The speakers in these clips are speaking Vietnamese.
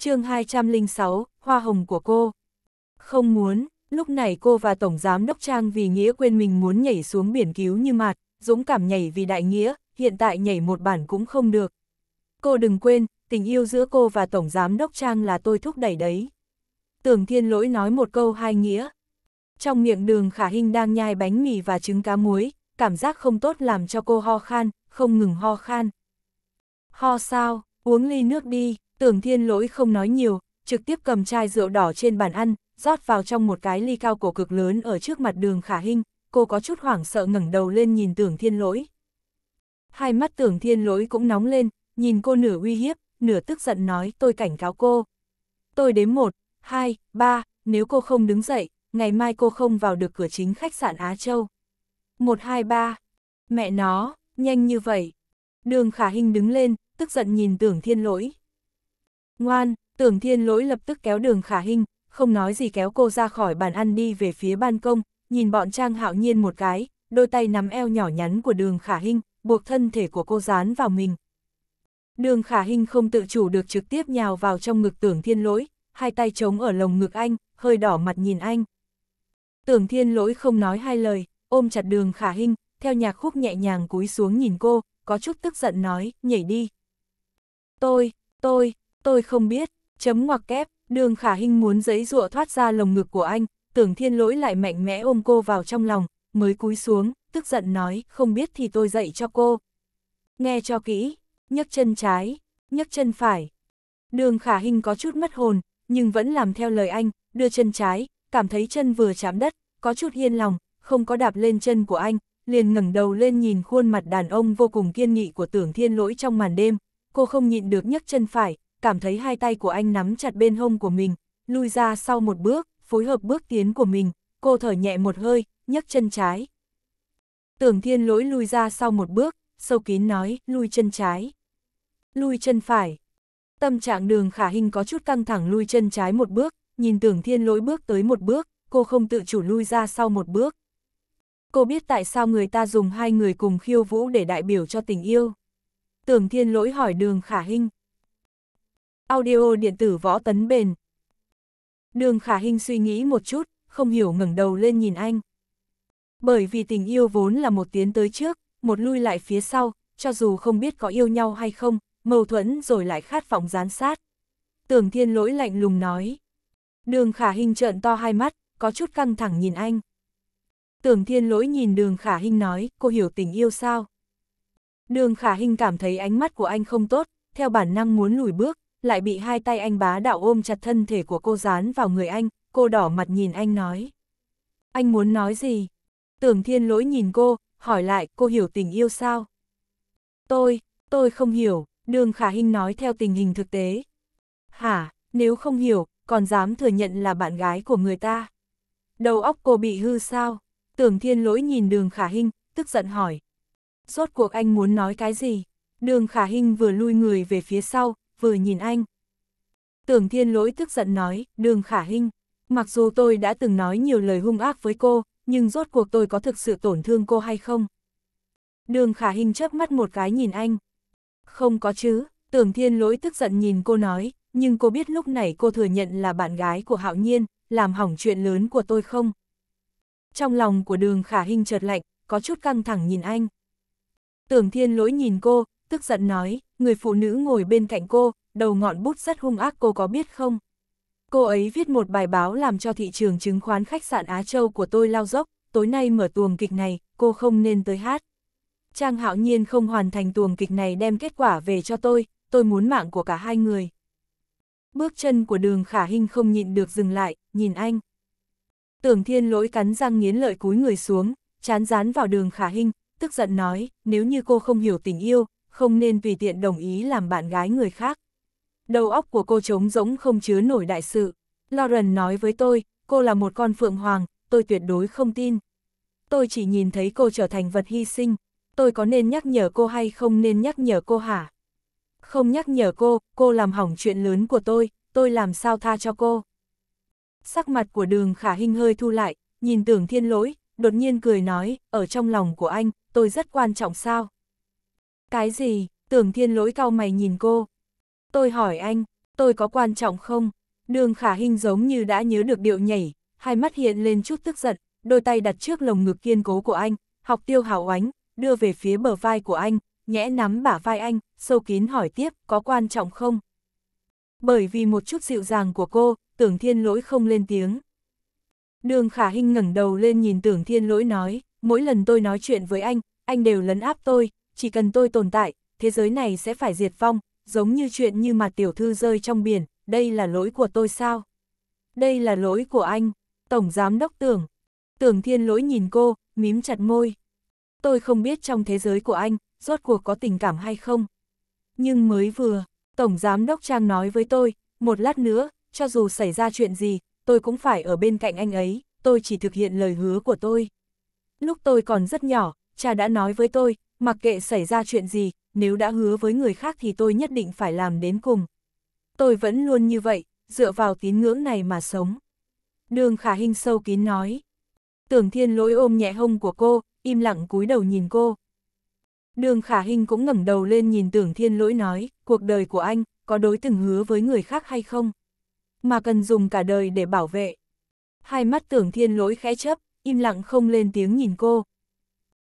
chương 206, hoa hồng của cô. Không muốn, lúc này cô và Tổng Giám Đốc Trang vì nghĩa quên mình muốn nhảy xuống biển cứu như mạt, dũng cảm nhảy vì đại nghĩa, hiện tại nhảy một bản cũng không được. Cô đừng quên, tình yêu giữa cô và Tổng Giám Đốc Trang là tôi thúc đẩy đấy. Tưởng Thiên Lỗi nói một câu hai nghĩa. Trong miệng đường khả hình đang nhai bánh mì và trứng cá muối, cảm giác không tốt làm cho cô ho khan, không ngừng ho khan. Ho sao, uống ly nước đi, Tưởng thiên lỗi không nói nhiều, trực tiếp cầm chai rượu đỏ trên bàn ăn, rót vào trong một cái ly cao cổ cực lớn ở trước mặt đường khả hình, cô có chút hoảng sợ ngẩng đầu lên nhìn tưởng thiên lỗi. Hai mắt tưởng thiên lỗi cũng nóng lên, nhìn cô nửa uy hiếp, nửa tức giận nói tôi cảnh cáo cô. Tôi đếm một, hai, ba, nếu cô không đứng dậy, ngày mai cô không vào được cửa chính khách sạn Á Châu. Một hai ba, mẹ nó, nhanh như vậy. Đường khả hình đứng lên, tức giận nhìn tưởng thiên lỗi. Ngoan, tưởng thiên lỗi lập tức kéo đường khả hình, không nói gì kéo cô ra khỏi bàn ăn đi về phía ban công, nhìn bọn Trang hạo nhiên một cái, đôi tay nắm eo nhỏ nhắn của đường khả hình, buộc thân thể của cô dán vào mình. Đường khả hình không tự chủ được trực tiếp nhào vào trong ngực tưởng thiên lỗi, hai tay trống ở lồng ngực anh, hơi đỏ mặt nhìn anh. Tưởng thiên lỗi không nói hai lời, ôm chặt đường khả hình, theo nhạc khúc nhẹ nhàng cúi xuống nhìn cô, có chút tức giận nói, nhảy đi. Tôi, tôi, Tôi không biết, chấm ngoặc kép, đường khả hình muốn giấy rụa thoát ra lồng ngực của anh, tưởng thiên lỗi lại mạnh mẽ ôm cô vào trong lòng, mới cúi xuống, tức giận nói, không biết thì tôi dạy cho cô. Nghe cho kỹ, nhấc chân trái, nhấc chân phải. Đường khả hình có chút mất hồn, nhưng vẫn làm theo lời anh, đưa chân trái, cảm thấy chân vừa chạm đất, có chút yên lòng, không có đạp lên chân của anh, liền ngẩng đầu lên nhìn khuôn mặt đàn ông vô cùng kiên nghị của tưởng thiên lỗi trong màn đêm, cô không nhịn được nhấc chân phải, cảm thấy hai tay của anh nắm chặt bên hông của mình, lui ra sau một bước, phối hợp bước tiến của mình, cô thở nhẹ một hơi, nhấc chân trái. Tưởng thiên lỗi lui ra sau một bước, sâu kín nói, lui chân trái. Lui chân phải. Tâm trạng đường khả hình có chút căng thẳng lui chân trái một bước, nhìn tưởng thiên lỗi bước tới một bước, cô không tự chủ lui ra sau một bước. Cô biết tại sao người ta dùng hai người cùng khiêu vũ để đại biểu cho tình yêu. Tưởng thiên lỗi hỏi đường khả hình, Audio điện tử võ tấn bền. Đường khả hình suy nghĩ một chút, không hiểu ngẩng đầu lên nhìn anh. Bởi vì tình yêu vốn là một tiến tới trước, một lui lại phía sau, cho dù không biết có yêu nhau hay không, mâu thuẫn rồi lại khát vọng gián sát. Tưởng thiên lỗi lạnh lùng nói. Đường khả hình trợn to hai mắt, có chút căng thẳng nhìn anh. Tưởng thiên lỗi nhìn đường khả hình nói, cô hiểu tình yêu sao? Đường khả hình cảm thấy ánh mắt của anh không tốt, theo bản năng muốn lùi bước, lại bị hai tay anh bá đạo ôm chặt thân thể của cô dán vào người anh, cô đỏ mặt nhìn anh nói. Anh muốn nói gì? Tưởng thiên lỗi nhìn cô, hỏi lại cô hiểu tình yêu sao? Tôi, tôi không hiểu, đường khả hình nói theo tình hình thực tế. Hả, nếu không hiểu, còn dám thừa nhận là bạn gái của người ta. Đầu óc cô bị hư sao? Tưởng thiên lỗi nhìn đường khả hình, tức giận hỏi. Rốt cuộc anh muốn nói cái gì? Đường khả hình vừa lui người về phía sau, vừa nhìn anh. Tưởng thiên lỗi tức giận nói, đường khả hinh, mặc dù tôi đã từng nói nhiều lời hung ác với cô, nhưng rốt cuộc tôi có thực sự tổn thương cô hay không? Đường khả hinh chớp mắt một cái nhìn anh. Không có chứ, tưởng thiên lỗi tức giận nhìn cô nói, nhưng cô biết lúc này cô thừa nhận là bạn gái của hạo nhiên, làm hỏng chuyện lớn của tôi không? Trong lòng của đường khả hinh chợt lạnh, có chút căng thẳng nhìn anh. Tưởng thiên lỗi nhìn cô, tức giận nói, người phụ nữ ngồi bên cạnh cô, đầu ngọn bút rất hung ác cô có biết không? Cô ấy viết một bài báo làm cho thị trường chứng khoán khách sạn Á Châu của tôi lao dốc, tối nay mở tuồng kịch này, cô không nên tới hát. Trang hạo nhiên không hoàn thành tuồng kịch này đem kết quả về cho tôi, tôi muốn mạng của cả hai người. Bước chân của đường khả hình không nhịn được dừng lại, nhìn anh. Tưởng thiên lỗi cắn răng nghiến lợi cúi người xuống, chán rán vào đường khả hình, tức giận nói, nếu như cô không hiểu tình yêu, không nên tùy tiện đồng ý làm bạn gái người khác. Đầu óc của cô trống rỗng không chứa nổi đại sự. Lauren nói với tôi, cô là một con phượng hoàng, tôi tuyệt đối không tin. Tôi chỉ nhìn thấy cô trở thành vật hy sinh, tôi có nên nhắc nhở cô hay không nên nhắc nhở cô hả? Không nhắc nhở cô, cô làm hỏng chuyện lớn của tôi, tôi làm sao tha cho cô? Sắc mặt của đường khả hình hơi thu lại, nhìn tưởng thiên lỗi, đột nhiên cười nói, ở trong lòng của anh, tôi rất quan trọng sao? Cái gì? Tưởng thiên lỗi cao mày nhìn cô. Tôi hỏi anh, tôi có quan trọng không? Đường khả hình giống như đã nhớ được điệu nhảy, hai mắt hiện lên chút tức giận, đôi tay đặt trước lồng ngực kiên cố của anh, học tiêu hảo oánh, đưa về phía bờ vai của anh, nhẽ nắm bả vai anh, sâu kín hỏi tiếp, có quan trọng không? Bởi vì một chút dịu dàng của cô, tưởng thiên lỗi không lên tiếng. Đường khả hình ngẩng đầu lên nhìn tưởng thiên lỗi nói, mỗi lần tôi nói chuyện với anh, anh đều lấn áp tôi, chỉ cần tôi tồn tại, thế giới này sẽ phải diệt vong, giống như chuyện như mà tiểu thư rơi trong biển, đây là lỗi của tôi sao? Đây là lỗi của anh, Tổng Giám Đốc Tưởng. Tưởng Thiên lỗi nhìn cô, mím chặt môi. Tôi không biết trong thế giới của anh, rốt cuộc có tình cảm hay không. Nhưng mới vừa, Tổng Giám Đốc Trang nói với tôi, một lát nữa, cho dù xảy ra chuyện gì, tôi cũng phải ở bên cạnh anh ấy, tôi chỉ thực hiện lời hứa của tôi. Lúc tôi còn rất nhỏ, cha đã nói với tôi, mặc kệ xảy ra chuyện gì, nếu đã hứa với người khác thì tôi nhất định phải làm đến cùng. Tôi vẫn luôn như vậy, dựa vào tín ngưỡng này mà sống. Đường khả hình sâu kín nói. Tưởng thiên lỗi ôm nhẹ hông của cô, im lặng cúi đầu nhìn cô. Đường khả hình cũng ngẩng đầu lên nhìn tưởng thiên lỗi nói, cuộc đời của anh, có đối từng hứa với người khác hay không? Mà cần dùng cả đời để bảo vệ. Hai mắt tưởng thiên lỗi khẽ chấp, im lặng không lên tiếng nhìn cô.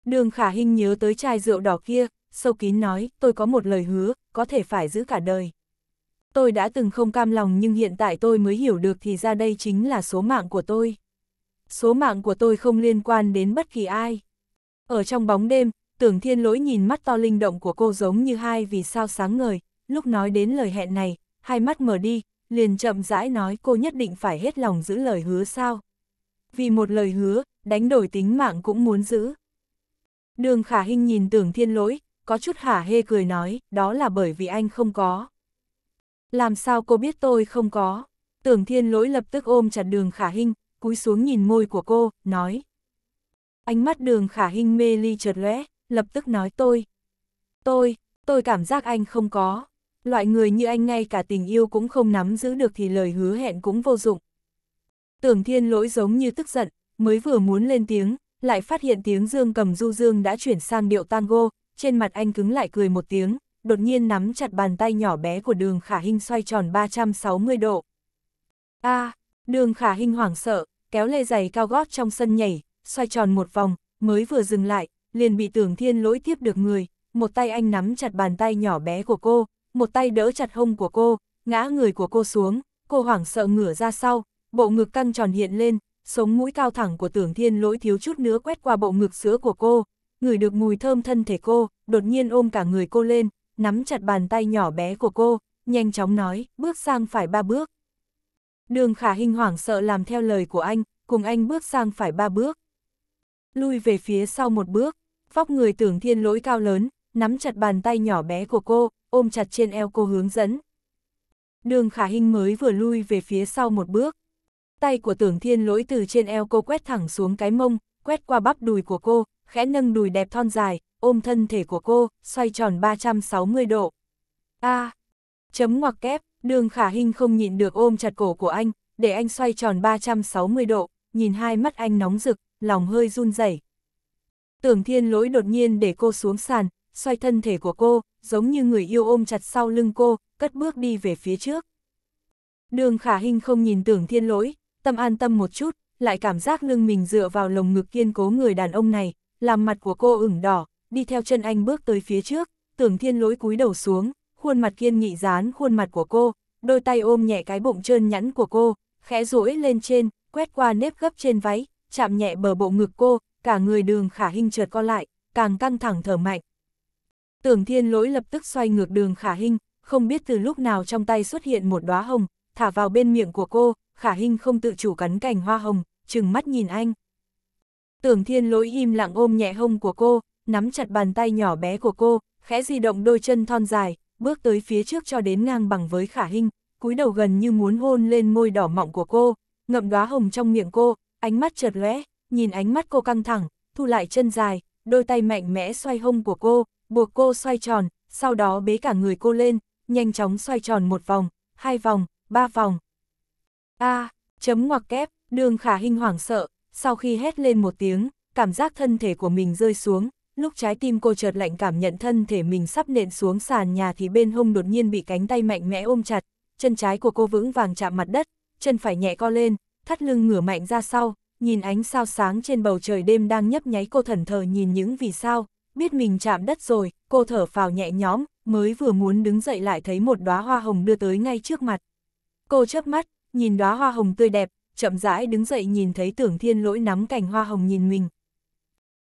Đường khả hình nhớ tới chai rượu đỏ kia, sâu kín nói, tôi có một lời hứa, có thể phải giữ cả đời. Tôi đã từng không cam lòng nhưng hiện tại tôi mới hiểu được thì ra đây chính là số mạng của tôi. Số mạng của tôi không liên quan đến bất kỳ ai. Ở trong bóng đêm, tưởng thiên lỗi nhìn mắt to linh động của cô giống như hai vì sao sáng ngời, lúc nói đến lời hẹn này, hai mắt mở đi, liền chậm rãi nói cô nhất định phải hết lòng giữ lời hứa sao. Vì một lời hứa, đánh đổi tính mạng cũng muốn giữ. Đường khả hình nhìn tưởng thiên lỗi, có chút hả hê cười nói, đó là bởi vì anh không có. Làm sao cô biết tôi không có? Tưởng thiên lỗi lập tức ôm chặt đường khả hình, cúi xuống nhìn môi của cô, nói. Ánh mắt đường khả hình mê ly chợt lóe, lập tức nói tôi. Tôi, tôi cảm giác anh không có. Loại người như anh ngay cả tình yêu cũng không nắm giữ được thì lời hứa hẹn cũng vô dụng. Tưởng thiên lỗi giống như tức giận, mới vừa muốn lên tiếng, lại phát hiện tiếng dương cầm du dương đã chuyển sang điệu tango, trên mặt anh cứng lại cười một tiếng, đột nhiên nắm chặt bàn tay nhỏ bé của đường khả hình xoay tròn 360 độ. a à, đường khả hình hoảng sợ, kéo lê giày cao gót trong sân nhảy, xoay tròn một vòng, mới vừa dừng lại, liền bị tưởng thiên lỗi tiếp được người, một tay anh nắm chặt bàn tay nhỏ bé của cô, một tay đỡ chặt hông của cô, ngã người của cô xuống, cô hoảng sợ ngửa ra sau, bộ ngực căng tròn hiện lên, sống mũi cao thẳng của tưởng thiên lỗi thiếu chút nữa quét qua bộ ngực sữa của cô, ngửi được mùi thơm thân thể cô, đột nhiên ôm cả người cô lên, nắm chặt bàn tay nhỏ bé của cô, nhanh chóng nói, bước sang phải ba bước. Đường khả hình hoảng sợ làm theo lời của anh, cùng anh bước sang phải ba bước. Lui về phía sau một bước, vóc người tưởng thiên lỗi cao lớn, nắm chặt bàn tay nhỏ bé của cô, ôm chặt trên eo cô hướng dẫn. Đường khả hình mới vừa lui về phía sau một bước, Tay của tưởng thiên lỗi từ trên eo cô quét thẳng xuống cái mông, quét qua bắp đùi của cô, khẽ nâng đùi đẹp thon dài, ôm thân thể của cô, xoay tròn 360 độ. A. À, chấm ngoặc kép, đường khả hình không nhịn được ôm chặt cổ của anh, để anh xoay tròn 360 độ, nhìn hai mắt anh nóng rực, lòng hơi run rẩy. Tưởng thiên lỗi đột nhiên để cô xuống sàn, xoay thân thể của cô, giống như người yêu ôm chặt sau lưng cô, cất bước đi về phía trước. Đường khả hình không nhìn tưởng thiên lỗi, tâm an tâm một chút, lại cảm giác lưng mình dựa vào lồng ngực kiên cố người đàn ông này, làm mặt của cô ửng đỏ, đi theo chân anh bước tới phía trước, tưởng thiên lỗi cúi đầu xuống, khuôn mặt kiên nghị dán khuôn mặt của cô, đôi tay ôm nhẹ cái bụng trơn nhẵn của cô, khẽ duỗi lên trên, quét qua nếp gấp trên váy, chạm nhẹ bờ bộ ngực cô, cả người đường khả hình trượt co lại, càng căng thẳng thở mạnh. Tưởng thiên lỗi lập tức xoay ngược đường khả hình, không biết từ lúc nào trong tay xuất hiện một đóa hồng, thả vào bên miệng của cô, khả hình không tự chủ cắn cành hoa hồng, trừng mắt nhìn anh. Tưởng thiên lỗi im lặng ôm nhẹ hông của cô, nắm chặt bàn tay nhỏ bé của cô, khẽ di động đôi chân thon dài, bước tới phía trước cho đến ngang bằng với khả hình, cúi đầu gần như muốn hôn lên môi đỏ mọng của cô, ngậm đóa hồng trong miệng cô, ánh mắt chợt lóe, nhìn ánh mắt cô căng thẳng, thu lại chân dài, đôi tay mạnh mẽ xoay hông của cô, buộc cô xoay tròn, sau đó bế cả người cô lên, nhanh chóng xoay tròn một vòng, hai vòng, ba vòng, a à, chấm ngoặc kép, đường khả hình hoảng sợ, sau khi hét lên một tiếng, cảm giác thân thể của mình rơi xuống, lúc trái tim cô chợt lạnh cảm nhận thân thể mình sắp nện xuống sàn nhà thì bên hông đột nhiên bị cánh tay mạnh mẽ ôm chặt, chân trái của cô vững vàng chạm mặt đất, chân phải nhẹ co lên, thắt lưng ngửa mạnh ra sau, nhìn ánh sao sáng trên bầu trời đêm đang nhấp nháy cô thần thờ nhìn những vì sao, biết mình chạm đất rồi, cô thở phào nhẹ nhõm, mới vừa muốn đứng dậy lại thấy một đóa hoa hồng đưa tới ngay trước mặt. Cô chớp mắt, nhìn đóa hoa hồng tươi đẹp, chậm rãi đứng dậy nhìn thấy tưởng thiên lỗi nắm cành hoa hồng nhìn mình.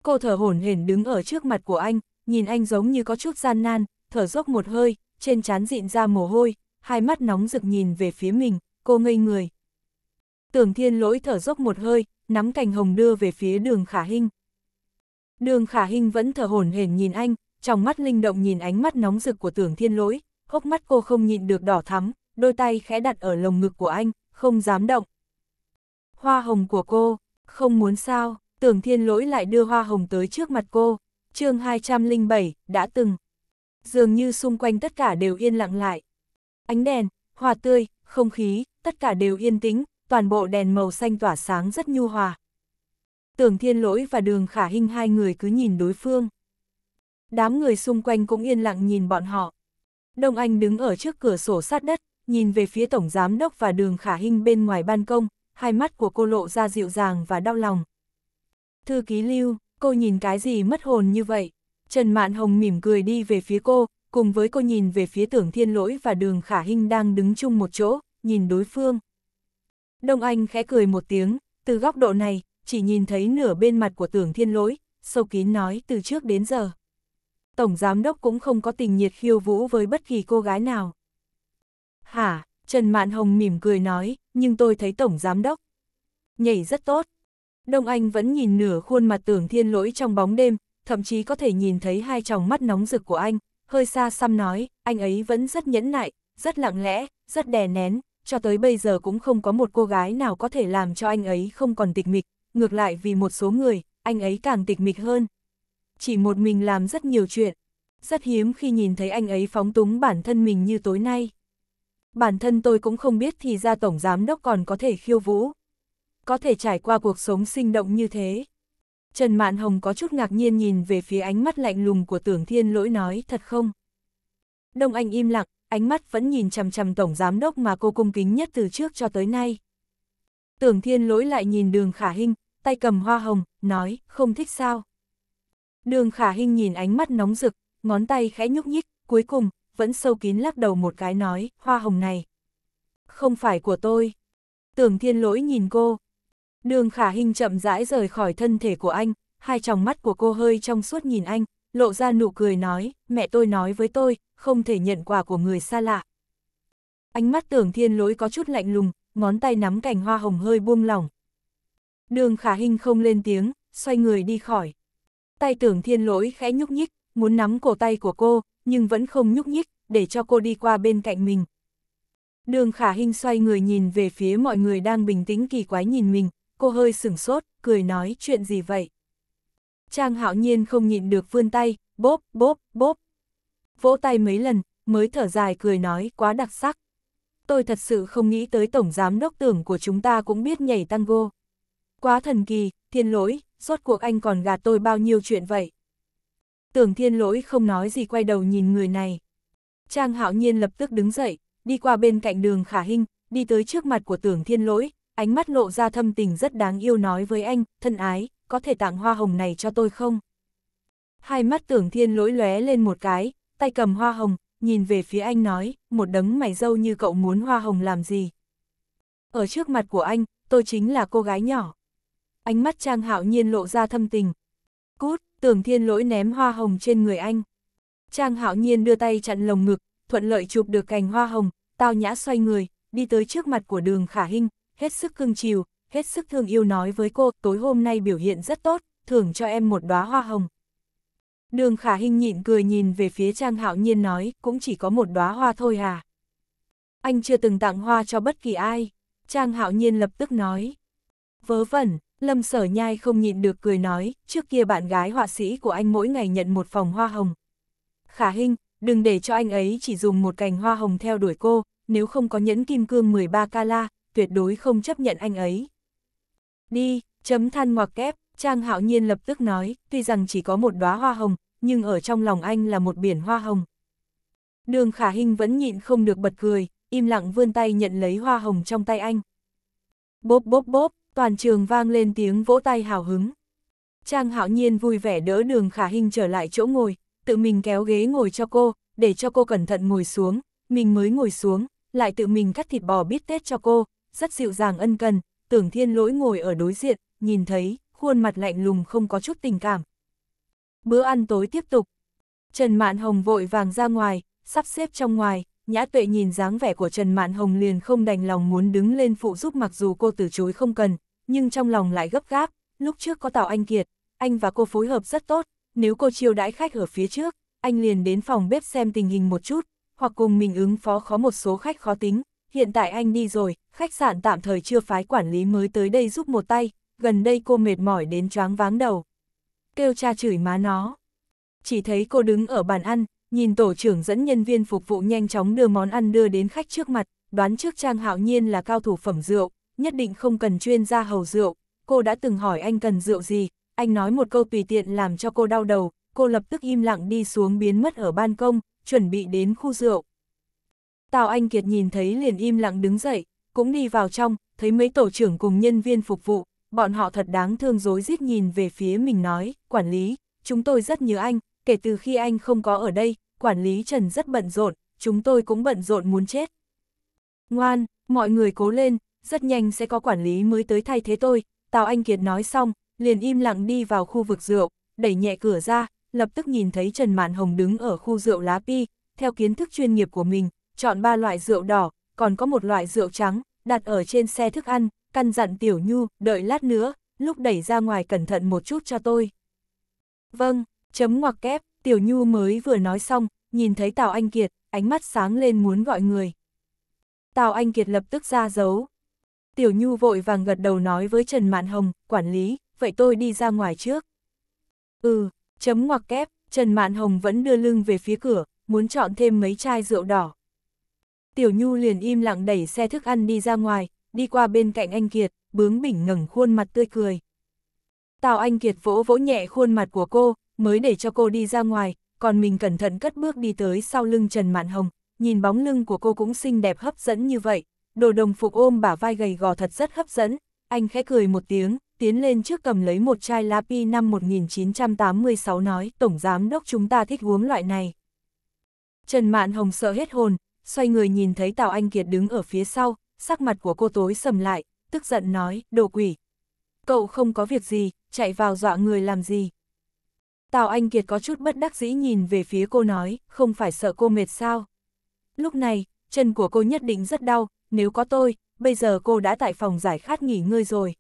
Cô thở hổn hển đứng ở trước mặt của anh, nhìn anh giống như có chút gian nan, thở dốc một hơi, trên trán dịn ra mồ hôi, hai mắt nóng rực nhìn về phía mình, cô ngây người. Tưởng thiên lỗi thở dốc một hơi, nắm cành hồng đưa về phía đường khả hình Đường khả hình vẫn thở hổn hển nhìn anh, trong mắt linh động nhìn ánh mắt nóng rực của tưởng thiên lỗi, hốc mắt cô không nhịn được đỏ thắm, đôi tay khẽ đặt ở lồng ngực của anh, không dám động. Hoa hồng của cô, không muốn sao, tưởng thiên lỗi lại đưa hoa hồng tới trước mặt cô, chương 207, đã từng. Dường như xung quanh tất cả đều yên lặng lại. Ánh đèn, hoa tươi, không khí, tất cả đều yên tĩnh, toàn bộ đèn màu xanh tỏa sáng rất nhu hòa. Tưởng thiên lỗi và đường khả hình hai người cứ nhìn đối phương. Đám người xung quanh cũng yên lặng nhìn bọn họ. Đông Anh đứng ở trước cửa sổ sát đất, nhìn về phía Tổng Giám Đốc và đường khả hinh bên ngoài ban công, hai mắt của cô lộ ra dịu dàng và đau lòng. Thư ký lưu, cô nhìn cái gì mất hồn như vậy? Trần Mạn Hồng mỉm cười đi về phía cô, cùng với cô nhìn về phía tưởng thiên lỗi và đường khả hinh đang đứng chung một chỗ, nhìn đối phương. Đông Anh khẽ cười một tiếng, từ góc độ này, chỉ nhìn thấy nửa bên mặt của tưởng thiên lỗi, sâu kín nói từ trước đến giờ. Tổng giám đốc cũng không có tình nhiệt khiêu vũ với bất kỳ cô gái nào. Hả, Trần Mạn Hồng mỉm cười nói, nhưng tôi thấy Tổng Giám Đốc. Nhảy rất tốt. Đông Anh vẫn nhìn nửa khuôn mặt tưởng thiên lỗi trong bóng đêm, thậm chí có thể nhìn thấy hai tròng mắt nóng rực của anh, hơi xa xăm nói, anh ấy vẫn rất nhẫn nại, rất lặng lẽ, rất đè nén, cho tới bây giờ cũng không có một cô gái nào có thể làm cho anh ấy không còn tịch mịch, ngược lại vì một số người, anh ấy càng tịch mịch hơn. Chỉ một mình làm rất nhiều chuyện, rất hiếm khi nhìn thấy anh ấy phóng túng bản thân mình như tối nay bản thân tôi cũng không biết thì ra Tổng Giám Đốc còn có thể khiêu vũ. Có thể trải qua cuộc sống sinh động như thế. Trần Mạn Hồng có chút ngạc nhiên nhìn về phía ánh mắt lạnh lùng của tưởng thiên lỗi nói thật không? Đông Anh im lặng, ánh mắt vẫn nhìn chằm chằm Tổng Giám Đốc mà cô cung kính nhất từ trước cho tới nay. Tưởng thiên lỗi lại nhìn đường khả hình, tay cầm hoa hồng, nói, không thích sao. Đường khả hình nhìn ánh mắt nóng rực, ngón tay khẽ nhúc nhích, cuối cùng, vẫn sâu kín lắc đầu một cái nói, hoa hồng này. Không phải của tôi. Tưởng thiên lỗi nhìn cô. Đường khả hình chậm rãi rời khỏi thân thể của anh, hai tròng mắt của cô hơi trong suốt nhìn anh, lộ ra nụ cười nói, mẹ tôi nói với tôi, không thể nhận quà của người xa lạ. Ánh mắt tưởng thiên lỗi có chút lạnh lùng, ngón tay nắm cành hoa hồng hơi buông lỏng. Đường khả hình không lên tiếng, xoay người đi khỏi. Tay tưởng thiên lỗi khẽ nhúc nhích, muốn nắm cổ tay của cô, nhưng vẫn không nhúc nhích, để cho cô đi qua bên cạnh mình. Đường khả hình xoay người nhìn về phía mọi người đang bình tĩnh kỳ quái nhìn mình, cô hơi sửng sốt, cười nói chuyện gì vậy. Trang hạo nhiên không nhịn được vươn tay, bóp, bóp, bóp. Vỗ tay mấy lần, mới thở dài cười nói quá đặc sắc. Tôi thật sự không nghĩ tới tổng giám đốc tưởng của chúng ta cũng biết nhảy tango. Quá thần kỳ, thiên lỗi, rốt cuộc anh còn gạt tôi bao nhiêu chuyện vậy. Tưởng thiên lỗi không nói gì quay đầu nhìn người này. Trang hạo nhiên lập tức đứng dậy, đi qua bên cạnh đường khả hình, đi tới trước mặt của tưởng thiên lỗi, ánh mắt lộ ra thâm tình rất đáng yêu nói với anh, thân ái, có thể tặng hoa hồng này cho tôi không? Hai mắt tưởng thiên lỗi lóe lên một cái, tay cầm hoa hồng, nhìn về phía anh nói, một đấng mày dâu như cậu muốn hoa hồng làm gì? Ở trước mặt của anh, tôi chính là cô gái nhỏ. Ánh mắt Trang Hạo Nhiên lộ ra thâm tình. Cút, tưởng thiên lỗi ném hoa hồng trên người anh. Trang hạo nhiên đưa tay chặn lồng ngực, thuận lợi chụp được cành hoa hồng, tao nhã xoay người, đi tới trước mặt của đường khả hinh, hết sức cưng chiều, hết sức thương yêu nói với cô, tối hôm nay biểu hiện rất tốt, thưởng cho em một đóa hoa hồng. Đường khả hinh nhịn cười nhìn về phía Trang hạo nhiên nói, cũng chỉ có một đóa hoa thôi à. Anh chưa từng tặng hoa cho bất kỳ ai, Trang hạo nhiên lập tức nói. Vớ vẩn, Lâm sở nhai không nhịn được cười nói, trước kia bạn gái họa sĩ của anh mỗi ngày nhận một phòng hoa hồng. Khả Hinh, đừng để cho anh ấy chỉ dùng một cành hoa hồng theo đuổi cô, nếu không có nhẫn kim cương 13 cala, tuyệt đối không chấp nhận anh ấy. Đi, chấm than ngoặc kép, Trang Hạo Nhiên lập tức nói, tuy rằng chỉ có một đóa hoa hồng, nhưng ở trong lòng anh là một biển hoa hồng. Đường Khả Hinh vẫn nhịn không được bật cười, im lặng vươn tay nhận lấy hoa hồng trong tay anh. Bốp bốp bốp, toàn trường vang lên tiếng vỗ tay hào hứng. Trang hạo nhiên vui vẻ đỡ đường khả hình trở lại chỗ ngồi, tự mình kéo ghế ngồi cho cô, để cho cô cẩn thận ngồi xuống, mình mới ngồi xuống, lại tự mình cắt thịt bò bít tết cho cô, rất dịu dàng ân cần, tưởng thiên lỗi ngồi ở đối diện, nhìn thấy, khuôn mặt lạnh lùng không có chút tình cảm. Bữa ăn tối tiếp tục. Trần Mạn Hồng vội vàng ra ngoài, sắp xếp trong ngoài, Nhã Tuệ nhìn dáng vẻ của Trần Mạn Hồng liền không đành lòng muốn đứng lên phụ giúp mặc dù cô từ chối không cần, nhưng trong lòng lại gấp gáp, lúc trước có Tào Anh Kiệt, anh và cô phối hợp rất tốt, nếu cô chiêu đãi khách ở phía trước, anh liền đến phòng bếp xem tình hình một chút, hoặc cùng mình ứng phó khó một số khách khó tính, hiện tại anh đi rồi, khách sạn tạm thời chưa phái quản lý mới tới đây giúp một tay, gần đây cô mệt mỏi đến choáng váng đầu. Kêu cha chửi má nó. Chỉ thấy cô đứng ở bàn ăn, nhìn tổ trưởng dẫn nhân viên phục vụ nhanh chóng đưa món ăn đưa đến khách trước mặt, đoán trước Trang Hạo Nhiên là cao thủ phẩm rượu, nhất định không cần chuyên gia hầu rượu, cô đã từng hỏi anh cần rượu gì, anh nói một câu tùy tiện làm cho cô đau đầu, cô lập tức im lặng đi xuống biến mất ở ban công, chuẩn bị đến khu rượu. Tào Anh Kiệt nhìn thấy liền im lặng đứng dậy, cũng đi vào trong, thấy mấy tổ trưởng cùng nhân viên phục vụ, bọn họ thật đáng thương dối rít nhìn về phía mình nói, quản lý, chúng tôi rất nhớ anh, kể từ khi anh không có ở đây, quản lý Trần rất bận rộn, chúng tôi cũng bận rộn muốn chết. Ngoan, mọi người cố lên, rất nhanh sẽ có quản lý mới tới thay thế tôi, Tào Anh Kiệt nói xong, liền im lặng đi vào khu vực rượu, đẩy nhẹ cửa ra, lập tức nhìn thấy Trần Mạn Hồng đứng ở khu rượu lá pi, theo kiến thức chuyên nghiệp của mình, chọn ba loại rượu đỏ, còn có một loại rượu trắng, đặt ở trên xe thức ăn, căn dặn Tiểu Nhu, đợi lát nữa, lúc đẩy ra ngoài cẩn thận một chút cho tôi. Vâng, chấm ngoặc kép, Tiểu Nhu mới vừa nói xong, nhìn thấy Tào Anh Kiệt, ánh mắt sáng lên muốn gọi người. Tào Anh Kiệt lập tức ra dấu, Tiểu Nhu vội vàng gật đầu nói với Trần Mạn Hồng, quản lý, vậy tôi đi ra ngoài trước. Ừ, chấm ngoặc kép, Trần Mạn Hồng vẫn đưa lưng về phía cửa, muốn chọn thêm mấy chai rượu đỏ. Tiểu Nhu liền im lặng đẩy xe thức ăn đi ra ngoài, đi qua bên cạnh anh Kiệt, bướng bỉnh ngẩng khuôn mặt tươi cười. Tào Anh Kiệt vỗ vỗ nhẹ khuôn mặt của cô, mới để cho cô đi ra ngoài, còn mình cẩn thận cất bước đi tới sau lưng Trần Mạn Hồng, nhìn bóng lưng của cô cũng xinh đẹp hấp dẫn như vậy, đồ đồng phục ôm bả vai gầy gò thật rất hấp dẫn, anh khẽ cười một tiếng, tiến lên trước cầm lấy một chai Lapi năm 1986 nói, Tổng Giám Đốc chúng ta thích uống loại này. Trần Mạn Hồng sợ hết hồn, xoay người nhìn thấy Tào Anh Kiệt đứng ở phía sau, sắc mặt của cô tối sầm lại, tức giận nói, đồ quỷ. Cậu không có việc gì, chạy vào dọa người làm gì. Tào Anh Kiệt có chút bất đắc dĩ nhìn về phía cô nói, không phải sợ cô mệt sao. Lúc này, chân của cô nhất định rất đau, nếu có tôi, bây giờ cô đã tại phòng giải khát nghỉ ngơi rồi.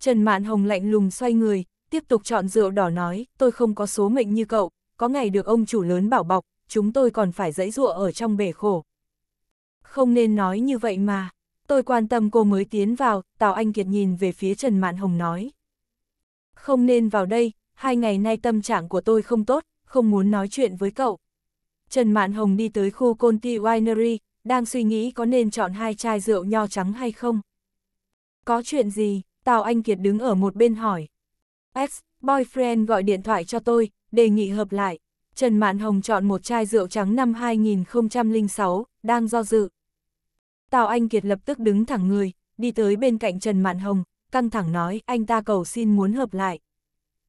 Trần Mạn Hồng lạnh lùng xoay người, tiếp tục chọn rượu đỏ nói, tôi không có số mệnh như cậu, có ngày được ông chủ lớn bảo bọc, chúng tôi còn phải dẫy dụa ở trong bể khổ. Không nên nói như vậy mà, tôi quan tâm cô mới tiến vào, Tào Anh Kiệt nhìn về phía Trần Mạn Hồng nói. Không nên vào đây, hai ngày nay tâm trạng của tôi không tốt, không muốn nói chuyện với cậu. Trần Mạn Hồng đi tới khu Conti Winery, đang suy nghĩ có nên chọn hai chai rượu nho trắng hay không. Có chuyện gì? Tào Anh Kiệt đứng ở một bên hỏi. Ex, boyfriend gọi điện thoại cho tôi, đề nghị hợp lại. Trần Mạn Hồng chọn một chai rượu trắng năm 2006, đang do dự. Tào Anh Kiệt lập tức đứng thẳng người, đi tới bên cạnh Trần Mạn Hồng, căng thẳng nói anh ta cầu xin muốn hợp lại.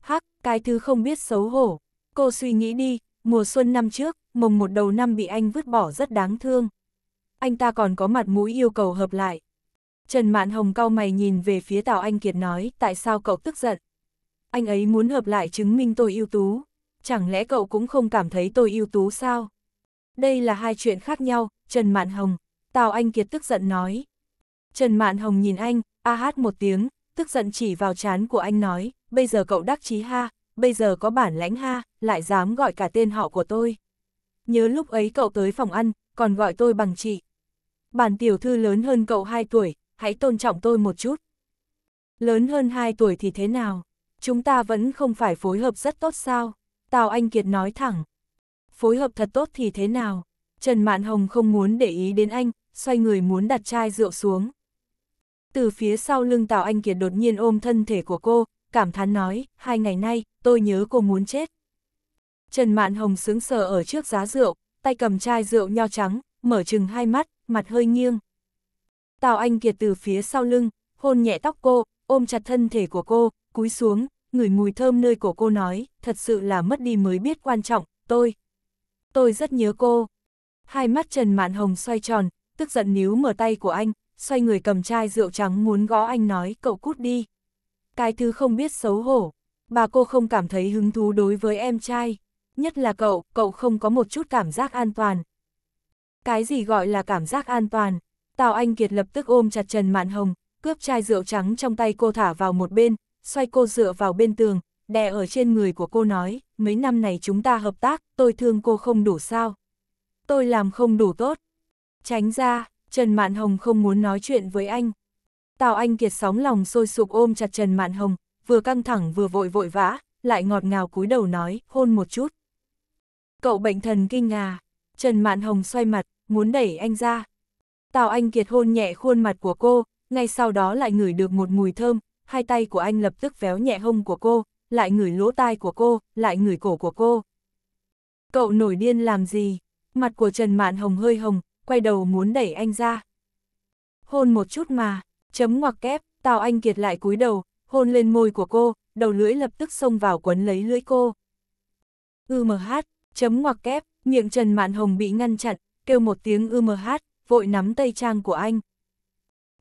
Hắc, cái thứ không biết xấu hổ. Cô suy nghĩ đi, mùa xuân năm trước, mồng một đầu năm bị anh vứt bỏ rất đáng thương anh ta còn có mặt mũi yêu cầu hợp lại. Trần Mạn Hồng cau mày nhìn về phía Tào Anh Kiệt nói, tại sao cậu tức giận? Anh ấy muốn hợp lại chứng minh tôi ưu tú. Chẳng lẽ cậu cũng không cảm thấy tôi ưu tú sao? Đây là hai chuyện khác nhau, Trần Mạn Hồng, Tào Anh Kiệt tức giận nói. Trần Mạn Hồng nhìn anh, a hát một tiếng, tức giận chỉ vào chán của anh nói, bây giờ cậu đắc chí ha, bây giờ có bản lãnh ha, lại dám gọi cả tên họ của tôi. Nhớ lúc ấy cậu tới phòng ăn, còn gọi tôi bằng chị bản tiểu thư lớn hơn cậu 2 tuổi, hãy tôn trọng tôi một chút. Lớn hơn 2 tuổi thì thế nào? Chúng ta vẫn không phải phối hợp rất tốt sao? Tào Anh Kiệt nói thẳng. Phối hợp thật tốt thì thế nào? Trần Mạn Hồng không muốn để ý đến anh, xoay người muốn đặt chai rượu xuống. Từ phía sau lưng Tào Anh Kiệt đột nhiên ôm thân thể của cô, cảm thán nói, hai ngày nay, tôi nhớ cô muốn chết. Trần Mạn Hồng sướng sờ ở trước giá rượu, tay cầm chai rượu nho trắng, mở chừng hai mắt, mặt hơi nghiêng. Tào Anh Kiệt từ phía sau lưng, hôn nhẹ tóc cô, ôm chặt thân thể của cô, cúi xuống, ngửi mùi thơm nơi cổ cô nói, thật sự là mất đi mới biết quan trọng, tôi. Tôi rất nhớ cô. Hai mắt Trần Mạn Hồng xoay tròn, tức giận níu mở tay của anh, xoay người cầm chai rượu trắng muốn gõ anh nói cậu cút đi. Cái thứ không biết xấu hổ, bà cô không cảm thấy hứng thú đối với em trai. Nhất là cậu, cậu không có một chút cảm giác an toàn. Cái gì gọi là cảm giác an toàn? Tào Anh Kiệt lập tức ôm chặt Trần Mạn Hồng, cướp chai rượu trắng trong tay cô thả vào một bên, xoay cô dựa vào bên tường, đè ở trên người của cô nói, mấy năm này chúng ta hợp tác, tôi thương cô không đủ sao? Tôi làm không đủ tốt. Tránh ra, Trần Mạn Hồng không muốn nói chuyện với anh. Tào Anh Kiệt sóng lòng sôi sụp ôm chặt Trần Mạn Hồng, vừa căng thẳng vừa vội vội vã, lại ngọt ngào cúi đầu nói, hôn một chút. Cậu bệnh thần kinh à, Trần Mạn Hồng xoay mặt, muốn đẩy anh ra. Tào Anh Kiệt hôn nhẹ khuôn mặt của cô, ngay sau đó lại ngửi được một mùi thơm, hai tay của anh lập tức véo nhẹ hông của cô, lại ngửi lỗ tai của cô, lại ngửi cổ của cô. Cậu nổi điên làm gì? Mặt của Trần Mạn Hồng hơi hồng, quay đầu muốn đẩy anh ra. Hôn một chút mà, chấm ngoặc kép, Tào Anh Kiệt lại cúi đầu, hôn lên môi của cô, đầu lưỡi lập tức xông vào quấn lấy lưỡi cô. Ư mờ hát, Chấm ngoặc kép, miệng Trần Mạn Hồng bị ngăn chặn, kêu một tiếng ưm hát, vội nắm tay trang của anh.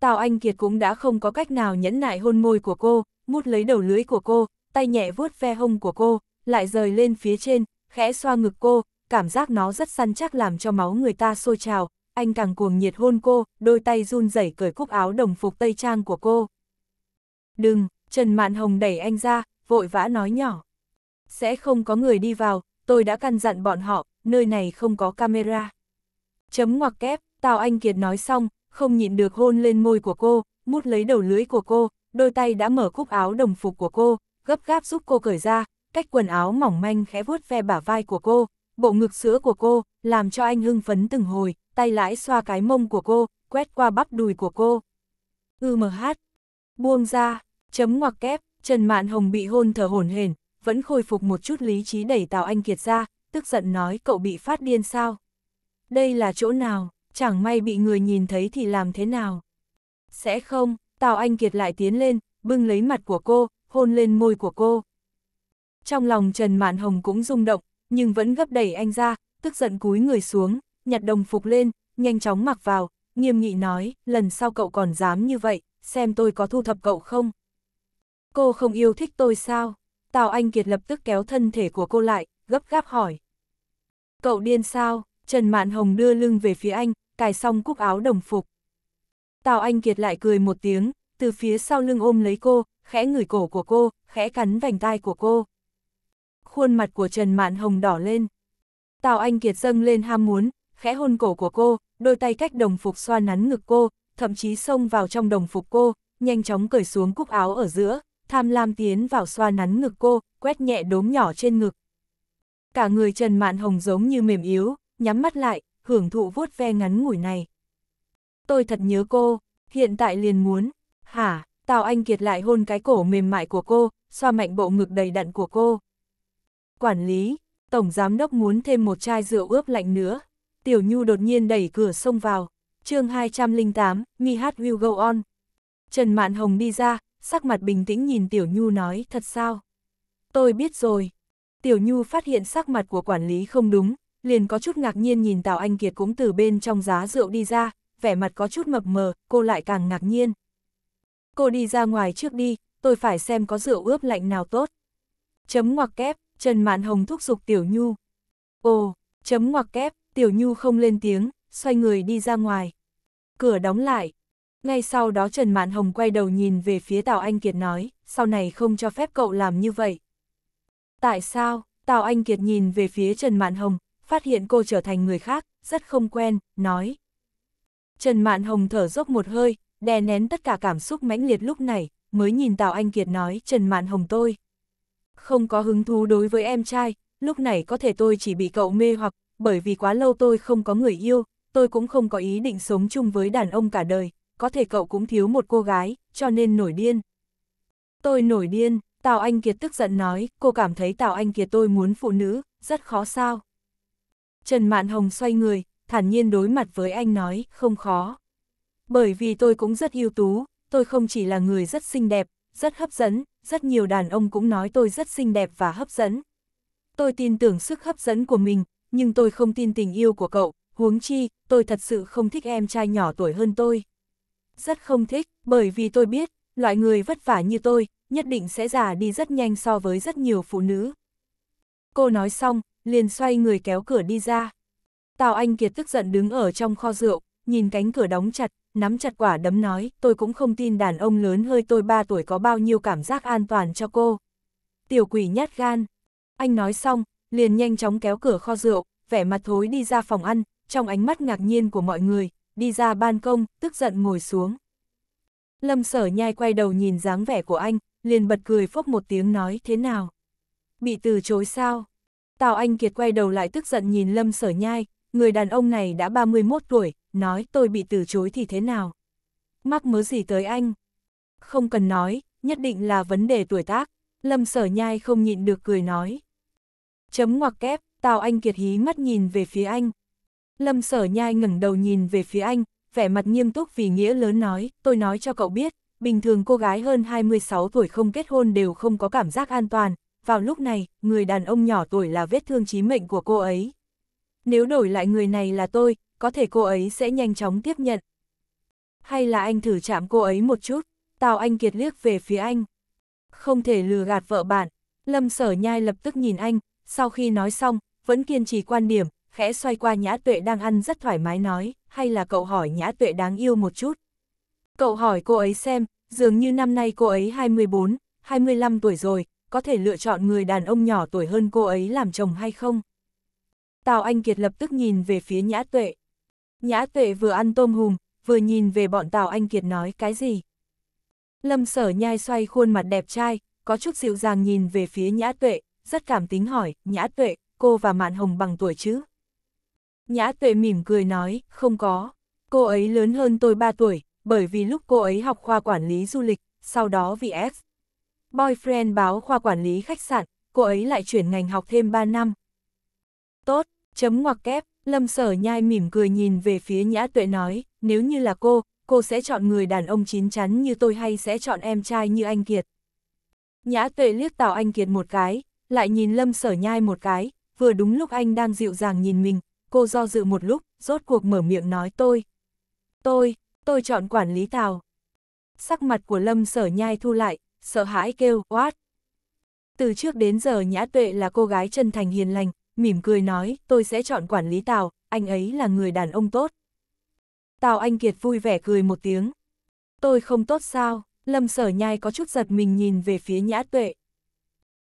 Tào Anh Kiệt cũng đã không có cách nào nhẫn nại hôn môi của cô, mút lấy đầu lưới của cô, tay nhẹ vuốt ve hông của cô, lại rời lên phía trên, khẽ xoa ngực cô, cảm giác nó rất săn chắc làm cho máu người ta sôi trào, anh càng cuồng nhiệt hôn cô, đôi tay run rẩy cởi cúc áo đồng phục tây trang của cô. Đừng, Trần Mạn Hồng đẩy anh ra, vội vã nói nhỏ. Sẽ không có người đi vào, tôi đã căn dặn bọn họ, nơi này không có camera. Chấm ngoặc kép, Tào Anh Kiệt nói xong, không nhịn được hôn lên môi của cô, mút lấy đầu lưới của cô, đôi tay đã mở cúc áo đồng phục của cô, gấp gáp giúp cô cởi ra, cách quần áo mỏng manh khẽ vuốt ve bả vai của cô, bộ ngực sữa của cô, làm cho anh hưng phấn từng hồi, tay lãi xoa cái mông của cô, quét qua bắp đùi của cô. Ư mờ hát, buông ra, chấm ngoặc kép, Trần Mạn Hồng bị hôn thở hổn hển, vẫn khôi phục một chút lý trí đẩy Tào Anh Kiệt ra, tức giận nói cậu bị phát điên sao? Đây là chỗ nào, chẳng may bị người nhìn thấy thì làm thế nào? Sẽ không, Tào Anh Kiệt lại tiến lên, bưng lấy mặt của cô, hôn lên môi của cô. Trong lòng Trần Mạn Hồng cũng rung động, nhưng vẫn gấp đẩy anh ra, tức giận cúi người xuống, nhặt đồng phục lên, nhanh chóng mặc vào, nghiêm nghị nói, lần sau cậu còn dám như vậy, xem tôi có thu thập cậu không? Cô không yêu thích tôi sao? Tào Anh Kiệt lập tức kéo thân thể của cô lại, gấp gáp hỏi. Cậu điên sao? Trần Mạn Hồng đưa lưng về phía anh, cài xong cúc áo đồng phục. Tào Anh Kiệt lại cười một tiếng, từ phía sau lưng ôm lấy cô, khẽ ngửi cổ của cô, khẽ cắn vành tai của cô. Khuôn mặt của Trần Mạn Hồng đỏ lên. Tào Anh Kiệt dâng lên ham muốn, khẽ hôn cổ của cô, đôi tay cách đồng phục xoa nắn ngực cô, thậm chí xông vào trong đồng phục cô, nhanh chóng cởi xuống cúc áo ở giữa, tham lam tiến vào xoa nắn ngực cô, quét nhẹ đốm nhỏ trên ngực. Cả người Trần Mạn Hồng giống như mềm yếu, nhắm mắt lại, hưởng thụ vuốt ve ngắn ngủi này. Tôi thật nhớ cô, hiện tại liền muốn, hả, Tào Anh Kiệt lại hôn cái cổ mềm mại của cô, xoa mạnh bộ ngực đầy đặn của cô. Quản lý, Tổng Giám Đốc muốn thêm một chai rượu ướp lạnh nữa. Tiểu Nhu đột nhiên đẩy cửa xông vào, chương 208, Mi Hát Will Go On. Trần Mạn Hồng đi ra, sắc mặt bình tĩnh nhìn Tiểu Nhu nói, thật sao? Tôi biết rồi. Tiểu Nhu phát hiện sắc mặt của quản lý không đúng, liền có chút ngạc nhiên nhìn Tào Anh Kiệt cũng từ bên trong giá rượu đi ra, vẻ mặt có chút mập mờ, cô lại càng ngạc nhiên. Cô đi ra ngoài trước đi, tôi phải xem có rượu ướp lạnh nào tốt. Chấm ngoặc kép, Trần Mạn Hồng thúc giục Tiểu Nhu. Ồ, chấm ngoặc kép, Tiểu Nhu không lên tiếng, xoay người đi ra ngoài. Cửa đóng lại, ngay sau đó Trần Mạn Hồng quay đầu nhìn về phía Tào Anh Kiệt nói, sau này không cho phép cậu làm như vậy. Tại sao? Tào Anh Kiệt nhìn về phía Trần Mạn Hồng, phát hiện cô trở thành người khác, rất không quen, nói. Trần Mạn Hồng thở dốc một hơi, đè nén tất cả cảm xúc mãnh liệt lúc này, mới nhìn Tào Anh Kiệt nói Trần Mạn Hồng tôi. Không có hứng thú đối với em trai, lúc này có thể tôi chỉ bị cậu mê hoặc, bởi vì quá lâu tôi không có người yêu, tôi cũng không có ý định sống chung với đàn ông cả đời, có thể cậu cũng thiếu một cô gái, cho nên nổi điên. Tôi nổi điên, Tào Anh Kiệt tức giận nói, cô cảm thấy Tào Anh Kiệt tôi muốn phụ nữ, rất khó sao. Trần Mạn Hồng xoay người, thản nhiên đối mặt với anh nói, không khó. Bởi vì tôi cũng rất ưu tú, tôi không chỉ là người rất xinh đẹp, rất hấp dẫn, rất nhiều đàn ông cũng nói tôi rất xinh đẹp và hấp dẫn. Tôi tin tưởng sức hấp dẫn của mình, nhưng tôi không tin tình yêu của cậu, huống chi, tôi thật sự không thích em trai nhỏ tuổi hơn tôi rất không thích, bởi vì tôi biết, loại người vất vả như tôi, nhất định sẽ già đi rất nhanh so với rất nhiều phụ nữ. Cô nói xong, liền xoay người kéo cửa đi ra. Tào Anh Kiệt tức giận đứng ở trong kho rượu, nhìn cánh cửa đóng chặt, nắm chặt quả đấm nói, tôi cũng không tin đàn ông lớn hơi tôi 3 tuổi có bao nhiêu cảm giác an toàn cho cô. Tiểu quỷ nhát gan. Anh nói xong, liền nhanh chóng kéo cửa kho rượu, vẻ mặt thối đi ra phòng ăn, trong ánh mắt ngạc nhiên của mọi người, đi ra ban công, tức giận ngồi xuống. Lâm sở nhai quay đầu nhìn dáng vẻ của anh, liền bật cười phốc một tiếng nói thế nào. Bị từ chối sao? Tào Anh Kiệt quay đầu lại tức giận nhìn Lâm sở nhai, người đàn ông này đã 31 tuổi, nói tôi bị từ chối thì thế nào? Mắc mớ gì tới anh? Không cần nói, nhất định là vấn đề tuổi tác, Lâm sở nhai không nhịn được cười nói. Chấm ngoặc kép, Tào Anh Kiệt hí mắt nhìn về phía anh, Lâm sở nhai ngẩng đầu nhìn về phía anh, vẻ mặt nghiêm túc vì nghĩa lớn nói, tôi nói cho cậu biết, bình thường cô gái hơn 26 tuổi không kết hôn đều không có cảm giác an toàn, vào lúc này, người đàn ông nhỏ tuổi là vết thương chí mệnh của cô ấy. Nếu đổi lại người này là tôi, có thể cô ấy sẽ nhanh chóng tiếp nhận. Hay là anh thử chạm cô ấy một chút, Tào Anh Kiệt liếc về phía anh. Không thể lừa gạt vợ bạn, Lâm Sở Nhai lập tức nhìn anh, sau khi nói xong, vẫn kiên trì quan điểm, khẽ xoay qua Nhã Tuệ đang ăn rất thoải mái nói, hay là cậu hỏi Nhã Tuệ đáng yêu một chút. Cậu hỏi cô ấy xem, dường như năm nay cô ấy 24, 25 tuổi rồi, có thể lựa chọn người đàn ông nhỏ tuổi hơn cô ấy làm chồng hay không? Tào Anh Kiệt lập tức nhìn về phía Nhã Tuệ. Nhã Tuệ vừa ăn tôm hùm, vừa nhìn về bọn Tào Anh Kiệt nói cái gì. Lâm sở nhai xoay khuôn mặt đẹp trai, có chút dịu dàng nhìn về phía Nhã Tuệ, rất cảm tính hỏi, Nhã Tuệ, cô và Mạn Hồng bằng tuổi chứ? Nhã tuệ mỉm cười nói, không có. Cô ấy lớn hơn tôi 3 tuổi, bởi vì lúc cô ấy học khoa quản lý du lịch, sau đó vì ex. Boyfriend báo khoa quản lý khách sạn, cô ấy lại chuyển ngành học thêm 3 năm. Tốt, chấm ngoặc kép, lâm sở nhai mỉm cười nhìn về phía nhã tuệ nói, nếu như là cô, cô sẽ chọn người đàn ông chín chắn như tôi hay sẽ chọn em trai như anh Kiệt. Nhã tuệ liếc Tào Anh Kiệt một cái, lại nhìn lâm sở nhai một cái, vừa đúng lúc anh đang dịu dàng nhìn mình, cô do dự một lúc, rốt cuộc mở miệng nói tôi. Tôi, tôi chọn quản lý tàu. Sắc mặt của Lâm sở nhai thu lại, sợ hãi kêu, what? Từ trước đến giờ Nhã Tuệ là cô gái chân thành hiền lành, mỉm cười nói, tôi sẽ chọn quản lý Tào, anh ấy là người đàn ông tốt. Tào Anh Kiệt vui vẻ cười một tiếng. Tôi không tốt sao, Lâm Sở Nhai có chút giật mình nhìn về phía Nhã Tuệ.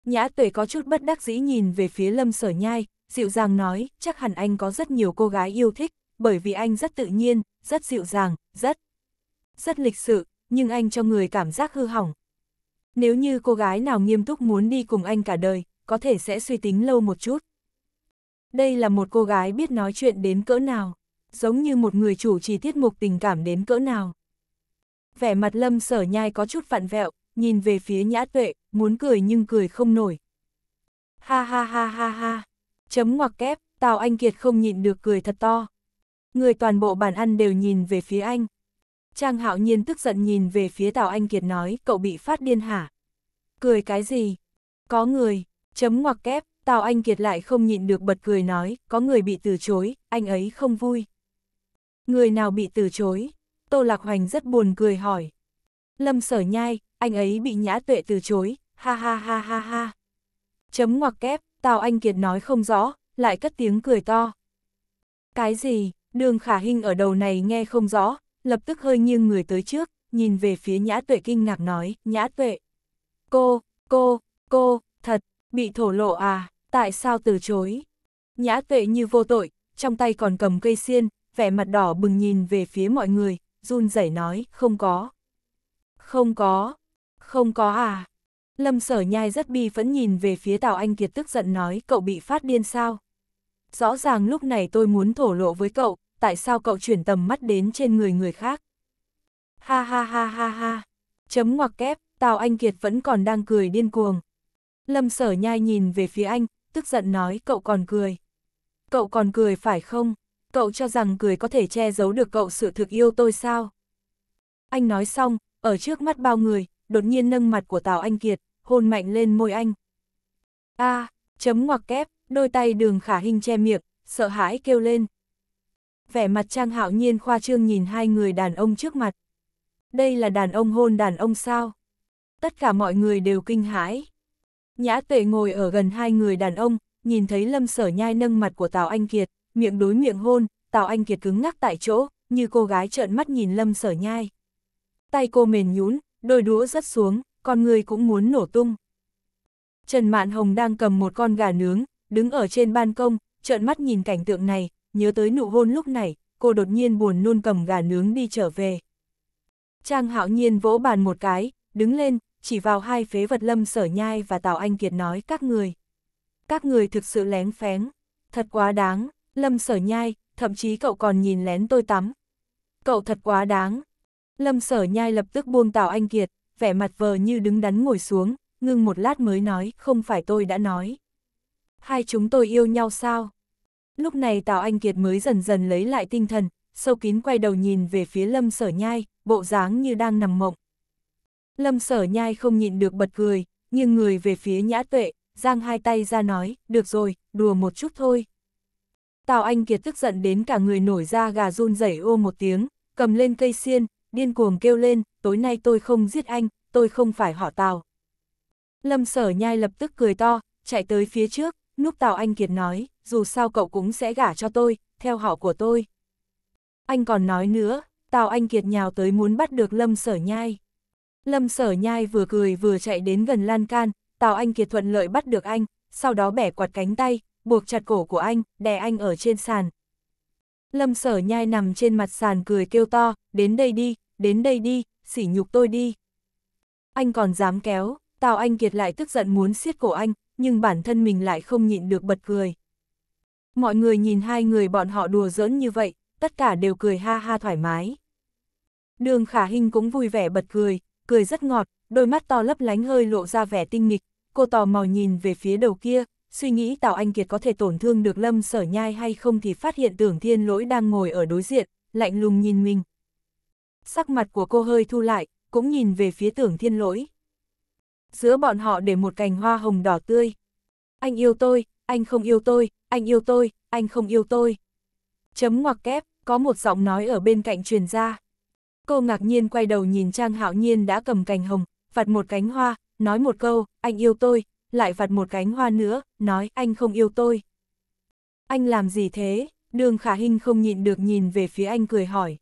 Nhã Tuệ có chút bất đắc dĩ nhìn về phía Lâm Sở Nhai, dịu dàng nói, chắc hẳn anh có rất nhiều cô gái yêu thích, bởi vì anh rất tự nhiên, rất dịu dàng, rất, rất lịch sự, nhưng anh cho người cảm giác hư hỏng. Nếu như cô gái nào nghiêm túc muốn đi cùng anh cả đời, có thể sẽ suy tính lâu một chút. Đây là một cô gái biết nói chuyện đến cỡ nào, giống như một người chủ trì tiết mục tình cảm đến cỡ nào. Vẻ mặt lâm sở nhai có chút vặn vẹo, nhìn về phía nhã tuệ, muốn cười nhưng cười không nổi. Ha ha ha ha ha chấm ngoặc kép, Tào Anh Kiệt không nhịn được cười thật to. Người toàn bộ bàn ăn đều nhìn về phía anh. Trang hạo nhiên tức giận nhìn về phía Tào Anh Kiệt nói, cậu bị phát điên hả? Cười cái gì? Có người, chấm ngoặc kép, Tào Anh Kiệt lại không nhịn được bật cười nói, có người bị từ chối, anh ấy không vui. Người nào bị từ chối? Tô Lạc Hoành rất buồn cười hỏi. Lâm sở nhai, anh ấy bị nhã tuệ từ chối, ha ha ha ha ha. Chấm ngoặc kép, Tào Anh Kiệt nói không rõ, lại cất tiếng cười to. Cái gì, đường khả hình ở đầu này nghe không rõ, lập tức hơi nghiêng người tới trước, nhìn về phía nhã tuệ kinh ngạc nói, nhã tuệ. Cô, cô, cô, thật, bị thổ lộ à, tại sao từ chối? Nhã tuệ như vô tội, trong tay còn cầm cây xiên, vẻ mặt đỏ bừng nhìn về phía mọi người, run rẩy nói, không có. Không có, không có à, Lâm sở nhai rất bi phẫn nhìn về phía Tào Anh Kiệt tức giận nói cậu bị phát điên sao. Rõ ràng lúc này tôi muốn thổ lộ với cậu, tại sao cậu chuyển tầm mắt đến trên người người khác. Ha ha ha ha ha, chấm ngoặc kép, Tào Anh Kiệt vẫn còn đang cười điên cuồng. Lâm sở nhai nhìn về phía anh, tức giận nói cậu còn cười. Cậu còn cười phải không? Cậu cho rằng cười có thể che giấu được cậu sự thực yêu tôi sao? Anh nói xong, ở trước mắt bao người, đột nhiên nâng mặt của Tào Anh Kiệt, hôn mạnh lên môi anh. A, à, chấm ngoặc kép, đôi tay đường khả hình che miệng, sợ hãi kêu lên. Vẻ mặt Trang Hạo Nhiên khoa trương nhìn hai người đàn ông trước mặt. Đây là đàn ông hôn đàn ông sao? Tất cả mọi người đều kinh hãi. Nhã tệ ngồi ở gần hai người đàn ông, nhìn thấy lâm sở nhai nâng mặt của Tào Anh Kiệt, miệng đối miệng hôn, Tào Anh Kiệt cứng ngắc tại chỗ, như cô gái trợn mắt nhìn lâm sở nhai. Tay cô mềm nhún, đôi đũa rất xuống, con người cũng muốn nổ tung. Trần Mạn Hồng đang cầm một con gà nướng, đứng ở trên ban công, trợn mắt nhìn cảnh tượng này, nhớ tới nụ hôn lúc này, cô đột nhiên buồn nôn cầm gà nướng đi trở về. Trang hạo nhiên vỗ bàn một cái, đứng lên, chỉ vào hai phế vật lâm sở nhai và Tào Anh Kiệt nói các người. Các người thực sự lén phén, thật quá đáng, lâm sở nhai, thậm chí cậu còn nhìn lén tôi tắm. Cậu thật quá đáng. Lâm sở nhai lập tức buông Tào Anh Kiệt, vẻ mặt vờ như đứng đắn ngồi xuống, ngưng một lát mới nói, không phải tôi đã nói. Hai chúng tôi yêu nhau sao? Lúc này Tào Anh Kiệt mới dần dần lấy lại tinh thần, sâu kín quay đầu nhìn về phía Lâm Sở Nhai, bộ dáng như đang nằm mộng. Lâm Sở Nhai không nhịn được bật cười, nhưng người về phía Nhã Tuệ, giang hai tay ra nói, được rồi, đùa một chút thôi. Tào Anh Kiệt tức giận đến cả người nổi da gà run rẩy ô một tiếng, cầm lên cây xiên, điên cuồng kêu lên, tối nay tôi không giết anh, tôi không phải họ Tào. Lâm sở nhai lập tức cười to, chạy tới phía trước, núp Tào Anh Kiệt nói, dù sao cậu cũng sẽ gả cho tôi, theo họ của tôi. Anh còn nói nữa, Tào Anh Kiệt nhào tới muốn bắt được Lâm sở nhai. Lâm sở nhai vừa cười vừa chạy đến gần lan can, Tào Anh Kiệt thuận lợi bắt được anh, sau đó bẻ quạt cánh tay, buộc chặt cổ của anh, đè anh ở trên sàn, Lâm sở nhai nằm trên mặt sàn cười kêu to, đến đây đi, đến đây đi, sỉ nhục tôi đi. Anh còn dám kéo, Tào Anh Kiệt lại tức giận muốn siết cổ anh, nhưng bản thân mình lại không nhịn được bật cười. Mọi người nhìn hai người bọn họ đùa giỡn như vậy, tất cả đều cười ha ha thoải mái. Đường khả hình cũng vui vẻ bật cười, cười rất ngọt, đôi mắt to lấp lánh hơi lộ ra vẻ tinh nghịch, cô tò mò nhìn về phía đầu kia, suy nghĩ Tào Anh Kiệt có thể tổn thương được Lâm Sở Nhai hay không thì phát hiện tưởng thiên lỗi đang ngồi ở đối diện, lạnh lùng nhìn mình. Sắc mặt của cô hơi thu lại, cũng nhìn về phía tưởng thiên lỗi. Giữa bọn họ để một cành hoa hồng đỏ tươi. Anh yêu tôi, anh không yêu tôi, anh yêu tôi, anh không yêu tôi. Chấm ngoặc kép, có một giọng nói ở bên cạnh truyền ra. Cô ngạc nhiên quay đầu nhìn Trang Hạo Nhiên đã cầm cành hồng, vặt một cánh hoa, nói một câu, anh yêu tôi, lại vặt một cánh hoa nữa, nói anh không yêu tôi. Anh làm gì thế? Đường khả hinh không nhịn được nhìn về phía anh cười hỏi.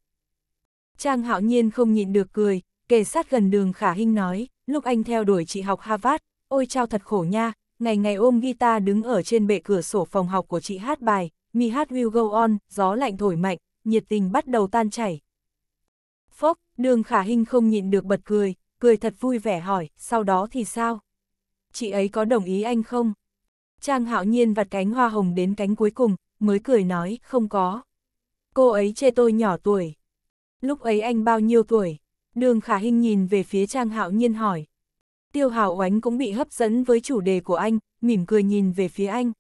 Trang hạo nhiên không nhịn được cười, kề sát gần đường khả hinh nói, lúc anh theo đuổi chị học Harvard, ôi trao thật khổ nha, ngày ngày ôm guitar đứng ở trên bệ cửa sổ phòng học của chị hát bài, mi hát will go on, gió lạnh thổi mạnh, nhiệt tình bắt đầu tan chảy. Phốc, đường khả hinh không nhịn được bật cười, cười thật vui vẻ hỏi, sau đó thì sao? chị ấy có đồng ý anh không? Trang hạo nhiên vặt cánh hoa hồng đến cánh cuối cùng, mới cười nói, không có. Cô ấy chê tôi nhỏ tuổi. Lúc ấy anh bao nhiêu tuổi? Đường khả hình nhìn về phía Trang hạo nhiên hỏi. Tiêu hạo oánh cũng bị hấp dẫn với chủ đề của anh, mỉm cười nhìn về phía anh.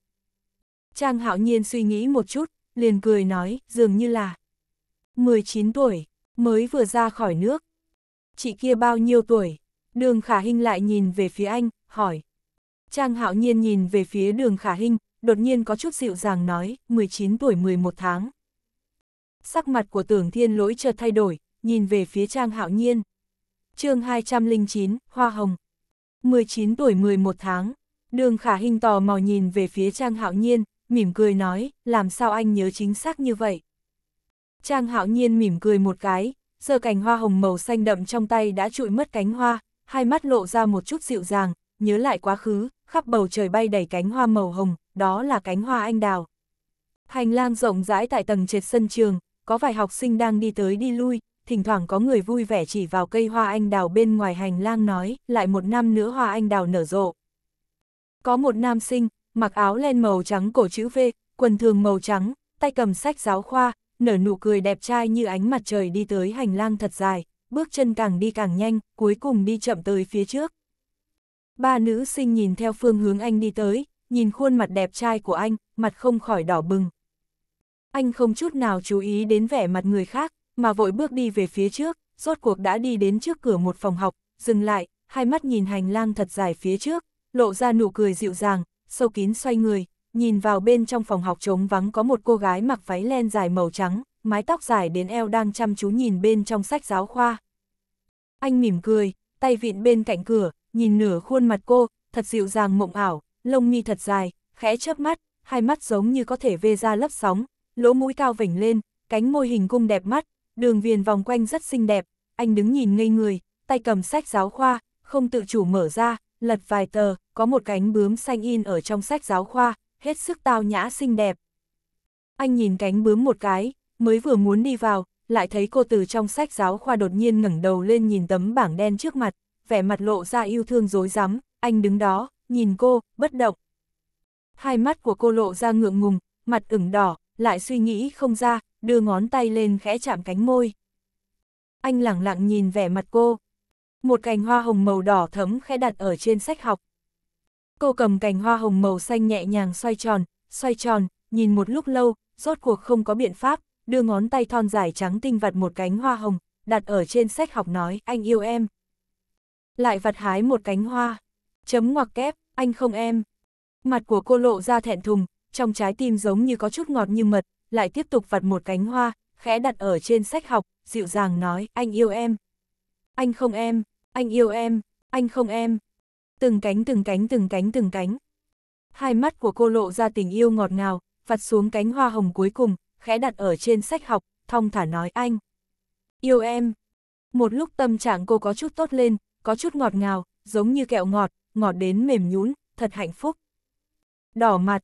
Trang hạo nhiên suy nghĩ một chút, liền cười nói, dường như là 19 tuổi, mới vừa ra khỏi nước. Chị kia bao nhiêu tuổi? Đường khả hình lại nhìn về phía anh, hỏi. Trang hạo nhiên nhìn về phía đường khả hình, đột nhiên có chút dịu dàng nói, 19 tuổi 11 tháng. Sắc mặt của tưởng thiên lỗi chợt thay đổi, nhìn về phía trang hạo nhiên. chương 209, Hoa Hồng. 19 tuổi 11 tháng, đường khả hình tò mò nhìn về phía trang hạo nhiên, mỉm cười nói, làm sao anh nhớ chính xác như vậy. Trang hạo nhiên mỉm cười một cái, giờ cành hoa hồng màu xanh đậm trong tay đã trụi mất cánh hoa, hai mắt lộ ra một chút dịu dàng, nhớ lại quá khứ, khắp bầu trời bay đầy cánh hoa màu hồng, đó là cánh hoa anh đào. Hành lang rộng rãi tại tầng trệt sân trường, có vài học sinh đang đi tới đi lui, thỉnh thoảng có người vui vẻ chỉ vào cây hoa anh đào bên ngoài hành lang nói, lại một năm nữa hoa anh đào nở rộ. Có một nam sinh, mặc áo len màu trắng cổ chữ V, quần thường màu trắng, tay cầm sách giáo khoa, nở nụ cười đẹp trai như ánh mặt trời đi tới hành lang thật dài, bước chân càng đi càng nhanh, cuối cùng đi chậm tới phía trước. Ba nữ sinh nhìn theo phương hướng anh đi tới, nhìn khuôn mặt đẹp trai của anh, mặt không khỏi đỏ bừng. Anh không chút nào chú ý đến vẻ mặt người khác, mà vội bước đi về phía trước, rốt cuộc đã đi đến trước cửa một phòng học, dừng lại, hai mắt nhìn hành lang thật dài phía trước, lộ ra nụ cười dịu dàng, sâu kín xoay người, nhìn vào bên trong phòng học trống vắng có một cô gái mặc váy len dài màu trắng, mái tóc dài đến eo đang chăm chú nhìn bên trong sách giáo khoa. Anh mỉm cười, tay vịn bên cạnh cửa, nhìn nửa khuôn mặt cô, thật dịu dàng mộng ảo, lông mi thật dài, khẽ chớp mắt, hai mắt giống như có thể vê ra lấp sóng, lỗ mũi cao vểnh lên, cánh môi hình cung đẹp mắt, đường viền vòng quanh rất xinh đẹp, anh đứng nhìn ngây người, tay cầm sách giáo khoa, không tự chủ mở ra, lật vài tờ, có một cánh bướm xanh in ở trong sách giáo khoa, hết sức tao nhã xinh đẹp. Anh nhìn cánh bướm một cái, mới vừa muốn đi vào, lại thấy cô từ trong sách giáo khoa đột nhiên ngẩng đầu lên nhìn tấm bảng đen trước mặt, vẻ mặt lộ ra yêu thương dối rắm anh đứng đó, nhìn cô, bất động. Hai mắt của cô lộ ra ngượng ngùng, mặt ửng đỏ, lại suy nghĩ không ra, đưa ngón tay lên khẽ chạm cánh môi. Anh lặng lặng nhìn vẻ mặt cô. Một cành hoa hồng màu đỏ thấm khẽ đặt ở trên sách học. Cô cầm cành hoa hồng màu xanh nhẹ nhàng xoay tròn, xoay tròn, nhìn một lúc lâu, rốt cuộc không có biện pháp, đưa ngón tay thon dài trắng tinh vặt một cánh hoa hồng, đặt ở trên sách học nói anh yêu em lại vặt hái một cánh hoa. Chấm ngoặc kép, anh không em. Mặt của cô lộ ra thẹn thùng, trong trái tim giống như có chút ngọt như mật, lại tiếp tục vặt một cánh hoa, khẽ đặt ở trên sách học, dịu dàng nói, anh yêu em. Anh không em, anh yêu em, anh không em. Từng cánh từng cánh từng cánh từng cánh. Hai mắt của cô lộ ra tình yêu ngọt ngào, vặt xuống cánh hoa hồng cuối cùng, khẽ đặt ở trên sách học, thong thả nói anh. Yêu em. Một lúc tâm trạng cô có chút tốt lên, có chút ngọt ngào, giống như kẹo ngọt, ngọt đến mềm nhún, thật hạnh phúc. Đỏ mặt,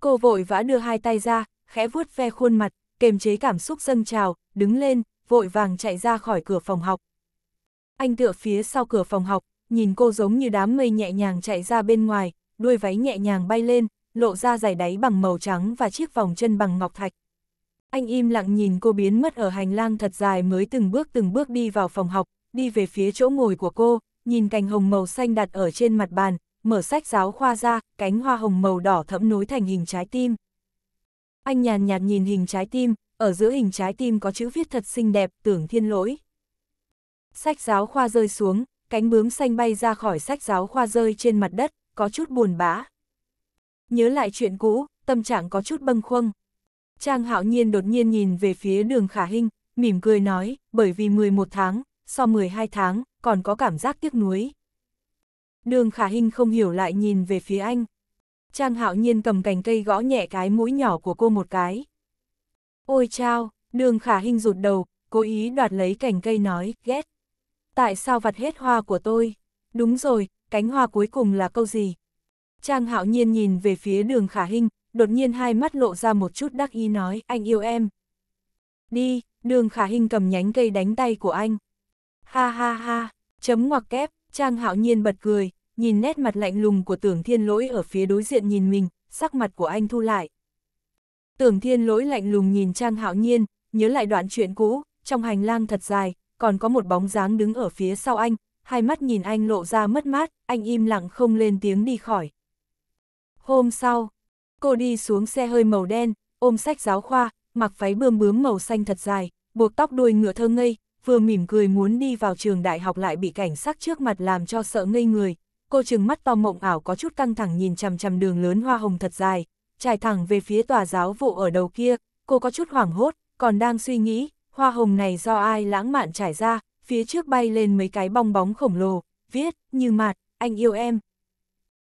cô vội vã đưa hai tay ra, khẽ vuốt ve khuôn mặt, kềm chế cảm xúc dâng trào, đứng lên, vội vàng chạy ra khỏi cửa phòng học. Anh tựa phía sau cửa phòng học, nhìn cô giống như đám mây nhẹ nhàng chạy ra bên ngoài, đuôi váy nhẹ nhàng bay lên, lộ ra giày đáy bằng màu trắng và chiếc vòng chân bằng ngọc thạch. Anh im lặng nhìn cô biến mất ở hành lang thật dài mới từng bước từng bước đi vào phòng học, đi về phía chỗ ngồi của cô, nhìn cành hồng màu xanh đặt ở trên mặt bàn, mở sách giáo khoa ra, cánh hoa hồng màu đỏ thẫm nối thành hình trái tim. Anh nhàn nhạt nhìn hình trái tim, ở giữa hình trái tim có chữ viết thật xinh đẹp, tưởng thiên lỗi. Sách giáo khoa rơi xuống, cánh bướm xanh bay ra khỏi sách giáo khoa rơi trên mặt đất, có chút buồn bã. Nhớ lại chuyện cũ, tâm trạng có chút bâng khuâng. Trang hạo nhiên đột nhiên nhìn về phía đường khả hình, mỉm cười nói, bởi vì 11 tháng, so 12 tháng, còn có cảm giác tiếc nuối. Đường khả hình không hiểu lại nhìn về phía anh. Trang hạo nhiên cầm cành cây gõ nhẹ cái mũi nhỏ của cô một cái. Ôi chao, đường khả hình rụt đầu, cố ý đoạt lấy cành cây nói, ghét. Tại sao vặt hết hoa của tôi? Đúng rồi, cánh hoa cuối cùng là câu gì? Trang hạo nhiên nhìn về phía đường khả hình, đột nhiên hai mắt lộ ra một chút đắc ý nói, anh yêu em. Đi, đường khả hình cầm nhánh cây đánh tay của anh. Ha ha ha, Chấm ngoặc kép, Trang Hạo Nhiên bật cười, nhìn nét mặt lạnh lùng của tưởng thiên lỗi ở phía đối diện nhìn mình, sắc mặt của anh thu lại. Tưởng thiên lỗi lạnh lùng nhìn Trang Hạo Nhiên, nhớ lại đoạn chuyện cũ, trong hành lang thật dài, còn có một bóng dáng đứng ở phía sau anh, hai mắt nhìn anh lộ ra mất mát, anh im lặng không lên tiếng đi khỏi. Hôm sau, cô đi xuống xe hơi màu đen, ôm sách giáo khoa, mặc váy bươm bướm màu xanh thật dài, buộc tóc đuôi ngựa thơ ngây, vừa mỉm cười muốn đi vào trường đại học lại bị cảnh sát trước mặt làm cho sợ ngây người. Cô trừng mắt to mộng ảo có chút căng thẳng nhìn chằm chằm đường lớn hoa hồng thật dài, trải thẳng về phía tòa giáo vụ ở đầu kia, cô có chút hoảng hốt, còn đang suy nghĩ, hoa hồng này do ai lãng mạn trải ra, phía trước bay lên mấy cái bong bóng khổng lồ, viết, như mạt, anh yêu em.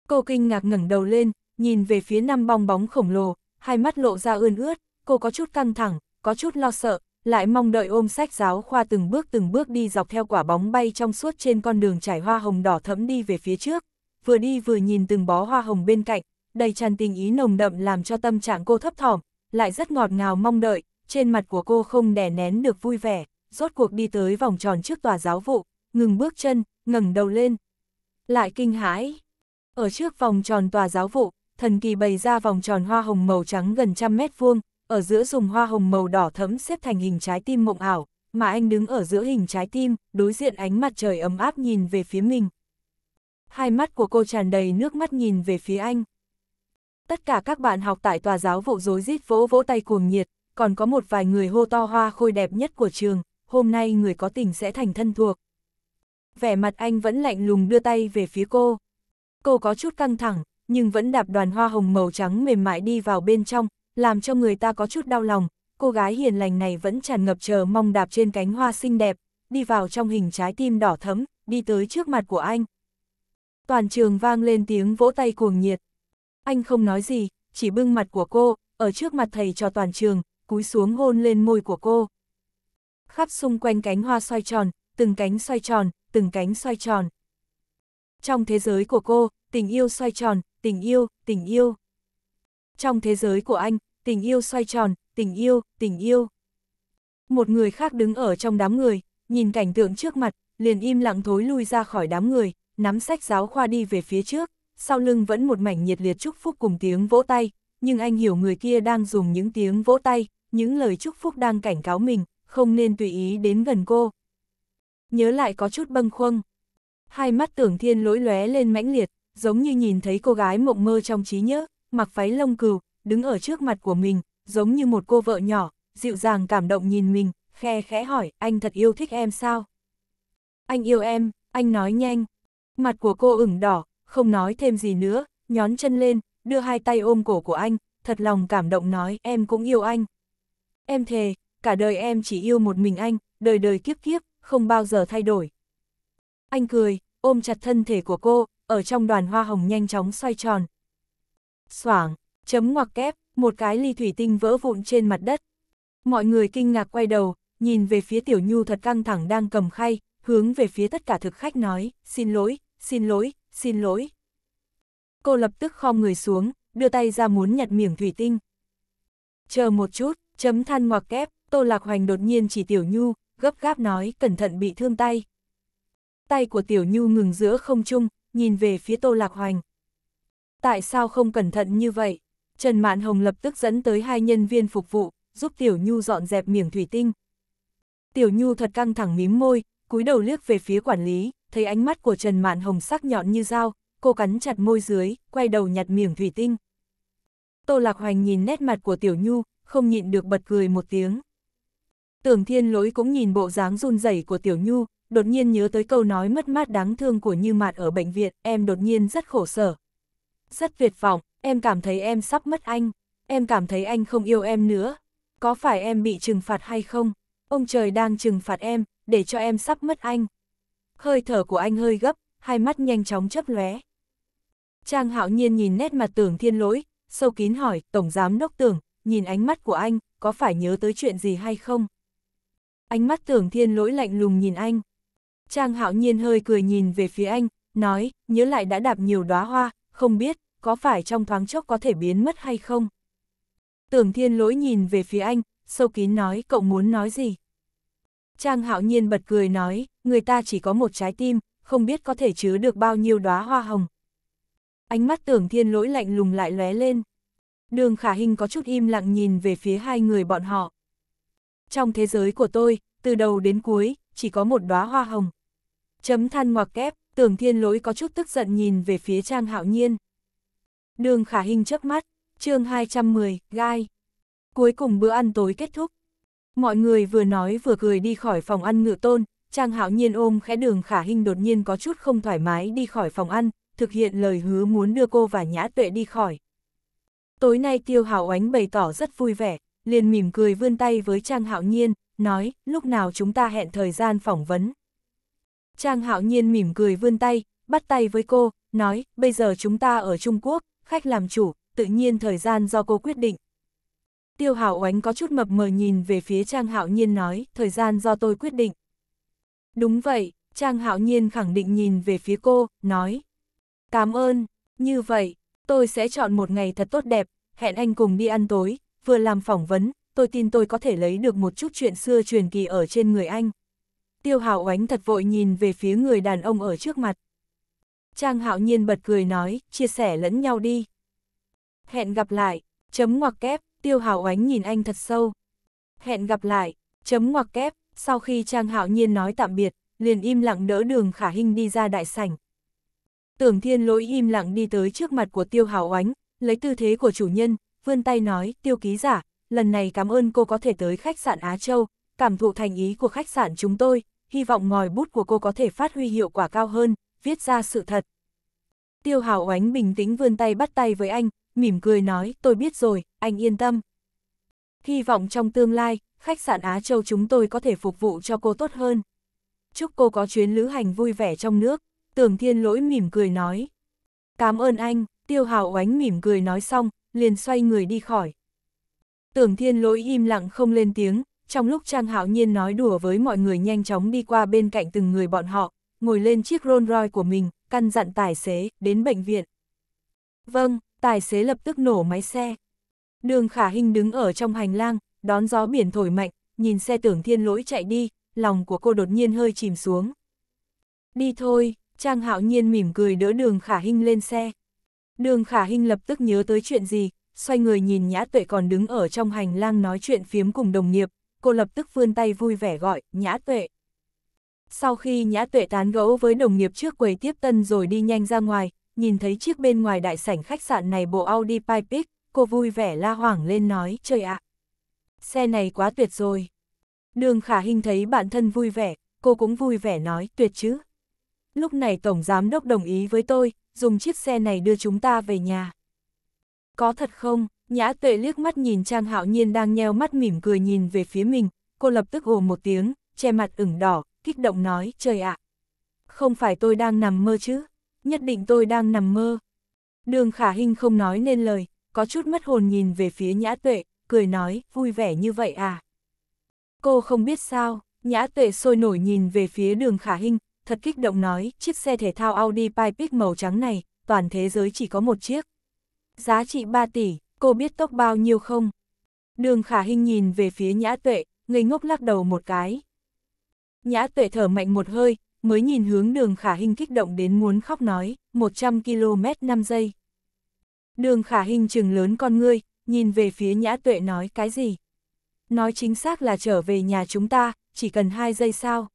Cô kinh ngạc ngẩng đầu lên, nhìn về phía năm bong bóng khổng lồ, hai mắt lộ ra ươn ướt, cô có chút căng thẳng, có chút lo sợ, lại mong đợi ôm sách giáo khoa từng bước từng bước đi dọc theo quả bóng bay trong suốt trên con đường trải hoa hồng đỏ thẫm đi về phía trước, vừa đi vừa nhìn từng bó hoa hồng bên cạnh, đầy tràn tình ý nồng đậm làm cho tâm trạng cô thấp thỏm, lại rất ngọt ngào mong đợi, trên mặt của cô không đè nén được vui vẻ, rốt cuộc đi tới vòng tròn trước tòa giáo vụ, ngừng bước chân, ngẩng đầu lên. Lại kinh hãi. Ở trước vòng tròn tòa giáo vụ, thần kỳ bày ra vòng tròn hoa hồng màu trắng gần trăm mét vuông, ở giữa dùng hoa hồng màu đỏ thấm xếp thành hình trái tim mộng ảo, mà anh đứng ở giữa hình trái tim, đối diện ánh mặt trời ấm áp nhìn về phía mình. Hai mắt của cô tràn đầy nước mắt nhìn về phía anh. Tất cả các bạn học tại tòa giáo vụ dối rít vỗ vỗ tay cuồng nhiệt, còn có một vài người hô to hoa khôi đẹp nhất của trường, hôm nay người có tình sẽ thành thân thuộc. Vẻ mặt anh vẫn lạnh lùng đưa tay về phía cô. Cô có chút căng thẳng, nhưng vẫn đạp đoàn hoa hồng màu trắng mềm mại đi vào bên trong, làm cho người ta có chút đau lòng, cô gái hiền lành này vẫn tràn ngập chờ mong đạp trên cánh hoa xinh đẹp, đi vào trong hình trái tim đỏ thấm, đi tới trước mặt của anh. Toàn trường vang lên tiếng vỗ tay cuồng nhiệt. Anh không nói gì, chỉ bưng mặt của cô, ở trước mặt thầy cho toàn trường, cúi xuống hôn lên môi của cô. Khắp xung quanh cánh hoa xoay tròn, từng cánh xoay tròn, từng cánh xoay tròn. Trong thế giới của cô, tình yêu xoay tròn, tình yêu, tình yêu. Trong thế giới của anh, tình yêu xoay tròn, tình yêu, tình yêu. Một người khác đứng ở trong đám người, nhìn cảnh tượng trước mặt, liền im lặng thối lui ra khỏi đám người, nắm sách giáo khoa đi về phía trước, sau lưng vẫn một mảnh nhiệt liệt chúc phúc cùng tiếng vỗ tay, nhưng anh hiểu người kia đang dùng những tiếng vỗ tay, những lời chúc phúc đang cảnh cáo mình, không nên tùy ý đến gần cô. Nhớ lại có chút bâng khuâng. Hai mắt tưởng thiên lỗi lóe lên mãnh liệt, giống như nhìn thấy cô gái mộng mơ trong trí nhớ, mặc váy lông cừu, đứng ở trước mặt của mình, giống như một cô vợ nhỏ, dịu dàng cảm động nhìn mình, khe khẽ hỏi, anh thật yêu thích em sao? Anh yêu em, anh nói nhanh. Mặt của cô ửng đỏ, không nói thêm gì nữa, nhón chân lên, đưa hai tay ôm cổ của anh, thật lòng cảm động nói, em cũng yêu anh. Em thề, cả đời em chỉ yêu một mình anh, đời đời kiếp kiếp, không bao giờ thay đổi. Anh cười, ôm chặt thân thể của cô, ở trong đoàn hoa hồng nhanh chóng xoay tròn. Soảng! chấm ngoặc kép, một cái ly thủy tinh vỡ vụn trên mặt đất. Mọi người kinh ngạc quay đầu, nhìn về phía tiểu nhu thật căng thẳng đang cầm khay, hướng về phía tất cả thực khách nói, xin lỗi, xin lỗi, xin lỗi. Cô lập tức khom người xuống, đưa tay ra muốn nhặt miếng thủy tinh. Chờ một chút, chấm than ngoặc kép, Tô Lạc Hoành đột nhiên chỉ Tiểu Nhu, gấp gáp nói cẩn thận bị thương tay. Tay của Tiểu Nhu ngừng giữa không trung, nhìn về phía Tô Lạc Hoành. Tại sao không cẩn thận như vậy? Trần Mạn Hồng lập tức dẫn tới hai nhân viên phục vụ, giúp Tiểu Nhu dọn dẹp miếng thủy tinh. Tiểu Nhu thật căng thẳng mím môi, cúi đầu liếc về phía quản lý, thấy ánh mắt của Trần Mạn Hồng sắc nhọn như dao, cô cắn chặt môi dưới, quay đầu nhặt miếng thủy tinh. Tô Lạc Hoành nhìn nét mặt của Tiểu Nhu, không nhịn được bật cười một tiếng. Tưởng Thiên Lỗi cũng nhìn bộ dáng run rẩy của Tiểu Nhu, đột nhiên nhớ tới câu nói mất mát đáng thương của Như Mạt ở bệnh viện, em đột nhiên rất khổ sở. Rất tuyệt vọng, em cảm thấy em sắp mất anh, em cảm thấy anh không yêu em nữa. Có phải em bị trừng phạt hay không? Ông trời đang trừng phạt em, để cho em sắp mất anh. Hơi thở của anh hơi gấp, hai mắt nhanh chóng chấp lóe. Trang hạo nhiên nhìn nét mặt tưởng thiên lỗi, sâu kín hỏi, Tổng Giám Đốc Tưởng, nhìn ánh mắt của anh, có phải nhớ tới chuyện gì hay không? Ánh mắt tưởng thiên lỗi lạnh lùng nhìn anh. Trang hạo nhiên hơi cười nhìn về phía anh, nói, nhớ lại đã đạp nhiều đóa hoa, không biết, có phải trong thoáng chốc có thể biến mất hay không? Tưởng thiên lỗi nhìn về phía anh, sâu kín nói cậu muốn nói gì? Trang hạo nhiên bật cười nói, người ta chỉ có một trái tim, không biết có thể chứa được bao nhiêu đóa hoa hồng. Ánh mắt tưởng thiên lỗi lạnh lùng lại lóe lên. Đường khả hình có chút im lặng nhìn về phía hai người bọn họ. Trong thế giới của tôi, từ đầu đến cuối, chỉ có một đóa hoa hồng. Chấm than ngoặc kép, tưởng thiên lỗi có chút tức giận nhìn về phía Trang Hạo Nhiên. Đường khả hình chớp mắt, chương 210, gai. Cuối cùng bữa ăn tối kết thúc. Mọi người vừa nói vừa cười đi khỏi phòng ăn ngựa tôn, Trang Hạo Nhiên ôm khẽ đường khả hình đột nhiên có chút không thoải mái đi khỏi phòng ăn, thực hiện lời hứa muốn đưa cô và Nhã Tuệ đi khỏi. Tối nay Tiêu Hảo Oánh bày tỏ rất vui vẻ, liền mỉm cười vươn tay với Trang Hạo Nhiên, nói, lúc nào chúng ta hẹn thời gian phỏng vấn. Trang Hạo Nhiên mỉm cười vươn tay, bắt tay với cô, nói, bây giờ chúng ta ở Trung Quốc, khách làm chủ, tự nhiên thời gian do cô quyết định. Tiêu Hảo Oánh có chút mập mờ nhìn về phía Trang Hạo Nhiên nói, thời gian do tôi quyết định. Đúng vậy, Trang Hạo Nhiên khẳng định nhìn về phía cô, nói. Cảm ơn, như vậy, tôi sẽ chọn một ngày thật tốt đẹp, hẹn anh cùng đi ăn tối, vừa làm phỏng vấn, tôi tin tôi có thể lấy được một chút chuyện xưa truyền kỳ ở trên người anh. Tiêu Hảo Oánh thật vội nhìn về phía người đàn ông ở trước mặt. Trang hạo nhiên bật cười nói, chia sẻ lẫn nhau đi. Hẹn gặp lại, chấm ngoặc kép, tiêu hảo ánh nhìn anh thật sâu. Hẹn gặp lại, chấm ngoặc kép, sau khi Trang hạo nhiên nói tạm biệt, liền im lặng đỡ đường khả Hinh đi ra đại sảnh. Tưởng thiên lỗi im lặng đi tới trước mặt của tiêu hảo ánh, lấy tư thế của chủ nhân, vươn tay nói, tiêu ký giả, lần này cảm ơn cô có thể tới khách sạn Á Châu, cảm thụ thành ý của khách sạn chúng tôi, hy vọng ngòi bút của cô có thể phát huy hiệu quả cao hơn, viết ra sự thật. Tiêu Hảo Oánh bình tĩnh vươn tay bắt tay với anh, mỉm cười nói, tôi biết rồi, anh yên tâm. Hy vọng trong tương lai, khách sạn Á Châu chúng tôi có thể phục vụ cho cô tốt hơn. Chúc cô có chuyến lữ hành vui vẻ trong nước, Tưởng Thiên Lỗi mỉm cười nói. Cảm ơn anh, Tiêu Hảo Oánh mỉm cười nói xong, liền xoay người đi khỏi. Tưởng Thiên Lỗi im lặng không lên tiếng, trong lúc Trang Hảo Nhiên nói đùa với mọi người nhanh chóng đi qua bên cạnh từng người bọn họ, ngồi lên chiếc Rolls Royce của mình, căn dặn tài xế, đến bệnh viện. Vâng, tài xế lập tức nổ máy xe. Đường khả Hinh đứng ở trong hành lang, đón gió biển thổi mạnh, nhìn xe tưởng thiên lỗi chạy đi, lòng của cô đột nhiên hơi chìm xuống. Đi thôi, Trang hạo nhiên mỉm cười đỡ đường khả Hinh lên xe. Đường khả Hinh lập tức nhớ tới chuyện gì, xoay người nhìn nhã tuệ còn đứng ở trong hành lang nói chuyện phiếm cùng đồng nghiệp, cô lập tức vươn tay vui vẻ gọi, nhã tuệ. Sau khi Nhã Tuệ tán gẫu với đồng nghiệp trước quầy tiếp tân rồi đi nhanh ra ngoài, nhìn thấy chiếc bên ngoài đại sảnh khách sạn này bộ Audi Pipic, cô vui vẻ la hoảng lên nói, trời ạ, xe này quá tuyệt rồi. Đường Khả Hinh thấy bản thân vui vẻ, cô cũng vui vẻ nói, tuyệt chứ. Lúc này Tổng Giám Đốc đồng ý với tôi, dùng chiếc xe này đưa chúng ta về nhà. Có thật không? Nhã Tuệ liếc mắt nhìn Trang Hạo Nhiên đang nheo mắt mỉm cười nhìn về phía mình, cô lập tức ồ một tiếng, che mặt ửng đỏ, kích động nói, trời ạ! không phải tôi đang nằm mơ chứ, nhất định tôi đang nằm mơ. Đường khả hình không nói nên lời, có chút mất hồn nhìn về phía nhã tuệ, cười nói, vui vẻ như vậy à. Cô không biết sao, nhã tuệ sôi nổi nhìn về phía đường khả hình, thật kích động nói, chiếc xe thể thao Audi Pipic màu trắng này, toàn thế giới chỉ có một chiếc. Giá trị 3 tỷ, cô biết tốc bao nhiêu không? Đường khả hình nhìn về phía nhã tuệ, ngây ngốc lắc đầu một cái, Nhã tuệ thở mạnh một hơi, mới nhìn hướng đường khả hình kích động đến muốn khóc nói, 100 km 5 giây. Đường khả hình trừng lớn con ngươi, nhìn về phía nhã tuệ nói cái gì? Nói chính xác là trở về nhà chúng ta, chỉ cần 2 giây sao?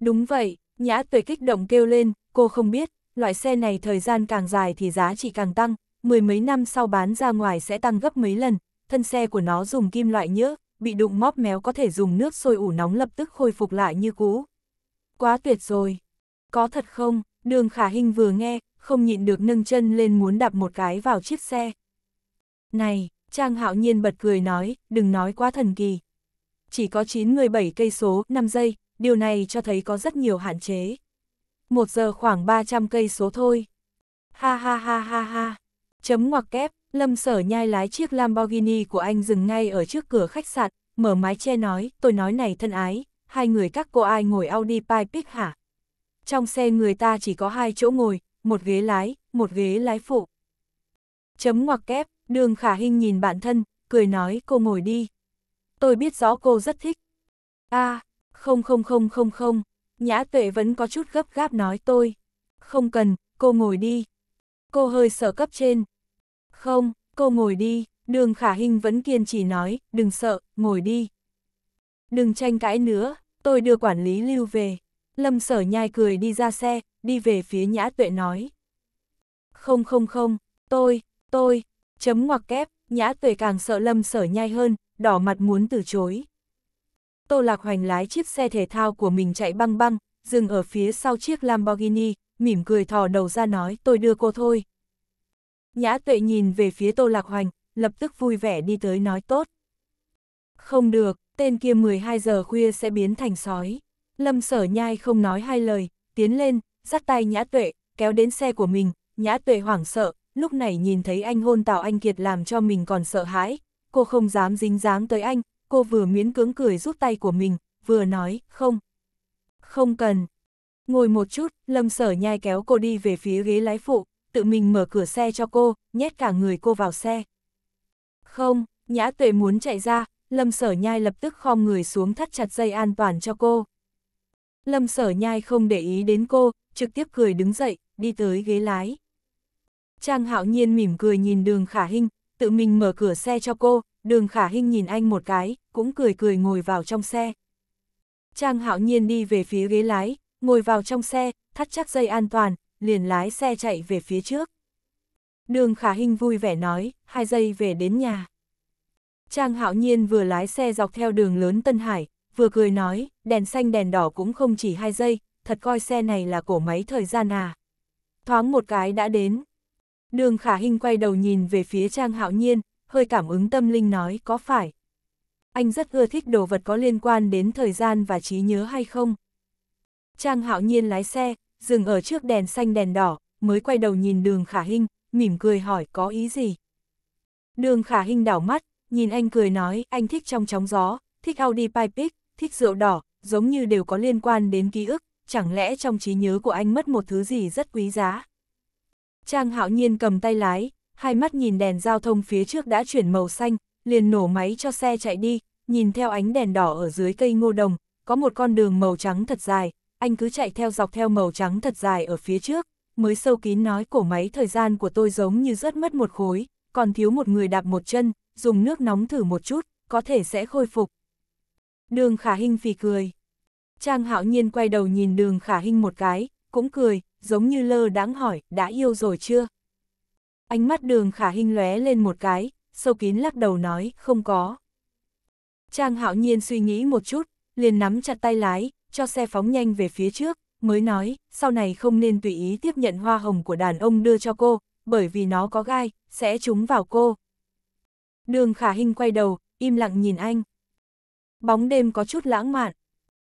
Đúng vậy, nhã tuệ kích động kêu lên, cô không biết, loại xe này thời gian càng dài thì giá trị càng tăng, mười mấy năm sau bán ra ngoài sẽ tăng gấp mấy lần, thân xe của nó dùng kim loại nhỡ, bị đụng móp méo có thể dùng nước sôi ủ nóng lập tức khôi phục lại như cũ. Quá tuyệt rồi! Có thật không? Đường khả hình vừa nghe, không nhịn được nâng chân lên muốn đạp một cái vào chiếc xe. Này, Trang hạo nhiên bật cười nói, đừng nói quá thần kỳ. Chỉ có 9 người 7 cây số, 5 giây, điều này cho thấy có rất nhiều hạn chế. Một giờ khoảng 300 cây số thôi. Ha ha ha ha ha. Chấm ngoặc kép, Lâm sở nhai lái chiếc Lamborghini của anh dừng ngay ở trước cửa khách sạn, mở mái che nói, tôi nói này thân ái, hai người các cô ai ngồi Audi Pipic hả? Trong xe người ta chỉ có hai chỗ ngồi, một ghế lái, một ghế lái phụ. Chấm ngoặc kép, đường khả hình nhìn bản thân, cười nói cô ngồi đi. Tôi biết rõ cô rất thích. a không không không không không, nhã tuệ vẫn có chút gấp gáp nói tôi. Không cần, cô ngồi đi. Cô hơi sợ cấp trên, không, cô ngồi đi, đường khả hình vẫn kiên trì nói, đừng sợ, ngồi đi. Đừng tranh cãi nữa, tôi đưa quản lý lưu về. Lâm sở nhai cười đi ra xe, đi về phía nhã tuệ nói. Không không không, tôi, tôi, chấm ngoặc kép, nhã tuệ càng sợ lâm sở nhai hơn, đỏ mặt muốn từ chối. Tô Lạc Hoành lái chiếc xe thể thao của mình chạy băng băng, dừng ở phía sau chiếc Lamborghini, mỉm cười thò đầu ra nói tôi đưa cô thôi. Nhã tuệ nhìn về phía Tô Lạc Hoành, lập tức vui vẻ đi tới nói tốt. Không được, tên kia 12 giờ khuya sẽ biến thành sói. Lâm sở nhai không nói hai lời, tiến lên, dắt tay nhã tuệ, kéo đến xe của mình, nhã tuệ hoảng sợ, lúc này nhìn thấy anh hôn Tào Anh Kiệt làm cho mình còn sợ hãi. Cô không dám dính dáng tới anh, cô vừa miễn cưỡng cười rút tay của mình, vừa nói, không. Không cần. Ngồi một chút, lâm sở nhai kéo cô đi về phía ghế lái phụ, tự mình mở cửa xe cho cô, nhét cả người cô vào xe. Không, nhã tuệ muốn chạy ra, lâm sở nhai lập tức khom người xuống thắt chặt dây an toàn cho cô. Lâm sở nhai không để ý đến cô, trực tiếp cười đứng dậy, đi tới ghế lái. Trang hạo nhiên mỉm cười nhìn đường khả hinh, tự mình mở cửa xe cho cô, đường khả hinh nhìn anh một cái, cũng cười cười ngồi vào trong xe. Trang hạo nhiên đi về phía ghế lái, ngồi vào trong xe, thắt chắc dây an toàn, liền lái xe chạy về phía trước. Đường Khả Hinh vui vẻ nói, hai giây về đến nhà. Trang Hạo Nhiên vừa lái xe dọc theo đường lớn Tân Hải, vừa cười nói, đèn xanh đèn đỏ cũng không chỉ hai giây, thật coi xe này là cổ máy thời gian à. Thoáng một cái đã đến. Đường Khả Hinh quay đầu nhìn về phía Trang Hạo Nhiên, hơi cảm ứng tâm linh nói có phải. Anh rất ưa thích đồ vật có liên quan đến thời gian và trí nhớ hay không? Trang Hạo Nhiên lái xe, dừng ở trước đèn xanh đèn đỏ, mới quay đầu nhìn đường khả hình mỉm cười hỏi có ý gì. Đường khả hình đảo mắt, nhìn anh cười nói anh thích trong chóng gió, thích Audi Pipic, thích rượu đỏ, giống như đều có liên quan đến ký ức, chẳng lẽ trong trí nhớ của anh mất một thứ gì rất quý giá. Trang hạo nhiên cầm tay lái, hai mắt nhìn đèn giao thông phía trước đã chuyển màu xanh, liền nổ máy cho xe chạy đi, nhìn theo ánh đèn đỏ ở dưới cây ngô đồng, có một con đường màu trắng thật dài, anh cứ chạy theo dọc theo màu trắng thật dài ở phía trước, mới sâu kín nói cổ máy thời gian của tôi giống như rớt mất một khối, còn thiếu một người đạp một chân, dùng nước nóng thử một chút, có thể sẽ khôi phục. Đường khả hình phì cười. Trang hạo nhiên quay đầu nhìn đường khả hình một cái, cũng cười, giống như lơ đáng hỏi, đã yêu rồi chưa? Ánh mắt đường khả hình lóe lên một cái, sâu kín lắc đầu nói, không có. Trang hạo nhiên suy nghĩ một chút, liền nắm chặt tay lái, cho xe phóng nhanh về phía trước, mới nói, sau này không nên tùy ý tiếp nhận hoa hồng của đàn ông đưa cho cô, bởi vì nó có gai, sẽ trúng vào cô. Đường khả hình quay đầu, im lặng nhìn anh. Bóng đêm có chút lãng mạn.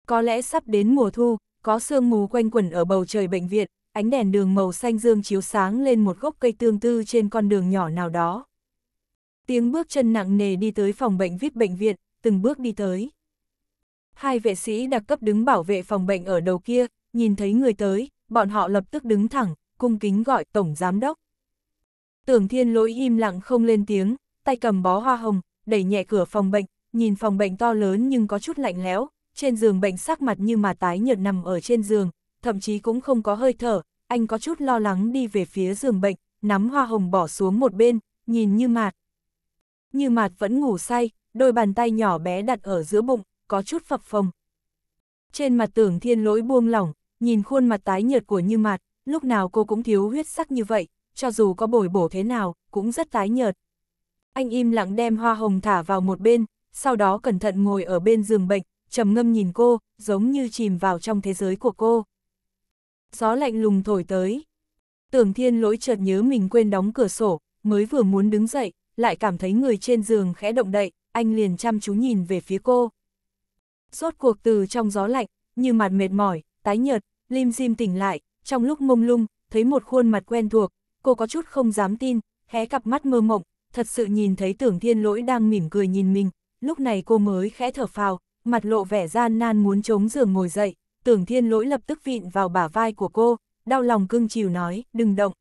Có lẽ sắp đến mùa thu, có sương mù quanh quẩn ở bầu trời bệnh viện, ánh đèn đường màu xanh dương chiếu sáng lên một gốc cây tương tư trên con đường nhỏ nào đó. Tiếng bước chân nặng nề đi tới phòng bệnh viết bệnh viện, từng bước đi tới. Hai vệ sĩ đặc cấp đứng bảo vệ phòng bệnh ở đầu kia, nhìn thấy người tới, bọn họ lập tức đứng thẳng, cung kính gọi Tổng Giám Đốc. Tưởng thiên lỗi im lặng không lên tiếng, tay cầm bó hoa hồng, đẩy nhẹ cửa phòng bệnh, nhìn phòng bệnh to lớn nhưng có chút lạnh lẽo, trên giường bệnh sắc mặt như mà tái nhợt nằm ở trên giường, thậm chí cũng không có hơi thở, anh có chút lo lắng đi về phía giường bệnh, nắm hoa hồng bỏ xuống một bên, nhìn như mạt. Như mạt vẫn ngủ say, đôi bàn tay nhỏ bé đặt ở giữa bụng, có chút phập phồng. Trên mặt tưởng thiên lỗi buông lỏng, nhìn khuôn mặt tái nhợt của như mặt, lúc nào cô cũng thiếu huyết sắc như vậy, cho dù có bồi bổ thế nào, cũng rất tái nhợt. Anh im lặng đem hoa hồng thả vào một bên, sau đó cẩn thận ngồi ở bên giường bệnh, trầm ngâm nhìn cô, giống như chìm vào trong thế giới của cô. Gió lạnh lùng thổi tới. Tưởng thiên lỗi chợt nhớ mình quên đóng cửa sổ, mới vừa muốn đứng dậy, lại cảm thấy người trên giường khẽ động đậy, anh liền chăm chú nhìn về phía cô. Rốt cuộc từ trong gió lạnh, như mặt mệt mỏi, tái nhợt, Lim dim tỉnh lại, trong lúc mông lung, thấy một khuôn mặt quen thuộc, cô có chút không dám tin, hé cặp mắt mơ mộng, thật sự nhìn thấy tưởng thiên lỗi đang mỉm cười nhìn mình, lúc này cô mới khẽ thở phào, mặt lộ vẻ gian nan muốn chống giường ngồi dậy, tưởng thiên lỗi lập tức vịn vào bả vai của cô, đau lòng cưng chiều nói, đừng động.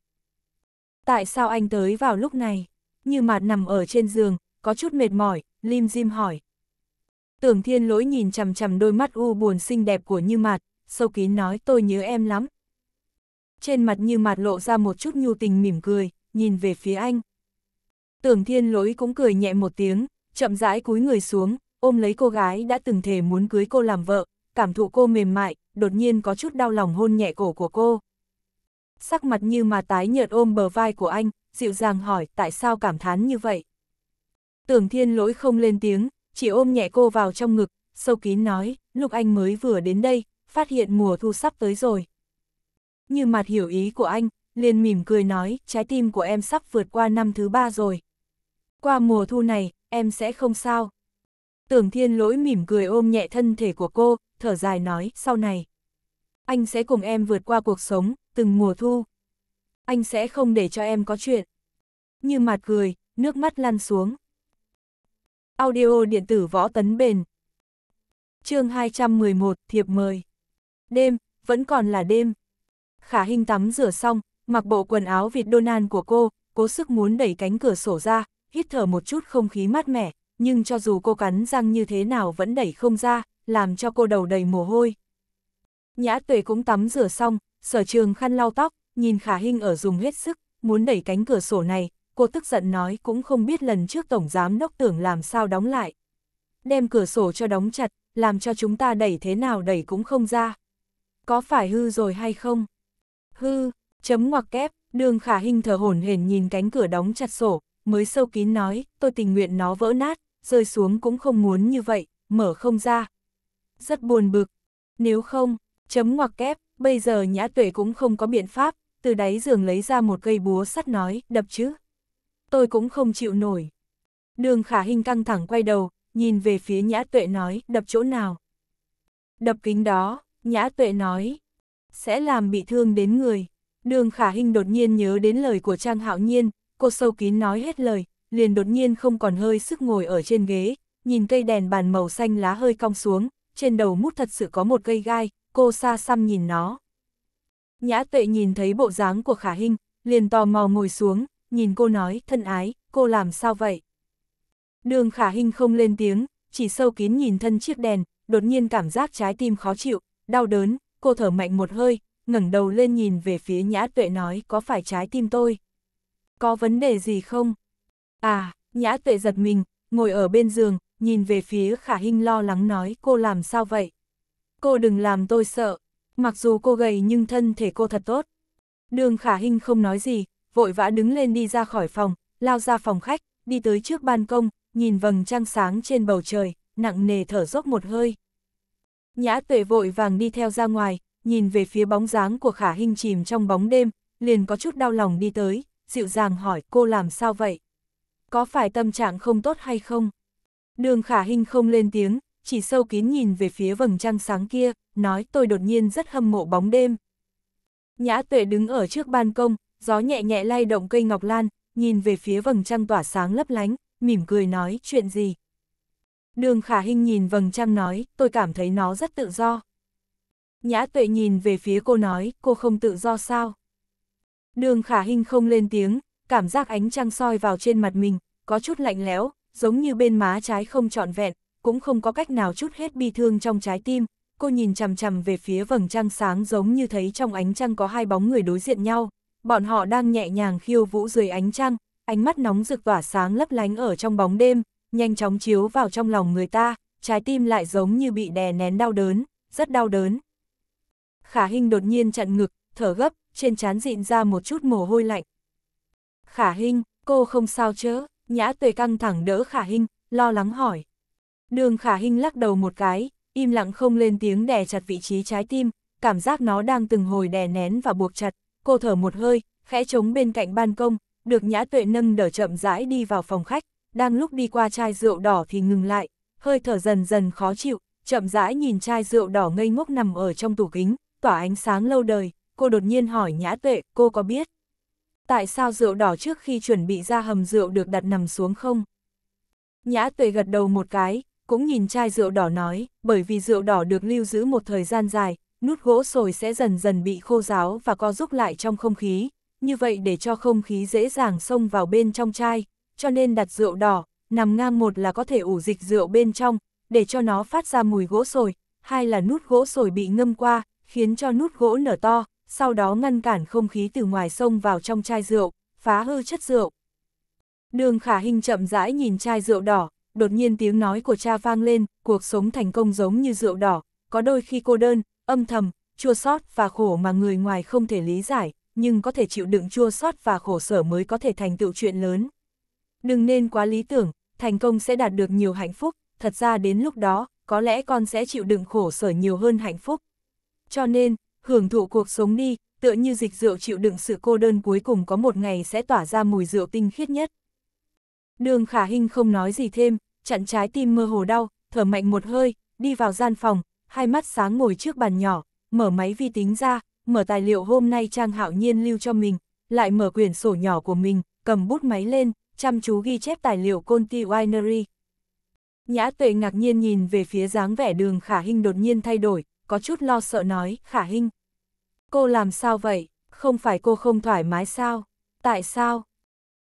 Tại sao anh tới vào lúc này? Như mặt nằm ở trên giường, có chút mệt mỏi, Lim dim hỏi, Tưởng thiên lỗi nhìn chằm chằm đôi mắt u buồn xinh đẹp của Như Mạt, sâu kín nói tôi nhớ em lắm. Trên mặt Như Mạt lộ ra một chút nhu tình mỉm cười, nhìn về phía anh. Tưởng thiên lỗi cũng cười nhẹ một tiếng, chậm rãi cúi người xuống, ôm lấy cô gái đã từng thể muốn cưới cô làm vợ, cảm thụ cô mềm mại, đột nhiên có chút đau lòng hôn nhẹ cổ của cô. Sắc mặt như mà tái nhợt ôm bờ vai của anh, dịu dàng hỏi tại sao cảm thán như vậy. Tưởng thiên lỗi không lên tiếng, chỉ ôm nhẹ cô vào trong ngực, sâu kín nói, lúc anh mới vừa đến đây, phát hiện mùa thu sắp tới rồi. Như mặt hiểu ý của anh, liền mỉm cười nói, trái tim của em sắp vượt qua năm thứ ba rồi. Qua mùa thu này, em sẽ không sao. Tưởng thiên lỗi mỉm cười ôm nhẹ thân thể của cô, thở dài nói, sau này. Anh sẽ cùng em vượt qua cuộc sống, từng mùa thu. Anh sẽ không để cho em có chuyện. Như mặt cười, nước mắt lăn xuống. Audio điện tử võ tấn bền. chương 211, thiệp mời. Đêm, vẫn còn là đêm. Khả hình tắm rửa xong, mặc bộ quần áo Việt donan của cô, cố sức muốn đẩy cánh cửa sổ ra, hít thở một chút không khí mát mẻ, nhưng cho dù cô cắn răng như thế nào vẫn đẩy không ra, làm cho cô đầu đầy mồ hôi. Nhã tuệ cũng tắm rửa xong, sở trường khăn lau tóc, nhìn khả hình ở dùng hết sức, muốn đẩy cánh cửa sổ này, cô tức giận nói cũng không biết lần trước Tổng Giám Đốc tưởng làm sao đóng lại. Đem cửa sổ cho đóng chặt, làm cho chúng ta đẩy thế nào đẩy cũng không ra. Có phải hư rồi hay không? Hư, chấm ngoặc kép, đường khả hình thở hổn hển nhìn cánh cửa đóng chặt sổ, mới sâu kín nói, tôi tình nguyện nó vỡ nát, rơi xuống cũng không muốn như vậy, mở không ra. Rất buồn bực. Nếu không, chấm ngoặc kép, bây giờ nhã tuệ cũng không có biện pháp, từ đáy giường lấy ra một cây búa sắt nói, đập chứ tôi cũng không chịu nổi. Đường khả hình căng thẳng quay đầu, nhìn về phía nhã tuệ nói, đập chỗ nào. Đập kính đó, nhã tuệ nói, sẽ làm bị thương đến người. Đường khả hình đột nhiên nhớ đến lời của Trang Hạo Nhiên, cô sâu kín nói hết lời, liền đột nhiên không còn hơi sức ngồi ở trên ghế, nhìn cây đèn bàn màu xanh lá hơi cong xuống, trên đầu mút thật sự có một cây gai, cô xa xăm nhìn nó. Nhã tuệ nhìn thấy bộ dáng của khả hình, liền tò mò ngồi xuống, nhìn cô nói, thân ái, cô làm sao vậy? Đường khả hình không lên tiếng, chỉ sâu kín nhìn thân chiếc đèn, đột nhiên cảm giác trái tim khó chịu, đau đớn, cô thở mạnh một hơi, ngẩng đầu lên nhìn về phía nhã tuệ nói có phải trái tim tôi? Có vấn đề gì không? À, nhã tuệ giật mình, ngồi ở bên giường, nhìn về phía khả hình lo lắng nói cô làm sao vậy? Cô đừng làm tôi sợ, mặc dù cô gầy nhưng thân thể cô thật tốt. Đường khả hình không nói gì, vội vã đứng lên đi ra khỏi phòng, lao ra phòng khách, đi tới trước ban công, nhìn vầng trăng sáng trên bầu trời, nặng nề thở dốc một hơi. Nhã tuệ vội vàng đi theo ra ngoài, nhìn về phía bóng dáng của khả hình chìm trong bóng đêm, liền có chút đau lòng đi tới, dịu dàng hỏi cô làm sao vậy? Có phải tâm trạng không tốt hay không? Đường khả hình không lên tiếng, chỉ sâu kín nhìn về phía vầng trăng sáng kia, nói tôi đột nhiên rất hâm mộ bóng đêm. Nhã tuệ đứng ở trước ban công, gió nhẹ nhẹ lay động cây ngọc lan, nhìn về phía vầng trăng tỏa sáng lấp lánh, mỉm cười nói chuyện gì. Đường khả hình nhìn vầng trăng nói, tôi cảm thấy nó rất tự do. Nhã tuệ nhìn về phía cô nói, cô không tự do sao? Đường khả hình không lên tiếng, cảm giác ánh trăng soi vào trên mặt mình, có chút lạnh lẽo, giống như bên má trái không trọn vẹn, cũng không có cách nào chút hết bi thương trong trái tim. Cô nhìn chằm chằm về phía vầng trăng sáng giống như thấy trong ánh trăng có hai bóng người đối diện nhau, bọn họ đang nhẹ nhàng khiêu vũ dưới ánh trăng, ánh mắt nóng rực tỏa sáng lấp lánh ở trong bóng đêm, nhanh chóng chiếu vào trong lòng người ta, trái tim lại giống như bị đè nén đau đớn, rất đau đớn. Khả Hinh đột nhiên chặn ngực, thở gấp, trên trán dịn ra một chút mồ hôi lạnh. Khả Hinh, cô không sao chứ? Nhã Tuệ căng thẳng đỡ Khả Hinh, lo lắng hỏi. Đường Khả Hinh lắc đầu một cái, im lặng không lên tiếng đè chặt vị trí trái tim, cảm giác nó đang từng hồi đè nén và buộc chặt, cô thở một hơi, khẽ chống bên cạnh ban công, được nhã tuệ nâng đỡ chậm rãi đi vào phòng khách, đang lúc đi qua chai rượu đỏ thì ngừng lại, hơi thở dần dần khó chịu, chậm rãi nhìn chai rượu đỏ ngây ngốc nằm ở trong tủ kính, tỏa ánh sáng lâu đời, cô đột nhiên hỏi nhã tuệ, cô có biết? Tại sao rượu đỏ trước khi chuẩn bị ra hầm rượu được đặt nằm xuống không? Nhã tuệ gật đầu một cái, cũng nhìn chai rượu đỏ nói, bởi vì rượu đỏ được lưu giữ một thời gian dài, nút gỗ sồi sẽ dần dần bị khô ráo và co rút lại trong không khí, như vậy để cho không khí dễ dàng xông vào bên trong chai, cho nên đặt rượu đỏ, nằm ngang một là có thể ủ dịch rượu bên trong, để cho nó phát ra mùi gỗ sồi, hai là nút gỗ sồi bị ngâm qua, khiến cho nút gỗ nở to, sau đó ngăn cản không khí từ ngoài xông vào trong chai rượu, phá hư chất rượu. Đường khả hình chậm rãi nhìn chai rượu đỏ, đột nhiên tiếng nói của cha vang lên, cuộc sống thành công giống như rượu đỏ, có đôi khi cô đơn, âm thầm, chua sót và khổ mà người ngoài không thể lý giải, nhưng có thể chịu đựng chua sót và khổ sở mới có thể thành tựu chuyện lớn. Đừng nên quá lý tưởng, thành công sẽ đạt được nhiều hạnh phúc, thật ra đến lúc đó, có lẽ con sẽ chịu đựng khổ sở nhiều hơn hạnh phúc. Cho nên, hưởng thụ cuộc sống đi, tựa như dịch rượu chịu đựng sự cô đơn cuối cùng có một ngày sẽ tỏa ra mùi rượu tinh khiết nhất. Đường khả hình không nói gì thêm, chặn trái tim mơ hồ đau, thở mạnh một hơi, đi vào gian phòng, hai mắt sáng ngồi trước bàn nhỏ, mở máy vi tính ra, mở tài liệu hôm nay Trang Hạo Nhiên lưu cho mình, lại mở quyển sổ nhỏ của mình, cầm bút máy lên, chăm chú ghi chép tài liệu Conti Winery. Nhã tuệ ngạc nhiên nhìn về phía dáng vẻ đường khả hình đột nhiên thay đổi, có chút lo sợ nói, khả hình. Cô làm sao vậy? Không phải cô không thoải mái sao? Tại sao?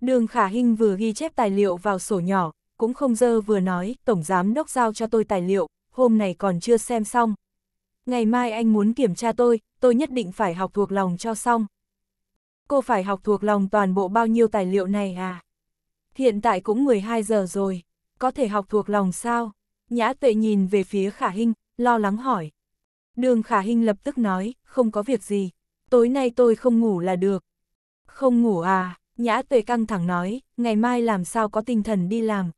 Đường khả hình vừa ghi chép tài liệu vào sổ nhỏ, cũng không dơ vừa nói, tổng giám đốc giao cho tôi tài liệu, hôm này còn chưa xem xong. Ngày mai anh muốn kiểm tra tôi, tôi nhất định phải học thuộc lòng cho xong. Cô phải học thuộc lòng toàn bộ bao nhiêu tài liệu này à? Hiện tại cũng 12 giờ rồi, có thể học thuộc lòng sao? Nhã tuệ nhìn về phía khả Hinh, lo lắng hỏi. Đường khả Hinh lập tức nói, không có việc gì, tối nay tôi không ngủ là được. Không ngủ à, nhã tuệ căng thẳng nói, ngày mai làm sao có tinh thần đi làm.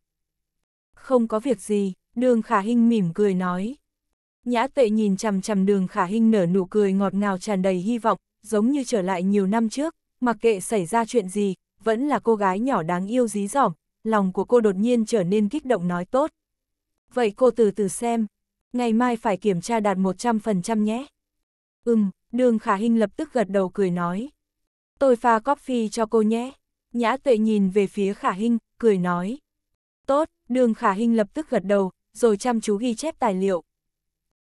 Không có việc gì, Đường khả hình mỉm cười nói. Nhã tệ nhìn chằm chằm đường khả hình nở nụ cười ngọt ngào tràn đầy hy vọng, giống như trở lại nhiều năm trước, mặc kệ xảy ra chuyện gì, vẫn là cô gái nhỏ đáng yêu dí dỏm, lòng của cô đột nhiên trở nên kích động nói tốt. Vậy cô từ từ xem, ngày mai phải kiểm tra đạt 100% nhé. Ừm, đường khả hình lập tức gật đầu cười nói. Tôi pha coffee cho cô nhé. Nhã tuệ nhìn về phía khả hình, cười nói. Tốt, đường khả hình lập tức gật đầu, rồi chăm chú ghi chép tài liệu.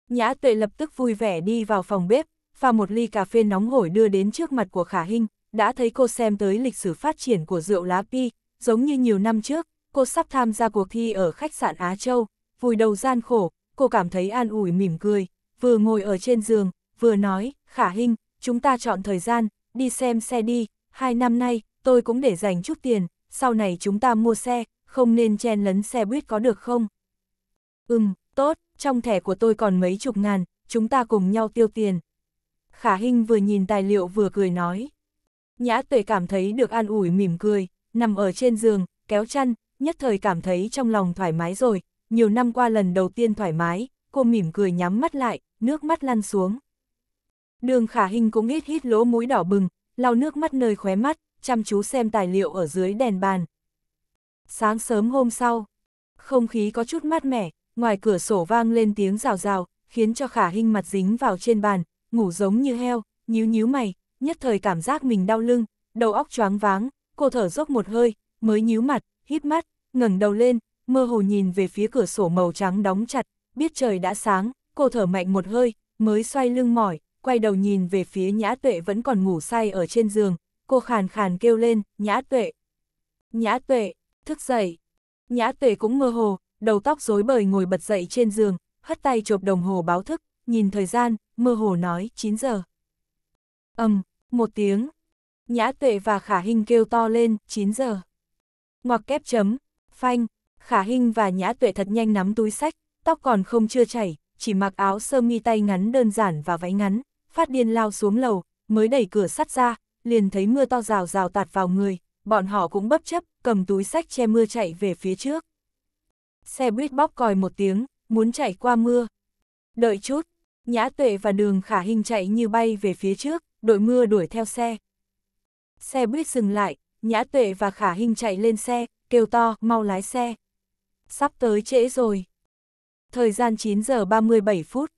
Nhã tuệ lập tức vui vẻ đi vào phòng bếp, pha một ly cà phê nóng hổi đưa đến trước mặt của Khả Hinh, đã thấy cô xem tới lịch sử phát triển của rượu lá pi, giống như nhiều năm trước, cô sắp tham gia cuộc thi ở khách sạn Á Châu, vùi đầu gian khổ, cô cảm thấy an ủi mỉm cười, vừa ngồi ở trên giường, vừa nói, Khả Hinh, chúng ta chọn thời gian, đi xem xe đi, hai năm nay, tôi cũng để dành chút tiền, sau này chúng ta mua xe, không nên chen lấn xe buýt có được không? Ừm, tốt, trong thẻ của tôi còn mấy chục ngàn, chúng ta cùng nhau tiêu tiền. Khả Hinh vừa nhìn tài liệu vừa cười nói. Nhã tuệ cảm thấy được an ủi mỉm cười, nằm ở trên giường, kéo chăn, nhất thời cảm thấy trong lòng thoải mái rồi, nhiều năm qua lần đầu tiên thoải mái, cô mỉm cười nhắm mắt lại, nước mắt lăn xuống. Đường khả hình cũng hít hít lỗ mũi đỏ bừng, lau nước mắt nơi khóe mắt, chăm chú xem tài liệu ở dưới đèn bàn. Sáng sớm hôm sau, không khí có chút mát mẻ, ngoài cửa sổ vang lên tiếng rào rào, khiến cho khả hình mặt dính vào trên bàn, ngủ giống như heo, nhíu nhíu mày, nhất thời cảm giác mình đau lưng, đầu óc choáng váng, cô thở dốc một hơi, mới nhíu mặt, hít mắt, ngẩng đầu lên, mơ hồ nhìn về phía cửa sổ màu trắng đóng chặt, biết trời đã sáng, cô thở mạnh một hơi, mới xoay lưng mỏi, quay đầu nhìn về phía nhã tuệ vẫn còn ngủ say ở trên giường, cô khàn khàn kêu lên, nhã tuệ. Nhã tuệ, thức dậy. Nhã tuệ cũng mơ hồ, đầu tóc rối bời ngồi bật dậy trên giường, hất tay chộp đồng hồ báo thức, nhìn thời gian, mơ hồ nói 9 giờ. ầm, um, một tiếng. Nhã tuệ và khả hình kêu to lên, 9 giờ. Ngoặc kép chấm, phanh, khả hình và nhã tuệ thật nhanh nắm túi sách, tóc còn không chưa chảy, chỉ mặc áo sơ mi tay ngắn đơn giản và váy ngắn, phát điên lao xuống lầu, mới đẩy cửa sắt ra, liền thấy mưa to rào rào tạt vào người, bọn họ cũng bất chấp, cầm túi sách che mưa chạy về phía trước xe buýt bóp còi một tiếng, muốn chạy qua mưa. Đợi chút, Nhã Tuệ và Đường Khả Hình chạy như bay về phía trước, đội mưa đuổi theo xe. Xe buýt dừng lại, Nhã Tuệ và Khả Hình chạy lên xe, kêu to, mau lái xe. Sắp tới trễ rồi. Thời gian 9 giờ 37 phút.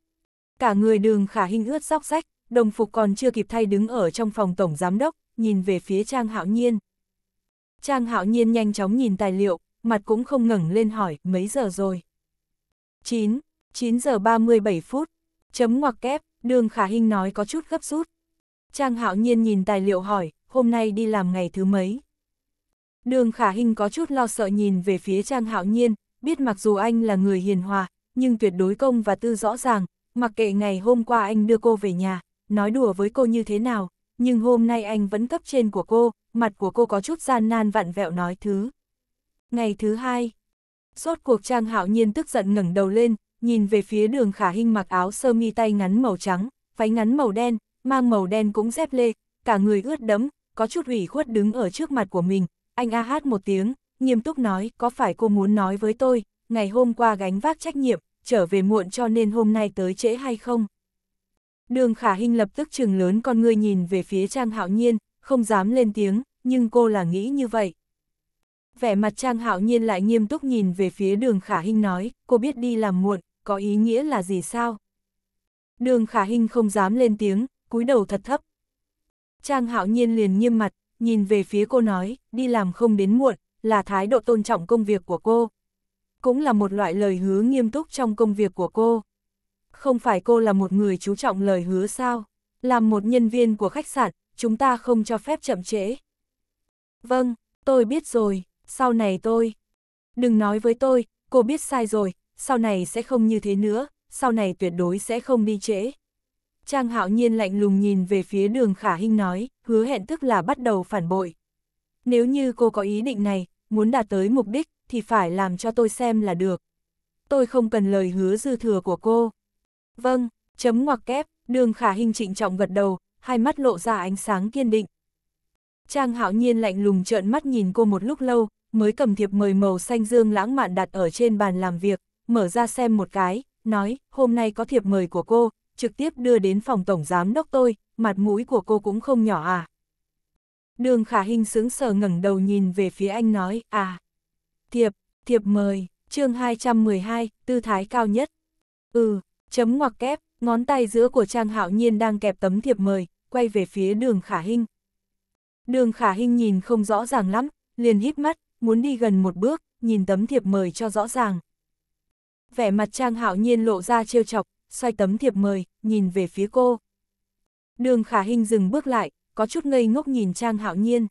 Cả người đường Khả Hình ướt róc rách, đồng phục còn chưa kịp thay đứng ở trong phòng tổng giám đốc, nhìn về phía Trang Hạo Nhiên. Trang Hạo Nhiên nhanh chóng nhìn tài liệu, mặt cũng không ngẩng lên hỏi mấy giờ rồi. 9, 9 giờ 37 phút, chấm ngoặc kép, đường khả hình nói có chút gấp rút. Trang hạo nhiên nhìn tài liệu hỏi, hôm nay đi làm ngày thứ mấy? Đường khả hình có chút lo sợ nhìn về phía Trang hạo nhiên, biết mặc dù anh là người hiền hòa, nhưng tuyệt đối công và tư rõ ràng, mặc kệ ngày hôm qua anh đưa cô về nhà, nói đùa với cô như thế nào, nhưng hôm nay anh vẫn cấp trên của cô, mặt của cô có chút gian nan vặn vẹo nói thứ. Ngày thứ hai, rốt cuộc Trang Hạo Nhiên tức giận ngẩng đầu lên, nhìn về phía đường khả hình mặc áo sơ mi tay ngắn màu trắng, váy ngắn màu đen, mang màu đen cũng dép lê, cả người ướt đẫm, có chút ủy khuất đứng ở trước mặt của mình, anh a hát một tiếng, nghiêm túc nói, có phải cô muốn nói với tôi, ngày hôm qua gánh vác trách nhiệm, trở về muộn cho nên hôm nay tới trễ hay không? Đường khả hình lập tức trừng lớn con người nhìn về phía Trang Hạo Nhiên, không dám lên tiếng, nhưng cô là nghĩ như vậy vẻ mặt Trang Hạo Nhiên lại nghiêm túc nhìn về phía đường Khả Hinh nói, cô biết đi làm muộn, có ý nghĩa là gì sao? Đường Khả Hinh không dám lên tiếng, cúi đầu thật thấp. Trang Hạo Nhiên liền nghiêm mặt, nhìn về phía cô nói, đi làm không đến muộn, là thái độ tôn trọng công việc của cô. Cũng là một loại lời hứa nghiêm túc trong công việc của cô. Không phải cô là một người chú trọng lời hứa sao? Làm một nhân viên của khách sạn, chúng ta không cho phép chậm trễ. Vâng, tôi biết rồi sau này tôi, đừng nói với tôi, cô biết sai rồi, sau này sẽ không như thế nữa, sau này tuyệt đối sẽ không đi trễ. Trang hạo nhiên lạnh lùng nhìn về phía đường khả hình nói, hứa hẹn tức là bắt đầu phản bội. Nếu như cô có ý định này, muốn đạt tới mục đích, thì phải làm cho tôi xem là được. Tôi không cần lời hứa dư thừa của cô. Vâng, chấm ngoặc kép, đường khả hình trịnh trọng gật đầu, hai mắt lộ ra ánh sáng kiên định. Trang hạo nhiên lạnh lùng trợn mắt nhìn cô một lúc lâu, mới cầm thiệp mời màu xanh dương lãng mạn đặt ở trên bàn làm việc, mở ra xem một cái, nói, hôm nay có thiệp mời của cô, trực tiếp đưa đến phòng tổng giám đốc tôi, mặt mũi của cô cũng không nhỏ à. Đường khả hình sướng sờ ngẩng đầu nhìn về phía anh nói, à, thiệp, thiệp mời, chương 212, tư thái cao nhất. Ừ, chấm ngoặc kép, ngón tay giữa của Trang Hạo Nhiên đang kẹp tấm thiệp mời, quay về phía đường khả hình. Đường khả hình nhìn không rõ ràng lắm, liền hít mắt, muốn đi gần một bước, nhìn tấm thiệp mời cho rõ ràng. Vẻ mặt Trang Hạo Nhiên lộ ra trêu chọc, xoay tấm thiệp mời, nhìn về phía cô. Đường Khả Hinh dừng bước lại, có chút ngây ngốc nhìn Trang Hạo Nhiên.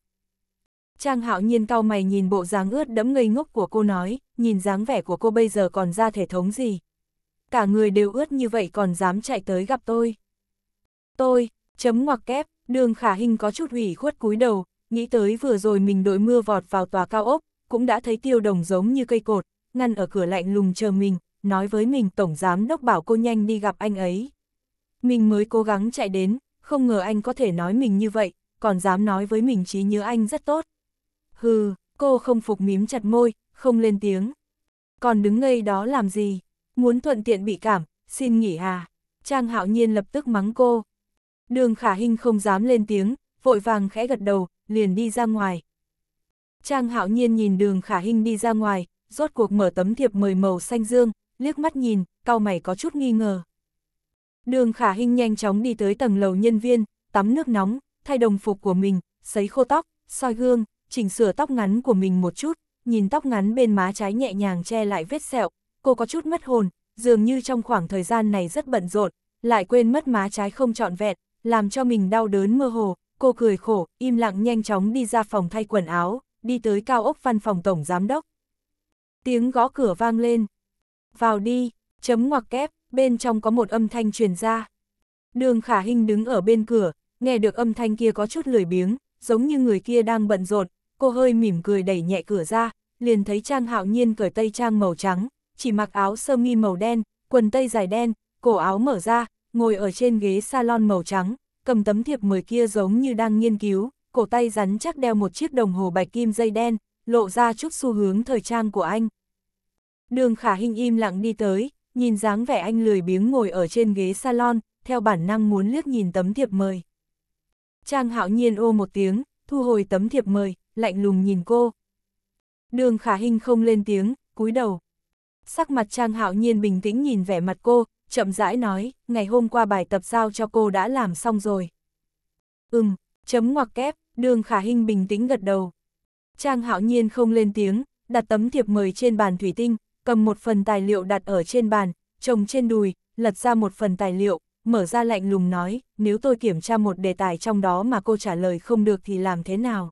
Trang Hạo Nhiên cau mày nhìn bộ dáng ướt đẫm ngây ngốc của cô nói, nhìn dáng vẻ của cô bây giờ còn ra thể thống gì. Cả người đều ướt như vậy còn dám chạy tới gặp tôi. Tôi, chấm ngoặc kép, đường khả hình có chút hủy khuất cúi đầu, nghĩ tới vừa rồi mình đội mưa vọt vào tòa cao ốc, cũng đã thấy tiêu đồng giống như cây cột, ngăn ở cửa lạnh lùng chờ mình, nói với mình tổng giám đốc bảo cô nhanh đi gặp anh ấy. Mình mới cố gắng chạy đến, không ngờ anh có thể nói mình như vậy, còn dám nói với mình trí nhớ anh rất tốt. Hừ, cô không phục mím chặt môi, không lên tiếng. Còn đứng ngây đó làm gì? Muốn thuận tiện bị cảm, xin nghỉ à? Trang hạo nhiên lập tức mắng cô. Đường khả hình không dám lên tiếng, vội vàng khẽ gật đầu, liền đi ra ngoài. Trang hạo nhiên nhìn đường khả hình đi ra ngoài, rốt cuộc mở tấm thiệp mời màu xanh dương, liếc mắt nhìn, cao mày có chút nghi ngờ. Đường khả hình nhanh chóng đi tới tầng lầu nhân viên, tắm nước nóng, thay đồng phục của mình, sấy khô tóc, soi gương, chỉnh sửa tóc ngắn của mình một chút, nhìn tóc ngắn bên má trái nhẹ nhàng che lại vết sẹo, cô có chút mất hồn, dường như trong khoảng thời gian này rất bận rộn, lại quên mất má trái không trọn vẹn, làm cho mình đau đớn mơ hồ, cô cười khổ, im lặng nhanh chóng đi ra phòng thay quần áo, đi tới cao ốc văn phòng tổng giám đốc. Tiếng gõ cửa vang lên. Vào đi, chấm ngoặc kép, bên trong có một âm thanh truyền ra. Đường khả hình đứng ở bên cửa, nghe được âm thanh kia có chút lười biếng, giống như người kia đang bận rộn, cô hơi mỉm cười đẩy nhẹ cửa ra, liền thấy Trang Hạo Nhiên cởi tây trang màu trắng, chỉ mặc áo sơ mi màu đen, quần tây dài đen, cổ áo mở ra, ngồi ở trên ghế salon màu trắng, cầm tấm thiệp mời kia giống như đang nghiên cứu, cổ tay rắn chắc đeo một chiếc đồng hồ bạch kim dây đen, lộ ra chút xu hướng thời trang của anh. Đường khả hình im lặng đi tới, nhìn dáng vẻ anh lười biếng ngồi ở trên ghế salon, theo bản năng muốn liếc nhìn tấm thiệp mời. Trang hạo nhiên ô một tiếng, thu hồi tấm thiệp mời, lạnh lùng nhìn cô. Đường khả hình không lên tiếng, cúi đầu. Sắc mặt Trang hạo nhiên bình tĩnh nhìn vẻ mặt cô, chậm rãi nói, ngày hôm qua bài tập giao cho cô đã làm xong rồi. Ừm, chấm ngoặc kép, đường khả hình bình tĩnh gật đầu. Trang hạo nhiên không lên tiếng, đặt tấm thiệp mời trên bàn thủy tinh, cầm một phần tài liệu đặt ở trên bàn, trồng trên đùi, lật ra một phần tài liệu, mở ra lạnh lùng nói, nếu tôi kiểm tra một đề tài trong đó mà cô trả lời không được thì làm thế nào?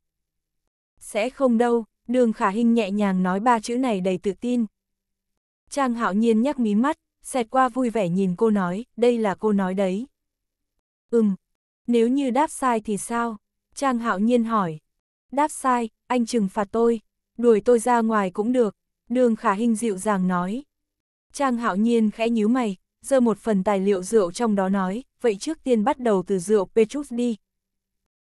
Sẽ không đâu, đường khả hình nhẹ nhàng nói ba chữ này đầy tự tin. Trang hạo nhiên nhắc mí mắt, xẹt qua vui vẻ nhìn cô nói, đây là cô nói đấy. Ừm, nếu như đáp sai thì sao? Trang hạo nhiên hỏi. Đáp sai, anh trừng phạt tôi, đuổi tôi ra ngoài cũng được, đường khả hình dịu dàng nói. Trang hạo nhiên khẽ nhíu mày, giơ một phần tài liệu rượu trong đó nói, vậy trước tiên bắt đầu từ rượu Petrus đi.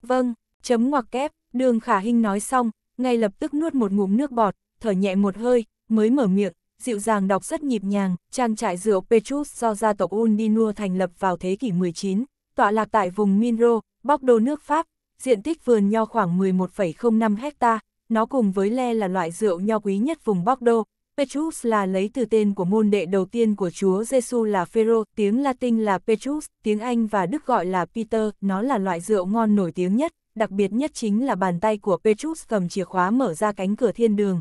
Vâng, chấm ngoặc kép, đường khả hình nói xong, ngay lập tức nuốt một ngụm nước bọt, thở nhẹ một hơi, mới mở miệng, dịu dàng đọc rất nhịp nhàng, trang trại rượu Petrus do gia tộc Undinua thành lập vào thế kỷ 19, tọa lạc tại vùng Minro, Bắc Đô nước Pháp, diện tích vườn nho khoảng 11,05 hecta, nó cùng với le là loại rượu nho quý nhất vùng Bắc Đô. Petrus là lấy từ tên của môn đệ đầu tiên của Chúa Giêsu là Phêrô, tiếng Latin là Petrus, tiếng Anh và Đức gọi là Peter, nó là loại rượu ngon nổi tiếng nhất, đặc biệt nhất chính là bàn tay của Petrus cầm chìa khóa mở ra cánh cửa thiên đường,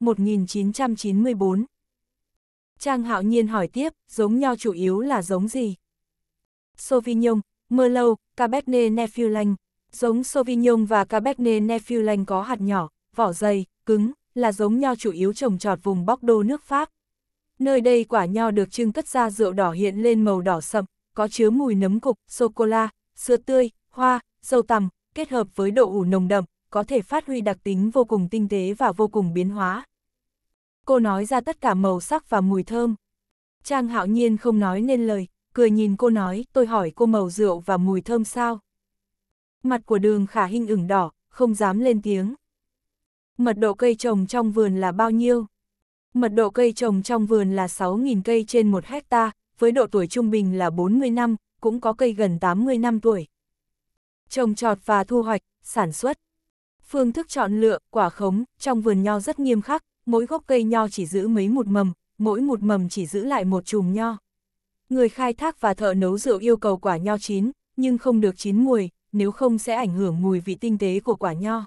1994. Trang hạo nhiên hỏi tiếp, giống nho chủ yếu là giống gì? Sauvignon, Merlot, Cabernet Neufilanh. Giống Sauvignon và Cabernet Neufilanh có hạt nhỏ, vỏ dày, cứng, là giống nho chủ yếu trồng trọt vùng Bordeaux nước Pháp. Nơi đây quả nho được trưng cất ra rượu đỏ hiện lên màu đỏ sậm, có chứa mùi nấm cục, sô-cô-la, sữa tươi, hoa, dâu tằm, kết hợp với độ ủ nồng đậm, có thể phát huy đặc tính vô cùng tinh tế và vô cùng biến hóa. Cô nói ra tất cả màu sắc và mùi thơm. Trang hạo nhiên không nói nên lời, cười nhìn cô nói, tôi hỏi cô màu rượu và mùi thơm sao. Mặt của đường khả hình ửng đỏ, không dám lên tiếng. Mật độ cây trồng trong vườn là bao nhiêu? Mật độ cây trồng trong vườn là 6.000 cây trên 1 hecta, với độ tuổi trung bình là 40 năm, cũng có cây gần 80 năm tuổi. Trồng trọt và thu hoạch, sản xuất, Phương thức chọn lựa, quả khống, trong vườn nho rất nghiêm khắc, mỗi gốc cây nho chỉ giữ mấy một mầm, mỗi một mầm chỉ giữ lại một chùm nho. Người khai thác và thợ nấu rượu yêu cầu quả nho chín, nhưng không được chín mùi, nếu không sẽ ảnh hưởng mùi vị tinh tế của quả nho.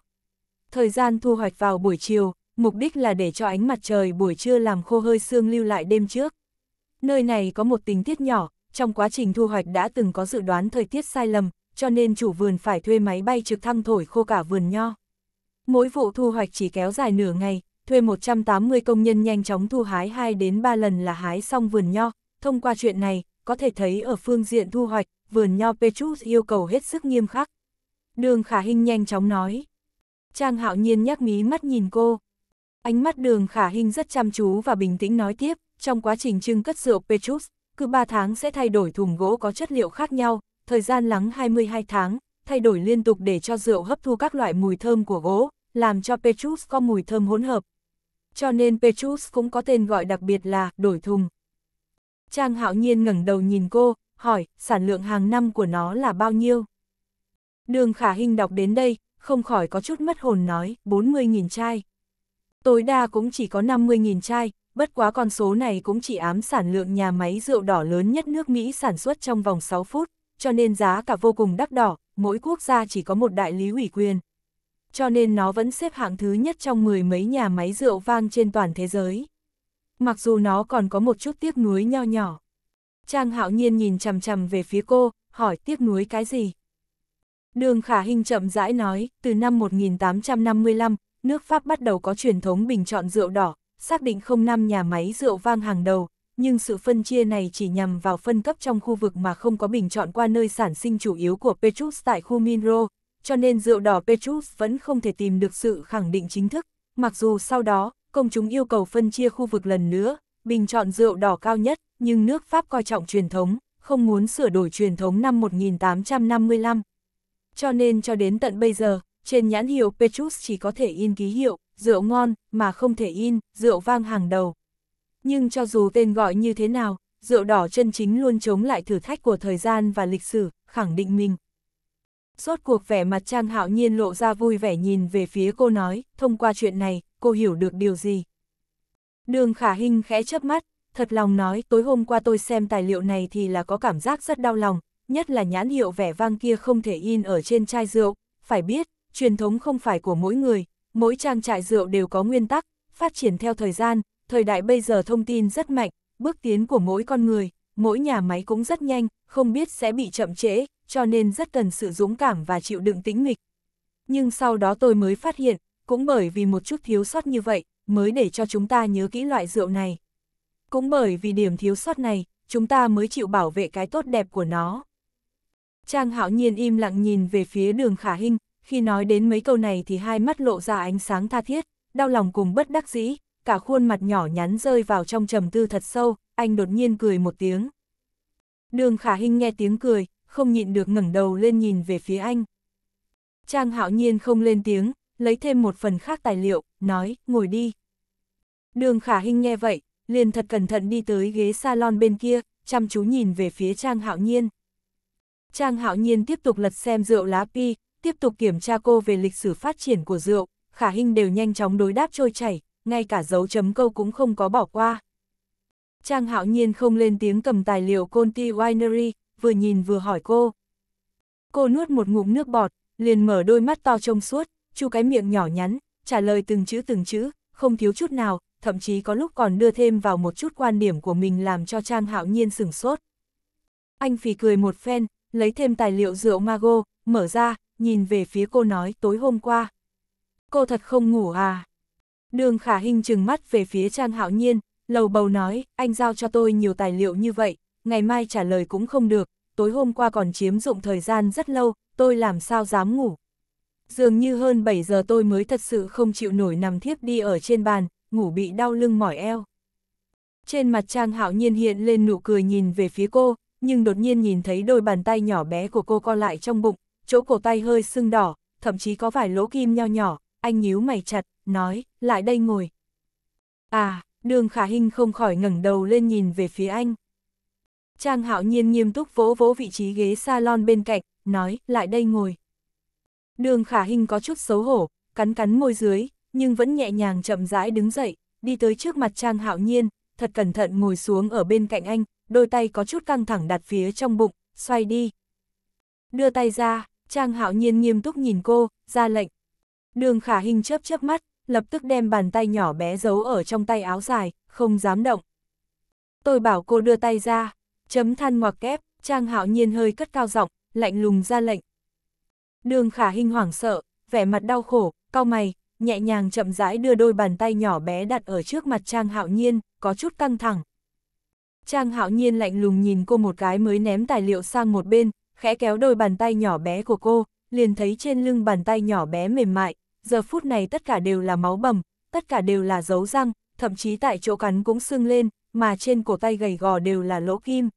Thời gian thu hoạch vào buổi chiều, mục đích là để cho ánh mặt trời buổi trưa làm khô hơi xương lưu lại đêm trước. Nơi này có một tình tiết nhỏ, trong quá trình thu hoạch đã từng có dự đoán thời tiết sai lầm, cho nên chủ vườn phải thuê máy bay trực thăng thổi khô cả vườn nho. Mỗi vụ thu hoạch chỉ kéo dài nửa ngày, thuê 180 công nhân nhanh chóng thu hái 2 đến 3 lần là hái xong vườn nho. Thông qua chuyện này, có thể thấy ở phương diện thu hoạch, vườn nho Petrus yêu cầu hết sức nghiêm khắc. Đường Khả Hinh nhanh chóng nói. Trang hạo nhiên nhắc mí mắt nhìn cô. Ánh mắt đường Khả Hinh rất chăm chú và bình tĩnh nói tiếp, trong quá trình trưng cất rượu Petrus, cứ 3 tháng sẽ thay đổi thùng gỗ có chất liệu khác nhau, thời gian lắng 22 tháng, thay đổi liên tục để cho rượu hấp thu các loại mùi thơm của gỗ, làm cho Petrus có mùi thơm hỗn hợp. Cho nên Petrus cũng có tên gọi đặc biệt là đổi thùng. Trang hạo nhiên ngẩng đầu nhìn cô, hỏi, sản lượng hàng năm của nó là bao nhiêu? Đường khả hình đọc đến đây, không khỏi có chút mất hồn nói, 40.000 chai. Tối đa cũng chỉ có 50.000 chai, bất quá con số này cũng chỉ ám sản lượng nhà máy rượu đỏ lớn nhất nước Mỹ sản xuất trong vòng 6 phút, cho nên giá cả vô cùng đắt đỏ, mỗi quốc gia chỉ có một đại lý ủy quyền cho nên nó vẫn xếp hạng thứ nhất trong mười mấy nhà máy rượu vang trên toàn thế giới. Mặc dù nó còn có một chút tiếc nuối nho nhỏ. Trang hạo nhiên nhìn chằm chằm về phía cô, hỏi tiếc nuối cái gì? Đường Khả Hinh chậm rãi nói, từ năm 1855, nước Pháp bắt đầu có truyền thống bình chọn rượu đỏ, xác định không năm nhà máy rượu vang hàng đầu, nhưng sự phân chia này chỉ nhằm vào phân cấp trong khu vực mà không có bình chọn qua nơi sản sinh chủ yếu của Petrus tại khu Minro, cho nên rượu đỏ Petrus vẫn không thể tìm được sự khẳng định chính thức, mặc dù sau đó, công chúng yêu cầu phân chia khu vực lần nữa, bình chọn rượu đỏ cao nhất, nhưng nước Pháp coi trọng truyền thống, không muốn sửa đổi truyền thống năm 1855. Cho nên cho đến tận bây giờ, trên nhãn hiệu Petrus chỉ có thể in ký hiệu, rượu ngon, mà không thể in, rượu vang hàng đầu. Nhưng cho dù tên gọi như thế nào, rượu đỏ chân chính luôn chống lại thử thách của thời gian và lịch sử, khẳng định mình. Rốt cuộc vẻ mặt Trang Hạo Nhiên lộ ra vui vẻ nhìn về phía cô nói, thông qua chuyện này, cô hiểu được điều gì. Đường Khả Hinh khẽ chớp mắt, thật lòng nói tối hôm qua tôi xem tài liệu này thì là có cảm giác rất đau lòng, nhất là nhãn hiệu vẻ vang kia không thể in ở trên chai rượu, phải biết, truyền thống không phải của mỗi người, mỗi trang trại rượu đều có nguyên tắc, phát triển theo thời gian, thời đại bây giờ thông tin rất mạnh, bước tiến của mỗi con người, mỗi nhà máy cũng rất nhanh, không biết sẽ bị chậm trễ, cho nên rất cần sự dũng cảm và chịu đựng tĩnh nghịch. Nhưng sau đó tôi mới phát hiện, cũng bởi vì một chút thiếu sót như vậy, mới để cho chúng ta nhớ kỹ loại rượu này. Cũng bởi vì điểm thiếu sót này, chúng ta mới chịu bảo vệ cái tốt đẹp của nó. Trang hạo nhiên im lặng nhìn về phía đường khả hình, khi nói đến mấy câu này thì hai mắt lộ ra ánh sáng tha thiết, đau lòng cùng bất đắc dĩ, cả khuôn mặt nhỏ nhắn rơi vào trong trầm tư thật sâu, anh đột nhiên cười một tiếng. Đường khả hình nghe tiếng cười, không nhịn được ngẩng đầu lên nhìn về phía anh. Trang hạo nhiên không lên tiếng, lấy thêm một phần khác tài liệu, nói, ngồi đi. Đường khả hình nghe vậy, liền thật cẩn thận đi tới ghế salon bên kia, chăm chú nhìn về phía Trang hạo nhiên. Trang hạo nhiên tiếp tục lật xem rượu lá pi, tiếp tục kiểm tra cô về lịch sử phát triển của rượu, khả hình đều nhanh chóng đối đáp trôi chảy, ngay cả dấu chấm câu cũng không có bỏ qua. Trang hạo nhiên không lên tiếng cầm tài liệu Conti Winery, vừa nhìn vừa hỏi cô. Cô nuốt một ngụm nước bọt, liền mở đôi mắt to trông suốt, chu cái miệng nhỏ nhắn, trả lời từng chữ từng chữ, không thiếu chút nào, thậm chí có lúc còn đưa thêm vào một chút quan điểm của mình làm cho Trang Hạo Nhiên sửng sốt. Anh phì cười một phen, lấy thêm tài liệu rượu Mago, mở ra, nhìn về phía cô nói tối hôm qua. Cô thật không ngủ à? Đường khả hình trừng mắt về phía Trang Hạo Nhiên, lầu bầu nói, anh giao cho tôi nhiều tài liệu như vậy, ngày mai trả lời cũng không được, tối hôm qua còn chiếm dụng thời gian rất lâu, tôi làm sao dám ngủ. Dường như hơn 7 giờ tôi mới thật sự không chịu nổi nằm thiếp đi ở trên bàn, ngủ bị đau lưng mỏi eo. Trên mặt Trang Hạo Nhiên hiện lên nụ cười nhìn về phía cô, nhưng đột nhiên nhìn thấy đôi bàn tay nhỏ bé của cô co lại trong bụng, chỗ cổ tay hơi sưng đỏ, thậm chí có vài lỗ kim nho nhỏ, anh nhíu mày chặt, nói, lại đây ngồi. À, đường khả hình không khỏi ngẩng đầu lên nhìn về phía anh. Trang hạo nhiên nghiêm túc vỗ vỗ vị trí ghế salon bên cạnh, nói, lại đây ngồi. Đường khả Hinh có chút xấu hổ, cắn cắn môi dưới, nhưng vẫn nhẹ nhàng chậm rãi đứng dậy, đi tới trước mặt Trang hạo nhiên, thật cẩn thận ngồi xuống ở bên cạnh anh, đôi tay có chút căng thẳng đặt phía trong bụng, xoay đi. Đưa tay ra, Trang hạo nhiên nghiêm túc nhìn cô, ra lệnh. Đường khả Hinh chớp chớp mắt, lập tức đem bàn tay nhỏ bé giấu ở trong tay áo dài, không dám động. Tôi bảo cô đưa tay ra, Chấm than ngoặc kép, Trang Hạo Nhiên hơi cất cao giọng, lạnh lùng ra lệnh. Đường Khả Hinh hoảng sợ, vẻ mặt đau khổ, cau mày, nhẹ nhàng chậm rãi đưa đôi bàn tay nhỏ bé đặt ở trước mặt Trang Hạo Nhiên, có chút căng thẳng. Trang Hạo Nhiên lạnh lùng nhìn cô một cái mới ném tài liệu sang một bên, khẽ kéo đôi bàn tay nhỏ bé của cô, liền thấy trên lưng bàn tay nhỏ bé mềm mại, giờ phút này tất cả đều là máu bầm, tất cả đều là dấu răng, thậm chí tại chỗ cắn cũng sưng lên, mà trên cổ tay gầy gò đều là lỗ kim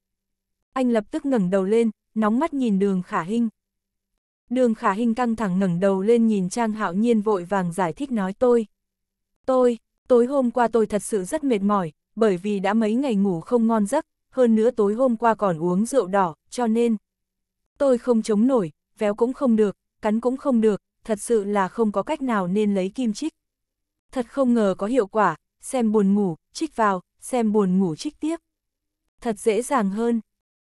anh lập tức ngẩng đầu lên, nóng mắt nhìn đường khả hình. Đường khả hình căng thẳng ngẩng đầu lên nhìn Trang Hạo Nhiên vội vàng giải thích nói tôi. Tôi, tối hôm qua tôi thật sự rất mệt mỏi, bởi vì đã mấy ngày ngủ không ngon giấc, hơn nữa tối hôm qua còn uống rượu đỏ, cho nên. Tôi không chống nổi, véo cũng không được, cắn cũng không được, thật sự là không có cách nào nên lấy kim chích. Thật không ngờ có hiệu quả, xem buồn ngủ, chích vào, xem buồn ngủ chích tiếp. Thật dễ dàng hơn.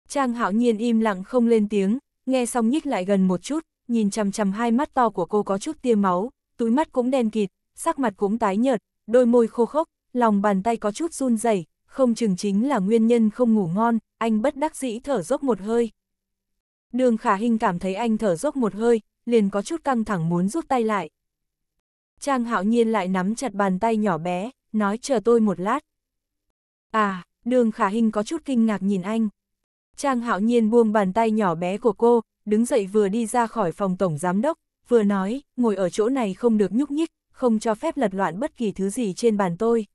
Trang hạo nhiên im lặng không lên tiếng, nghe xong nhích lại gần một chút, nhìn chằm chằm hai mắt to của cô có chút tia máu, túi mắt cũng đen kịt, sắc mặt cũng tái nhợt, đôi môi khô khốc, lòng bàn tay có chút run rẩy, không chừng chính là nguyên nhân không ngủ ngon, anh bất đắc dĩ thở dốc một hơi. Đường khả hình cảm thấy anh thở dốc một hơi, liền có chút căng thẳng muốn rút tay lại. Trang hạo nhiên lại nắm chặt bàn tay nhỏ bé, nói chờ tôi một lát. À, đường khả hình có chút kinh ngạc nhìn anh. Trang hạo nhiên buông bàn tay nhỏ bé của cô, đứng dậy vừa đi ra khỏi phòng tổng giám đốc, vừa nói, ngồi ở chỗ này không được nhúc nhích, không cho phép lật loạn bất kỳ thứ gì trên bàn tôi.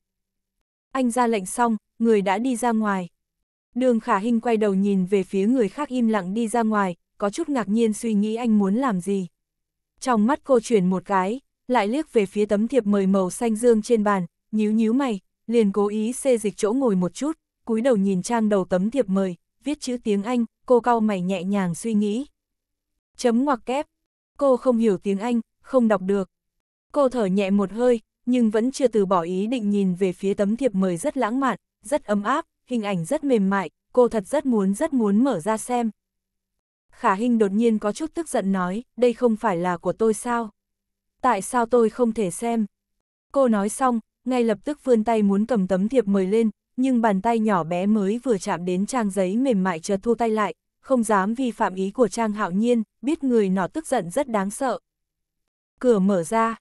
Anh ra lệnh xong, người đã đi ra ngoài. Đường khả hình quay đầu nhìn về phía người khác im lặng đi ra ngoài, có chút ngạc nhiên suy nghĩ anh muốn làm gì. Trong mắt cô chuyển một cái, lại liếc về phía tấm thiệp mời màu xanh dương trên bàn, nhíu nhíu mày, liền cố ý xê dịch chỗ ngồi một chút, cúi đầu nhìn trang đầu tấm thiệp mời, viết chữ tiếng Anh, cô cau mày nhẹ nhàng suy nghĩ. Chấm ngoặc kép. Cô không hiểu tiếng Anh, không đọc được. Cô thở nhẹ một hơi, nhưng vẫn chưa từ bỏ ý định nhìn về phía tấm thiệp mời rất lãng mạn, rất ấm áp, hình ảnh rất mềm mại, cô thật rất muốn rất muốn mở ra xem. Khả Hinh đột nhiên có chút tức giận nói, đây không phải là của tôi sao? Tại sao tôi không thể xem? Cô nói xong, ngay lập tức vươn tay muốn cầm tấm thiệp mời lên, nhưng bàn tay nhỏ bé mới vừa chạm đến trang giấy mềm mại chợt thu tay lại, không dám vi phạm ý của trang hạo nhiên, biết người nọ tức giận rất đáng sợ. Cửa mở ra,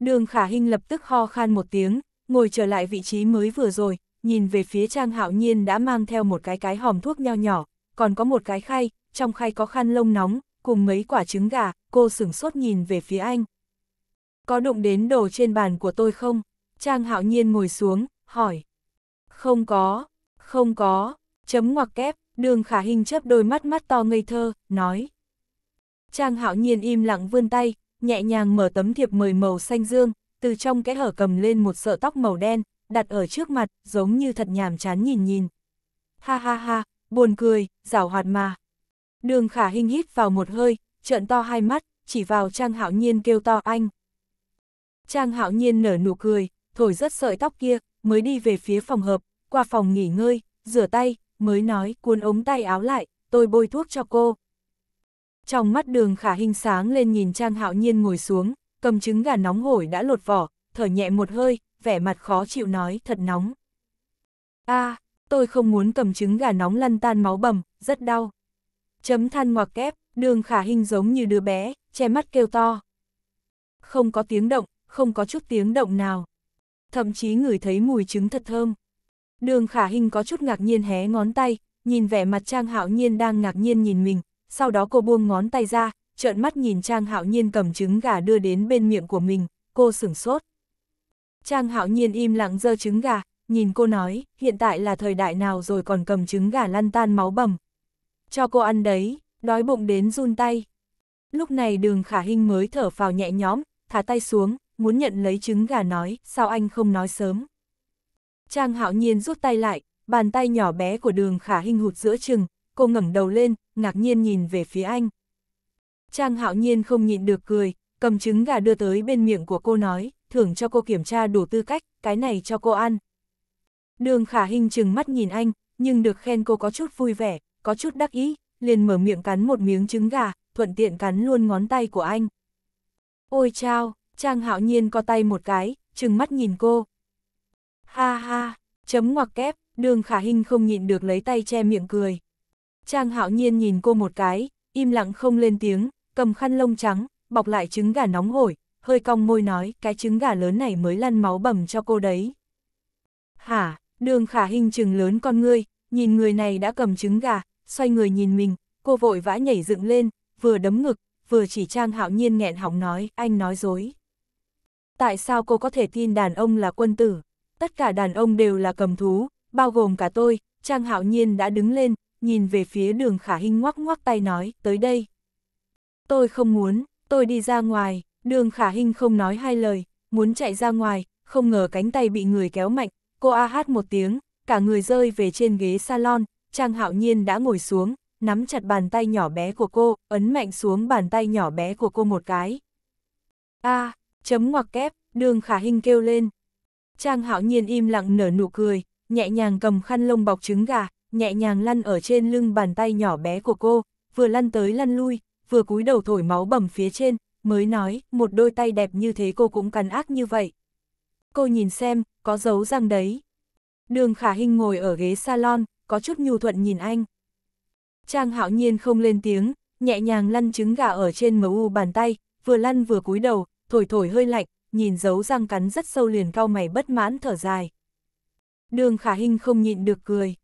đường khả hình lập tức ho khan một tiếng, ngồi trở lại vị trí mới vừa rồi, nhìn về phía trang hạo nhiên đã mang theo một cái cái hòm thuốc nho nhỏ, còn có một cái khay, trong khay có khăn lông nóng, cùng mấy quả trứng gà, cô sửng sốt nhìn về phía anh. Có đụng đến đồ trên bàn của tôi không? Trang hạo nhiên ngồi xuống, hỏi. Không có, không có, chấm ngoặc kép, đường khả hình chớp đôi mắt mắt to ngây thơ, nói. Trang hạo nhiên im lặng vươn tay, nhẹ nhàng mở tấm thiệp mời màu xanh dương, từ trong cái hở cầm lên một sợ tóc màu đen, đặt ở trước mặt, giống như thật nhàm chán nhìn nhìn. Ha ha ha, buồn cười, rảo hoạt mà. Đường khả hình hít vào một hơi, trợn to hai mắt, chỉ vào Trang hạo nhiên kêu to anh. Trang hạo nhiên nở nụ cười, thổi rất sợi tóc kia, mới đi về phía phòng hợp, qua phòng nghỉ ngơi, rửa tay, mới nói cuốn ống tay áo lại, tôi bôi thuốc cho cô. Trong mắt đường khả hình sáng lên nhìn Trang Hạo Nhiên ngồi xuống, cầm trứng gà nóng hổi đã lột vỏ, thở nhẹ một hơi, vẻ mặt khó chịu nói thật nóng. a à, tôi không muốn cầm trứng gà nóng lăn tan máu bầm, rất đau. Chấm than ngoặc kép, đường khả hình giống như đứa bé, che mắt kêu to. Không có tiếng động, không có chút tiếng động nào. Thậm chí ngửi thấy mùi trứng thật thơm. Đường khả hình có chút ngạc nhiên hé ngón tay, nhìn vẻ mặt Trang Hạo Nhiên đang ngạc nhiên nhìn mình, sau đó cô buông ngón tay ra, trợn mắt nhìn Trang Hạo Nhiên cầm trứng gà đưa đến bên miệng của mình, cô sửng sốt. Trang Hạo Nhiên im lặng giơ trứng gà, nhìn cô nói, hiện tại là thời đại nào rồi còn cầm trứng gà lăn tan máu bầm. Cho cô ăn đấy, đói bụng đến run tay. Lúc này đường khả hình mới thở phào nhẹ nhõm, thả tay xuống, muốn nhận lấy trứng gà nói, sao anh không nói sớm. Trang hạo nhiên rút tay lại, bàn tay nhỏ bé của đường khả hình hụt giữa chừng, cô ngẩng đầu lên, ngạc nhiên nhìn về phía anh. Trang hạo nhiên không nhịn được cười, cầm trứng gà đưa tới bên miệng của cô nói, thưởng cho cô kiểm tra đủ tư cách, cái này cho cô ăn. Đường khả hình chừng mắt nhìn anh, nhưng được khen cô có chút vui vẻ, có chút đắc ý, liền mở miệng cắn một miếng trứng gà, thuận tiện cắn luôn ngón tay của anh. Ôi chao, Trang hạo nhiên co tay một cái, chừng mắt nhìn cô, Ha ha, chấm ngoặc kép, đường khả hình không nhịn được lấy tay che miệng cười. Trang hạo nhiên nhìn cô một cái, im lặng không lên tiếng, cầm khăn lông trắng, bọc lại trứng gà nóng hổi, hơi cong môi nói cái trứng gà lớn này mới lăn máu bầm cho cô đấy. Hả, đường khả hình trừng lớn con ngươi, nhìn người này đã cầm trứng gà, xoay người nhìn mình, cô vội vã nhảy dựng lên, vừa đấm ngực, vừa chỉ Trang hạo nhiên nghẹn họng nói, anh nói dối. Tại sao cô có thể tin đàn ông là quân tử? tất cả đàn ông đều là cầm thú, bao gồm cả tôi, Trang Hạo Nhiên đã đứng lên, nhìn về phía đường khả Hinh ngoắc ngoắc tay nói, tới đây. Tôi không muốn, tôi đi ra ngoài, đường khả Hinh không nói hai lời, muốn chạy ra ngoài, không ngờ cánh tay bị người kéo mạnh, cô a hát một tiếng, cả người rơi về trên ghế salon, Trang Hạo Nhiên đã ngồi xuống, nắm chặt bàn tay nhỏ bé của cô, ấn mạnh xuống bàn tay nhỏ bé của cô một cái. A, chấm ngoặc kép, đường khả Hinh kêu lên. Trang hạo nhiên im lặng nở nụ cười, nhẹ nhàng cầm khăn lông bọc trứng gà, nhẹ nhàng lăn ở trên lưng bàn tay nhỏ bé của cô, vừa lăn tới lăn lui, vừa cúi đầu thổi máu bầm phía trên, mới nói, một đôi tay đẹp như thế cô cũng cắn ác như vậy. Cô nhìn xem, có dấu răng đấy. Đường khả Hinh ngồi ở ghế salon, có chút nhu thuận nhìn anh. Trang hạo nhiên không lên tiếng, nhẹ nhàng lăn trứng gà ở trên mu bàn tay, vừa lăn vừa cúi đầu, thổi thổi hơi lạnh, nhìn dấu răng cắn rất sâu liền cau mày bất mãn thở dài. Đường khả hình không nhịn được cười.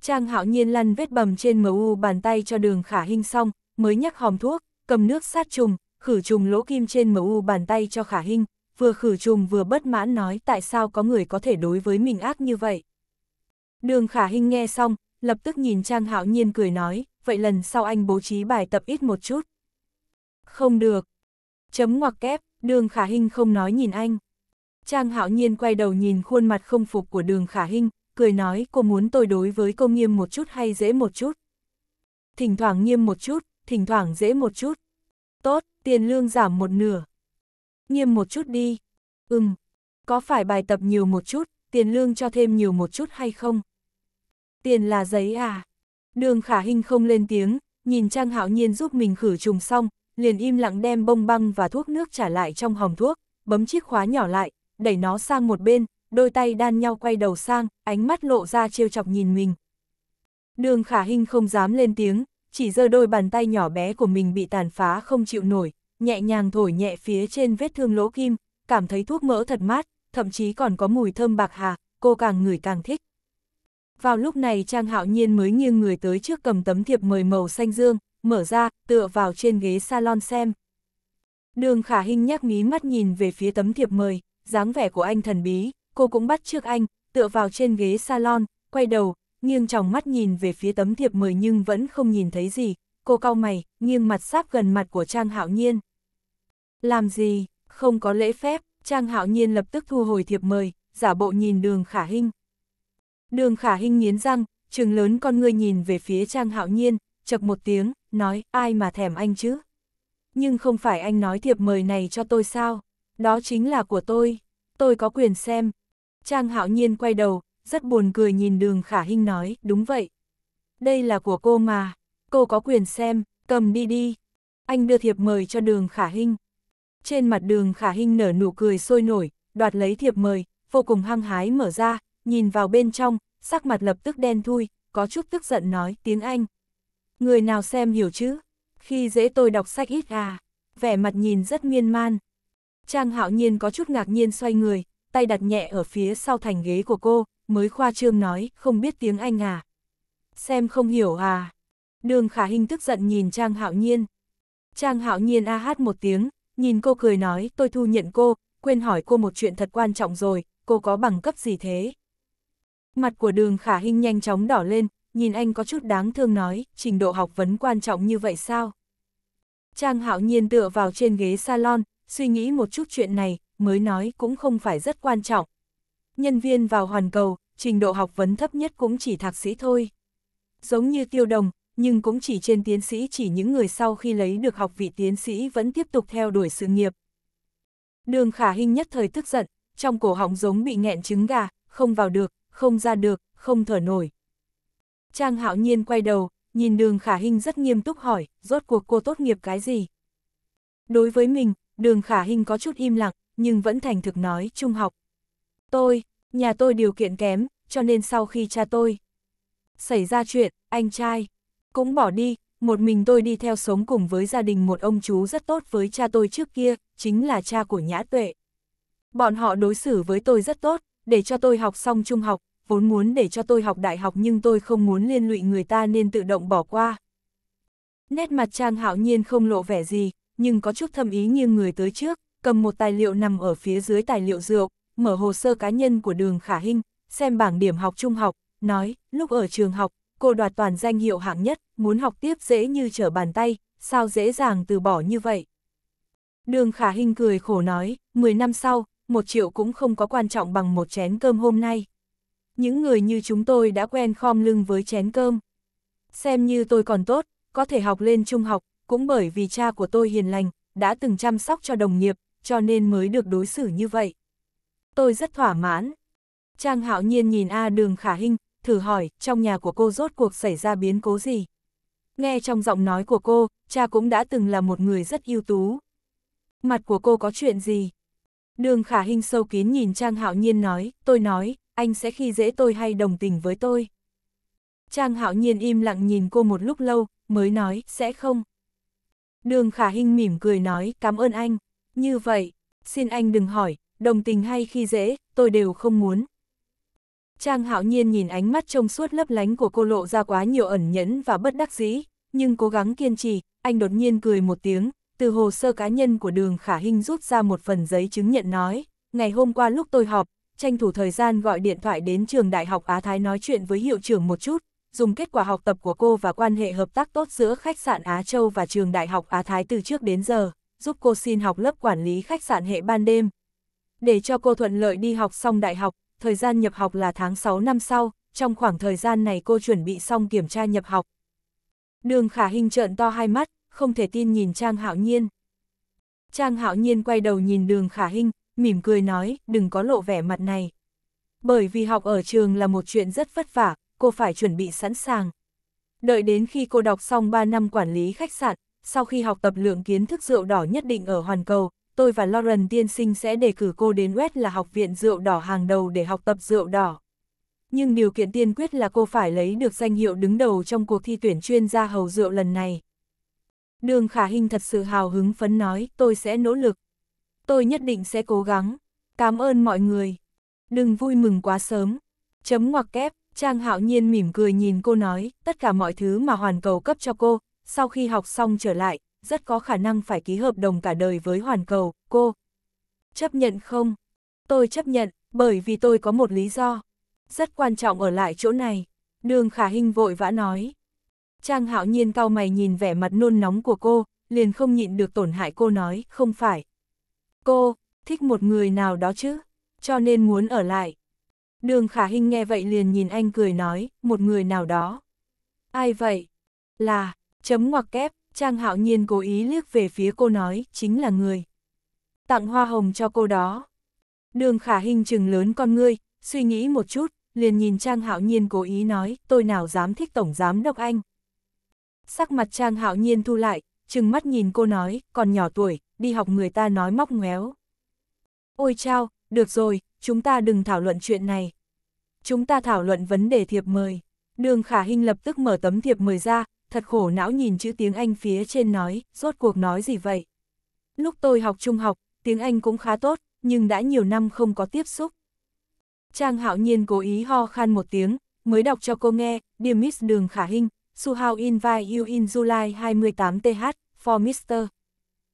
Trang hạo nhiên lăn vết bầm trên mờ u bàn tay cho đường khả hình xong, mới nhắc hòm thuốc, cầm nước sát trùng, khử trùng lỗ kim trên mờ u bàn tay cho khả hình, vừa khử trùng vừa bất mãn nói tại sao có người có thể đối với mình ác như vậy. Đường khả hình nghe xong, lập tức nhìn Trang hạo nhiên cười nói, vậy lần sau anh bố trí bài tập ít một chút. Không được. Chấm ngoặc kép. Đường Khả Hinh không nói nhìn anh. Trang hạo nhiên quay đầu nhìn khuôn mặt không phục của đường Khả Hinh, cười nói cô muốn tôi đối với cô nghiêm một chút hay dễ một chút. Thỉnh thoảng nghiêm một chút, thỉnh thoảng dễ một chút. Tốt, tiền lương giảm một nửa. Nghiêm một chút đi. Ừm, có phải bài tập nhiều một chút, tiền lương cho thêm nhiều một chút hay không? Tiền là giấy à? Đường khả hình không lên tiếng, nhìn Trang Hạo Nhiên giúp mình khử trùng xong, liền im lặng đem bông băng và thuốc nước trả lại trong hòm thuốc, bấm chiếc khóa nhỏ lại, đẩy nó sang một bên, đôi tay đan nhau quay đầu sang, ánh mắt lộ ra trêu chọc nhìn mình. Đường khả hình không dám lên tiếng, chỉ giơ đôi bàn tay nhỏ bé của mình bị tàn phá không chịu nổi, nhẹ nhàng thổi nhẹ phía trên vết thương lỗ kim, cảm thấy thuốc mỡ thật mát, thậm chí còn có mùi thơm bạc hà, cô càng ngửi càng thích. Vào lúc này Trang Hạo Nhiên mới nghiêng người tới trước cầm tấm thiệp mời màu xanh dương, mở ra, tựa vào trên ghế salon xem. Đường khả Hinh nhắc mí mắt nhìn về phía tấm thiệp mời, dáng vẻ của anh thần bí, cô cũng bắt trước anh, tựa vào trên ghế salon, quay đầu, nghiêng tròng mắt nhìn về phía tấm thiệp mời nhưng vẫn không nhìn thấy gì, cô cau mày, nghiêng mặt sát gần mặt của Trang Hạo Nhiên. Làm gì, không có lễ phép, Trang Hạo Nhiên lập tức thu hồi thiệp mời, giả bộ nhìn đường khả Hinh. Đường khả Hinh nghiến răng, trừng lớn con ngươi nhìn về phía Trang Hạo Nhiên, chật một tiếng, nói, ai mà thèm anh chứ? Nhưng không phải anh nói thiệp mời này cho tôi sao? Đó chính là của tôi, tôi có quyền xem. Trang hạo nhiên quay đầu, rất buồn cười nhìn đường khả hinh nói, đúng vậy. Đây là của cô mà, cô có quyền xem, cầm đi đi. Anh đưa thiệp mời cho đường khả hinh. Trên mặt đường khả hinh nở nụ cười sôi nổi, đoạt lấy thiệp mời, vô cùng hăng hái mở ra, nhìn vào bên trong, sắc mặt lập tức đen thui, có chút tức giận nói tiếng Anh. Người nào xem hiểu chứ? Khi dễ tôi đọc sách ít à? Vẻ mặt nhìn rất miên man. Trang hạo nhiên có chút ngạc nhiên xoay người, tay đặt nhẹ ở phía sau thành ghế của cô, mới khoa trương nói, không biết tiếng Anh à? Xem không hiểu à? Đường khả hình tức giận nhìn Trang hạo nhiên. Trang hạo nhiên a hát một tiếng, nhìn cô cười nói, tôi thu nhận cô, quên hỏi cô một chuyện thật quan trọng rồi, cô có bằng cấp gì thế? Mặt của đường khả hình nhanh chóng đỏ lên, nhìn anh có chút đáng thương nói, trình độ học vấn quan trọng như vậy sao? Trang hạo nhiên tựa vào trên ghế salon, suy nghĩ một chút chuyện này, mới nói cũng không phải rất quan trọng. Nhân viên vào hoàn cầu, trình độ học vấn thấp nhất cũng chỉ thạc sĩ thôi. Giống như tiêu đồng, nhưng cũng chỉ trên tiến sĩ chỉ những người sau khi lấy được học vị tiến sĩ vẫn tiếp tục theo đuổi sự nghiệp. Đường khả hình nhất thời tức giận, trong cổ họng giống bị nghẹn trứng gà, không vào được, không ra được, không thở nổi, Trang hạo nhiên quay đầu, nhìn đường khả hình rất nghiêm túc hỏi, rốt cuộc cô tốt nghiệp cái gì? Đối với mình, đường khả hình có chút im lặng, nhưng vẫn thành thực nói trung học. Tôi, nhà tôi điều kiện kém, cho nên sau khi cha tôi xảy ra chuyện, anh trai cũng bỏ đi, một mình tôi đi theo sống cùng với gia đình một ông chú rất tốt với cha tôi trước kia, chính là cha của Nhã Tuệ. Bọn họ đối xử với tôi rất tốt, để cho tôi học xong trung học, vốn muốn để cho tôi học đại học nhưng tôi không muốn liên lụy người ta nên tự động bỏ qua. Nét mặt Trang Hạo Nhiên không lộ vẻ gì, nhưng có chút thâm ý như người tới trước, cầm một tài liệu nằm ở phía dưới tài liệu rượu, mở hồ sơ cá nhân của đường Khả Hinh, xem bảng điểm học trung học, nói, lúc ở trường học, cô đoạt toàn danh hiệu hạng nhất, muốn học tiếp dễ như trở bàn tay, sao dễ dàng từ bỏ như vậy. Đường Khả Hinh cười khổ nói, 10 năm sau, một triệu cũng không có quan trọng bằng một chén cơm hôm nay những người như chúng tôi đã quen khom lưng với chén cơm. Xem như tôi còn tốt, có thể học lên trung học, cũng bởi vì cha của tôi hiền lành, đã từng chăm sóc cho đồng nghiệp, cho nên mới được đối xử như vậy. Tôi rất thỏa mãn. Trang hạo nhiên nhìn A đường khả hinh, thử hỏi, trong nhà của cô rốt cuộc xảy ra biến cố gì? Nghe trong giọng nói của cô, cha cũng đã từng là một người rất ưu tú. Mặt của cô có chuyện gì? Đường khả hinh sâu kín nhìn Trang hạo nhiên nói, tôi nói, anh sẽ khi dễ tôi hay đồng tình với tôi. Trang hạo nhiên im lặng nhìn cô một lúc lâu, mới nói, sẽ không. Đường khả hình mỉm cười nói, cảm ơn anh. Như vậy, xin anh đừng hỏi, đồng tình hay khi dễ, tôi đều không muốn. Trang hạo nhiên nhìn ánh mắt trông suốt lấp lánh của cô lộ ra quá nhiều ẩn nhẫn và bất đắc dĩ, nhưng cố gắng kiên trì, anh đột nhiên cười một tiếng, từ hồ sơ cá nhân của đường khả hình rút ra một phần giấy chứng nhận nói, ngày hôm qua lúc tôi họp, tranh thủ thời gian gọi điện thoại đến trường Đại học Á Thái nói chuyện với hiệu trưởng một chút, dùng kết quả học tập của cô và quan hệ hợp tác tốt giữa khách sạn Á Châu và trường Đại học Á Thái từ trước đến giờ, giúp cô xin học lớp quản lý khách sạn hệ ban đêm. Để cho cô thuận lợi đi học xong đại học, thời gian nhập học là tháng 6 năm sau, trong khoảng thời gian này cô chuẩn bị xong kiểm tra nhập học. Đường khả hình trợn to hai mắt, không thể tin nhìn Trang Hạo Nhiên. Trang Hạo Nhiên quay đầu nhìn đường khả hình, mỉm cười nói, đừng có lộ vẻ mặt này. Bởi vì học ở trường là một chuyện rất vất vả, cô phải chuẩn bị sẵn sàng. Đợi đến khi cô đọc xong 3 năm quản lý khách sạn, sau khi học tập lượng kiến thức rượu đỏ nhất định ở Hoàn Cầu, tôi và Lauren tiên sinh sẽ đề cử cô đến West là học viện rượu đỏ hàng đầu để học tập rượu đỏ. Nhưng điều kiện tiên quyết là cô phải lấy được danh hiệu đứng đầu trong cuộc thi tuyển chuyên gia hầu rượu lần này. Đường Khả Hinh thật sự hào hứng phấn nói, tôi sẽ nỗ lực tôi nhất định sẽ cố gắng. Cảm ơn mọi người. Đừng vui mừng quá sớm. Chấm ngoặc kép, Trang Hạo Nhiên mỉm cười nhìn cô nói, tất cả mọi thứ mà Hoàn Cầu cấp cho cô, sau khi học xong trở lại, rất có khả năng phải ký hợp đồng cả đời với Hoàn Cầu, cô. Chấp nhận không? Tôi chấp nhận, bởi vì tôi có một lý do. Rất quan trọng ở lại chỗ này. Đường Khả Hinh vội vã nói. Trang Hạo Nhiên cau mày nhìn vẻ mặt nôn nóng của cô, liền không nhịn được tổn hại cô nói, không phải. Cô, thích một người nào đó chứ, cho nên muốn ở lại. Đường khả hình nghe vậy liền nhìn anh cười nói, một người nào đó. Ai vậy? Là, chấm ngoặc kép, Trang hạo nhiên cố ý liếc về phía cô nói, chính là người. Tặng hoa hồng cho cô đó. Đường khả hình chừng lớn con ngươi, suy nghĩ một chút, liền nhìn Trang hạo nhiên cố ý nói, tôi nào dám thích tổng giám đốc anh. Sắc mặt Trang hạo nhiên thu lại, trừng mắt nhìn cô nói, còn nhỏ tuổi, đi học người ta nói móc ngoéo. Ôi chao, được rồi, chúng ta đừng thảo luận chuyện này. Chúng ta thảo luận vấn đề thiệp mời. Đường Khả Hinh lập tức mở tấm thiệp mời ra, thật khổ não nhìn chữ tiếng Anh phía trên nói, rốt cuộc nói gì vậy. Lúc tôi học trung học, tiếng Anh cũng khá tốt, nhưng đã nhiều năm không có tiếp xúc. Trang hạo nhiên cố ý ho khan một tiếng, mới đọc cho cô nghe, Dear Miss Đường Khả Hinh, Suhao invite you in July 28th for Mr.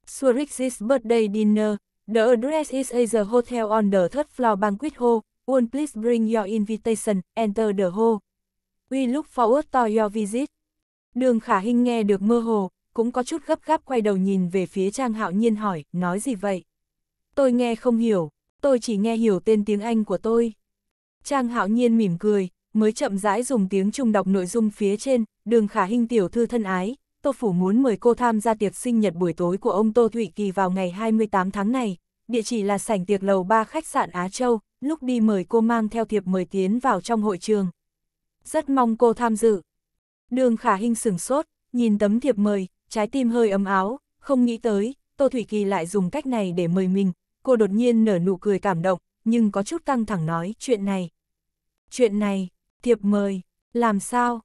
Surich's birthday dinner. The address is at the hotel on the third floor banquet hall. One please bring your invitation, enter the hall. We look forward to your visit. Đường khả Hinh nghe được mơ hồ, cũng có chút gấp gáp quay đầu nhìn về phía Trang Hạo Nhiên hỏi, nói gì vậy? Tôi nghe không hiểu, tôi chỉ nghe hiểu tên tiếng Anh của tôi. Trang Hạo Nhiên mỉm cười, mới chậm rãi dùng tiếng Trung đọc nội dung phía trên, đường khả hình tiểu thư thân ái, Tô Phủ muốn mời cô tham gia tiệc sinh nhật buổi tối của ông Tô Thụy Kỳ vào ngày 28 tháng này, địa chỉ là sảnh tiệc lầu 3 khách sạn Á Châu, lúc đi mời cô mang theo thiệp mời tiến vào trong hội trường. Rất mong cô tham dự. Đường khả hình sửng sốt, nhìn tấm thiệp mời, trái tim hơi ấm áo, không nghĩ tới, Tô Thủy Kỳ lại dùng cách này để mời mình, cô đột nhiên nở nụ cười cảm động, nhưng có chút căng thẳng nói chuyện này. Chuyện này, Thiệp mời, làm sao?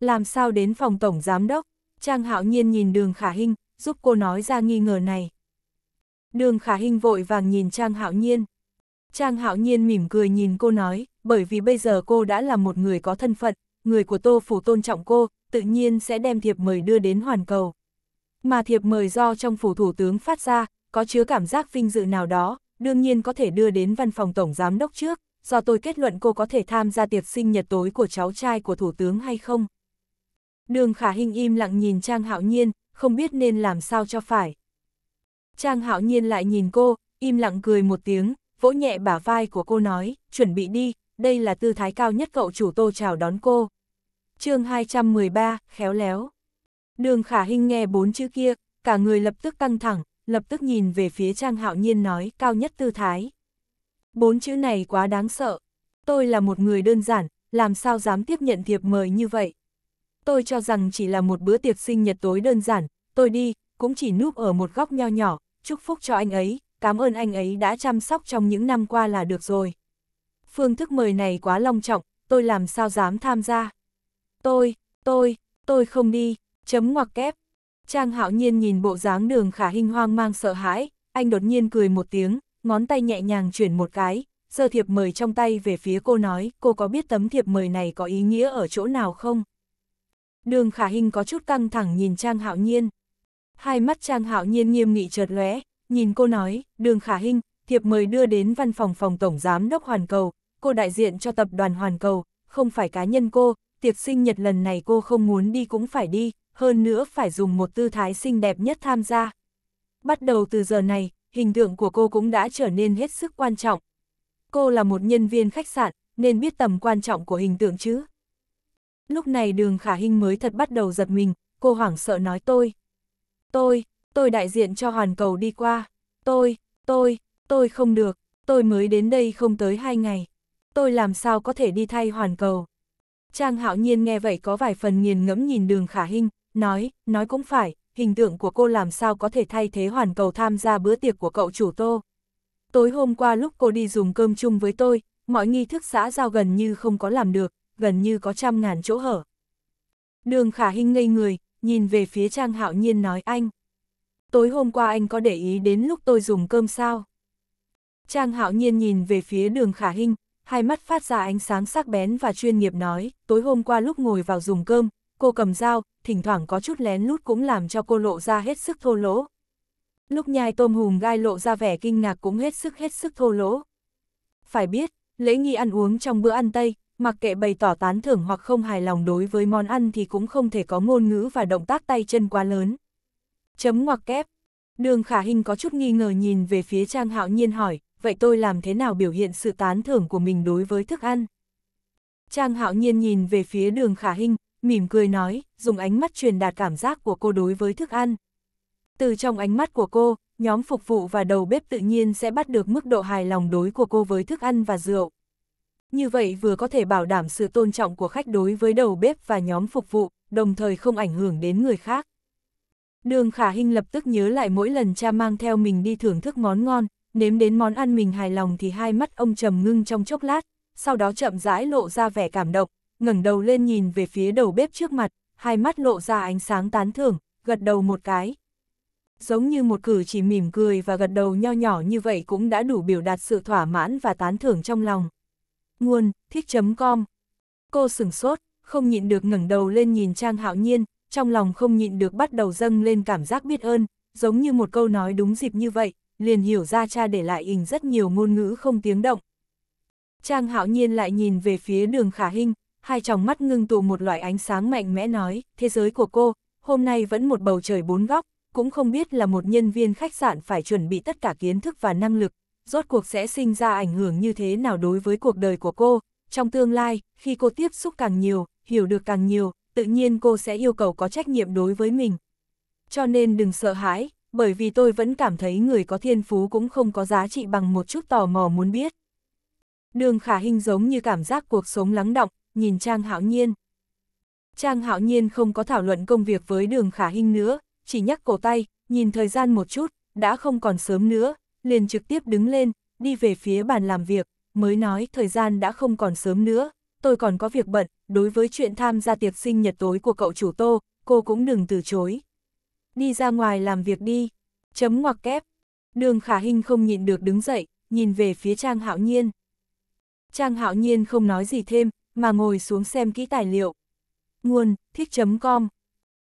Làm sao đến phòng tổng giám đốc? Trang hạo nhiên nhìn đường khả hình, giúp cô nói ra nghi ngờ này. Đường khả hình vội vàng nhìn Trang hạo nhiên. Trang hạo nhiên mỉm cười nhìn cô nói, bởi vì bây giờ cô đã là một người có thân phận, người của Tô Phủ tôn trọng cô, tự nhiên sẽ đem thiệp mời đưa đến hoàn cầu. Mà thiệp mời do trong phủ thủ tướng phát ra, có chứa cảm giác vinh dự nào đó, đương nhiên có thể đưa đến văn phòng tổng giám đốc trước do tôi kết luận cô có thể tham gia tiệc sinh nhật tối của cháu trai của Thủ tướng hay không. Đường khả hình im lặng nhìn Trang Hạo Nhiên, không biết nên làm sao cho phải. Trang Hạo Nhiên lại nhìn cô, im lặng cười một tiếng, vỗ nhẹ bả vai của cô nói, chuẩn bị đi, đây là tư thái cao nhất cậu chủ tô chào đón cô. chương 213, khéo léo. Đường khả hình nghe bốn chữ kia, cả người lập tức căng thẳng, lập tức nhìn về phía Trang Hạo Nhiên nói cao nhất tư thái. Bốn chữ này quá đáng sợ. Tôi là một người đơn giản, làm sao dám tiếp nhận thiệp mời như vậy. Tôi cho rằng chỉ là một bữa tiệc sinh nhật tối đơn giản, tôi đi, cũng chỉ núp ở một góc nho nhỏ, chúc phúc cho anh ấy, cảm ơn anh ấy đã chăm sóc trong những năm qua là được rồi. Phương thức mời này quá long trọng, tôi làm sao dám tham gia. Tôi, tôi, tôi không đi, chấm ngoặc kép. Trang hạo nhiên nhìn bộ dáng đường khả hình hoang mang sợ hãi, anh đột nhiên cười một tiếng, ngón tay nhẹ nhàng chuyển một cái, giơ thiệp mời trong tay về phía cô nói, cô có biết tấm thiệp mời này có ý nghĩa ở chỗ nào không? Đường khả hình có chút căng thẳng nhìn Trang Hạo Nhiên. Hai mắt Trang Hạo Nhiên nghiêm nghị chợt lóe, nhìn cô nói, đường khả hình, thiệp mời đưa đến văn phòng phòng tổng giám đốc Hoàn Cầu, cô đại diện cho tập đoàn Hoàn Cầu, không phải cá nhân cô, tiệc sinh nhật lần này cô không muốn đi cũng phải đi, hơn nữa phải dùng một tư thái xinh đẹp nhất tham gia. Bắt đầu từ giờ này, hình tượng của cô cũng đã trở nên hết sức quan trọng. Cô là một nhân viên khách sạn, nên biết tầm quan trọng của hình tượng chứ. Lúc này đường khả hình mới thật bắt đầu giật mình, cô hoảng sợ nói tôi. Tôi, tôi đại diện cho hoàn cầu đi qua. Tôi, tôi, tôi không được, tôi mới đến đây không tới hai ngày. Tôi làm sao có thể đi thay hoàn cầu. Trang hạo nhiên nghe vậy có vài phần nghiền ngẫm nhìn đường khả hình, nói, nói cũng phải, hình tượng của cô làm sao có thể thay thế hoàn cầu tham gia bữa tiệc của cậu chủ Tô. Tối hôm qua lúc cô đi dùng cơm chung với tôi, mọi nghi thức xã giao gần như không có làm được, gần như có trăm ngàn chỗ hở. Đường khả hình ngây người, nhìn về phía Trang Hạo Nhiên nói anh. Tối hôm qua anh có để ý đến lúc tôi dùng cơm sao? Trang Hạo Nhiên nhìn về phía đường khả hình, hai mắt phát ra ánh sáng sắc bén và chuyên nghiệp nói, tối hôm qua lúc ngồi vào dùng cơm, cô cầm dao, thỉnh thoảng có chút lén lút cũng làm cho cô lộ ra hết sức thô lỗ. Lúc nhai tôm hùm gai lộ ra vẻ kinh ngạc cũng hết sức hết sức thô lỗ. Phải biết, lễ nghi ăn uống trong bữa ăn Tây, mặc kệ bày tỏ tán thưởng hoặc không hài lòng đối với món ăn thì cũng không thể có ngôn ngữ và động tác tay chân quá lớn. Chấm ngoặc kép. Đường khả hình có chút nghi ngờ nhìn về phía Trang Hạo Nhiên hỏi, vậy tôi làm thế nào biểu hiện sự tán thưởng của mình đối với thức ăn? Trang Hạo Nhiên nhìn về phía đường khả hình, mỉm cười nói, dùng ánh mắt truyền đạt cảm giác của cô đối với thức ăn. Từ trong ánh mắt của cô, nhóm phục vụ và đầu bếp tự nhiên sẽ bắt được mức độ hài lòng đối của cô với thức ăn và rượu. Như vậy vừa có thể bảo đảm sự tôn trọng của khách đối với đầu bếp và nhóm phục vụ, đồng thời không ảnh hưởng đến người khác. Đường Khả Hinh lập tức nhớ lại mỗi lần cha mang theo mình đi thưởng thức món ngon, nếm đến món ăn mình hài lòng thì hai mắt ông trầm ngưng trong chốc lát, sau đó chậm rãi lộ ra vẻ cảm động, ngẩng đầu lên nhìn về phía đầu bếp trước mặt, hai mắt lộ ra ánh sáng tán thưởng, gật đầu một cái. Giống như một cử chỉ mỉm cười và gật đầu nho nhỏ như vậy cũng đã đủ biểu đạt sự thỏa mãn và tán thưởng trong lòng. Nguồn, thích.com Cô sửng sốt, không nhịn được ngẩng đầu lên nhìn Trang Hạo Nhiên, trong lòng không nhịn được bắt đầu dâng lên cảm giác biết ơn, giống như một câu nói đúng dịp như vậy, liền hiểu ra cha để lại hình rất nhiều ngôn ngữ không tiếng động. Trang Hạo Nhiên lại nhìn về phía đường Khả Hinh, hai tròng mắt ngưng tụ một loại ánh sáng mạnh mẽ nói, thế giới của cô, hôm nay vẫn một bầu trời bốn góc, cũng không biết là một nhân viên khách sạn phải chuẩn bị tất cả kiến thức và năng lực, rốt cuộc sẽ sinh ra ảnh hưởng như thế nào đối với cuộc đời của cô. Trong tương lai, khi cô tiếp xúc càng nhiều, hiểu được càng nhiều, tự nhiên cô sẽ yêu cầu có trách nhiệm đối với mình. Cho nên đừng sợ hãi, bởi vì tôi vẫn cảm thấy người có thiên phú cũng không có giá trị bằng một chút tò mò muốn biết. Đường khả hình giống như cảm giác cuộc sống lắng động, nhìn Trang Hạo Nhiên. Trang Hạo Nhiên không có thảo luận công việc với đường khả hinh nữa, chỉ nhắc cổ tay, nhìn thời gian một chút, đã không còn sớm nữa, liền trực tiếp đứng lên, đi về phía bàn làm việc, mới nói thời gian đã không còn sớm nữa, tôi còn có việc bận, đối với chuyện tham gia tiệc sinh nhật tối của cậu chủ tô, cô cũng đừng từ chối. Đi ra ngoài làm việc đi, chấm ngoặc kép. Đường khả hinh không nhịn được đứng dậy, nhìn về phía Trang Hạo Nhiên. Trang Hạo Nhiên không nói gì thêm, mà ngồi xuống xem kỹ tài liệu. Nguồn, thích.com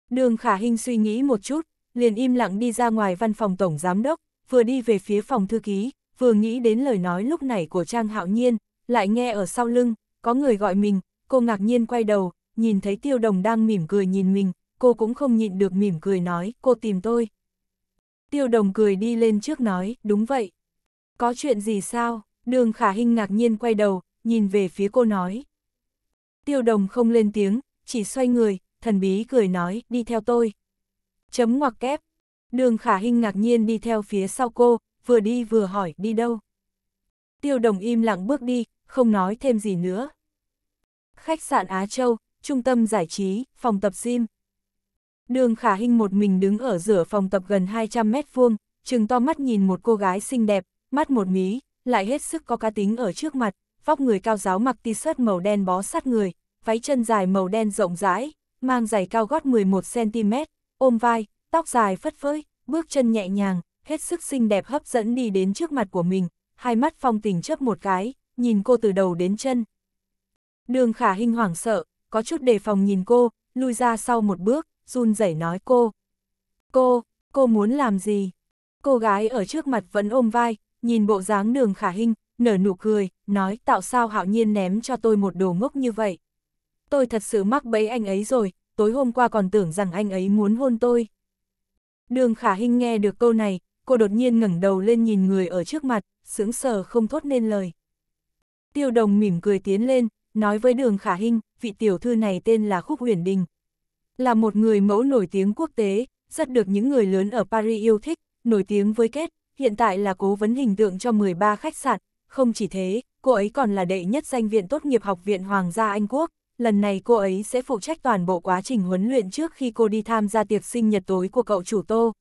Đường Khả Hinh suy nghĩ một chút, liền im lặng đi ra ngoài văn phòng Tổng Giám Đốc, vừa đi về phía phòng thư ký, vừa nghĩ đến lời nói lúc này của Trang Hạo Nhiên, lại nghe ở sau lưng, có người gọi mình, cô ngạc nhiên quay đầu, nhìn thấy Tiêu Đồng đang mỉm cười nhìn mình, cô cũng không nhịn được mỉm cười nói, cô tìm tôi. Tiêu Đồng cười đi lên trước nói, đúng vậy. Có chuyện gì sao? Đường Khả Hinh ngạc nhiên quay đầu, nhìn về phía cô nói, tiêu đồng không lên tiếng, chỉ xoay người, thần bí cười nói, đi theo tôi. Chấm ngoặc kép. Đường khả hinh ngạc nhiên đi theo phía sau cô, vừa đi vừa hỏi, đi đâu? Tiêu đồng im lặng bước đi, không nói thêm gì nữa. Khách sạn Á Châu, trung tâm giải trí, phòng tập gym. Đường khả hinh một mình đứng ở giữa phòng tập gần 200 mét vuông, chừng to mắt nhìn một cô gái xinh đẹp, mắt một mí, lại hết sức có cá tính ở trước mặt vóc người cao giáo mặc t-shirt màu đen bó sát người, váy chân dài màu đen rộng rãi, mang giày cao gót 11cm, ôm vai, tóc dài phất phới, bước chân nhẹ nhàng, hết sức xinh đẹp hấp dẫn đi đến trước mặt của mình, hai mắt phong tình chớp một cái, nhìn cô từ đầu đến chân. Đường khả hình hoảng sợ, có chút đề phòng nhìn cô, lui ra sau một bước, run rẩy nói cô. Cô, cô muốn làm gì? Cô gái ở trước mặt vẫn ôm vai, nhìn bộ dáng đường khả hình, nở nụ cười, nói tạo sao hạo nhiên ném cho tôi một đồ ngốc như vậy. Tôi thật sự mắc bẫy anh ấy rồi, tối hôm qua còn tưởng rằng anh ấy muốn hôn tôi. Đường khả hình nghe được câu này, cô đột nhiên ngẩng đầu lên nhìn người ở trước mặt, sững sờ không thốt nên lời. Tiêu đồng mỉm cười tiến lên, nói với đường khả hình vị tiểu thư này tên là Khúc Huyền Đình. Là một người mẫu nổi tiếng quốc tế, rất được những người lớn ở Paris yêu thích, nổi tiếng với kết, hiện tại là cố vấn hình tượng cho 13 khách sạn, không chỉ thế, cô ấy còn là đệ nhất danh viện tốt nghiệp học viện Hoàng gia Anh Quốc, lần này cô ấy sẽ phụ trách toàn bộ quá trình huấn luyện trước khi cô đi tham gia tiệc sinh nhật tối của cậu chủ Tô.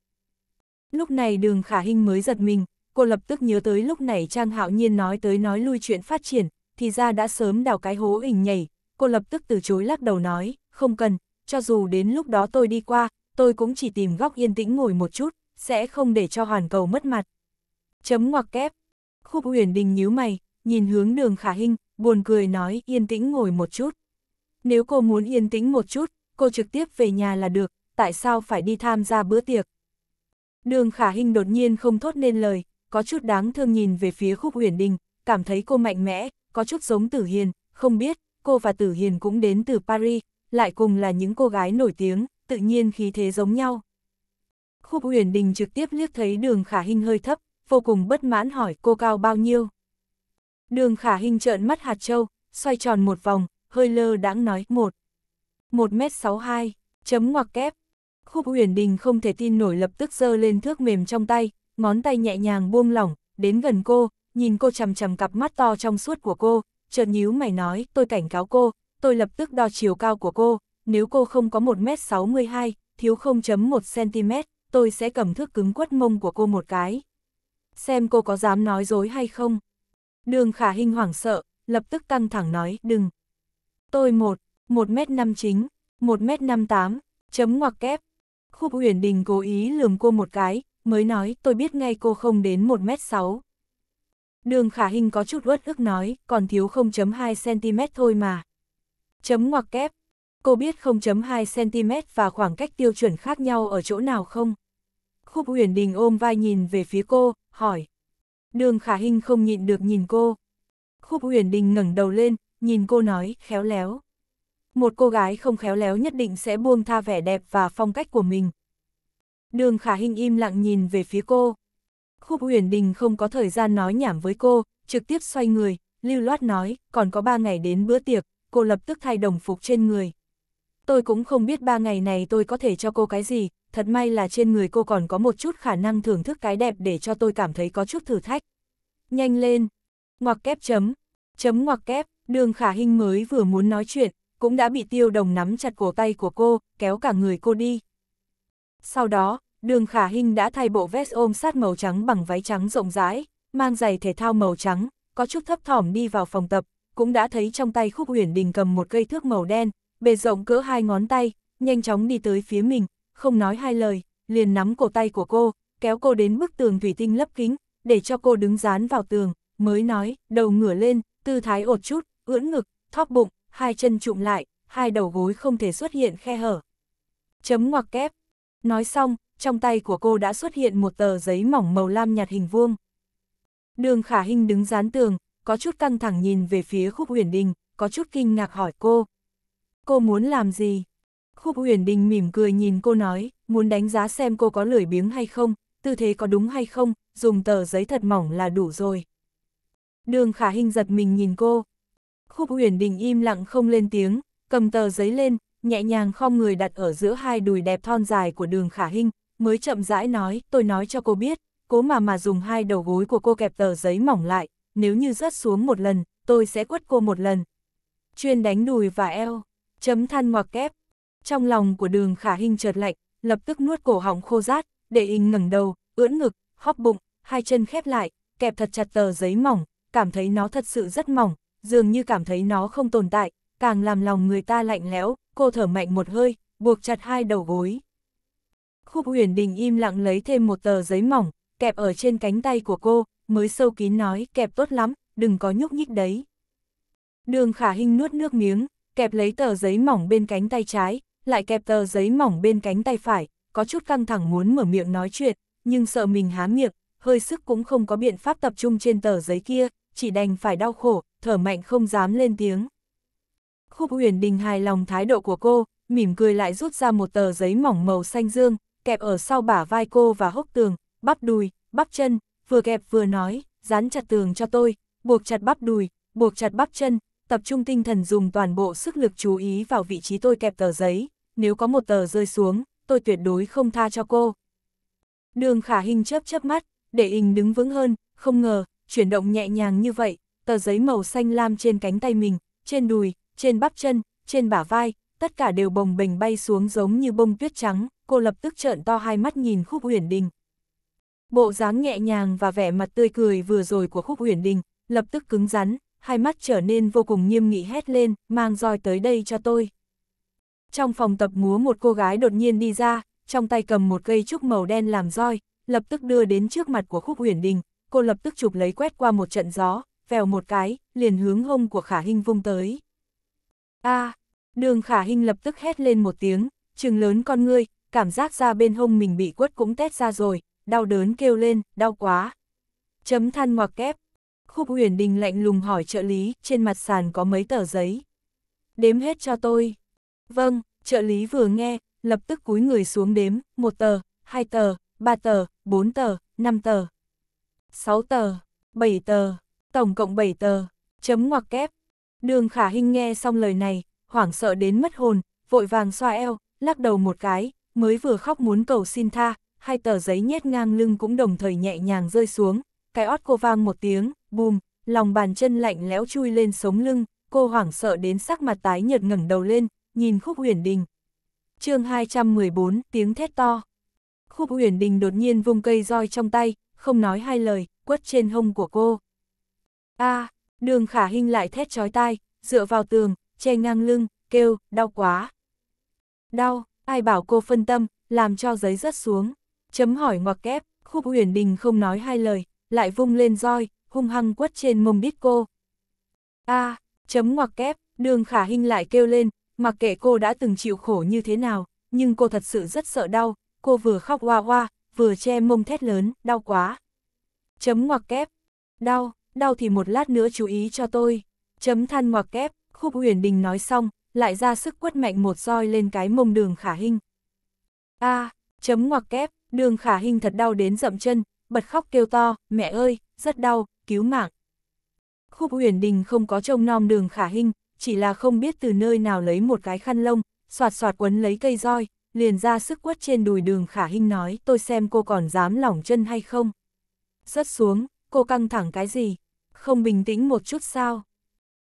Lúc này đường khả hình mới giật mình, cô lập tức nhớ tới lúc này Trang Hạo Nhiên nói tới nói lui chuyện phát triển, thì ra đã sớm đào cái hố hình nhảy, cô lập tức từ chối lắc đầu nói, không cần, cho dù đến lúc đó tôi đi qua, tôi cũng chỉ tìm góc yên tĩnh ngồi một chút, sẽ không để cho hoàn cầu mất mặt. Chấm ngoặc kép, Khúc Uyển Đình nhíu mày, nhìn hướng đường khả hình, buồn cười nói yên tĩnh ngồi một chút. Nếu cô muốn yên tĩnh một chút, cô trực tiếp về nhà là được, tại sao phải đi tham gia bữa tiệc? Đường khả hình đột nhiên không thốt nên lời, có chút đáng thương nhìn về phía khúc Uyển Đình, cảm thấy cô mạnh mẽ, có chút giống Tử Hiền, không biết, cô và Tử Hiền cũng đến từ Paris, lại cùng là những cô gái nổi tiếng, tự nhiên khí thế giống nhau. Khúc Uyển Đình trực tiếp liếc thấy đường khả hình hơi thấp, vô cùng bất mãn hỏi cô cao bao nhiêu. Đường khả hình trợn mắt hạt châu, xoay tròn một vòng, hơi lơ đãng nói một. một mét sáu hai chấm ngoặc kép. Khúc huyền đình không thể tin nổi lập tức giơ lên thước mềm trong tay, ngón tay nhẹ nhàng buông lỏng, đến gần cô, nhìn cô chầm chầm cặp mắt to trong suốt của cô, chợt nhíu mày nói, tôi cảnh cáo cô, tôi lập tức đo chiều cao của cô, nếu cô không có một mét sáu mươi hai thiếu không chấm một cm tôi sẽ cầm thước cứng quất mông của cô một cái xem cô có dám nói dối hay không. Đường khả hình hoảng sợ, lập tức căng thẳng nói, đừng. Tôi một, một mét năm m một mét năm tám. chấm ngoặc kép. Khúc Uyển Đình cố ý lườm cô một cái, mới nói tôi biết ngay cô không đến một mét sáu. Đường khả hình có chút uất ức nói, còn thiếu 0.2cm thôi mà. Chấm ngoặc kép. Cô biết 0.2cm và khoảng cách tiêu chuẩn khác nhau ở chỗ nào không? Khúc Uyển Đình ôm vai nhìn về phía cô, hỏi. Đường khả Hinh không nhịn được nhìn cô. Khúc Uyển Đình ngẩng đầu lên, nhìn cô nói, khéo léo. Một cô gái không khéo léo nhất định sẽ buông tha vẻ đẹp và phong cách của mình. Đường khả Hinh im lặng nhìn về phía cô. Khúc Uyển Đình không có thời gian nói nhảm với cô, trực tiếp xoay người, lưu loát nói, còn có ba ngày đến bữa tiệc, cô lập tức thay đồng phục trên người tôi cũng không biết ba ngày này tôi có thể cho cô cái gì, thật may là trên người cô còn có một chút khả năng thưởng thức cái đẹp để cho tôi cảm thấy có chút thử thách. Nhanh lên, ngoặc kép chấm, chấm ngoặc kép, đường khả hình mới vừa muốn nói chuyện, cũng đã bị tiêu đồng nắm chặt cổ tay của cô, kéo cả người cô đi. Sau đó, đường khả hình đã thay bộ vest ôm sát màu trắng bằng váy trắng rộng rãi, mang giày thể thao màu trắng, có chút thấp thỏm đi vào phòng tập, cũng đã thấy trong tay khúc huyền đình cầm một cây thước màu đen, bề rộng cỡ hai ngón tay, nhanh chóng đi tới phía mình, không nói hai lời, liền nắm cổ tay của cô, kéo cô đến bức tường thủy tinh lấp kính, để cho cô đứng dán vào tường, mới nói, đầu ngửa lên, tư thái ột chút, ưỡn ngực, thóp bụng, hai chân trụm lại, hai đầu gối không thể xuất hiện khe hở. Chấm ngoặc kép. Nói xong, trong tay của cô đã xuất hiện một tờ giấy mỏng màu lam nhạt hình vuông. Đường khả hình đứng dán tường, có chút căng thẳng nhìn về phía khúc huyền đình, có chút kinh ngạc hỏi cô, cô muốn làm gì? Khúc Uyển Đình mỉm cười nhìn cô nói, muốn đánh giá xem cô có lười biếng hay không, tư thế có đúng hay không, dùng tờ giấy thật mỏng là đủ rồi. Đường Khả Hinh giật mình nhìn cô. Khúc Uyển Đình im lặng không lên tiếng, cầm tờ giấy lên, nhẹ nhàng khom người đặt ở giữa hai đùi đẹp thon dài của Đường Khả Hinh, mới chậm rãi nói, tôi nói cho cô biết, cố mà mà dùng hai đầu gối của cô kẹp tờ giấy mỏng lại, nếu như rớt xuống một lần, tôi sẽ quất cô một lần. Chuyên đánh đùi và eo chấm than ngoặc kép. Trong lòng của đường khả hình chợt lạnh, lập tức nuốt cổ họng khô rát, để hình ngẩng đầu, ưỡn ngực, hóp bụng, hai chân khép lại, kẹp thật chặt tờ giấy mỏng, cảm thấy nó thật sự rất mỏng, dường như cảm thấy nó không tồn tại, càng làm lòng người ta lạnh lẽo, cô thở mạnh một hơi, buộc chặt hai đầu gối. Khúc huyền đình im lặng lấy thêm một tờ giấy mỏng, kẹp ở trên cánh tay của cô, mới sâu kín nói kẹp tốt lắm, đừng có nhúc nhích đấy. Đường khả hình nuốt nước miếng, kẹp lấy tờ giấy mỏng bên cánh tay trái, lại kẹp tờ giấy mỏng bên cánh tay phải, có chút căng thẳng muốn mở miệng nói chuyện, nhưng sợ mình há miệng, hơi sức cũng không có biện pháp tập trung trên tờ giấy kia, chỉ đành phải đau khổ, thở mạnh không dám lên tiếng. Khúc Huyền Đình hài lòng thái độ của cô, mỉm cười lại rút ra một tờ giấy mỏng màu xanh dương, kẹp ở sau bả vai cô và hốc tường, bắp đùi, bắp chân, vừa kẹp vừa nói, dán chặt tường cho tôi, buộc chặt bắp đùi, buộc chặt bắp chân, tập trung tinh thần dùng toàn bộ sức lực chú ý vào vị trí tôi kẹp tờ giấy, nếu có một tờ rơi xuống, tôi tuyệt đối không tha cho cô. Đường khả hình chớp chớp mắt, để hình đứng vững hơn, không ngờ, chuyển động nhẹ nhàng như vậy, tờ giấy màu xanh lam trên cánh tay mình, trên đùi, trên bắp chân, trên bả vai, tất cả đều bồng bềnh bay xuống giống như bông tuyết trắng, cô lập tức trợn to hai mắt nhìn khúc Huyền đình. Bộ dáng nhẹ nhàng và vẻ mặt tươi cười vừa rồi của khúc Huyền đình, lập tức cứng rắn, hai mắt trở nên vô cùng nghiêm nghị hét lên, mang roi tới đây cho tôi. Trong phòng tập múa một cô gái đột nhiên đi ra, trong tay cầm một cây trúc màu đen làm roi, lập tức đưa đến trước mặt của khúc huyền đình, cô lập tức chụp lấy quét qua một trận gió, vèo một cái, liền hướng hông của khả hình vung tới. a à, đường khả hình lập tức hét lên một tiếng, trừng lớn con ngươi, cảm giác ra bên hông mình bị quất cũng tét ra rồi, đau đớn kêu lên, đau quá. Chấm than ngoặc kép, Khúc Uyển Đình lạnh lùng hỏi trợ lý, trên mặt sàn có mấy tờ giấy. Đếm hết cho tôi. Vâng, trợ lý vừa nghe, lập tức cúi người xuống đếm, một tờ, hai tờ, ba tờ, bốn tờ, năm tờ, sáu tờ, bảy tờ, tổng cộng bảy tờ, chấm ngoặc kép. Đường khả Hinh nghe xong lời này, hoảng sợ đến mất hồn, vội vàng xoa eo, lắc đầu một cái, mới vừa khóc muốn cầu xin tha, hai tờ giấy nhét ngang lưng cũng đồng thời nhẹ nhàng rơi xuống, cái ót cô vang một tiếng, bùm, lòng bàn chân lạnh lẽo chui lên sống lưng, cô hoảng sợ đến sắc mặt tái nhợt ngẩng đầu lên, nhìn khúc huyền đình. chương 214, tiếng thét to. Khúc huyền đình đột nhiên vung cây roi trong tay, không nói hai lời, quất trên hông của cô. a à, đường khả hình lại thét chói tai, dựa vào tường, che ngang lưng, kêu, đau quá. Đau, ai bảo cô phân tâm, làm cho giấy rớt xuống. Chấm hỏi ngoặc kép, khúc huyền đình không nói hai lời, lại vung lên roi, hung hăng quất trên mông đít cô. A, à, chấm ngoặc kép, đường khả hình lại kêu lên, mặc kệ cô đã từng chịu khổ như thế nào, nhưng cô thật sự rất sợ đau, cô vừa khóc hoa hoa, vừa che mông thét lớn, đau quá. Chấm ngoặc kép, đau, đau thì một lát nữa chú ý cho tôi. Chấm than ngoặc kép, khúc huyền đình nói xong, lại ra sức quất mạnh một roi lên cái mông đường khả hình. A, à, chấm ngoặc kép, đường khả hình thật đau đến rậm chân, bật khóc kêu to, mẹ ơi, rất đau, cứu mạng. Khúc huyền đình không có trông nom đường khả hình, chỉ là không biết từ nơi nào lấy một cái khăn lông, soạt soạt quấn lấy cây roi, liền ra sức quất trên đùi đường khả hình nói tôi xem cô còn dám lỏng chân hay không. rất xuống, cô căng thẳng cái gì, không bình tĩnh một chút sao.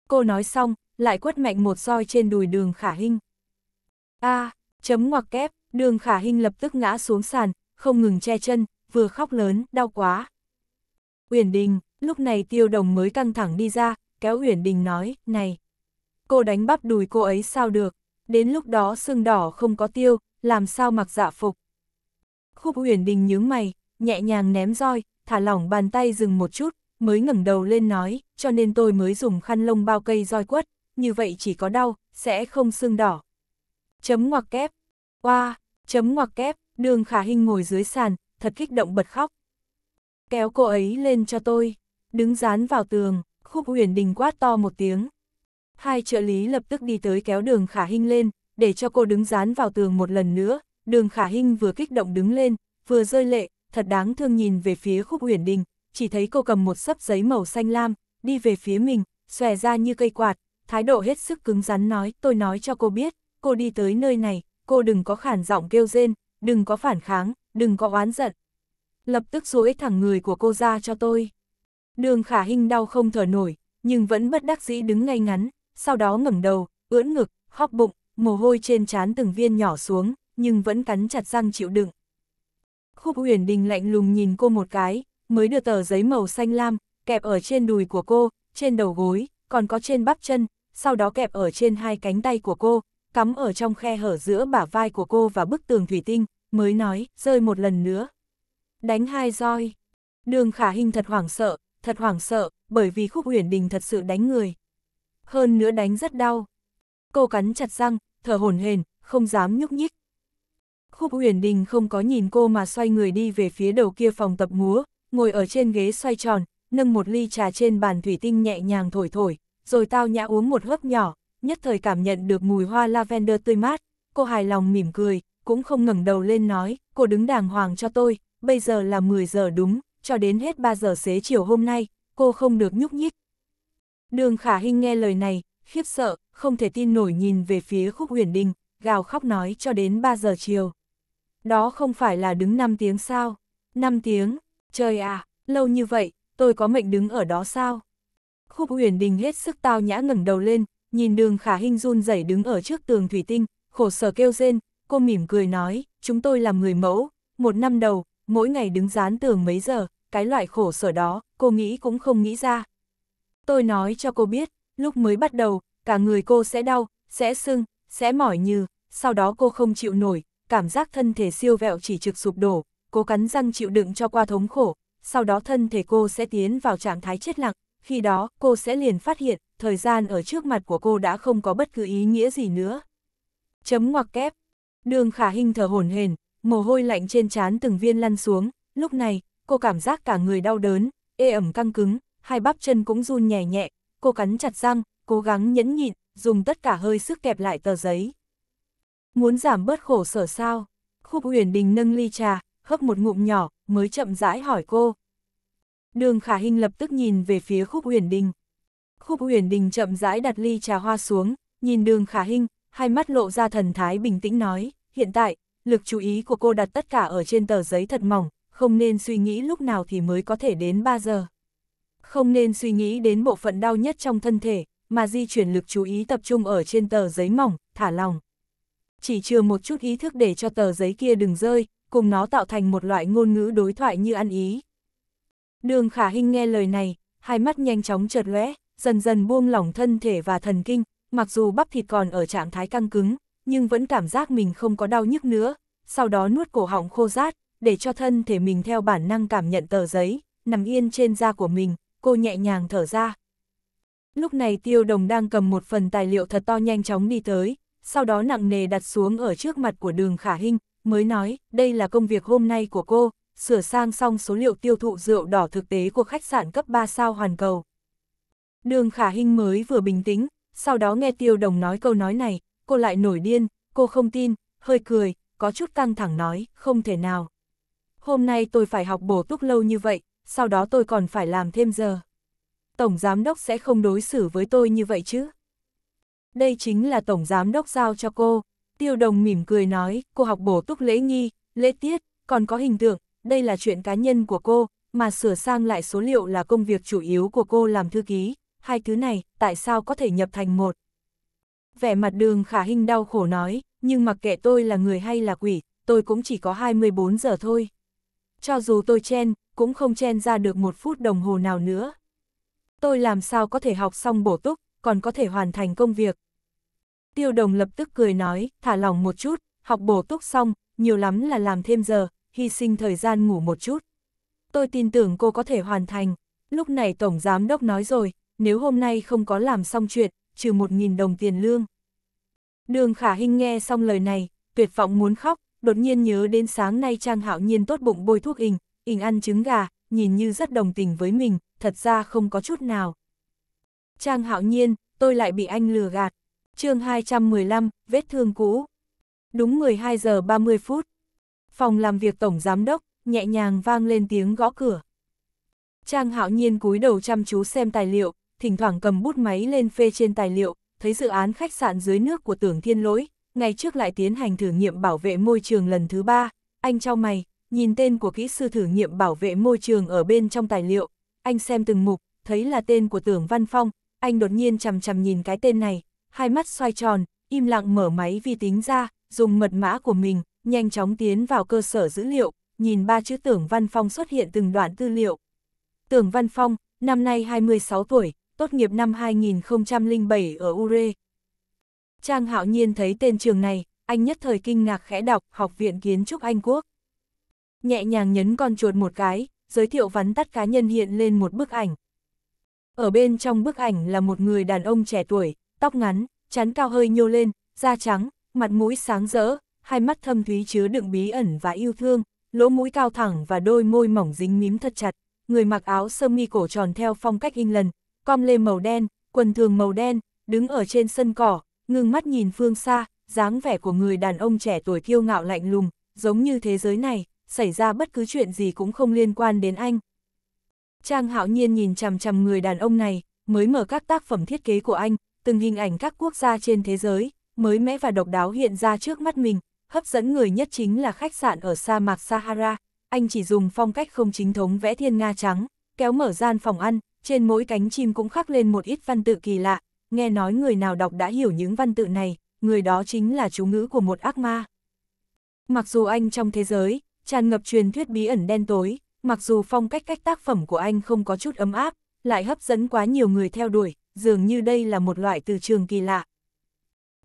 Cô nói xong, lại quất mạnh một roi trên đùi đường khả hình. A, à, chấm ngoặc kép, đường khả hình lập tức ngã xuống sàn, không ngừng che chân, vừa khóc lớn, đau quá. Uyển Đình, lúc này tiêu đồng mới căng thẳng đi ra, kéo Uyển Đình nói, này, cô đánh bắp đùi cô ấy sao được, đến lúc đó sưng đỏ không có tiêu, làm sao mặc dạ phục. Khúc Uyển Đình nhướng mày, nhẹ nhàng ném roi, thả lỏng bàn tay dừng một chút, mới ngẩng đầu lên nói, cho nên tôi mới dùng khăn lông bao cây roi quất, như vậy chỉ có đau, sẽ không sưng đỏ. Chấm ngoặc kép, qua wow, chấm ngoặc kép, đường khả hình ngồi dưới sàn, thật kích động bật khóc. Kéo cô ấy lên cho tôi, đứng dán vào tường, khúc huyền đình quát to một tiếng. Hai trợ lý lập tức đi tới kéo đường khả hinh lên, để cho cô đứng dán vào tường một lần nữa, đường khả hinh vừa kích động đứng lên, vừa rơi lệ, thật đáng thương nhìn về phía khúc huyền đình, chỉ thấy cô cầm một sấp giấy màu xanh lam, đi về phía mình, xòe ra như cây quạt, thái độ hết sức cứng rắn nói, tôi nói cho cô biết, cô đi tới nơi này, cô đừng có khản giọng kêu rên, đừng có phản kháng, đừng có oán giận. Lập tức duỗi thẳng người của cô ra cho tôi. Đường khả hình đau không thở nổi, nhưng vẫn bất đắc dĩ đứng ngay ngắn, sau đó ngẩng đầu, ưỡn ngực, hóp bụng, mồ hôi trên trán từng viên nhỏ xuống, nhưng vẫn cắn chặt răng chịu đựng. Khúc huyền đình lạnh lùng nhìn cô một cái, mới đưa tờ giấy màu xanh lam, kẹp ở trên đùi của cô, trên đầu gối, còn có trên bắp chân, sau đó kẹp ở trên hai cánh tay của cô, cắm ở trong khe hở giữa bả vai của cô và bức tường thủy tinh, mới nói, rơi một lần nữa. Đánh hai roi. Đường khả hình thật hoảng sợ, thật hoảng sợ, bởi vì khúc huyền đình thật sự đánh người. Hơn nữa đánh rất đau. Cô cắn chặt răng, thở hổn hển, không dám nhúc nhích. Khúc huyền đình không có nhìn cô mà xoay người đi về phía đầu kia phòng tập múa, ngồi ở trên ghế xoay tròn, nâng một ly trà trên bàn thủy tinh nhẹ nhàng thổi thổi, rồi tao nhã uống một hớp nhỏ, nhất thời cảm nhận được mùi hoa lavender tươi mát, cô hài lòng mỉm cười, cũng không ngẩng đầu lên nói, cô đứng đàng hoàng cho tôi, bây giờ là 10 giờ đúng, cho đến hết 3 giờ xế chiều hôm nay, cô không được nhúc nhích. Đường Khả Hinh nghe lời này, khiếp sợ, không thể tin nổi nhìn về phía khúc huyền đình, gào khóc nói cho đến 3 giờ chiều. Đó không phải là đứng 5 tiếng sao? 5 tiếng, trời à, lâu như vậy, tôi có mệnh đứng ở đó sao? Khúc huyền đình hết sức tao nhã ngẩng đầu lên, nhìn đường khả hinh run rẩy đứng ở trước tường thủy tinh, khổ sở kêu rên, cô mỉm cười nói, chúng tôi làm người mẫu, một năm đầu, mỗi ngày đứng dán tường mấy giờ, cái loại khổ sở đó, cô nghĩ cũng không nghĩ ra. Tôi nói cho cô biết, lúc mới bắt đầu, cả người cô sẽ đau, sẽ sưng, sẽ mỏi như, sau đó cô không chịu nổi, cảm giác thân thể siêu vẹo chỉ trực sụp đổ, cô cắn răng chịu đựng cho qua thống khổ, sau đó thân thể cô sẽ tiến vào trạng thái chết lặng, khi đó cô sẽ liền phát hiện, thời gian ở trước mặt của cô đã không có bất cứ ý nghĩa gì nữa. Chấm ngoặc kép Đường khả hình thở hổn hển, mồ hôi lạnh trên trán từng viên lăn xuống, lúc này, cô cảm giác cả người đau đớn, ê ẩm căng cứng, hai bắp chân cũng run nhẹ nhẹ, cô cắn chặt răng, cố gắng nhẫn nhịn, dùng tất cả hơi sức kẹp lại tờ giấy. Muốn giảm bớt khổ sở sao? Khúc huyền Đình nâng ly trà, hấp một ngụm nhỏ, mới chậm rãi hỏi cô. Đường Khả hình lập tức nhìn về phía Khúc huyền Đình. Khúc huyền Đình chậm rãi đặt ly trà hoa xuống, nhìn Đường Khả hình hai mắt lộ ra thần thái bình tĩnh nói, hiện tại, lực chú ý của cô đặt tất cả ở trên tờ giấy thật mỏng, không nên suy nghĩ lúc nào thì mới có thể đến 3 giờ. Không nên suy nghĩ đến bộ phận đau nhất trong thân thể, mà di chuyển lực chú ý tập trung ở trên tờ giấy mỏng, thả lòng. Chỉ chừa một chút ý thức để cho tờ giấy kia đừng rơi, cùng nó tạo thành một loại ngôn ngữ đối thoại như ăn ý. Đường khả hình nghe lời này, hai mắt nhanh chóng chợt lóe, dần dần buông lỏng thân thể và thần kinh, mặc dù bắp thịt còn ở trạng thái căng cứng, nhưng vẫn cảm giác mình không có đau nhức nữa, sau đó nuốt cổ họng khô rát, để cho thân thể mình theo bản năng cảm nhận tờ giấy, nằm yên trên da của mình, cô nhẹ nhàng thở ra. Lúc này tiêu đồng đang cầm một phần tài liệu thật to nhanh chóng đi tới, sau đó nặng nề đặt xuống ở trước mặt của đường khả hình, mới nói, đây là công việc hôm nay của cô, sửa sang xong số liệu tiêu thụ rượu đỏ thực tế của khách sạn cấp 3 sao hoàn cầu. Đường khả hình mới vừa bình tĩnh, sau đó nghe tiêu đồng nói câu nói này, cô lại nổi điên, cô không tin, hơi cười, có chút căng thẳng nói, không thể nào. Hôm nay tôi phải học bổ túc lâu như vậy, sau đó tôi còn phải làm thêm giờ. Tổng Giám Đốc sẽ không đối xử với tôi như vậy chứ. Đây chính là Tổng Giám Đốc giao cho cô. Tiêu đồng mỉm cười nói, cô học bổ túc lễ nghi, lễ tiết, còn có hình tượng, đây là chuyện cá nhân của cô, mà sửa sang lại số liệu là công việc chủ yếu của cô làm thư ký, hai thứ này, tại sao có thể nhập thành một? Vẻ mặt đường khả hình đau khổ nói, nhưng mặc kệ tôi là người hay là quỷ, tôi cũng chỉ có 24 giờ thôi. Cho dù tôi chen, cũng không chen ra được một phút đồng hồ nào nữa. Tôi làm sao có thể học xong bổ túc, còn có thể hoàn thành công việc. Tiêu đồng lập tức cười nói, thả lỏng một chút, học bổ túc xong, nhiều lắm là làm thêm giờ, hy sinh thời gian ngủ một chút. Tôi tin tưởng cô có thể hoàn thành. Lúc này Tổng Giám Đốc nói rồi, nếu hôm nay không có làm xong chuyện, trừ một nghìn đồng tiền lương. Đường khả hình nghe xong lời này, tuyệt vọng muốn khóc, đột nhiên nhớ đến sáng nay Trang Hạo Nhiên tốt bụng bôi thuốc ình, ình ăn trứng gà, nhìn như rất đồng tình với mình, thật ra không có chút nào. Trang Hạo Nhiên, tôi lại bị anh lừa gạt. chương 215, vết thương cũ. Đúng 12 giờ 30 phút. Phòng làm việc tổng giám đốc, nhẹ nhàng vang lên tiếng gõ cửa. Trang Hạo Nhiên cúi đầu chăm chú xem tài liệu, thỉnh thoảng cầm bút máy lên phê trên tài liệu, thấy dự án khách sạn dưới nước của tưởng thiên lỗi, ngày trước lại tiến hành thử nghiệm bảo vệ môi trường lần thứ ba, anh trao mày, nhìn tên của kỹ sư thử nghiệm bảo vệ môi trường ở bên trong tài liệu, anh xem từng mục, thấy là tên của tưởng Văn Phong, anh đột nhiên chằm chằm nhìn cái tên này, hai mắt xoay tròn, im lặng mở máy vi tính ra, dùng mật mã của mình, nhanh chóng tiến vào cơ sở dữ liệu, nhìn ba chữ tưởng Văn Phong xuất hiện từng đoạn tư liệu. Tưởng Văn Phong, năm nay 26 tuổi, tốt nghiệp năm 2007 ở Ure. Trang hạo nhiên thấy tên trường này, anh nhất thời kinh ngạc khẽ đọc Học viện Kiến trúc Anh Quốc. Nhẹ nhàng nhấn con chuột một cái, giới thiệu vắn tắt cá nhân hiện lên một bức ảnh. Ở bên trong bức ảnh là một người đàn ông trẻ tuổi, tóc ngắn, chán cao hơi nhô lên, da trắng, mặt mũi sáng rỡ, hai mắt thâm thúy chứa đựng bí ẩn và yêu thương, lỗ mũi cao thẳng và đôi môi mỏng dính mím thật chặt. Người mặc áo sơ mi cổ tròn theo phong cách England, com lê màu đen, quần thường màu đen, đứng ở trên sân cỏ, ngưng mắt nhìn phương xa, dáng vẻ của người đàn ông trẻ tuổi kiêu ngạo lạnh lùng, giống như thế giới này, xảy ra bất cứ chuyện gì cũng không liên quan đến anh. Trang hạo nhiên nhìn chằm chằm người đàn ông này, mới mở các tác phẩm thiết kế của anh, từng hình ảnh các quốc gia trên thế giới, mới mẽ và độc đáo hiện ra trước mắt mình, hấp dẫn người nhất chính là khách sạn ở sa mạc Sahara, anh chỉ dùng phong cách không chính thống vẽ thiên nga trắng, kéo mở gian phòng ăn, trên mỗi cánh chim cũng khắc lên một ít văn tự kỳ lạ, nghe nói người nào đọc đã hiểu những văn tự này, người đó chính là chú ngữ của một ác ma. Mặc dù anh trong thế giới, tràn ngập truyền thuyết bí ẩn đen tối, mặc dù phong cách cách tác phẩm của anh không có chút ấm áp, lại hấp dẫn quá nhiều người theo đuổi, dường như đây là một loại từ trường kỳ lạ.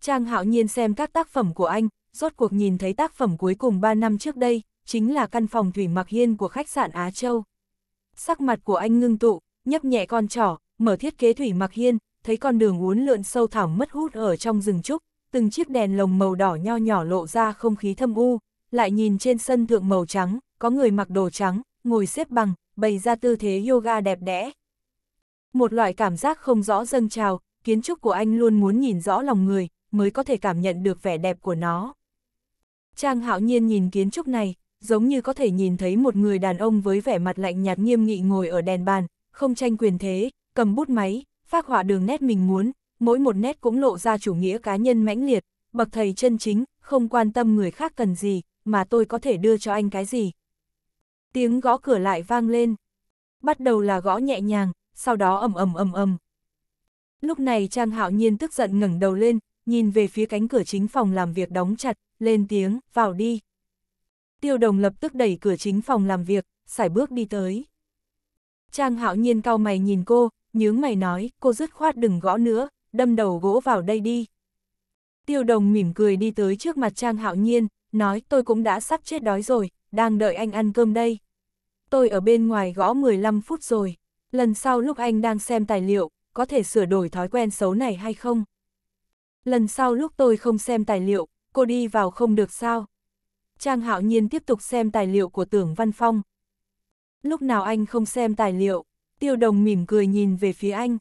Trang hạo nhiên xem các tác phẩm của anh, rốt cuộc nhìn thấy tác phẩm cuối cùng 3 năm trước đây, chính là căn phòng thủy mặc hiên của khách sạn Á Châu. Sắc mặt của anh ngưng tụ, nhấp nhẹ con trỏ, mở thiết kế thủy mặc hiên, thấy con đường uốn lượn sâu thẳm mất hút ở trong rừng trúc, từng chiếc đèn lồng màu đỏ nho nhỏ lộ ra không khí thâm u, lại nhìn trên sân thượng màu trắng, có người mặc đồ trắng, ngồi xếp bằng, bày ra tư thế yoga đẹp đẽ. Một loại cảm giác không rõ dâng trào, kiến trúc của anh luôn muốn nhìn rõ lòng người, mới có thể cảm nhận được vẻ đẹp của nó. Trang hạo nhiên nhìn kiến trúc này, giống như có thể nhìn thấy một người đàn ông với vẻ mặt lạnh nhạt nghiêm nghị ngồi ở đèn bàn, không tranh quyền thế, cầm bút máy, phát họa đường nét mình muốn, mỗi một nét cũng lộ ra chủ nghĩa cá nhân mãnh liệt, bậc thầy chân chính, không quan tâm người khác cần gì, mà tôi có thể đưa cho anh cái gì. Tiếng gõ cửa lại vang lên. Bắt đầu là gõ nhẹ nhàng, sau đó ầm ầm ầm ầm. Lúc này Trang Hạo Nhiên tức giận ngẩng đầu lên, nhìn về phía cánh cửa chính phòng làm việc đóng chặt, lên tiếng, vào đi. Tiêu đồng lập tức đẩy cửa chính phòng làm việc, sải bước đi tới. Trang hạo nhiên cau mày nhìn cô, nhướng mày nói, cô dứt khoát đừng gõ nữa, đâm đầu gỗ vào đây đi. Tiêu đồng mỉm cười đi tới trước mặt Trang hạo nhiên, nói tôi cũng đã sắp chết đói rồi, đang đợi anh ăn cơm đây. Tôi ở bên ngoài gõ 15 phút rồi, lần sau lúc anh đang xem tài liệu, có thể sửa đổi thói quen xấu này hay không? Lần sau lúc tôi không xem tài liệu, cô đi vào không được sao? Trang hạo nhiên tiếp tục xem tài liệu của tưởng Văn Phong, lúc nào anh không xem tài liệu, tiêu đồng mỉm cười nhìn về phía anh.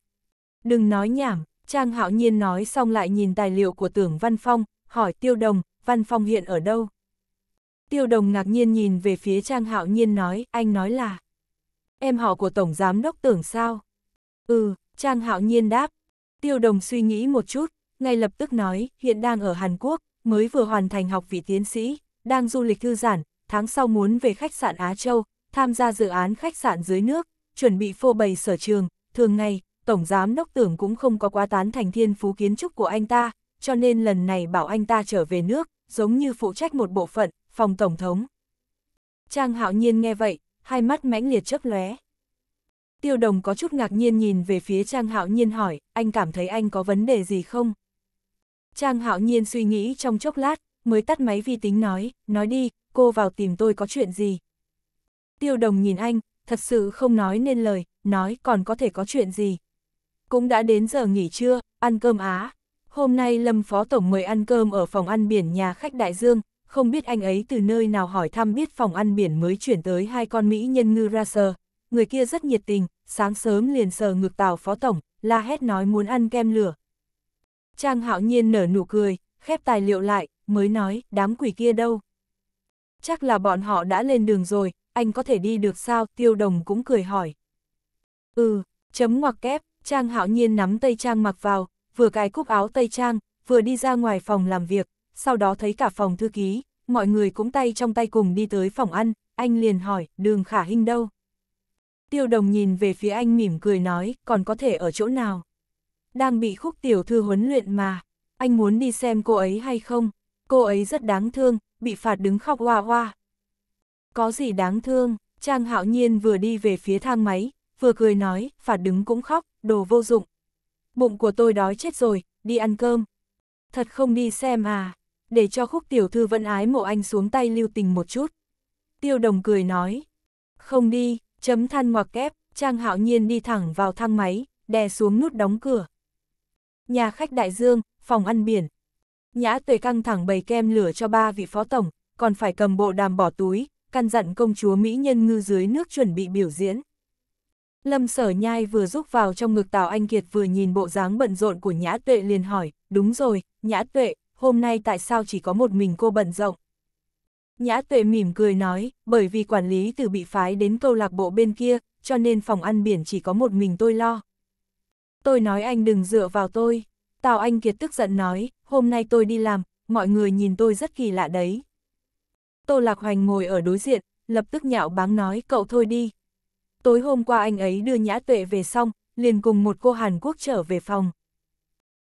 Đừng nói nhảm, Trang Hạo Nhiên nói xong lại nhìn tài liệu của tưởng Văn Phong, hỏi tiêu đồng, Văn Phong hiện ở đâu? Tiêu đồng ngạc nhiên nhìn về phía Trang Hạo Nhiên nói, anh nói là Em họ của Tổng Giám Đốc tưởng sao? Ừ, Trang Hạo Nhiên đáp. Tiêu đồng suy nghĩ một chút, ngay lập tức nói, hiện đang ở Hàn Quốc, mới vừa hoàn thành học vị tiến sĩ, đang du lịch thư giản, tháng sau muốn về khách sạn Á Châu, tham gia dự án khách sạn dưới nước, chuẩn bị phô bày sở trường, thường ngày, Tổng Giám Đốc Tưởng cũng không có quá tán thành thiên phú kiến trúc của anh ta, cho nên lần này bảo anh ta trở về nước, giống như phụ trách một bộ phận, phòng Tổng thống. Trang hạo nhiên nghe vậy, hai mắt mãnh liệt chớp lóe. Tiêu đồng có chút ngạc nhiên nhìn về phía Trang hạo nhiên hỏi, anh cảm thấy anh có vấn đề gì không? Trang hạo nhiên suy nghĩ trong chốc lát, mới tắt máy vi tính nói, nói đi, cô vào tìm tôi có chuyện gì? Tiêu đồng nhìn anh, thật sự không nói nên lời, nói còn có thể có chuyện gì. Cũng đã đến giờ nghỉ trưa, ăn cơm á. Hôm nay Lâm Phó Tổng mời ăn cơm ở phòng ăn biển nhà khách Đại Dương, không biết anh ấy từ nơi nào hỏi thăm biết phòng ăn biển mới chuyển tới hai con Mỹ nhân ngư ra sờ. Người kia rất nhiệt tình, sáng sớm liền sờ ngược tàu Phó Tổng, la hét nói muốn ăn kem lửa. Trang hạo nhiên nở nụ cười, khép tài liệu lại, mới nói, đám quỷ kia đâu. Chắc là bọn họ đã lên đường rồi, anh có thể đi được sao? Tiêu đồng cũng cười hỏi. Ừ, chấm ngoặc kép, Trang hạo nhiên nắm tay Trang mặc vào, vừa cài cúc áo tây Trang, vừa đi ra ngoài phòng làm việc, sau đó thấy cả phòng thư ký, mọi người cũng tay trong tay cùng đi tới phòng ăn, anh liền hỏi, đường khả hình đâu? Tiêu đồng nhìn về phía anh mỉm cười nói, còn có thể ở chỗ nào? Đang bị khúc tiểu thư huấn luyện mà, anh muốn đi xem cô ấy hay không? Cô ấy rất đáng thương, bị phạt đứng khóc hoa hoa. Có gì đáng thương, Trang hạo nhiên vừa đi về phía thang máy, vừa cười nói, phạt đứng cũng khóc, đồ vô dụng. Bụng của tôi đói chết rồi, đi ăn cơm. Thật không đi xem à, để cho khúc tiểu thư vẫn ái mộ anh xuống tay lưu tình một chút. Tiêu đồng cười nói, không đi, chấm than ngoặc kép, Trang hạo nhiên đi thẳng vào thang máy, đè xuống nút đóng cửa. Nhà khách đại dương, phòng ăn biển. Nhã tuệ căng thẳng bầy kem lửa cho ba vị phó tổng, còn phải cầm bộ đàm bỏ túi, căn dặn công chúa Mỹ nhân ngư dưới nước chuẩn bị biểu diễn. Lâm sở nhai vừa rúc vào trong ngực Tào Anh Kiệt vừa nhìn bộ dáng bận rộn của Nhã Tuệ liền hỏi, đúng rồi, Nhã Tuệ, hôm nay tại sao chỉ có một mình cô bận rộng? Nhã Tuệ mỉm cười nói, bởi vì quản lý từ bị phái đến câu lạc bộ bên kia, cho nên phòng ăn biển chỉ có một mình tôi lo. Tôi nói anh đừng dựa vào tôi. Tào Anh Kiệt tức giận nói, hôm nay tôi đi làm, mọi người nhìn tôi rất kỳ lạ đấy. Tô Lạc Hoành ngồi ở đối diện, lập tức nhạo báng nói cậu thôi đi. Tối hôm qua anh ấy đưa Nhã Tuệ về xong, liền cùng một cô Hàn Quốc trở về phòng.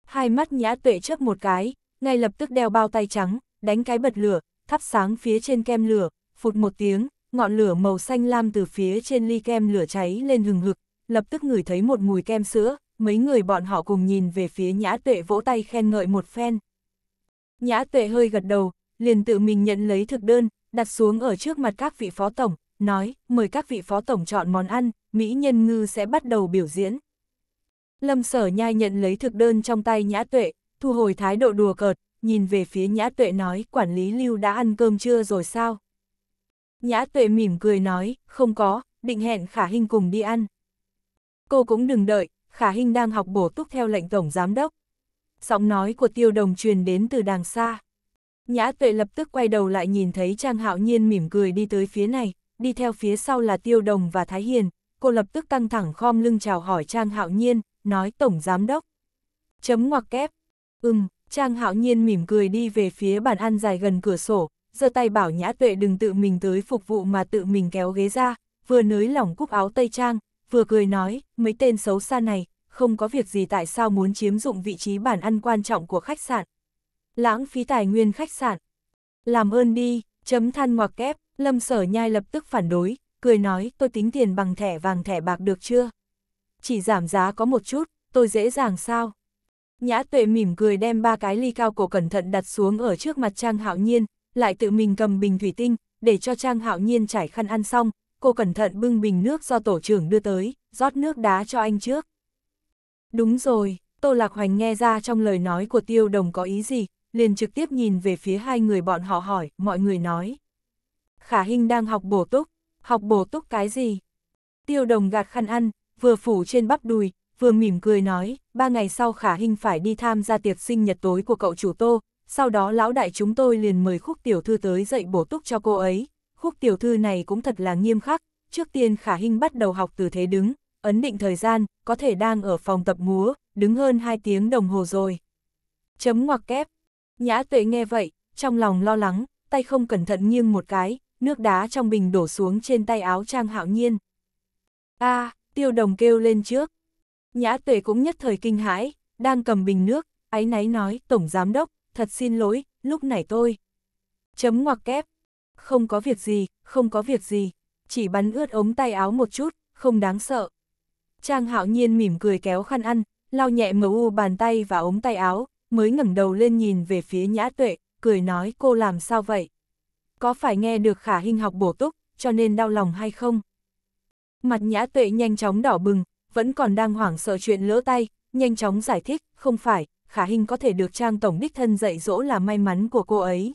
Hai mắt Nhã Tuệ chớp một cái, ngay lập tức đeo bao tay trắng, đánh cái bật lửa, thắp sáng phía trên kem lửa, phụt một tiếng, ngọn lửa màu xanh lam từ phía trên ly kem lửa cháy lên hừng hực, lập tức ngửi thấy một mùi kem sữa, mấy người bọn họ cùng nhìn về phía Nhã Tuệ vỗ tay khen ngợi một phen. Nhã Tuệ hơi gật đầu, liền tự mình nhận lấy thực đơn, đặt xuống ở trước mặt các vị phó tổng, nói, mời các vị phó tổng chọn món ăn, Mỹ Nhân Ngư sẽ bắt đầu biểu diễn. Lâm sở nhai nhận lấy thực đơn trong tay nhã tuệ, thu hồi thái độ đùa cợt, nhìn về phía nhã tuệ nói, quản lý lưu đã ăn cơm trưa rồi sao? Nhã tuệ mỉm cười nói, không có, định hẹn khả hình cùng đi ăn. Cô cũng đừng đợi, khả hình đang học bổ túc theo lệnh tổng giám đốc. Giọng nói của tiêu đồng truyền đến từ đàng xa. Nhã tuệ lập tức quay đầu lại nhìn thấy Trang Hạo Nhiên mỉm cười đi tới phía này, đi theo phía sau là Tiêu Đồng và Thái Hiền, cô lập tức căng thẳng khom lưng chào hỏi Trang Hạo Nhiên, nói Tổng Giám Đốc. Chấm ngoặc kép. Ừm, Trang Hạo Nhiên mỉm cười đi về phía bàn ăn dài gần cửa sổ, giơ tay bảo Nhã Tuệ đừng tự mình tới phục vụ mà tự mình kéo ghế ra, vừa nới lỏng cúc áo Tây Trang, vừa cười nói, mấy tên xấu xa này, không có việc gì tại sao muốn chiếm dụng vị trí bàn ăn quan trọng của khách sạn, lãng phí tài nguyên khách sạn. Làm ơn đi, chấm than ngoặc kép, lâm sở nhai lập tức phản đối, cười nói tôi tính tiền bằng thẻ vàng thẻ bạc được chưa? Chỉ giảm giá có một chút, tôi dễ dàng sao? Nhã tuệ mỉm cười đem ba cái ly cao cổ cẩn thận đặt xuống ở trước mặt Trang Hạo Nhiên, lại tự mình cầm bình thủy tinh, để cho Trang Hạo Nhiên trải khăn ăn xong, cô cẩn thận bưng bình nước do tổ trưởng đưa tới, rót nước đá cho anh trước. Đúng rồi, Tô Lạc Hoành nghe ra trong lời nói của Tiêu Đồng có ý gì, liền trực tiếp nhìn về phía hai người bọn họ hỏi, mọi người nói. Khả Hinh đang học bổ túc, học bổ túc cái gì? Tiêu đồng gạt khăn ăn, vừa phủ trên bắp đùi, vừa mỉm cười nói, ba ngày sau Khả Hinh phải đi tham gia tiệc sinh nhật tối của cậu chủ Tô, sau đó lão đại chúng tôi liền mời khúc tiểu thư tới dạy bổ túc cho cô ấy. Khúc tiểu thư này cũng thật là nghiêm khắc, trước tiên Khả Hinh bắt đầu học từ thế đứng, ấn định thời gian, có thể đang ở phòng tập múa, đứng hơn 2 tiếng đồng hồ rồi. Chấm ngoặc kép, Nhã tuệ nghe vậy, trong lòng lo lắng, tay không cẩn thận nghiêng một cái, nước đá trong bình đổ xuống trên tay áo trang hạo nhiên. a à, tiêu đồng kêu lên trước. Nhã tuệ cũng nhất thời kinh hãi, đang cầm bình nước, áy náy nói, Tổng Giám Đốc, thật xin lỗi, lúc này tôi. Chấm ngoặc kép. Không có việc gì, không có việc gì, chỉ bắn ướt ống tay áo một chút, không đáng sợ. Trang hạo nhiên mỉm cười kéo khăn ăn, lau nhẹ mờ u bàn tay và ống tay áo, mới ngẩng đầu lên nhìn về phía nhã tuệ, cười nói cô làm sao vậy? Có phải nghe được khả hình học bổ túc, cho nên đau lòng hay không? Mặt nhã tuệ nhanh chóng đỏ bừng, vẫn còn đang hoảng sợ chuyện lỡ tay, nhanh chóng giải thích, không phải, khả hình có thể được trang tổng đích thân dạy dỗ là may mắn của cô ấy.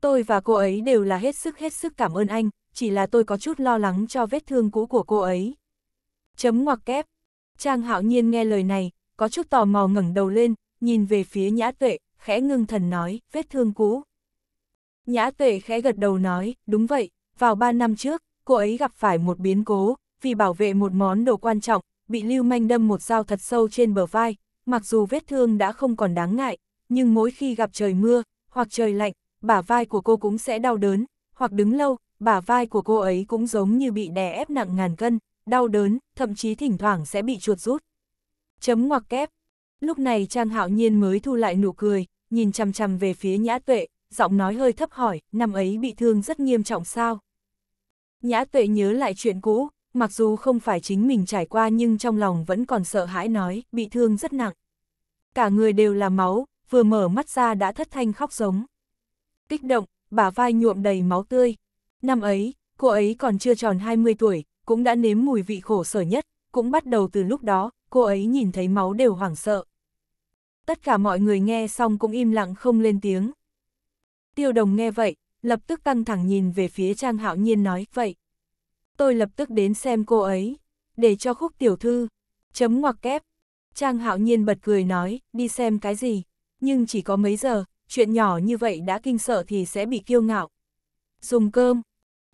Tôi và cô ấy đều là hết sức hết sức cảm ơn anh, chỉ là tôi có chút lo lắng cho vết thương cũ của cô ấy. Chấm ngoặc kép. Trang hạo nhiên nghe lời này, có chút tò mò ngẩng đầu lên, nhìn về phía nhã tuệ, khẽ ngưng thần nói, vết thương cũ. Nhã tuệ khẽ gật đầu nói, đúng vậy, vào ba năm trước, cô ấy gặp phải một biến cố, vì bảo vệ một món đồ quan trọng, bị lưu manh đâm một dao thật sâu trên bờ vai, mặc dù vết thương đã không còn đáng ngại, nhưng mỗi khi gặp trời mưa, hoặc trời lạnh, bả vai của cô cũng sẽ đau đớn, hoặc đứng lâu, bả vai của cô ấy cũng giống như bị đè ép nặng ngàn cân, đau đớn, thậm chí thỉnh thoảng sẽ bị chuột rút. Chấm ngoặc kép, Lúc này Trang Hạo Nhiên mới thu lại nụ cười, nhìn chằm chằm về phía Nhã Tuệ, giọng nói hơi thấp hỏi, năm ấy bị thương rất nghiêm trọng sao? Nhã Tuệ nhớ lại chuyện cũ, mặc dù không phải chính mình trải qua nhưng trong lòng vẫn còn sợ hãi nói, bị thương rất nặng. Cả người đều là máu, vừa mở mắt ra đã thất thanh khóc giống. Kích động, bả vai nhuộm đầy máu tươi. Năm ấy, cô ấy còn chưa tròn 20 tuổi, cũng đã nếm mùi vị khổ sở nhất, cũng bắt đầu từ lúc đó, cô ấy nhìn thấy máu đều hoảng sợ. Tất cả mọi người nghe xong cũng im lặng không lên tiếng. Tiêu đồng nghe vậy, lập tức căng thẳng nhìn về phía Trang Hạo Nhiên nói, vậy. Tôi lập tức đến xem cô ấy, để cho khúc tiểu thư, chấm ngoặc kép. Trang Hạo Nhiên bật cười nói, đi xem cái gì, nhưng chỉ có mấy giờ, chuyện nhỏ như vậy đã kinh sợ thì sẽ bị kiêu ngạo. Dùng cơm.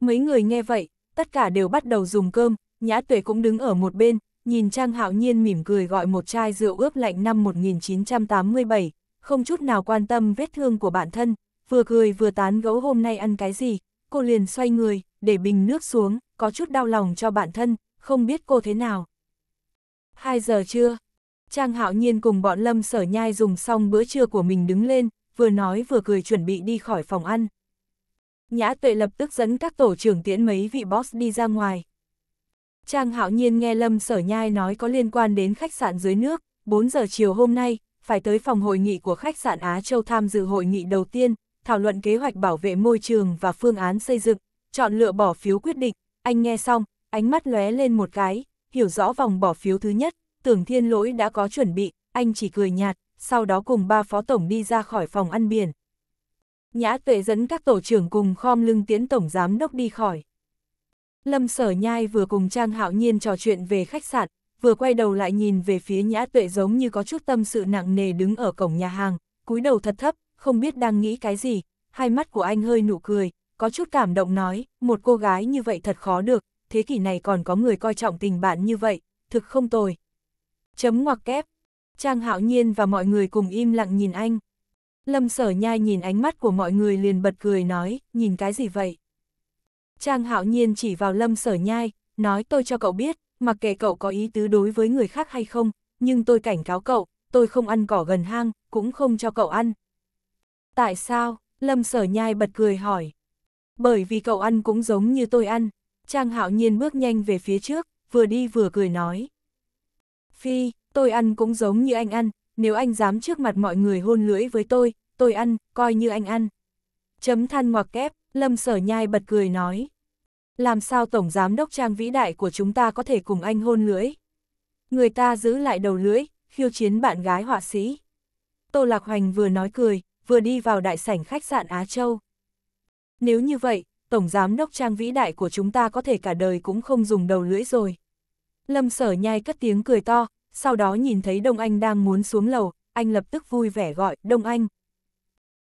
Mấy người nghe vậy, tất cả đều bắt đầu dùng cơm, Nhã Tuệ cũng đứng ở một bên, nhìn Trang Hạo Nhiên mỉm cười gọi một chai rượu ướp lạnh năm 1987, không chút nào quan tâm vết thương của bản thân, vừa cười vừa tán gẫu hôm nay ăn cái gì, cô liền xoay người, để bình nước xuống, có chút đau lòng cho bản thân, không biết cô thế nào. 2 giờ trưa, Trang Hạo Nhiên cùng bọn Lâm Sở Nhai dùng xong bữa trưa của mình đứng lên, vừa nói vừa cười chuẩn bị đi khỏi phòng ăn. Nhã Tuệ lập tức dẫn các tổ trưởng tiễn mấy vị boss đi ra ngoài, Trang hạo nhiên nghe Lâm Sở Nhai nói có liên quan đến khách sạn dưới nước, 4 giờ chiều hôm nay, phải tới phòng hội nghị của khách sạn Á Châu tham dự hội nghị đầu tiên, thảo luận kế hoạch bảo vệ môi trường và phương án xây dựng, chọn lựa bỏ phiếu quyết định, anh nghe xong, ánh mắt lóe lên một cái, hiểu rõ vòng bỏ phiếu thứ nhất, tưởng thiên lỗi đã có chuẩn bị, anh chỉ cười nhạt, sau đó cùng ba phó tổng đi ra khỏi phòng ăn biển. Nhã tuệ dẫn các tổ trưởng cùng khom lưng tiến tổng giám đốc đi khỏi. Lâm Sở Nhai vừa cùng Trang Hạo Nhiên trò chuyện về khách sạn, vừa quay đầu lại nhìn về phía Nhã Tuệ giống như có chút tâm sự nặng nề đứng ở cổng nhà hàng, cúi đầu thật thấp, không biết đang nghĩ cái gì, hai mắt của anh hơi nụ cười, có chút cảm động nói, một cô gái như vậy thật khó được, thế kỷ này còn có người coi trọng tình bạn như vậy, thực không tồi. Chấm ngoặc kép. Trang Hạo Nhiên và mọi người cùng im lặng nhìn anh. Lâm Sở Nhai nhìn ánh mắt của mọi người liền bật cười nói, nhìn cái gì vậy? Trang hạo nhiên chỉ vào lâm sở nhai, nói tôi cho cậu biết, mặc kệ cậu có ý tứ đối với người khác hay không, nhưng tôi cảnh cáo cậu, tôi không ăn cỏ gần hang, cũng không cho cậu ăn. Tại sao? Lâm sở nhai bật cười hỏi. Bởi vì cậu ăn cũng giống như tôi ăn. Trang hạo nhiên bước nhanh về phía trước, vừa đi vừa cười nói. Phi, tôi ăn cũng giống như anh ăn, nếu anh dám trước mặt mọi người hôn lưỡi với tôi, tôi ăn, coi như anh ăn. Chấm than ngoặc kép, Lâm sở nhai bật cười nói. Làm sao Tổng Giám Đốc Trang vĩ đại của chúng ta có thể cùng anh hôn lưỡi? Người ta giữ lại đầu lưỡi, khiêu chiến bạn gái họa sĩ. Tô Lạc Hoành vừa nói cười, vừa đi vào đại sảnh khách sạn Á Châu. Nếu như vậy, Tổng Giám Đốc Trang vĩ đại của chúng ta có thể cả đời cũng không dùng đầu lưỡi rồi. Lâm sở nhai cất tiếng cười to, sau đó nhìn thấy Đông Anh đang muốn xuống lầu, anh lập tức vui vẻ gọi, Đông Anh.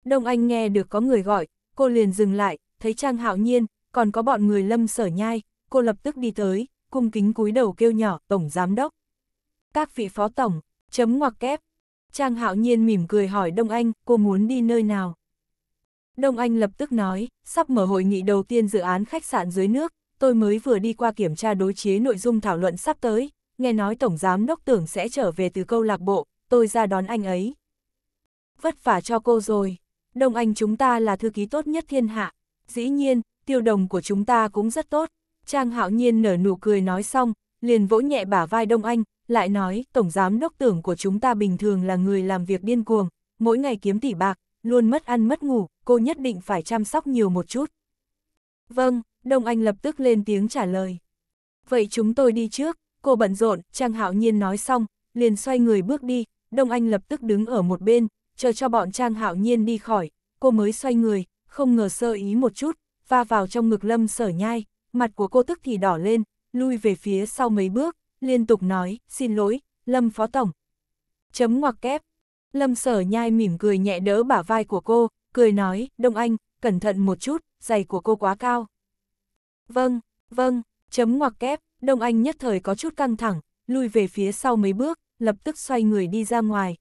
Đông Anh nghe được có người gọi, cô liền dừng lại, thấy Trang Hạo Nhiên, còn có bọn người lâm sở nhai, cô lập tức đi tới, cung kính cúi đầu kêu nhỏ, Tổng Giám Đốc. Các vị phó tổng, chấm ngoặc kép. Trang Hạo Nhiên mỉm cười hỏi Đông Anh, cô muốn đi nơi nào? Đông Anh lập tức nói, sắp mở hội nghị đầu tiên dự án khách sạn dưới nước, tôi mới vừa đi qua kiểm tra đối chiếu nội dung thảo luận sắp tới, nghe nói Tổng Giám Đốc tưởng sẽ trở về từ câu lạc bộ, tôi ra đón anh ấy. Vất vả cho cô rồi, Đông Anh chúng ta là thư ký tốt nhất thiên hạ, Dĩ nhiên, tiêu đồng của chúng ta cũng rất tốt. Trang hạo nhiên nở nụ cười nói xong, liền vỗ nhẹ bả vai Đông Anh, lại nói tổng giám đốc tưởng của chúng ta bình thường là người làm việc điên cuồng, mỗi ngày kiếm tỷ bạc, luôn mất ăn mất ngủ, cô nhất định phải chăm sóc nhiều một chút. Vâng, Đông Anh lập tức lên tiếng trả lời. Vậy chúng tôi đi trước, cô bận rộn, Trang Hạo Nhiên nói xong, liền xoay người bước đi, Đông Anh lập tức đứng ở một bên, chờ cho bọn Trang Hạo Nhiên đi khỏi, cô mới xoay người, không ngờ sơ ý một chút, va vào trong ngực lâm sở nhai, mặt của cô tức thì đỏ lên, lui về phía sau mấy bước, liên tục nói, xin lỗi, lâm phó tổng. Chấm ngoặc kép. Lâm sở nhai mỉm cười nhẹ đỡ bả vai của cô, cười nói, Đông Anh, cẩn thận một chút, giày của cô quá cao. Vâng, vâng, chấm ngoặc kép, Đông Anh nhất thời có chút căng thẳng, lui về phía sau mấy bước, lập tức xoay người đi ra ngoài.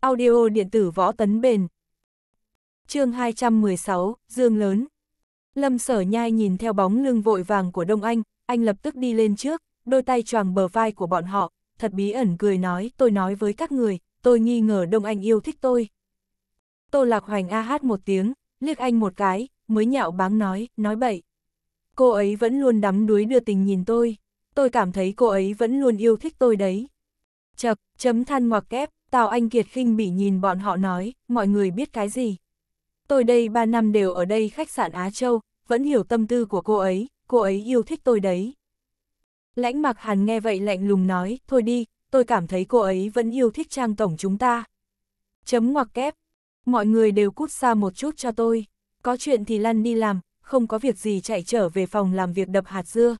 Audio điện tử võ tấn bền, chương 216, Dương lớn. Lâm sở nhai nhìn theo bóng lưng vội vàng của Đông Anh, anh lập tức đi lên trước, đôi tay choàng bờ vai của bọn họ, thật bí ẩn cười nói, tôi nói với các người, tôi nghi ngờ Đông Anh yêu thích tôi. Tô Lạc Hoành a hát một tiếng, liếc anh một cái, mới nhạo báng nói, nói bậy. Cô ấy vẫn luôn đắm đuối đưa tình nhìn tôi, tôi cảm thấy cô ấy vẫn luôn yêu thích tôi đấy. Chập, chấm than ngoặc kép, Tào Anh Kiệt khinh bị nhìn bọn họ nói, mọi người biết cái gì. Tôi đây 3 năm đều ở đây khách sạn Á Châu, vẫn hiểu tâm tư của cô ấy, cô ấy yêu thích tôi đấy. Lãnh mặc hàn nghe vậy lạnh lùng nói, thôi đi, tôi cảm thấy cô ấy vẫn yêu thích trang tổng chúng ta. Chấm ngoặc kép, mọi người đều cút xa một chút cho tôi, có chuyện thì lăn đi làm, không có việc gì chạy trở về phòng làm việc đập hạt dưa.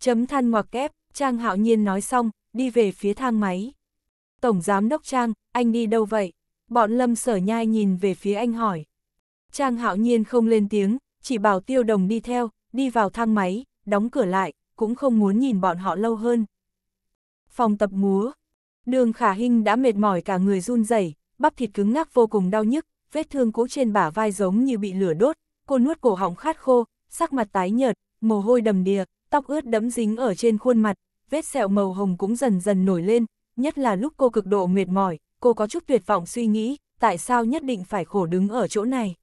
Chấm than ngoặc kép, Trang hạo nhiên nói xong, đi về phía thang máy. Tổng giám đốc Trang, anh đi đâu vậy? Bọn lâm sở nhai nhìn về phía anh hỏi. Trang hạo nhiên không lên tiếng, chỉ bảo tiêu đồng đi theo, đi vào thang máy, đóng cửa lại, cũng không muốn nhìn bọn họ lâu hơn. Phòng tập múa, đường khả Hinh đã mệt mỏi cả người run rẩy, bắp thịt cứng ngắc vô cùng đau nhức, vết thương cũ trên bả vai giống như bị lửa đốt, cô nuốt cổ họng khát khô, sắc mặt tái nhợt, mồ hôi đầm đìa, tóc ướt đẫm dính ở trên khuôn mặt, vết sẹo màu hồng cũng dần dần nổi lên, nhất là lúc cô cực độ mệt mỏi, cô có chút tuyệt vọng suy nghĩ, tại sao nhất định phải khổ đứng ở chỗ này.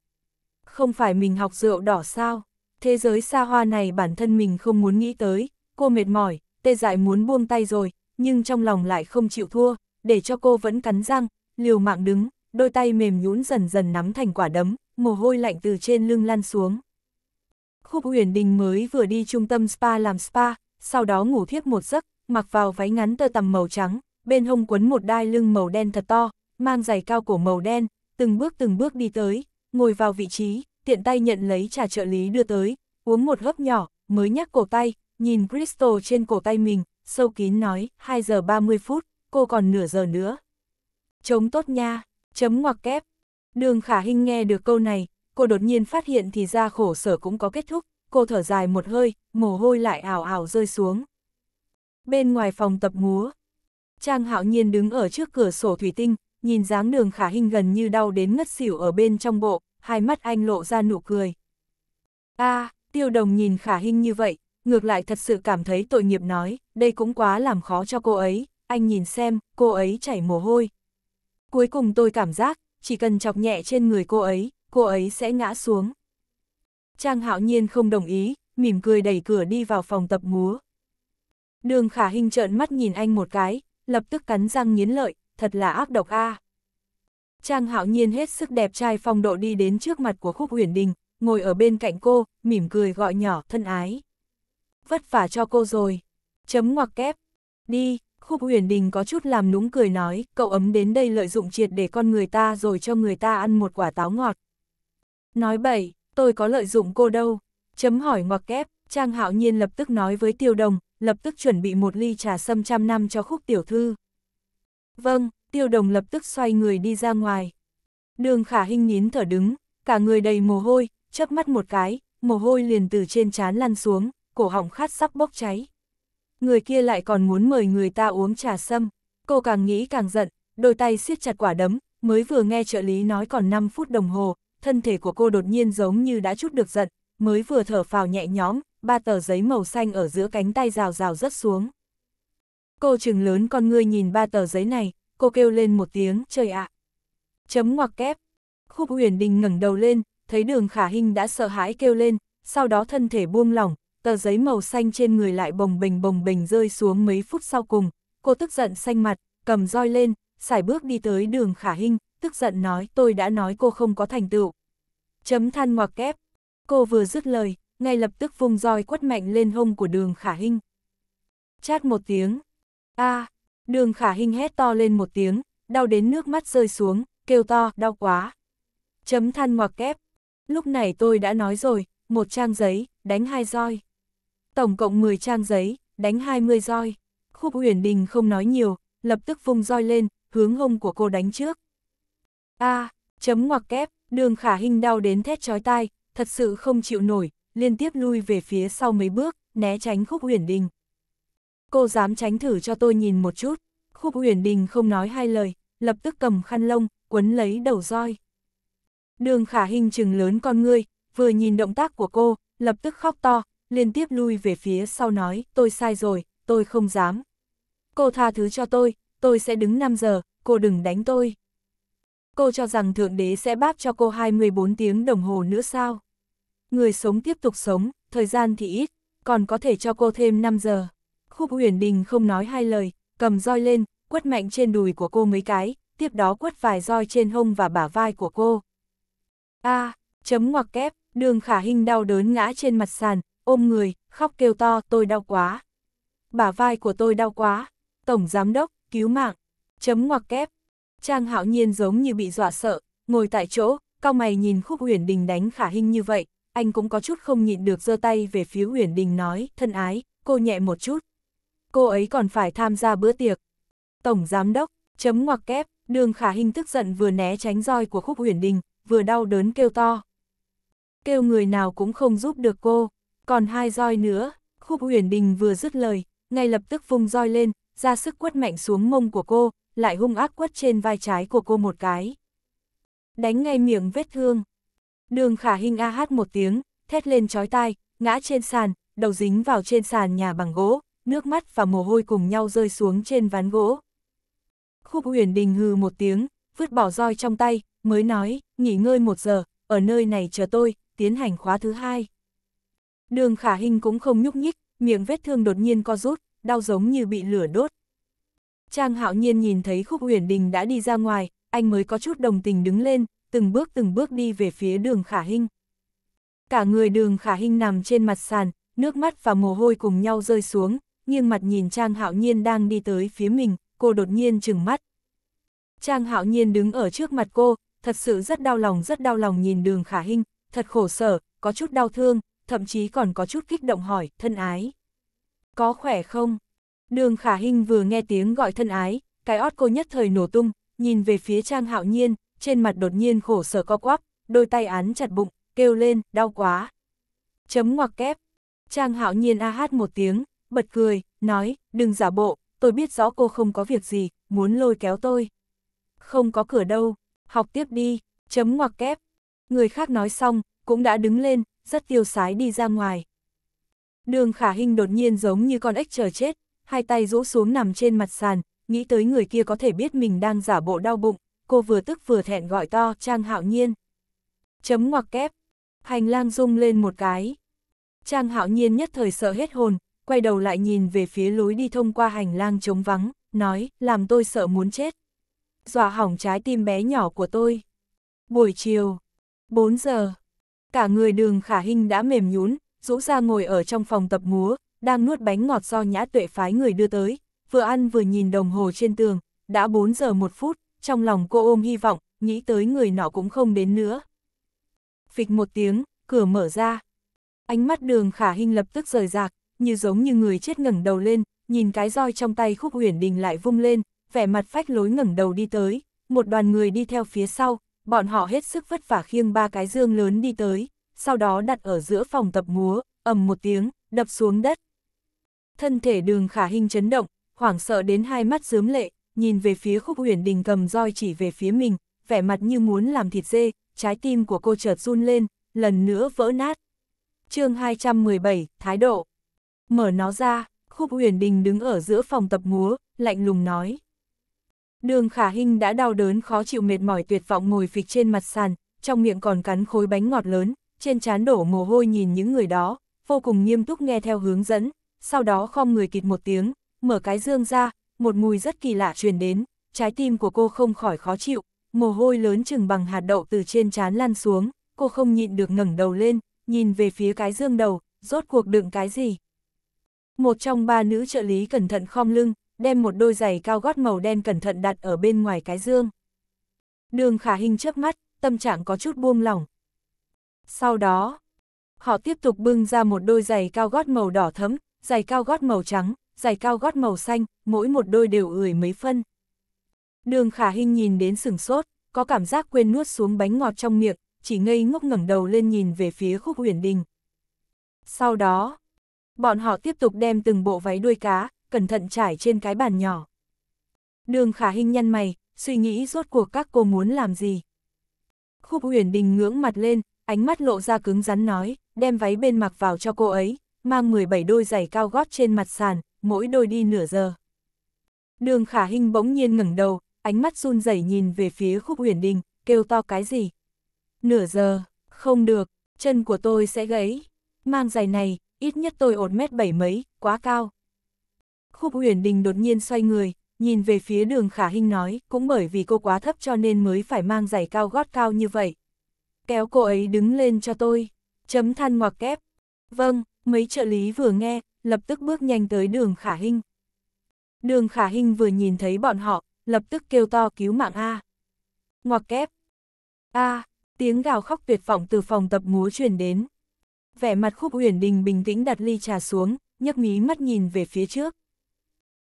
Không phải mình học rượu đỏ sao? Thế giới xa hoa này bản thân mình không muốn nghĩ tới, cô mệt mỏi, tê dại muốn buông tay rồi, nhưng trong lòng lại không chịu thua, để cho cô vẫn cắn răng, liều mạng đứng, đôi tay mềm nhũn dần dần nắm thành quả đấm, mồ hôi lạnh từ trên lưng lăn xuống. Khúc Huyền Đình mới vừa đi trung tâm spa làm spa, sau đó ngủ thiếp một giấc, mặc vào váy ngắn tơ tằm màu trắng, bên hông quấn một đai lưng màu đen thật to, mang giày cao cổ màu đen, từng bước từng bước đi tới, ngồi vào vị trí, tiện tay nhận lấy trà trợ lý đưa tới, uống một hớp nhỏ, mới nhắc cổ tay, nhìn Crystal trên cổ tay mình, sâu kín nói, 2 giờ 30 phút, cô còn nửa giờ nữa. Chống tốt nha, chấm ngoặc kép. Đường khả hình nghe được câu này, cô đột nhiên phát hiện thì ra khổ sở cũng có kết thúc, cô thở dài một hơi, mồ hôi lại ảo ảo rơi xuống. Bên ngoài phòng tập múa, Trang hạo nhiên đứng ở trước cửa sổ thủy tinh, nhìn dáng đường khả hình gần như đau đến ngất xỉu ở bên trong bộ, hai mắt anh lộ ra nụ cười. a à, tiêu đồng nhìn khả hình như vậy, ngược lại thật sự cảm thấy tội nghiệp nói, đây cũng quá làm khó cho cô ấy, anh nhìn xem, cô ấy chảy mồ hôi. Cuối cùng tôi cảm giác, chỉ cần chọc nhẹ trên người cô ấy, cô ấy sẽ ngã xuống. Trang hạo nhiên không đồng ý, mỉm cười đẩy cửa đi vào phòng tập múa. Đường khả hình trợn mắt nhìn anh một cái, lập tức cắn răng nghiến lợi, thật là ác độc a. À. Trang hạo nhiên hết sức đẹp trai phong độ đi đến trước mặt của khúc huyền đình, ngồi ở bên cạnh cô, mỉm cười gọi nhỏ thân ái. Vất vả cho cô rồi. Chấm ngoặc kép. Đi, khúc huyền đình có chút làm núng cười nói, cậu ấm đến đây lợi dụng triệt để con người ta rồi cho người ta ăn một quả táo ngọt. Nói bậy, tôi có lợi dụng cô đâu. Chấm hỏi ngoặc kép, Trang hạo nhiên lập tức nói với tiêu đồng, lập tức chuẩn bị một ly trà sâm trăm năm cho khúc tiểu thư. Vâng, tiêu đồng lập tức xoay người đi ra ngoài. Đường khả hình nín thở đứng, cả người đầy mồ hôi, chớp mắt một cái, mồ hôi liền từ trên trán lăn xuống, cổ họng khát sắp bốc cháy. Người kia lại còn muốn mời người ta uống trà sâm, cô càng nghĩ càng giận, đôi tay siết chặt quả đấm, mới vừa nghe trợ lý nói còn 5 phút đồng hồ, thân thể của cô đột nhiên giống như đã chút được giận, mới vừa thở phào nhẹ nhõm, ba tờ giấy màu xanh ở giữa cánh tay rào rào rớt xuống. Cô chừng lớn con ngươi nhìn ba tờ giấy này, cô kêu lên một tiếng, trời ạ. Chấm ngoặc kép. Khúc huyền đình ngẩng đầu lên, thấy đường khả hình đã sợ hãi kêu lên, sau đó thân thể buông lỏng, tờ giấy màu xanh trên người lại bồng bình bồng bình rơi xuống mấy phút sau cùng. Cô tức giận xanh mặt, cầm roi lên, xài bước đi tới đường khả hình, tức giận nói tôi đã nói cô không có thành tựu. Chấm than ngoặc kép. Cô vừa dứt lời, ngay lập tức vung roi quất mạnh lên hông của đường khả hình. Chát một tiếng, a à, đường khả hình hét to lên một tiếng, đau đến nước mắt rơi xuống, kêu to, đau quá. Chấm than ngoặc kép. Lúc này tôi đã nói rồi, một trang giấy, đánh hai roi. Tổng cộng 10 trang giấy, đánh 20 roi. Khúc Huyền Đình không nói nhiều, lập tức vung roi lên, hướng hông của cô đánh trước. A, à, chấm ngoặc kép, đường khả hình đau đến thét chói tai, thật sự không chịu nổi, liên tiếp lui về phía sau mấy bước, né tránh khúc Huyền Đình cô dám tránh thử cho tôi nhìn một chút. Khúc Huyền Đình không nói hai lời, lập tức cầm khăn lông, quấn lấy đầu roi. Đường khả hình trừng lớn con ngươi, vừa nhìn động tác của cô, lập tức khóc to, liên tiếp lui về phía sau nói, tôi sai rồi, tôi không dám. Cô tha thứ cho tôi, tôi sẽ đứng 5 giờ, cô đừng đánh tôi. Cô cho rằng Thượng Đế sẽ báp cho cô 24 tiếng đồng hồ nữa sao? Người sống tiếp tục sống, thời gian thì ít, còn có thể cho cô thêm 5 giờ. Khúc huyền đình không nói hai lời, cầm roi lên, quất mạnh trên đùi của cô mấy cái, tiếp đó quất vài roi trên hông và bả vai của cô. A, à, chấm ngoặc kép, đường khả hình đau đớn ngã trên mặt sàn, ôm người, khóc kêu to, tôi đau quá. Bả vai của tôi đau quá, tổng giám đốc, cứu mạng, chấm ngoặc kép. Trang hạo nhiên giống như bị dọa sợ, ngồi tại chỗ, cao mày nhìn khúc huyền đình đánh khả hình như vậy, anh cũng có chút không nhịn được giơ tay về phía huyền đình nói, thân ái, cô nhẹ một chút, cô ấy còn phải tham gia bữa tiệc. Tổng giám đốc, chấm ngoặc kép, đường khả hình tức giận vừa né tránh roi của khúc huyền đình, vừa đau đớn kêu to. Kêu người nào cũng không giúp được cô, còn hai roi nữa, khúc huyền đình vừa dứt lời, ngay lập tức vung roi lên, ra sức quất mạnh xuống mông của cô, lại hung ác quất trên vai trái của cô một cái. Đánh ngay miệng vết thương. Đường khả hình a hát một tiếng, thét lên chói tai, ngã trên sàn, đầu dính vào trên sàn nhà bằng gỗ, nước mắt và mồ hôi cùng nhau rơi xuống trên ván gỗ. Khúc huyền đình hừ một tiếng, vứt bỏ roi trong tay, mới nói, nghỉ ngơi một giờ, ở nơi này chờ tôi, tiến hành khóa thứ hai. Đường khả hình cũng không nhúc nhích, miệng vết thương đột nhiên co rút, đau giống như bị lửa đốt. Trang hạo nhiên nhìn thấy khúc huyền đình đã đi ra ngoài, anh mới có chút đồng tình đứng lên, từng bước từng bước đi về phía đường khả hình. Cả người đường khả hình nằm trên mặt sàn, nước mắt và mồ hôi cùng nhau rơi xuống, nghiêng mặt nhìn Trang Hạo Nhiên đang đi tới phía mình, cô đột nhiên trừng mắt. Trang Hạo Nhiên đứng ở trước mặt cô, thật sự rất đau lòng rất đau lòng nhìn đường khả hinh, thật khổ sở, có chút đau thương, thậm chí còn có chút kích động hỏi, thân ái. Có khỏe không? Đường khả hinh vừa nghe tiếng gọi thân ái, cái ót cô nhất thời nổ tung, nhìn về phía Trang Hạo Nhiên, trên mặt đột nhiên khổ sở co quắp, đôi tay án chặt bụng, kêu lên, đau quá. Chấm ngoặc kép. Trang Hạo Nhiên a hát một tiếng, bật cười, nói, đừng giả bộ, tôi biết rõ cô không có việc gì, muốn lôi kéo tôi. Không có cửa đâu, học tiếp đi, chấm ngoặc kép. Người khác nói xong, cũng đã đứng lên, rất tiêu sái đi ra ngoài. Đường khả hình đột nhiên giống như con ếch chờ chết, hai tay rũ xuống nằm trên mặt sàn, nghĩ tới người kia có thể biết mình đang giả bộ đau bụng, cô vừa tức vừa thẹn gọi to Trang Hạo Nhiên. Chấm ngoặc kép, hành lang rung lên một cái. Trang Hạo Nhiên nhất thời sợ hết hồn, quay đầu lại nhìn về phía lối đi thông qua hành lang trống vắng, nói, làm tôi sợ muốn chết. Dọa hỏng trái tim bé nhỏ của tôi. Buổi chiều, 4 giờ, cả người đường khả hình đã mềm nhún, rũ ra ngồi ở trong phòng tập múa, đang nuốt bánh ngọt do nhã tuệ phái người đưa tới, vừa ăn vừa nhìn đồng hồ trên tường, đã 4 giờ một phút, trong lòng cô ôm hy vọng, nghĩ tới người nọ cũng không đến nữa. Phịch một tiếng, cửa mở ra. Ánh mắt đường khả hình lập tức rời rạc, như giống như người chết ngẩng đầu lên, nhìn cái roi trong tay khúc huyền đình lại vung lên, vẻ mặt phách lối ngẩng đầu đi tới, một đoàn người đi theo phía sau, bọn họ hết sức vất vả khiêng ba cái dương lớn đi tới, sau đó đặt ở giữa phòng tập múa, ầm một tiếng, đập xuống đất. Thân thể đường khả hình chấn động, hoảng sợ đến hai mắt dướm lệ, nhìn về phía khúc huyền đình cầm roi chỉ về phía mình, vẻ mặt như muốn làm thịt dê, trái tim của cô chợt run lên, lần nữa vỡ nát. chương 217, Thái độ Mở nó ra, khúc Huyền đình đứng ở giữa phòng tập múa, lạnh lùng nói. Đường khả hinh đã đau đớn khó chịu mệt mỏi tuyệt vọng ngồi phịch trên mặt sàn, trong miệng còn cắn khối bánh ngọt lớn, trên trán đổ mồ hôi nhìn những người đó, vô cùng nghiêm túc nghe theo hướng dẫn, sau đó khom người kịt một tiếng, mở cái dương ra, một mùi rất kỳ lạ truyền đến, trái tim của cô không khỏi khó chịu, mồ hôi lớn chừng bằng hạt đậu từ trên trán lăn xuống, cô không nhịn được ngẩng đầu lên, nhìn về phía cái dương đầu, rốt cuộc đựng cái gì. Một trong ba nữ trợ lý cẩn thận khom lưng, đem một đôi giày cao gót màu đen cẩn thận đặt ở bên ngoài cái dương. Đường khả hình chớp mắt, tâm trạng có chút buông lỏng. Sau đó, họ tiếp tục bưng ra một đôi giày cao gót màu đỏ thấm, giày cao gót màu trắng, giày cao gót màu xanh, mỗi một đôi đều ửi mấy phân. Đường khả hình nhìn đến sừng sốt, có cảm giác quên nuốt xuống bánh ngọt trong miệng, chỉ ngây ngốc ngẩng đầu lên nhìn về phía khúc huyền đình. Sau đó, Bọn họ tiếp tục đem từng bộ váy đuôi cá, cẩn thận trải trên cái bàn nhỏ. Đường khả hình nhăn mày, suy nghĩ rốt cuộc các cô muốn làm gì. Khúc huyền đình ngưỡng mặt lên, ánh mắt lộ ra cứng rắn nói, đem váy bên mặc vào cho cô ấy, mang 17 đôi giày cao gót trên mặt sàn, mỗi đôi đi nửa giờ. Đường khả hình bỗng nhiên ngẩng đầu, ánh mắt run rẩy nhìn về phía khúc huyền đình, kêu to cái gì. Nửa giờ, không được, chân của tôi sẽ gãy. Mang giày này, ít nhất tôi ổn mét bảy mấy, quá cao. Khúc Huyền Đình đột nhiên xoay người, nhìn về phía đường khả hình nói, cũng bởi vì cô quá thấp cho nên mới phải mang giày cao gót cao như vậy. Kéo cô ấy đứng lên cho tôi, chấm than ngoặc kép. Vâng, mấy trợ lý vừa nghe, lập tức bước nhanh tới đường khả hình. Đường khả hình vừa nhìn thấy bọn họ, lập tức kêu to cứu mạng A. Ngoặc kép. A, tiếng gào khóc tuyệt vọng từ phòng tập múa truyền đến vẻ mặt khúc uyển đình bình tĩnh đặt ly trà xuống, nhấc mí mắt nhìn về phía trước.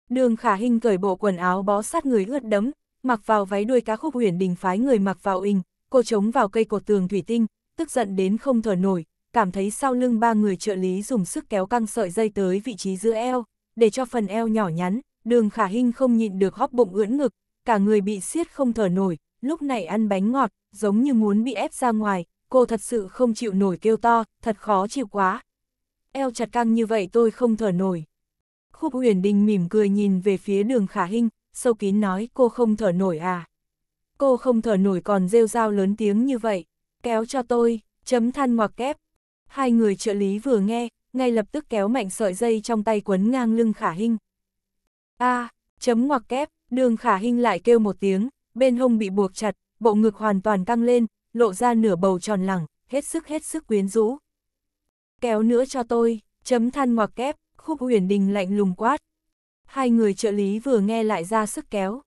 Đường khả hình cởi bộ quần áo bó sát người ướt đẫm, mặc vào váy đuôi cá khúc uyển đình phái người mặc vào in cô chống vào cây cột tường thủy tinh, tức giận đến không thở nổi, cảm thấy sau lưng ba người trợ lý dùng sức kéo căng sợi dây tới vị trí giữa eo, để cho phần eo nhỏ nhắn, đường khả hình không nhịn được hóp bụng ưỡn ngực, cả người bị siết không thở nổi, lúc này ăn bánh ngọt, giống như muốn bị ép ra ngoài, cô thật sự không chịu nổi kêu to, thật khó chịu quá. Eo chặt căng như vậy tôi không thở nổi. Khúc huyền đình mỉm cười nhìn về phía đường khả hinh, sâu kín nói cô không thở nổi à. Cô không thở nổi còn rêu rao lớn tiếng như vậy, kéo cho tôi, chấm than ngoặc kép. Hai người trợ lý vừa nghe, ngay lập tức kéo mạnh sợi dây trong tay quấn ngang lưng khả hinh. A, à, chấm ngoặc kép, đường khả hinh lại kêu một tiếng, bên hông bị buộc chặt, bộ ngực hoàn toàn căng lên, lộ ra nửa bầu tròn lẳng, hết sức hết sức quyến rũ. Kéo nữa cho tôi, chấm than ngoặc kép, khúc huyền đình lạnh lùng quát. Hai người trợ lý vừa nghe lại ra sức kéo.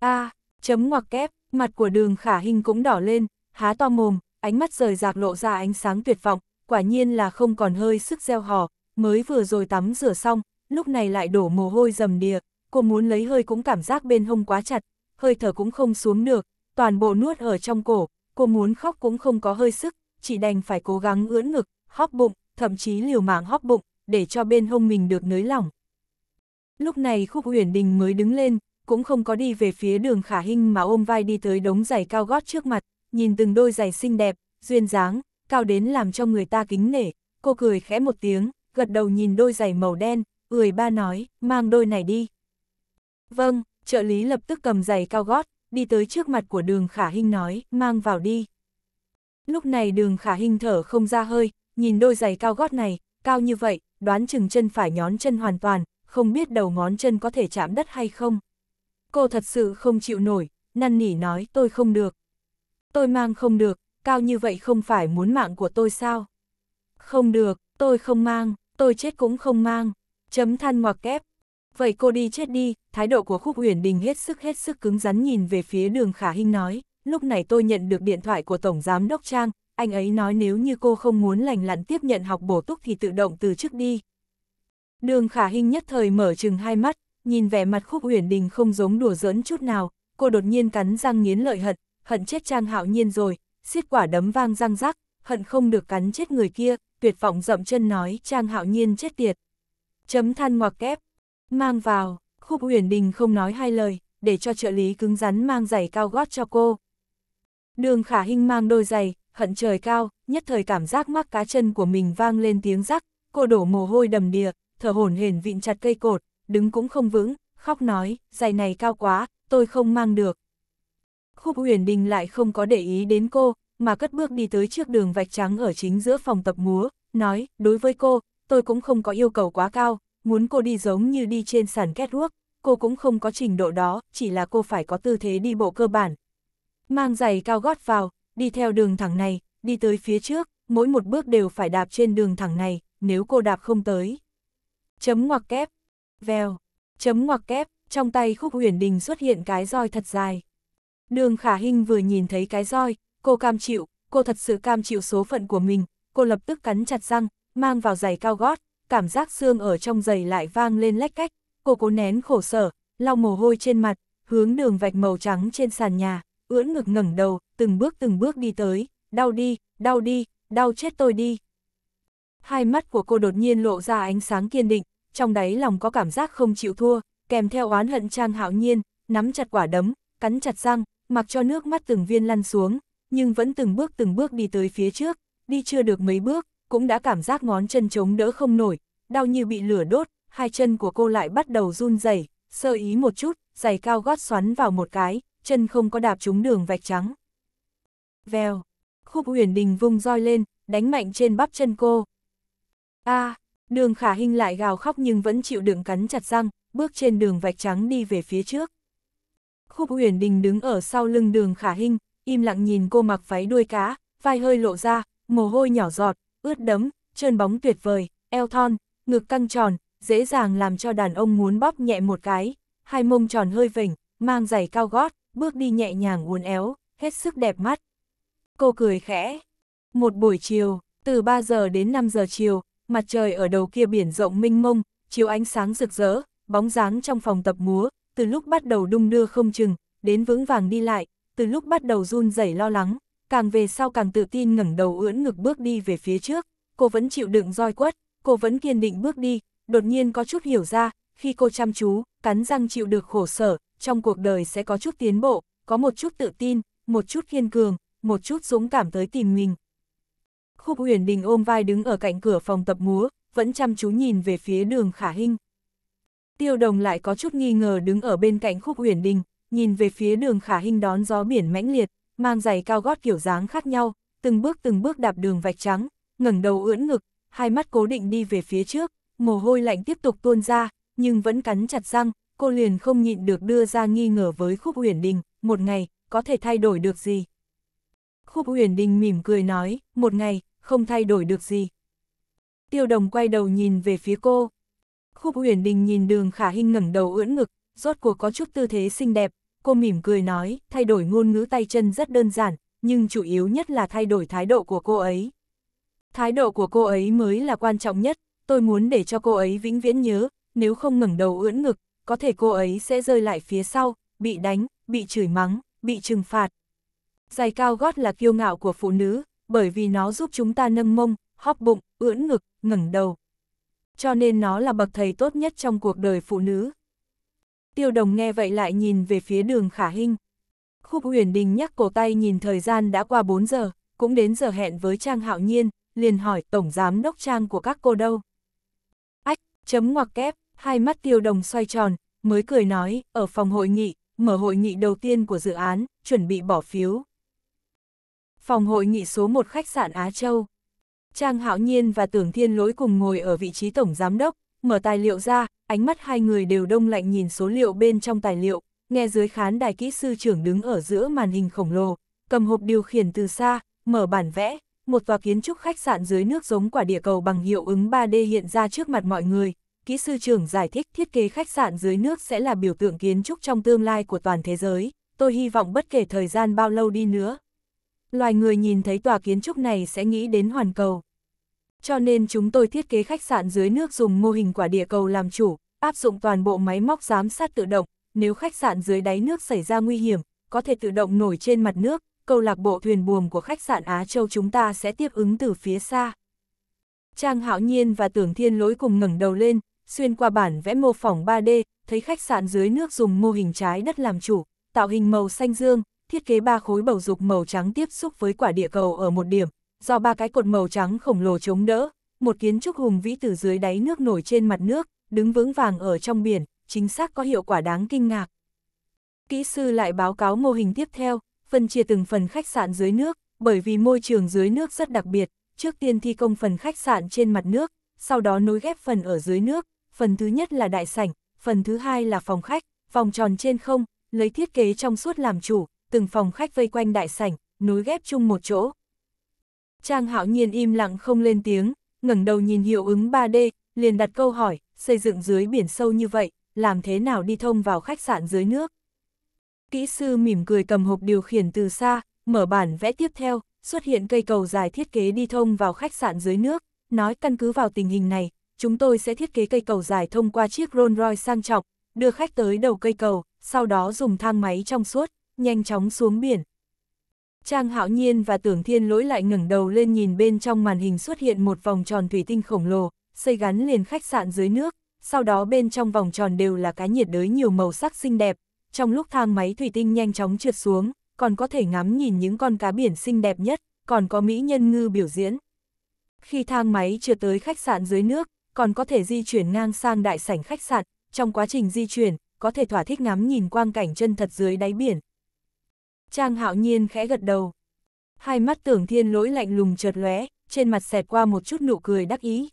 a à, chấm ngoặc kép, mặt của đường khả hình cũng đỏ lên, há to mồm, ánh mắt rời rạc lộ ra ánh sáng tuyệt vọng, quả nhiên là không còn hơi sức gieo hò, mới vừa rồi tắm rửa xong, lúc này lại đổ mồ hôi dầm đìa, cô muốn lấy hơi cũng cảm giác bên hông quá chặt, hơi thở cũng không xuống được, toàn bộ nuốt ở trong cổ, cô muốn khóc cũng không có hơi sức, chỉ đành phải cố gắng ưỡn ngực, hóp bụng, thậm chí liều mạng hóp bụng, để cho bên hông mình được nới lỏng. Lúc này Khúc Huyền Đình mới đứng lên, cũng không có đi về phía đường khả hình mà ôm vai đi tới đống giày cao gót trước mặt, nhìn từng đôi giày xinh đẹp, duyên dáng, cao đến làm cho người ta kính nể, cô cười khẽ một tiếng, gật đầu nhìn đôi giày màu đen, ười ba nói, mang đôi này đi. Vâng, trợ lý lập tức cầm giày cao gót, đi tới trước mặt của đường khả hinh nói, mang vào đi. Lúc này đường khả hinh thở không ra hơi, nhìn đôi giày cao gót này, cao như vậy, đoán chừng chân phải nhón chân hoàn toàn, không biết đầu ngón chân có thể chạm đất hay không. Cô thật sự không chịu nổi, năn nỉ nói tôi không được. Tôi mang không được, cao như vậy không phải muốn mạng của tôi sao? Không được, tôi không mang, tôi chết cũng không mang. Chấm than ngoặc kép, Vậy cô đi chết đi, thái độ của Khúc Uyển Đình hết sức hết sức cứng rắn nhìn về phía đường Khả Hinh nói, lúc này tôi nhận được điện thoại của Tổng Giám Đốc Trang, anh ấy nói nếu như cô không muốn lành lặn tiếp nhận học bổ túc thì tự động từ chức đi. Đường Khả Hinh nhất thời mở chừng hai mắt, nhìn vẻ mặt Khúc Uyển Đình không giống đùa giỡn chút nào, cô đột nhiên cắn răng nghiến lợi hận, hận chết Trang Hạo Nhiên rồi, xiết quả đấm vang răng rắc, hận không được cắn chết người kia, tuyệt vọng dậm chân nói Trang Hạo Nhiên chết tiệt. Chấm than ngoặc kép, Mang vào, khúc Huyền đình không nói hai lời, để cho trợ lý cứng rắn mang giày cao gót cho cô. Đường khả hinh mang đôi giày, hận trời cao, nhất thời cảm giác mắc cá chân của mình vang lên tiếng rắc, cô đổ mồ hôi đầm đìa, thở hổn hển vịn chặt cây cột, đứng cũng không vững, khóc nói, giày này cao quá, tôi không mang được. Khúc Huyền Đình lại không có để ý đến cô, mà cất bước đi tới trước đường vạch trắng ở chính giữa phòng tập múa, nói, đối với cô, tôi cũng không có yêu cầu quá cao, muốn cô đi giống như đi trên sàn catwalk, cô cũng không có trình độ đó, chỉ là cô phải có tư thế đi bộ cơ bản. Mang giày cao gót vào, đi theo đường thẳng này, đi tới phía trước, mỗi một bước đều phải đạp trên đường thẳng này, nếu cô đạp không tới. Chấm ngoặc kép, vèo, chấm ngoặc kép, trong tay khúc huyền đình xuất hiện cái roi thật dài. Đường khả hình vừa nhìn thấy cái roi, cô cam chịu, cô thật sự cam chịu số phận của mình, cô lập tức cắn chặt răng, mang vào giày cao gót, cảm giác xương ở trong giày lại vang lên lách cách, cô cố nén khổ sở, lau mồ hôi trên mặt, hướng đường vạch màu trắng trên sàn nhà, ưỡn ngực ngẩng đầu, từng bước từng bước đi tới, đau đi, đau đi, đau chết tôi đi. Hai mắt của cô đột nhiên lộ ra ánh sáng kiên định, trong đáy lòng có cảm giác không chịu thua, kèm theo oán hận Trang Hạo Nhiên, nắm chặt quả đấm, cắn chặt răng, mặc cho nước mắt từng viên lăn xuống, nhưng vẫn từng bước từng bước đi tới phía trước, đi chưa được mấy bước, cũng đã cảm giác ngón chân chống đỡ không nổi, đau như bị lửa đốt, hai chân của cô lại bắt đầu run rẩy, sơ ý một chút, giày cao gót xoắn vào một cái, chân không có đạp trúng đường vạch trắng. Vèo, khúc huyền đình vung roi lên, đánh mạnh trên bắp chân cô. a à, đường khả hình lại gào khóc nhưng vẫn chịu đựng cắn chặt răng, bước trên đường vạch trắng đi về phía trước. Khúc huyền đình đứng ở sau lưng đường khả hình, im lặng nhìn cô mặc váy đuôi cá, vai hơi lộ ra, mồ hôi nhỏ giọt, ướt đấm, trơn bóng tuyệt vời, eo thon, ngực căng tròn, dễ dàng làm cho đàn ông muốn bóp nhẹ một cái, hai mông tròn hơi vỉnh, mang giày cao gót, bước đi nhẹ nhàng uốn éo, hết sức đẹp mắt. Cô cười khẽ. Một buổi chiều, từ 3 giờ đến 5 giờ chiều, mặt trời ở đầu kia biển rộng minh mông, chiếu ánh sáng rực rỡ, bóng dáng trong phòng tập múa, từ lúc bắt đầu đung đưa không chừng, đến vững vàng đi lại, từ lúc bắt đầu run rẩy lo lắng, càng về sau càng tự tin ngẩng đầu ưỡn ngực bước đi về phía trước, cô vẫn chịu đựng roi quất, cô vẫn kiên định bước đi, đột nhiên có chút hiểu ra, khi cô chăm chú, cắn răng chịu được khổ sở, trong cuộc đời sẽ có chút tiến bộ, có một chút tự tin, một chút kiên cường, một chút dũng cảm tới tìm mình. Khúc huyền Đình ôm vai đứng ở cạnh cửa phòng tập múa, vẫn chăm chú nhìn về phía đường khả hình Tiêu đồng lại có chút nghi ngờ đứng ở bên cạnh khúc huyền Đình, nhìn về phía đường khả hình đón gió biển mãnh liệt, mang giày cao gót kiểu dáng khác nhau, từng bước từng bước đạp đường vạch trắng, ngẩng đầu ưỡn ngực, hai mắt cố định đi về phía trước, mồ hôi lạnh tiếp tục tuôn ra, nhưng vẫn cắn chặt răng, cô liền không nhịn được đưa ra nghi ngờ với Khúc Uyển Đình, một ngày, có thể thay đổi được gì? Khúc Uyển Đình mỉm cười nói, một ngày, không thay đổi được gì. Tiêu đồng quay đầu nhìn về phía cô. Khúc Uyển Đình nhìn đường khả hình ngẩng đầu ưỡn ngực, rốt cuộc có chút tư thế xinh đẹp, cô mỉm cười nói, thay đổi ngôn ngữ tay chân rất đơn giản, nhưng chủ yếu nhất là thay đổi thái độ của cô ấy. Thái độ của cô ấy mới là quan trọng nhất, tôi muốn để cho cô ấy vĩnh viễn nhớ, nếu không ngẩng đầu ưỡn ngực, có thể cô ấy sẽ rơi lại phía sau, bị đánh, bị chửi mắng, bị trừng phạt. Giày cao gót là kiêu ngạo của phụ nữ, bởi vì nó giúp chúng ta nâng mông, hóp bụng, ưỡn ngực, ngẩng đầu. Cho nên nó là bậc thầy tốt nhất trong cuộc đời phụ nữ. Tiêu đồng nghe vậy lại nhìn về phía đường khả hinh. Khúc huyền đình nhắc cổ tay nhìn thời gian đã qua 4 giờ, cũng đến giờ hẹn với Trang Hạo Nhiên, liền hỏi tổng giám đốc Trang của các cô đâu. Ách, chấm ngoặc kép, hai mắt tiêu đồng xoay tròn, mới cười nói, ở phòng hội nghị, mở hội nghị đầu tiên của dự án, chuẩn bị bỏ phiếu. Phòng hội nghị số 1 khách sạn Á Châu. Trang Hạo Nhiên và Tưởng Thiên Lỗi cùng ngồi ở vị trí tổng giám đốc, mở tài liệu ra, ánh mắt hai người đều đông lạnh nhìn số liệu bên trong tài liệu, nghe dưới khán đài kỹ sư trưởng đứng ở giữa màn hình khổng lồ, cầm hộp điều khiển từ xa, mở bản vẽ, một tòa kiến trúc khách sạn dưới nước giống quả địa cầu bằng hiệu ứng 3D hiện ra trước mặt mọi người. Kỹ sư trưởng giải thích thiết kế khách sạn dưới nước sẽ là biểu tượng kiến trúc trong tương lai của toàn thế giới, tôi hy vọng bất kể thời gian bao lâu đi nữa. Loài người nhìn thấy tòa kiến trúc này sẽ nghĩ đến hoàn cầu. Cho nên chúng tôi thiết kế khách sạn dưới nước dùng mô hình quả địa cầu làm chủ, áp dụng toàn bộ máy móc giám sát tự động, nếu khách sạn dưới đáy nước xảy ra nguy hiểm, có thể tự động nổi trên mặt nước, câu lạc bộ thuyền buồm của khách sạn Á Châu chúng ta sẽ tiếp ứng từ phía xa. Trang Hạo Nhiên và Tưởng Thiên Lỗi cùng ngẩng đầu lên, xuyên qua bản vẽ mô phỏng 3D, thấy khách sạn dưới nước dùng mô hình trái đất làm chủ, tạo hình màu xanh dương, thiết kế ba khối bầu dục màu trắng tiếp xúc với quả địa cầu ở một điểm, do ba cái cột màu trắng khổng lồ chống đỡ, một kiến trúc hùng vĩ từ dưới đáy nước nổi trên mặt nước, đứng vững vàng ở trong biển, chính xác có hiệu quả đáng kinh ngạc. Kỹ sư lại báo cáo mô hình tiếp theo, phân chia từng phần khách sạn dưới nước, bởi vì môi trường dưới nước rất đặc biệt, trước tiên thi công phần khách sạn trên mặt nước, sau đó nối ghép phần ở dưới nước, phần thứ nhất là đại sảnh, phần thứ hai là phòng khách, vòng tròn trên không, lấy thiết kế trong suốt làm chủ, từng phòng khách vây quanh đại sảnh, nối ghép chung một chỗ, Trang hạo nhiên im lặng không lên tiếng, ngẩng đầu nhìn hiệu ứng 3D, liền đặt câu hỏi, xây dựng dưới biển sâu như vậy, làm thế nào đi thông vào khách sạn dưới nước? Kỹ sư mỉm cười cầm hộp điều khiển từ xa, mở bản vẽ tiếp theo, xuất hiện cây cầu dài thiết kế đi thông vào khách sạn dưới nước, nói căn cứ vào tình hình này, chúng tôi sẽ thiết kế cây cầu dài thông qua chiếc Rolls Royce sang trọng, đưa khách tới đầu cây cầu, sau đó dùng thang máy trong suốt, nhanh chóng xuống biển, Trang hạo nhiên và tưởng thiên lỗi lại ngẩng đầu lên nhìn bên trong màn hình xuất hiện một vòng tròn thủy tinh khổng lồ, xây gắn liền khách sạn dưới nước, sau đó bên trong vòng tròn đều là cá nhiệt đới nhiều màu sắc xinh đẹp, trong lúc thang máy thủy tinh nhanh chóng trượt xuống, còn có thể ngắm nhìn những con cá biển xinh đẹp nhất, còn có mỹ nhân ngư biểu diễn. Khi thang máy trượt tới khách sạn dưới nước, còn có thể di chuyển ngang sang đại sảnh khách sạn, trong quá trình di chuyển, có thể thỏa thích ngắm nhìn quang cảnh chân thật dưới đáy biển, Trang hạo nhiên khẽ gật đầu. Hai mắt tưởng thiên lỗi lạnh lùng chợt lóe, trên mặt xẹt qua một chút nụ cười đắc ý.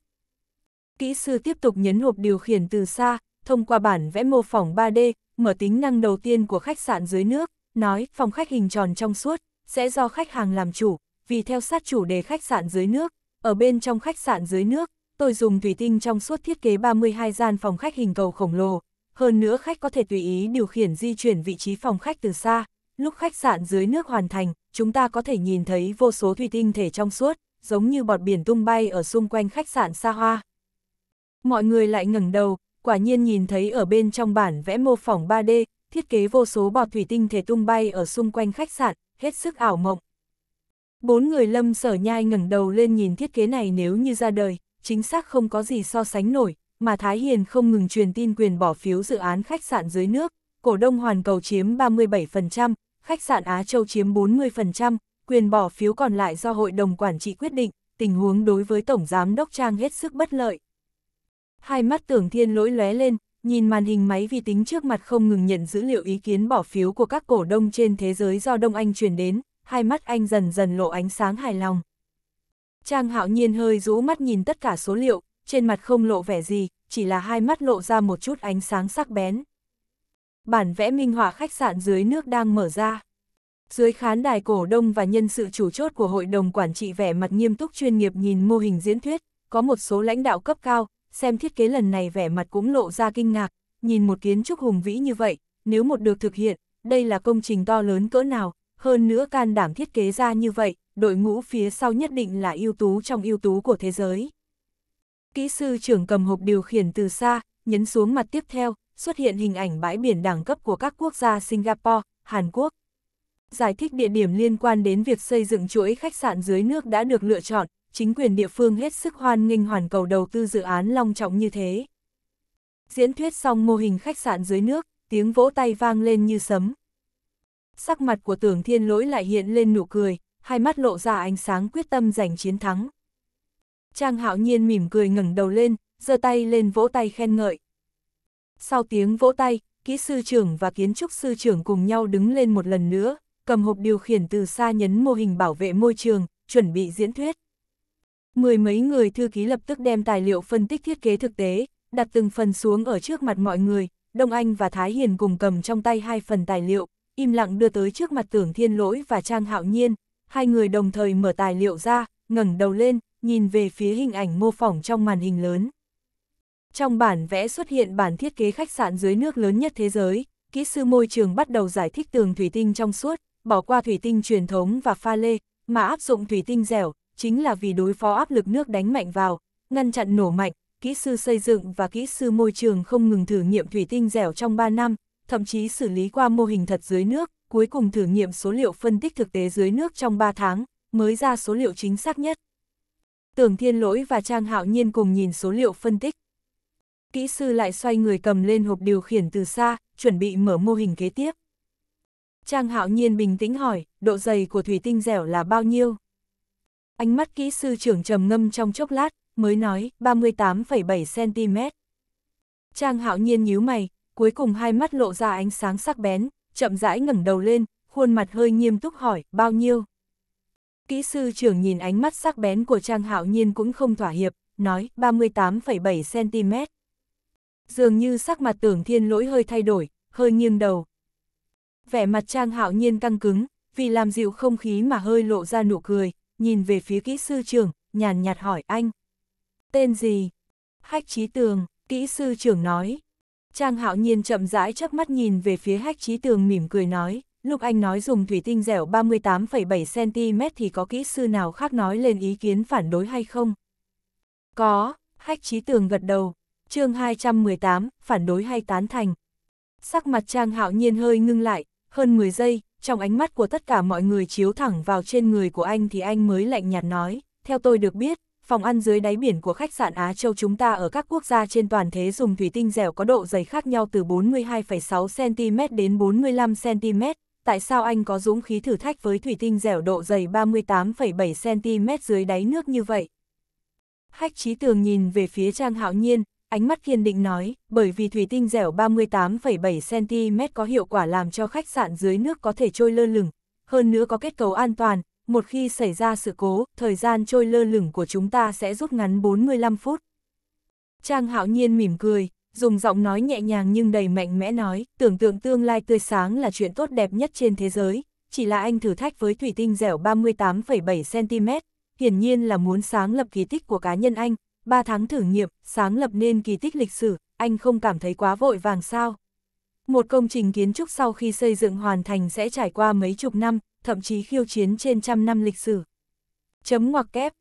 Kỹ sư tiếp tục nhấn hộp điều khiển từ xa, thông qua bản vẽ mô phỏng 3D, mở tính năng đầu tiên của khách sạn dưới nước, nói phòng khách hình tròn trong suốt, sẽ do khách hàng làm chủ, vì theo sát chủ đề khách sạn dưới nước, ở bên trong khách sạn dưới nước, tôi dùng thủy tinh trong suốt thiết kế 32 gian phòng khách hình cầu khổng lồ, hơn nữa khách có thể tùy ý điều khiển di chuyển vị trí phòng khách từ xa lúc khách sạn dưới nước hoàn thành, chúng ta có thể nhìn thấy vô số thủy tinh thể trong suốt, giống như bọt biển tung bay ở xung quanh khách sạn xa hoa. Mọi người lại ngẩng đầu, quả nhiên nhìn thấy ở bên trong bản vẽ mô phỏng 3D, thiết kế vô số bọt thủy tinh thể tung bay ở xung quanh khách sạn, hết sức ảo mộng. Bốn người lâm sở nhai ngẩng đầu lên nhìn thiết kế này nếu như ra đời, chính xác không có gì so sánh nổi, mà Thái Hiền không ngừng truyền tin quyền bỏ phiếu dự án khách sạn dưới nước, cổ đông hoàn cầu chiếm 37%, khách sạn Á Châu chiếm 40%, quyền bỏ phiếu còn lại do hội đồng quản trị quyết định, tình huống đối với tổng giám đốc Trang hết sức bất lợi. Hai mắt Tưởng Thiên lỗi lóe lên, nhìn màn hình máy vi tính trước mặt không ngừng nhận dữ liệu ý kiến bỏ phiếu của các cổ đông trên thế giới do Đông Anh truyền đến, hai mắt anh dần dần lộ ánh sáng hài lòng. Trang hạo nhiên hơi rũ mắt nhìn tất cả số liệu, trên mặt không lộ vẻ gì, chỉ là hai mắt lộ ra một chút ánh sáng sắc bén bản vẽ minh họa khách sạn dưới nước đang mở ra. Dưới khán đài cổ đông và nhân sự chủ chốt của hội đồng quản trị vẻ mặt nghiêm túc chuyên nghiệp nhìn mô hình diễn thuyết, có một số lãnh đạo cấp cao, xem thiết kế lần này vẻ mặt cũng lộ ra kinh ngạc, nhìn một kiến trúc hùng vĩ như vậy, nếu một được thực hiện, đây là công trình to lớn cỡ nào, hơn nữa can đảm thiết kế ra như vậy, đội ngũ phía sau nhất định là ưu tú trong ưu tú của thế giới. Kỹ sư trưởng cầm hộp điều khiển từ xa, nhấn xuống mặt tiếp theo, xuất hiện hình ảnh bãi biển đẳng cấp của các quốc gia Singapore, Hàn Quốc. Giải thích địa điểm liên quan đến việc xây dựng chuỗi khách sạn dưới nước đã được lựa chọn, chính quyền địa phương hết sức hoan nghênh hoàn cầu đầu tư dự án long trọng như thế. Diễn thuyết xong mô hình khách sạn dưới nước, tiếng vỗ tay vang lên như sấm. Sắc mặt của tưởng thiên lỗi lại hiện lên nụ cười, hai mắt lộ ra ánh sáng quyết tâm giành chiến thắng. Trang hạo nhiên mỉm cười ngẩng đầu lên, giơ tay lên vỗ tay khen ngợi. Sau tiếng vỗ tay, kỹ sư trưởng và kiến trúc sư trưởng cùng nhau đứng lên một lần nữa, cầm hộp điều khiển từ xa nhấn mô hình bảo vệ môi trường, chuẩn bị diễn thuyết. Mười mấy người thư ký lập tức đem tài liệu phân tích thiết kế thực tế, đặt từng phần xuống ở trước mặt mọi người, Đông Anh và Thái Hiền cùng cầm trong tay hai phần tài liệu, im lặng đưa tới trước mặt tưởng thiên lỗi và Trang Hạo Nhiên, hai người đồng thời mở tài liệu ra, ngẩng đầu lên, nhìn về phía hình ảnh mô phỏng trong màn hình lớn. Trong bản vẽ xuất hiện bản thiết kế khách sạn dưới nước lớn nhất thế giới, kỹ sư môi trường bắt đầu giải thích tường thủy tinh trong suốt, bỏ qua thủy tinh truyền thống và pha lê, mà áp dụng thủy tinh dẻo, chính là vì đối phó áp lực nước đánh mạnh vào, ngăn chặn nổ mạnh, kỹ sư xây dựng và kỹ sư môi trường không ngừng thử nghiệm thủy tinh dẻo trong 3 năm, thậm chí xử lý qua mô hình thật dưới nước, cuối cùng thử nghiệm số liệu phân tích thực tế dưới nước trong 3 tháng, mới ra số liệu chính xác nhất. Tưởng Thiên Lỗi và Trang Hạo Nhiên cùng nhìn số liệu phân tích, kỹ sư lại xoay người cầm lên hộp điều khiển từ xa, chuẩn bị mở mô hình kế tiếp. Trang hạo nhiên bình tĩnh hỏi, độ dày của thủy tinh dẻo là bao nhiêu? Ánh mắt kỹ sư trưởng trầm ngâm trong chốc lát, mới nói 38,7cm. Trang hạo nhiên nhíu mày, cuối cùng hai mắt lộ ra ánh sáng sắc bén, chậm rãi ngẩng đầu lên, khuôn mặt hơi nghiêm túc hỏi, bao nhiêu? Kỹ sư trưởng nhìn ánh mắt sắc bén của Trang hạo nhiên cũng không thỏa hiệp, nói 38,7cm dường như sắc mặt tưởng thiên lỗi hơi thay đổi, hơi nghiêng đầu. Vẻ mặt trang hạo nhiên căng cứng, vì làm dịu không khí mà hơi lộ ra nụ cười, nhìn về phía kỹ sư trưởng, nhàn nhạt hỏi anh. Tên gì? Hách trí tường, kỹ sư trưởng nói. Trang hạo nhiên chậm rãi chớp mắt nhìn về phía hách trí tường mỉm cười nói, lúc anh nói dùng thủy tinh dẻo 38,7cm thì có kỹ sư nào khác nói lên ý kiến phản đối hay không? Có, hách trí tường gật đầu, chương 218, phản đối hay tán thành. Sắc mặt Trang Hạo Nhiên hơi ngưng lại, hơn 10 giây, trong ánh mắt của tất cả mọi người chiếu thẳng vào trên người của anh thì anh mới lạnh nhạt nói, theo tôi được biết, phòng ăn dưới đáy biển của khách sạn Á Châu chúng ta ở các quốc gia trên toàn thế dùng thủy tinh dẻo có độ dày khác nhau từ 42,6cm đến 45cm, tại sao anh có dũng khí thử thách với thủy tinh dẻo độ dày 38,7cm dưới đáy nước như vậy? Hách trí tường nhìn về phía Trang Hạo Nhiên, ánh mắt kiên định nói, bởi vì thủy tinh dẻo 38,7cm có hiệu quả làm cho khách sạn dưới nước có thể trôi lơ lửng, hơn nữa có kết cấu an toàn, một khi xảy ra sự cố, thời gian trôi lơ lửng của chúng ta sẽ rút ngắn 45 phút. Trang hạo nhiên mỉm cười, dùng giọng nói nhẹ nhàng nhưng đầy mạnh mẽ nói, tưởng tượng tương lai tươi sáng là chuyện tốt đẹp nhất trên thế giới, chỉ là anh thử thách với thủy tinh dẻo 38,7cm, hiển nhiên là muốn sáng lập kỳ tích của cá nhân anh, ba tháng thử nghiệm, sáng lập nên kỳ tích lịch sử, anh không cảm thấy quá vội vàng sao. Một công trình kiến trúc sau khi xây dựng hoàn thành sẽ trải qua mấy chục năm, thậm chí khiêu chiến trên trăm năm lịch sử. Chấm ngoặc kép.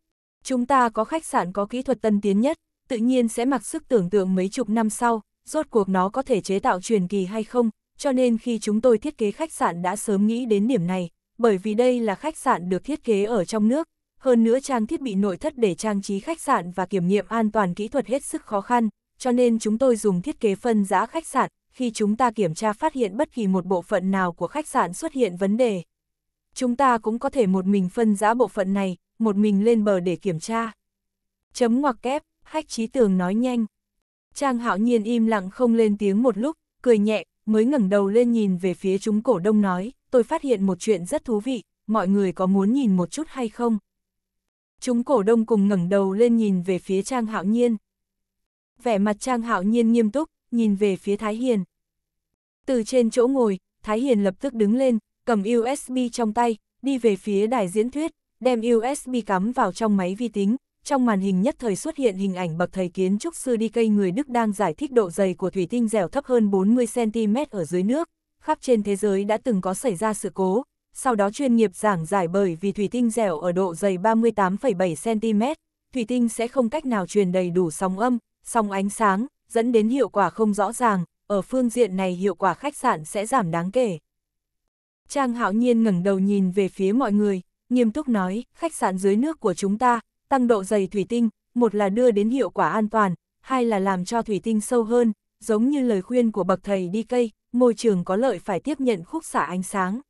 Chúng ta có khách sạn có kỹ thuật tân tiến nhất, tự nhiên sẽ mặc sức tưởng tượng mấy chục năm sau, rốt cuộc nó có thể chế tạo truyền kỳ hay không, cho nên khi chúng tôi thiết kế khách sạn đã sớm nghĩ đến điểm này, bởi vì đây là khách sạn được thiết kế ở trong nước, hơn nữa trang thiết bị nội thất để trang trí khách sạn và kiểm nghiệm an toàn kỹ thuật hết sức khó khăn, cho nên chúng tôi dùng thiết kế phân giá khách sạn, khi chúng ta kiểm tra phát hiện bất kỳ một bộ phận nào của khách sạn xuất hiện vấn đề. Chúng ta cũng có thể một mình phân giá bộ phận này, một mình lên bờ để kiểm tra. Chấm ngoặc kép, hách trí tường nói nhanh. Trang hạo nhiên im lặng không lên tiếng một lúc, cười nhẹ, mới ngẩng đầu lên nhìn về phía chúng cổ đông nói, tôi phát hiện một chuyện rất thú vị, mọi người có muốn nhìn một chút hay không? Chúng cổ đông cùng ngẩng đầu lên nhìn về phía Trang Hạo Nhiên. Vẻ mặt Trang Hạo Nhiên nghiêm túc, nhìn về phía Thái Hiền. Từ trên chỗ ngồi, Thái Hiền lập tức đứng lên, cầm USB trong tay, đi về phía đài diễn thuyết, đem USB cắm vào trong máy vi tính. Trong màn hình nhất thời xuất hiện hình ảnh bậc thầy kiến trúc sư đi cây người Đức đang giải thích độ dày của thủy tinh dẻo thấp hơn 40cm ở dưới nước. Khắp trên thế giới đã từng có xảy ra sự cố, sau đó chuyên nghiệp giảng giải bởi vì thủy tinh dẻo ở độ dày 38,7cm, thủy tinh sẽ không cách nào truyền đầy đủ sóng âm, sóng ánh sáng, dẫn đến hiệu quả không rõ ràng, ở phương diện này hiệu quả khách sạn sẽ giảm đáng kể. Trang hạo nhiên ngẩng đầu nhìn về phía mọi người, nghiêm túc nói, khách sạn dưới nước của chúng ta, tăng độ dày thủy tinh, một là đưa đến hiệu quả an toàn, hai là làm cho thủy tinh sâu hơn, giống như lời khuyên của bậc thầy đi cây, môi trường có lợi phải tiếp nhận khúc xạ ánh sáng.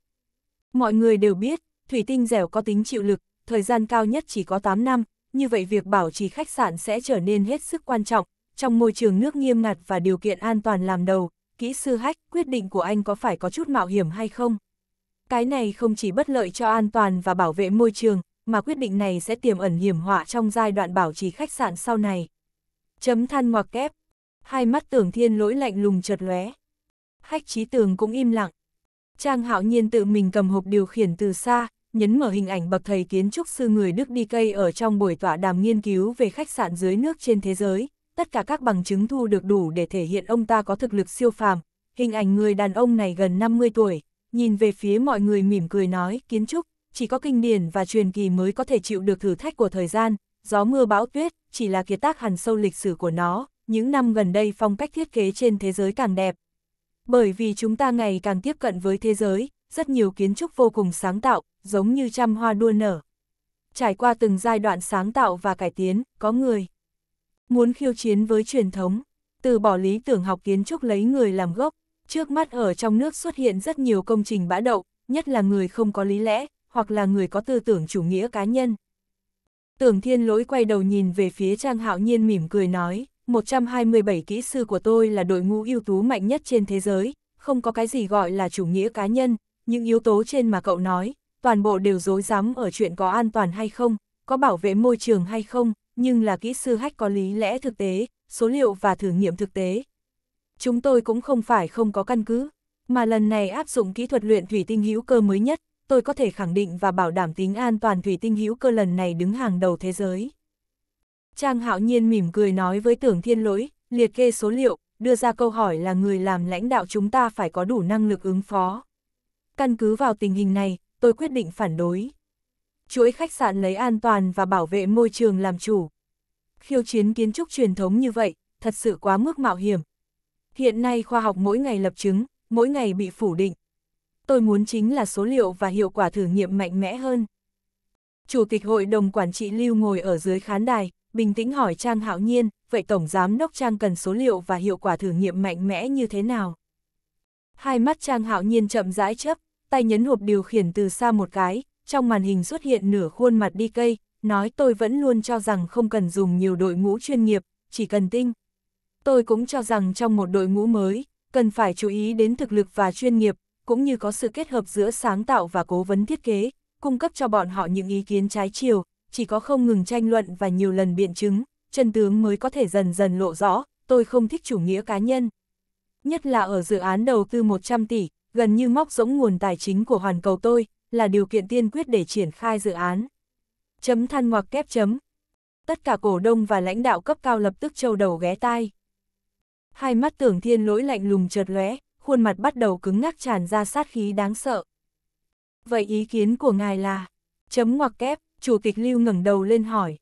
Mọi người đều biết, thủy tinh dẻo có tính chịu lực, thời gian cao nhất chỉ có 8 năm, như vậy việc bảo trì khách sạn sẽ trở nên hết sức quan trọng. Trong môi trường nước nghiêm ngặt và điều kiện an toàn làm đầu, kỹ sư hách quyết định của anh có phải có chút mạo hiểm hay không? Cái này không chỉ bất lợi cho an toàn và bảo vệ môi trường, mà quyết định này sẽ tiềm ẩn hiểm họa trong giai đoạn bảo trì khách sạn sau này. Chấm than ngoặc kép. Hai mắt tưởng thiên lỗi lạnh lùng chợt lóe. Hách trí tường cũng im lặng. Trang hạo nhiên tự mình cầm hộp điều khiển từ xa, nhấn mở hình ảnh bậc thầy kiến trúc sư người Đức đi cây ở trong buổi tọa đàm nghiên cứu về khách sạn dưới nước trên thế giới. Tất cả các bằng chứng thu được đủ để thể hiện ông ta có thực lực siêu phàm. Hình ảnh người đàn ông này gần 50 tuổi, nhìn về phía mọi người mỉm cười nói, kiến trúc, chỉ có kinh điển và truyền kỳ mới có thể chịu được thử thách của thời gian, gió mưa bão tuyết, chỉ là kiệt tác hằn sâu lịch sử của nó, những năm gần đây phong cách thiết kế trên thế giới càng đẹp, bởi vì chúng ta ngày càng tiếp cận với thế giới, rất nhiều kiến trúc vô cùng sáng tạo, giống như trăm hoa đua nở. Trải qua từng giai đoạn sáng tạo và cải tiến, có người muốn khiêu chiến với truyền thống, từ bỏ lý tưởng học kiến trúc lấy người làm gốc, trước mắt ở trong nước xuất hiện rất nhiều công trình bã đậu, nhất là người không có lý lẽ, hoặc là người có tư tưởng chủ nghĩa cá nhân. Tưởng thiên lỗi quay đầu nhìn về phía Trang Hạo Nhiên mỉm cười nói. 127 kỹ sư của tôi là đội ngũ ưu tú mạnh nhất trên thế giới, không có cái gì gọi là chủ nghĩa cá nhân, những yếu tố trên mà cậu nói, toàn bộ đều dối rắm ở chuyện có an toàn hay không, có bảo vệ môi trường hay không, nhưng là kỹ sư hách có lý lẽ thực tế, số liệu và thử nghiệm thực tế. Chúng tôi cũng không phải không có căn cứ, mà lần này áp dụng kỹ thuật luyện thủy tinh hữu cơ mới nhất, tôi có thể khẳng định và bảo đảm tính an toàn thủy tinh hữu cơ lần này đứng hàng đầu thế giới. Trang hạo nhiên mỉm cười nói với tưởng thiên lỗi, liệt kê số liệu, đưa ra câu hỏi là người làm lãnh đạo chúng ta phải có đủ năng lực ứng phó. Căn cứ vào tình hình này, tôi quyết định phản đối. Chuỗi khách sạn lấy an toàn và bảo vệ môi trường làm chủ. Khiêu chiến kiến trúc truyền thống như vậy, thật sự quá mức mạo hiểm. Hiện nay khoa học mỗi ngày lập chứng, mỗi ngày bị phủ định. Tôi muốn chính là số liệu và hiệu quả thử nghiệm mạnh mẽ hơn. Chủ tịch hội đồng quản trị Lưu ngồi ở dưới khán đài, bình tĩnh hỏi Trang Hạo Nhiên, vậy Tổng Giám Đốc Trang cần số liệu và hiệu quả thử nghiệm mạnh mẽ như thế nào? Hai mắt Trang Hạo Nhiên chậm rãi chấp, tay nhấn hộp điều khiển từ xa một cái, trong màn hình xuất hiện nửa khuôn mặt đi cây, nói tôi vẫn luôn cho rằng không cần dùng nhiều đội ngũ chuyên nghiệp, chỉ cần tinh. Tôi cũng cho rằng trong một đội ngũ mới, cần phải chú ý đến thực lực và chuyên nghiệp, cũng như có sự kết hợp giữa sáng tạo và cố vấn thiết kế, cung cấp cho bọn họ những ý kiến trái chiều, chỉ có không ngừng tranh luận và nhiều lần biện chứng, chân tướng mới có thể dần dần lộ rõ, tôi không thích chủ nghĩa cá nhân. Nhất là ở dự án đầu tư 100 tỷ, gần như móc rỗng nguồn tài chính của hoàn cầu tôi, là điều kiện tiên quyết để triển khai dự án. Chấm than ngoặc kép chấm. Tất cả cổ đông và lãnh đạo cấp cao lập tức trâu đầu ghé tai. Hai mắt tưởng thiên lỗi lạnh lùng chợt lóe, khuôn mặt bắt đầu cứng ngắc tràn ra sát khí đáng sợ. Vậy ý kiến của ngài là, chấm ngoặc kép, chủ tịch Lưu ngẩng đầu lên hỏi.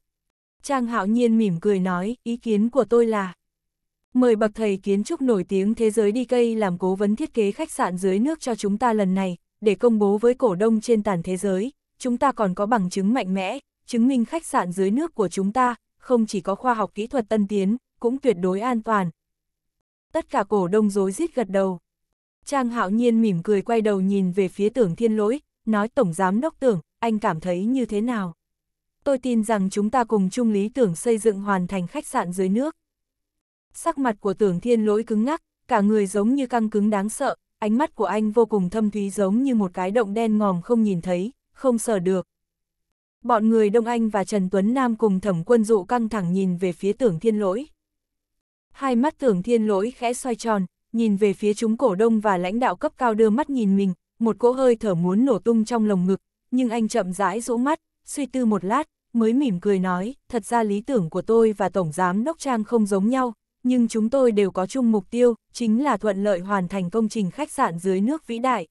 Trang hạo nhiên mỉm cười nói, ý kiến của tôi là Mời bậc thầy kiến trúc nổi tiếng thế giới đi cây làm cố vấn thiết kế khách sạn dưới nước cho chúng ta lần này, để công bố với cổ đông trên toàn thế giới, chúng ta còn có bằng chứng mạnh mẽ, chứng minh khách sạn dưới nước của chúng ta, không chỉ có khoa học kỹ thuật tân tiến, cũng tuyệt đối an toàn. Tất cả cổ đông rối rít gật đầu. Trang hạo nhiên mỉm cười quay đầu nhìn về phía tưởng thiên lỗi, nói tổng giám đốc tưởng, anh cảm thấy như thế nào? Tôi tin rằng chúng ta cùng chung lý tưởng xây dựng hoàn thành khách sạn dưới nước. Sắc mặt của tưởng thiên lỗi cứng ngắc, cả người giống như căng cứng đáng sợ, ánh mắt của anh vô cùng thâm thúy giống như một cái động đen ngòm không nhìn thấy, không sờ được. Bọn người Đông Anh và Trần Tuấn Nam cùng thẩm quân dụ căng thẳng nhìn về phía tưởng thiên lỗi. Hai mắt tưởng thiên lỗi khẽ xoay tròn, nhìn về phía chúng cổ đông và lãnh đạo cấp cao đưa mắt nhìn mình, một cỗ hơi thở muốn nổ tung trong lồng ngực, nhưng anh chậm rãi rũ mắt, suy tư một lát, mới mỉm cười nói, thật ra lý tưởng của tôi và Tổng Giám Đốc Trang không giống nhau, nhưng chúng tôi đều có chung mục tiêu, chính là thuận lợi hoàn thành công trình khách sạn dưới nước vĩ đại.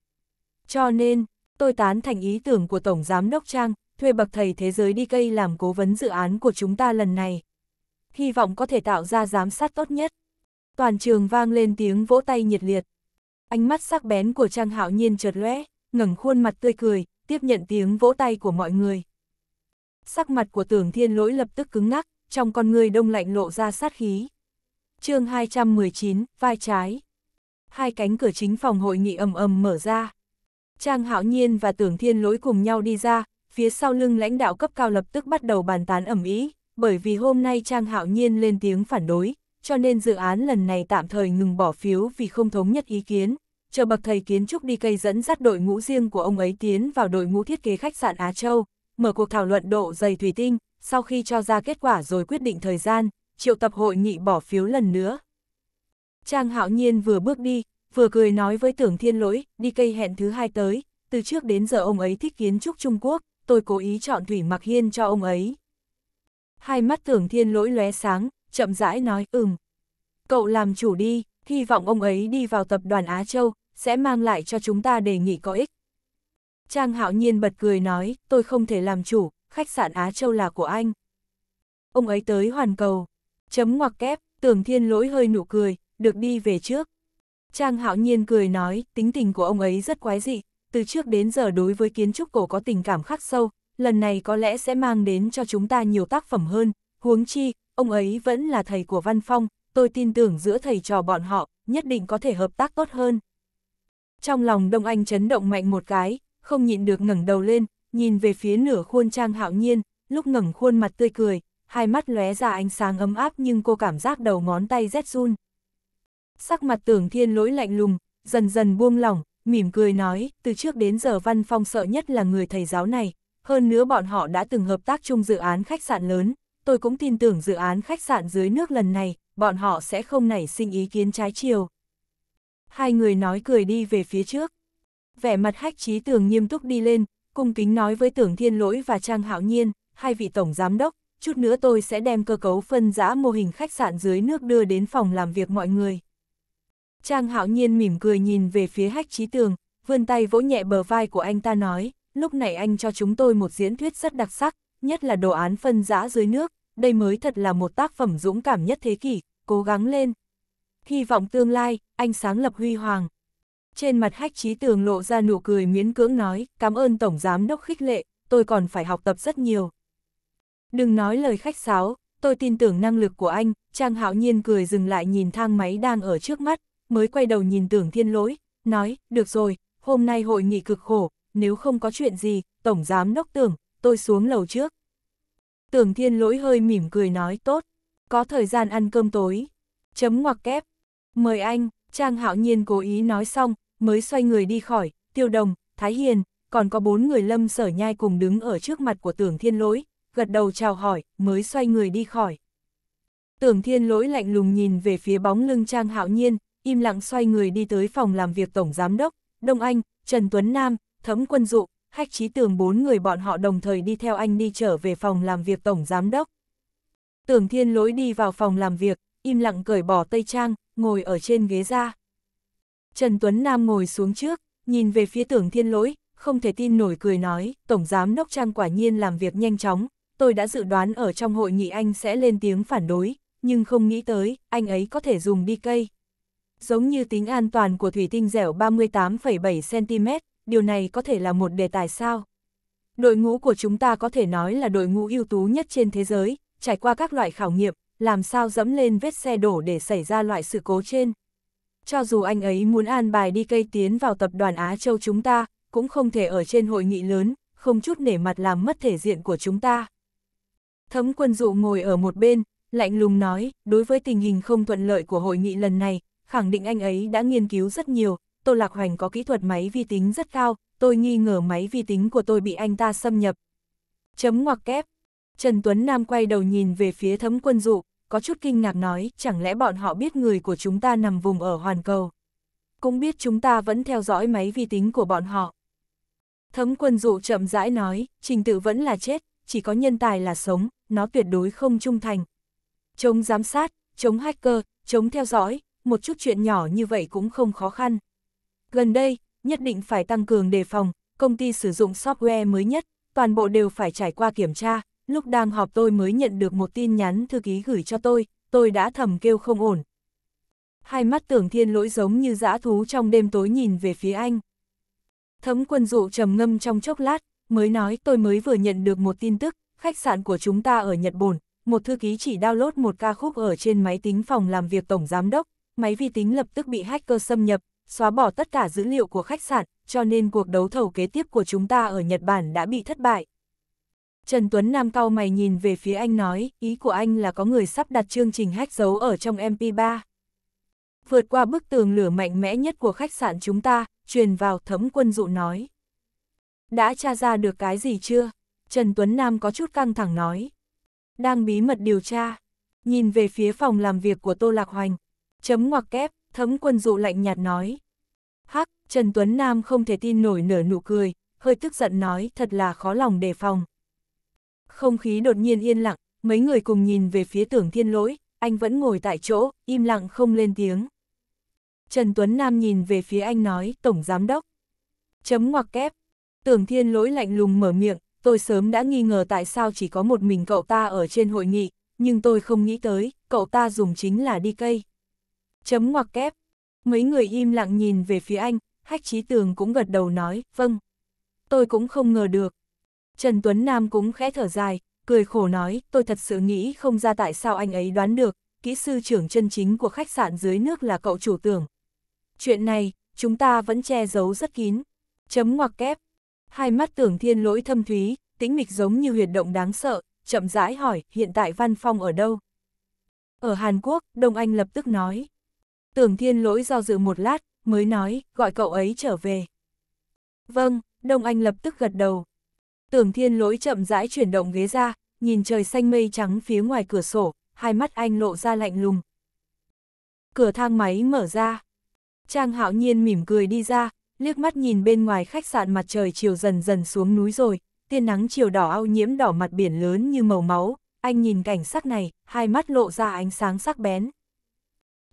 Cho nên, tôi tán thành ý tưởng của Tổng Giám Đốc Trang, thuê bậc thầy thế giới đi cây làm cố vấn dự án của chúng ta lần này. Hy vọng có thể tạo ra giám sát tốt nhất. Toàn trường vang lên tiếng vỗ tay nhiệt liệt. Ánh mắt sắc bén của Trang Hạo Nhiên chợt lóe, ngẩng khuôn mặt tươi cười, tiếp nhận tiếng vỗ tay của mọi người. Sắc mặt của tưởng thiên lỗi lập tức cứng ngắc, trong con người đông lạnh lộ ra sát khí. chương 219, vai trái. Hai cánh cửa chính phòng hội nghị ầm ầm mở ra. Trang hạo nhiên và tưởng thiên lỗi cùng nhau đi ra, phía sau lưng lãnh đạo cấp cao lập tức bắt đầu bàn tán ẩm ý, bởi vì hôm nay Trang hạo nhiên lên tiếng phản đối, cho nên dự án lần này tạm thời ngừng bỏ phiếu vì không thống nhất ý kiến, chờ bậc thầy kiến trúc đi cây dẫn dắt đội ngũ riêng của ông ấy tiến vào đội ngũ thiết kế khách sạn Á Châu, mở cuộc thảo luận độ dày thủy tinh, sau khi cho ra kết quả rồi quyết định thời gian, triệu tập hội nghị bỏ phiếu lần nữa. Trang Hạo Nhiên vừa bước đi, vừa cười nói với Tưởng Thiên Lỗi, đi cây hẹn thứ hai tới, từ trước đến giờ ông ấy thích kiến trúc Trung Quốc, tôi cố ý chọn Thủy Mặc Hiên cho ông ấy. Hai mắt Tưởng Thiên Lỗi lóe sáng, chậm rãi nói, ừm. Cậu làm chủ đi, hy vọng ông ấy đi vào tập đoàn Á Châu, sẽ mang lại cho chúng ta đề nghị có ích. Trang hạo nhiên bật cười nói, tôi không thể làm chủ, khách sạn Á Châu là của anh. Ông ấy tới hoàn cầu, chấm ngoặc kép, tưởng thiên lỗi hơi nụ cười, được đi về trước. Trang hạo nhiên cười nói, tính tình của ông ấy rất quái dị, từ trước đến giờ đối với kiến trúc cổ có tình cảm khắc sâu, lần này có lẽ sẽ mang đến cho chúng ta nhiều tác phẩm hơn, huống chi, ông ấy vẫn là thầy của Văn Phong, tôi tin tưởng giữa thầy trò bọn họ, nhất định có thể hợp tác tốt hơn. Trong lòng Đông Anh chấn động mạnh một cái, không nhịn được ngẩng đầu lên, nhìn về phía nửa khuôn trang hạo nhiên, lúc ngẩng khuôn mặt tươi cười, hai mắt lóe ra ánh sáng ấm áp nhưng cô cảm giác đầu ngón tay rét run. Sắc mặt tưởng thiên lỗi lạnh lùng, dần dần buông lỏng, mỉm cười nói, từ trước đến giờ văn phong sợ nhất là người thầy giáo này, hơn nữa bọn họ đã từng hợp tác chung dự án khách sạn lớn, tôi cũng tin tưởng dự án khách sạn dưới nước lần này, bọn họ sẽ không nảy sinh ý kiến trái chiều hai người nói cười đi về phía trước. Vẻ mặt hách trí tường nghiêm túc đi lên, cung kính nói với tưởng thiên lỗi và trang hạo nhiên, hai vị tổng giám đốc, chút nữa tôi sẽ đem cơ cấu phân giã mô hình khách sạn dưới nước đưa đến phòng làm việc mọi người. Trang hạo nhiên mỉm cười nhìn về phía hách trí tường, vươn tay vỗ nhẹ bờ vai của anh ta nói, lúc này anh cho chúng tôi một diễn thuyết rất đặc sắc, nhất là đồ án phân giã dưới nước, đây mới thật là một tác phẩm dũng cảm nhất thế kỷ, cố gắng lên hy vọng tương lai, anh sáng lập huy hoàng. Trên mặt hách trí tường lộ ra nụ cười miễn cưỡng nói, cảm ơn Tổng Giám Đốc khích lệ, tôi còn phải học tập rất nhiều. Đừng nói lời khách sáo, tôi tin tưởng năng lực của anh, Trang Hạo Nhiên cười dừng lại nhìn thang máy đang ở trước mắt, mới quay đầu nhìn tưởng thiên lỗi, nói, được rồi, hôm nay hội nghị cực khổ, nếu không có chuyện gì, Tổng Giám Đốc tưởng, tôi xuống lầu trước. Tưởng thiên lỗi hơi mỉm cười nói, tốt, có thời gian ăn cơm tối. Chấm ngoặc kép, Mời anh, Trang Hạo Nhiên cố ý nói xong, mới xoay người đi khỏi, Tiêu Đồng, Thái Hiền, còn có bốn người lâm sở nhai cùng đứng ở trước mặt của tưởng thiên lỗi, gật đầu chào hỏi, mới xoay người đi khỏi. Tưởng thiên lỗi lạnh lùng nhìn về phía bóng lưng Trang Hạo Nhiên, im lặng xoay người đi tới phòng làm việc Tổng Giám Đốc, Đông Anh, Trần Tuấn Nam, Thấm Quân Dụ, Hách Trí Tường bốn người bọn họ đồng thời đi theo anh đi trở về phòng làm việc Tổng Giám Đốc. Tưởng thiên lỗi đi vào phòng làm việc, im lặng cởi bỏ Tây Trang, ngồi ở trên ghế ra. Trần Tuấn Nam ngồi xuống trước, nhìn về phía tưởng thiên lỗi, không thể tin nổi cười nói, Tổng Giám Đốc Trang quả nhiên làm việc nhanh chóng, tôi đã dự đoán ở trong hội nghị anh sẽ lên tiếng phản đối, nhưng không nghĩ tới, anh ấy có thể dùng đi cây. Giống như tính an toàn của thủy tinh dẻo 38,7cm, điều này có thể là một đề tài sao? Đội ngũ của chúng ta có thể nói là đội ngũ ưu tú nhất trên thế giới, trải qua các loại khảo nghiệm, làm sao dẫm lên vết xe đổ để xảy ra loại sự cố trên. Cho dù anh ấy muốn an bài đi cây tiến vào tập đoàn Á Châu chúng ta, cũng không thể ở trên hội nghị lớn, không chút nể mặt làm mất thể diện của chúng ta. Thấm quân dụ ngồi ở một bên, lạnh lùng nói, đối với tình hình không thuận lợi của hội nghị lần này, khẳng định anh ấy đã nghiên cứu rất nhiều, Tô Lạc Hoành có kỹ thuật máy vi tính rất cao, tôi nghi ngờ máy vi tính của tôi bị anh ta xâm nhập. Chấm ngoặc kép. Trần Tuấn Nam quay đầu nhìn về phía thấm quân dụ, có chút kinh ngạc nói, chẳng lẽ bọn họ biết người của chúng ta nằm vùng ở hoàn cầu. Cũng biết chúng ta vẫn theo dõi máy vi tính của bọn họ. Thấm quân dụ chậm rãi nói, trình tự vẫn là chết, chỉ có nhân tài là sống, nó tuyệt đối không trung thành. Chống giám sát, chống hacker, chống theo dõi, một chút chuyện nhỏ như vậy cũng không khó khăn. Gần đây, nhất định phải tăng cường đề phòng, công ty sử dụng software mới nhất, toàn bộ đều phải trải qua kiểm tra, lúc đang họp tôi mới nhận được một tin nhắn thư ký gửi cho tôi, tôi đã thầm kêu không ổn. Hai mắt tưởng thiên lỗi giống như dã thú trong đêm tối nhìn về phía anh. Thấm quân dụ trầm ngâm trong chốc lát, mới nói tôi mới vừa nhận được một tin tức, khách sạn của chúng ta ở Nhật Bồn, một thư ký chỉ download một ca khúc ở trên máy tính phòng làm việc tổng giám đốc, máy vi tính lập tức bị hacker xâm nhập, xóa bỏ tất cả dữ liệu của khách sạn, cho nên cuộc đấu thầu kế tiếp của chúng ta ở Nhật Bản đã bị thất bại. Trần Tuấn Nam cau mày nhìn về phía anh nói, ý của anh là có người sắp đặt chương trình hách dấu ở trong MP3. Vượt qua bức tường lửa mạnh mẽ nhất của khách sạn chúng ta, truyền vào thấm quân dụ nói. Đã tra ra được cái gì chưa? Trần Tuấn Nam có chút căng thẳng nói. Đang bí mật điều tra. Nhìn về phía phòng làm việc của Tô Lạc Hoành. Chấm ngoặc kép, thấm quân dụ lạnh nhạt nói. Hắc, Trần Tuấn Nam không thể tin nổi nở nụ cười, hơi tức giận nói thật là khó lòng đề phòng. Không khí đột nhiên yên lặng, mấy người cùng nhìn về phía tưởng thiên lỗi, anh vẫn ngồi tại chỗ, im lặng không lên tiếng. Trần Tuấn Nam nhìn về phía anh nói, Tổng Giám Đốc. Chấm ngoặc kép. Tưởng thiên lỗi lạnh lùng mở miệng, tôi sớm đã nghi ngờ tại sao chỉ có một mình cậu ta ở trên hội nghị, nhưng tôi không nghĩ tới, cậu ta dùng chính là đi cây. Chấm ngoặc kép. Mấy người im lặng nhìn về phía anh, hách trí tường cũng gật đầu nói, vâng. Tôi cũng không ngờ được. Trần Tuấn Nam cũng khẽ thở dài, cười khổ nói, tôi thật sự nghĩ không ra tại sao anh ấy đoán được, kỹ sư trưởng chân chính của khách sạn dưới nước là cậu chủ tưởng. Chuyện này, chúng ta vẫn che giấu rất kín. Chấm ngoặc kép. Hai mắt tưởng thiên lỗi thâm thúy, tĩnh mịch giống như huyệt động đáng sợ, chậm rãi hỏi, hiện tại văn phong ở đâu? Ở Hàn Quốc, Đông Anh lập tức nói. Tưởng thiên lỗi do dự một lát, mới nói, gọi cậu ấy trở về. Vâng, Đông Anh lập tức gật đầu, Tưởng thiên lỗi chậm rãi chuyển động ghế ra, nhìn trời xanh mây trắng phía ngoài cửa sổ, hai mắt anh lộ ra lạnh lùng. Cửa thang máy mở ra. Trang hạo nhiên mỉm cười đi ra, liếc mắt nhìn bên ngoài khách sạn mặt trời chiều dần dần xuống núi rồi, tia nắng chiều đỏ ao nhiễm đỏ mặt biển lớn như màu máu, anh nhìn cảnh sắc này, hai mắt lộ ra ánh sáng sắc bén.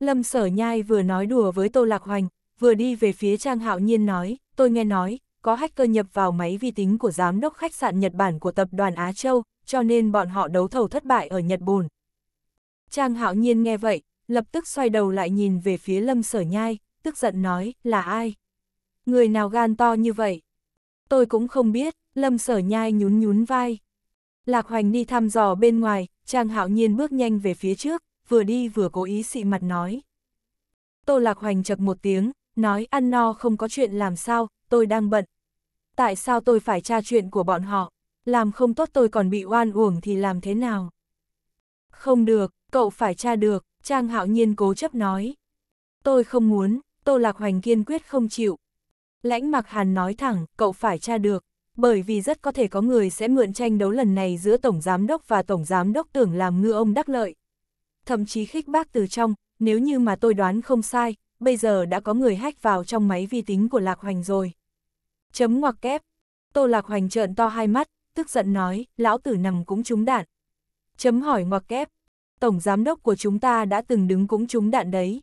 Lâm sở nhai vừa nói đùa với Tô Lạc Hoành, vừa đi về phía Trang Hạo Nhiên nói, tôi nghe nói, có hacker nhập vào máy vi tính của giám đốc khách sạn Nhật Bản của tập đoàn Á Châu, cho nên bọn họ đấu thầu thất bại ở Nhật Bồn. Trang hạo nhiên nghe vậy, lập tức xoay đầu lại nhìn về phía lâm sở nhai, tức giận nói, là ai? Người nào gan to như vậy? Tôi cũng không biết, lâm sở nhai nhún nhún vai. Lạc hoành đi thăm dò bên ngoài, Trang hạo nhiên bước nhanh về phía trước, vừa đi vừa cố ý xị mặt nói. Tô Lạc Hoành chập một tiếng, nói ăn no không có chuyện làm sao, tôi đang bận. Tại sao tôi phải tra chuyện của bọn họ? Làm không tốt tôi còn bị oan uổng thì làm thế nào? Không được, cậu phải tra được, Trang Hạo Nhiên cố chấp nói. Tôi không muốn, Tô Lạc Hoành kiên quyết không chịu. Lãnh mặc Hàn nói thẳng, cậu phải tra được, bởi vì rất có thể có người sẽ mượn tranh đấu lần này giữa Tổng Giám Đốc và Tổng Giám Đốc tưởng làm ngư ông đắc lợi. Thậm chí khích bác từ trong, nếu như mà tôi đoán không sai, bây giờ đã có người hack vào trong máy vi tính của Lạc Hoành rồi. Chấm ngoặc kép. Tô Lạc Hoành trợn to hai mắt, tức giận nói, lão tử nằm cũng trúng đạn. Chấm hỏi ngoặc kép. Tổng giám đốc của chúng ta đã từng đứng cũng trúng đạn đấy.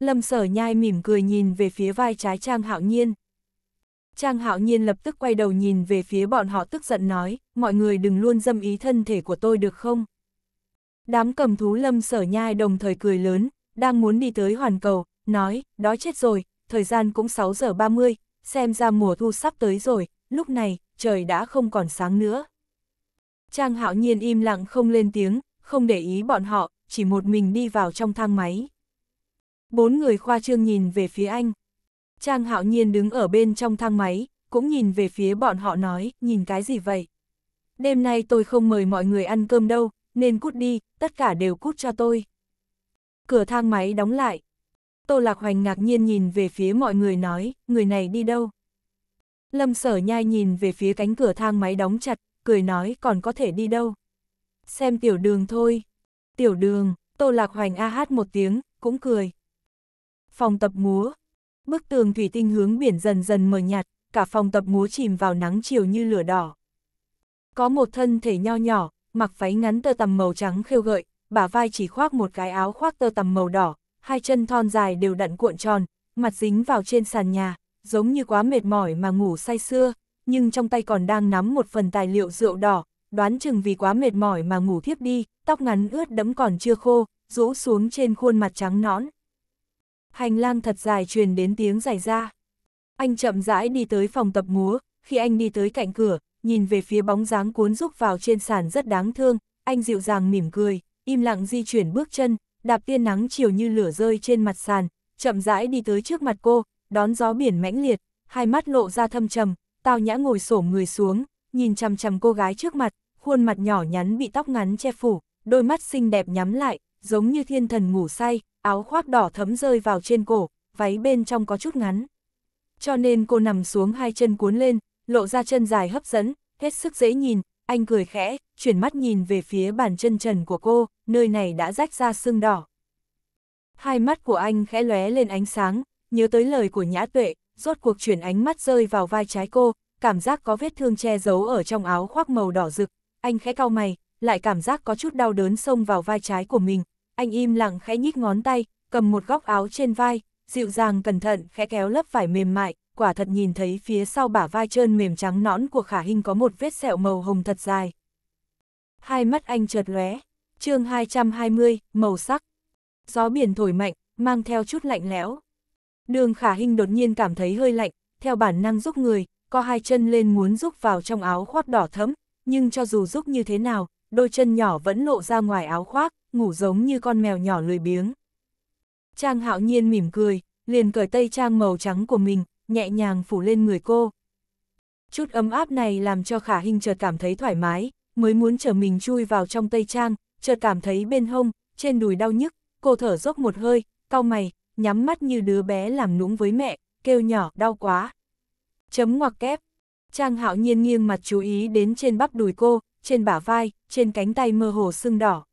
Lâm sở nhai mỉm cười nhìn về phía vai trái Trang Hạo Nhiên. Trang Hạo Nhiên lập tức quay đầu nhìn về phía bọn họ tức giận nói, mọi người đừng luôn dâm ý thân thể của tôi được không? Đám cầm thú lâm sở nhai đồng thời cười lớn, đang muốn đi tới hoàn cầu, nói, đói chết rồi, thời gian cũng 6 giờ 30, xem ra mùa thu sắp tới rồi, lúc này, trời đã không còn sáng nữa. Trang hạo nhiên im lặng không lên tiếng, không để ý bọn họ, chỉ một mình đi vào trong thang máy. Bốn người khoa trương nhìn về phía anh. Trang hạo nhiên đứng ở bên trong thang máy, cũng nhìn về phía bọn họ nói, nhìn cái gì vậy? Đêm nay tôi không mời mọi người ăn cơm đâu, nên cút đi, tất cả đều cút cho tôi. Cửa thang máy đóng lại, Tô Lạc Hoành ngạc nhiên nhìn về phía mọi người nói, người này đi đâu? Lâm sở nhai nhìn về phía cánh cửa thang máy đóng chặt, cười nói còn có thể đi đâu? Xem tiểu đường thôi. Tiểu đường, Tô Lạc Hoành a hát một tiếng, cũng cười. Phòng tập múa. Bức tường thủy tinh hướng biển dần dần mờ nhạt, cả phòng tập múa chìm vào nắng chiều như lửa đỏ. Có một thân thể nho nhỏ, mặc váy ngắn tơ tằm màu trắng khêu gợi, bả vai chỉ khoác một cái áo khoác tơ tằm màu đỏ, hai chân thon dài đều đặn cuộn tròn, mặt dính vào trên sàn nhà, giống như quá mệt mỏi mà ngủ say xưa nhưng trong tay còn đang nắm một phần tài liệu rượu đỏ, đoán chừng vì quá mệt mỏi mà ngủ thiếp đi, tóc ngắn ướt đẫm còn chưa khô, rũ xuống trên khuôn mặt trắng nõn. Hành lang thật dài truyền đến tiếng giày ra. Anh chậm rãi đi tới phòng tập múa, khi anh đi tới cạnh cửa, nhìn về phía bóng dáng cuốn rúc vào trên sàn rất đáng thương, anh dịu dàng mỉm cười, im lặng di chuyển bước chân, đạp tiên nắng chiều như lửa rơi trên mặt sàn, chậm rãi đi tới trước mặt cô, đón gió biển mãnh liệt, hai mắt lộ ra thâm trầm, tao nhã ngồi xổm người xuống, nhìn chằm chằm cô gái trước mặt, khuôn mặt nhỏ nhắn bị tóc ngắn che phủ, đôi mắt xinh đẹp nhắm lại, giống như thiên thần ngủ say, áo khoác đỏ thấm rơi vào trên cổ, váy bên trong có chút ngắn. Cho nên cô nằm xuống hai chân cuốn lên, lộ ra chân dài hấp dẫn, hết sức dễ nhìn, anh cười khẽ, chuyển mắt nhìn về phía bàn chân trần của cô, nơi này đã rách ra sưng đỏ. Hai mắt của anh khẽ lóe lên ánh sáng, nhớ tới lời của nhã tuệ, rốt cuộc chuyển ánh mắt rơi vào vai trái cô, cảm giác có vết thương che giấu ở trong áo khoác màu đỏ rực, anh khẽ cau mày, lại cảm giác có chút đau đớn xông vào vai trái của mình, anh im lặng khẽ nhích ngón tay, cầm một góc áo trên vai, dịu dàng cẩn thận khẽ kéo lớp vải mềm mại, quả thật nhìn thấy phía sau bả vai trơn mềm trắng nõn của khả Hinh có một vết sẹo màu hồng thật dài. Hai mắt anh chợt lóe, chương 220, màu sắc. Gió biển thổi mạnh, mang theo chút lạnh lẽo. Đường khả Hinh đột nhiên cảm thấy hơi lạnh, theo bản năng giúp người, co hai chân lên muốn rúc vào trong áo khoác đỏ thẫm, nhưng cho dù giúp như thế nào, đôi chân nhỏ vẫn lộ ra ngoài áo khoác, ngủ giống như con mèo nhỏ lười biếng. Trang hạo nhiên mỉm cười, liền cởi tây trang màu trắng của mình, nhẹ nhàng phủ lên người cô. Chút ấm áp này làm cho khả Hinh chợt cảm thấy thoải mái, mới muốn trở mình chui vào trong tây trang, chợt cảm thấy bên hông, trên đùi đau nhức, cô thở dốc một hơi, cau mày, nhắm mắt như đứa bé làm nũng với mẹ, kêu nhỏ, đau quá. Chấm ngoặc kép. Trang hạo nhiên nghiêng mặt chú ý đến trên bắp đùi cô, trên bả vai, trên cánh tay mơ hồ sưng đỏ.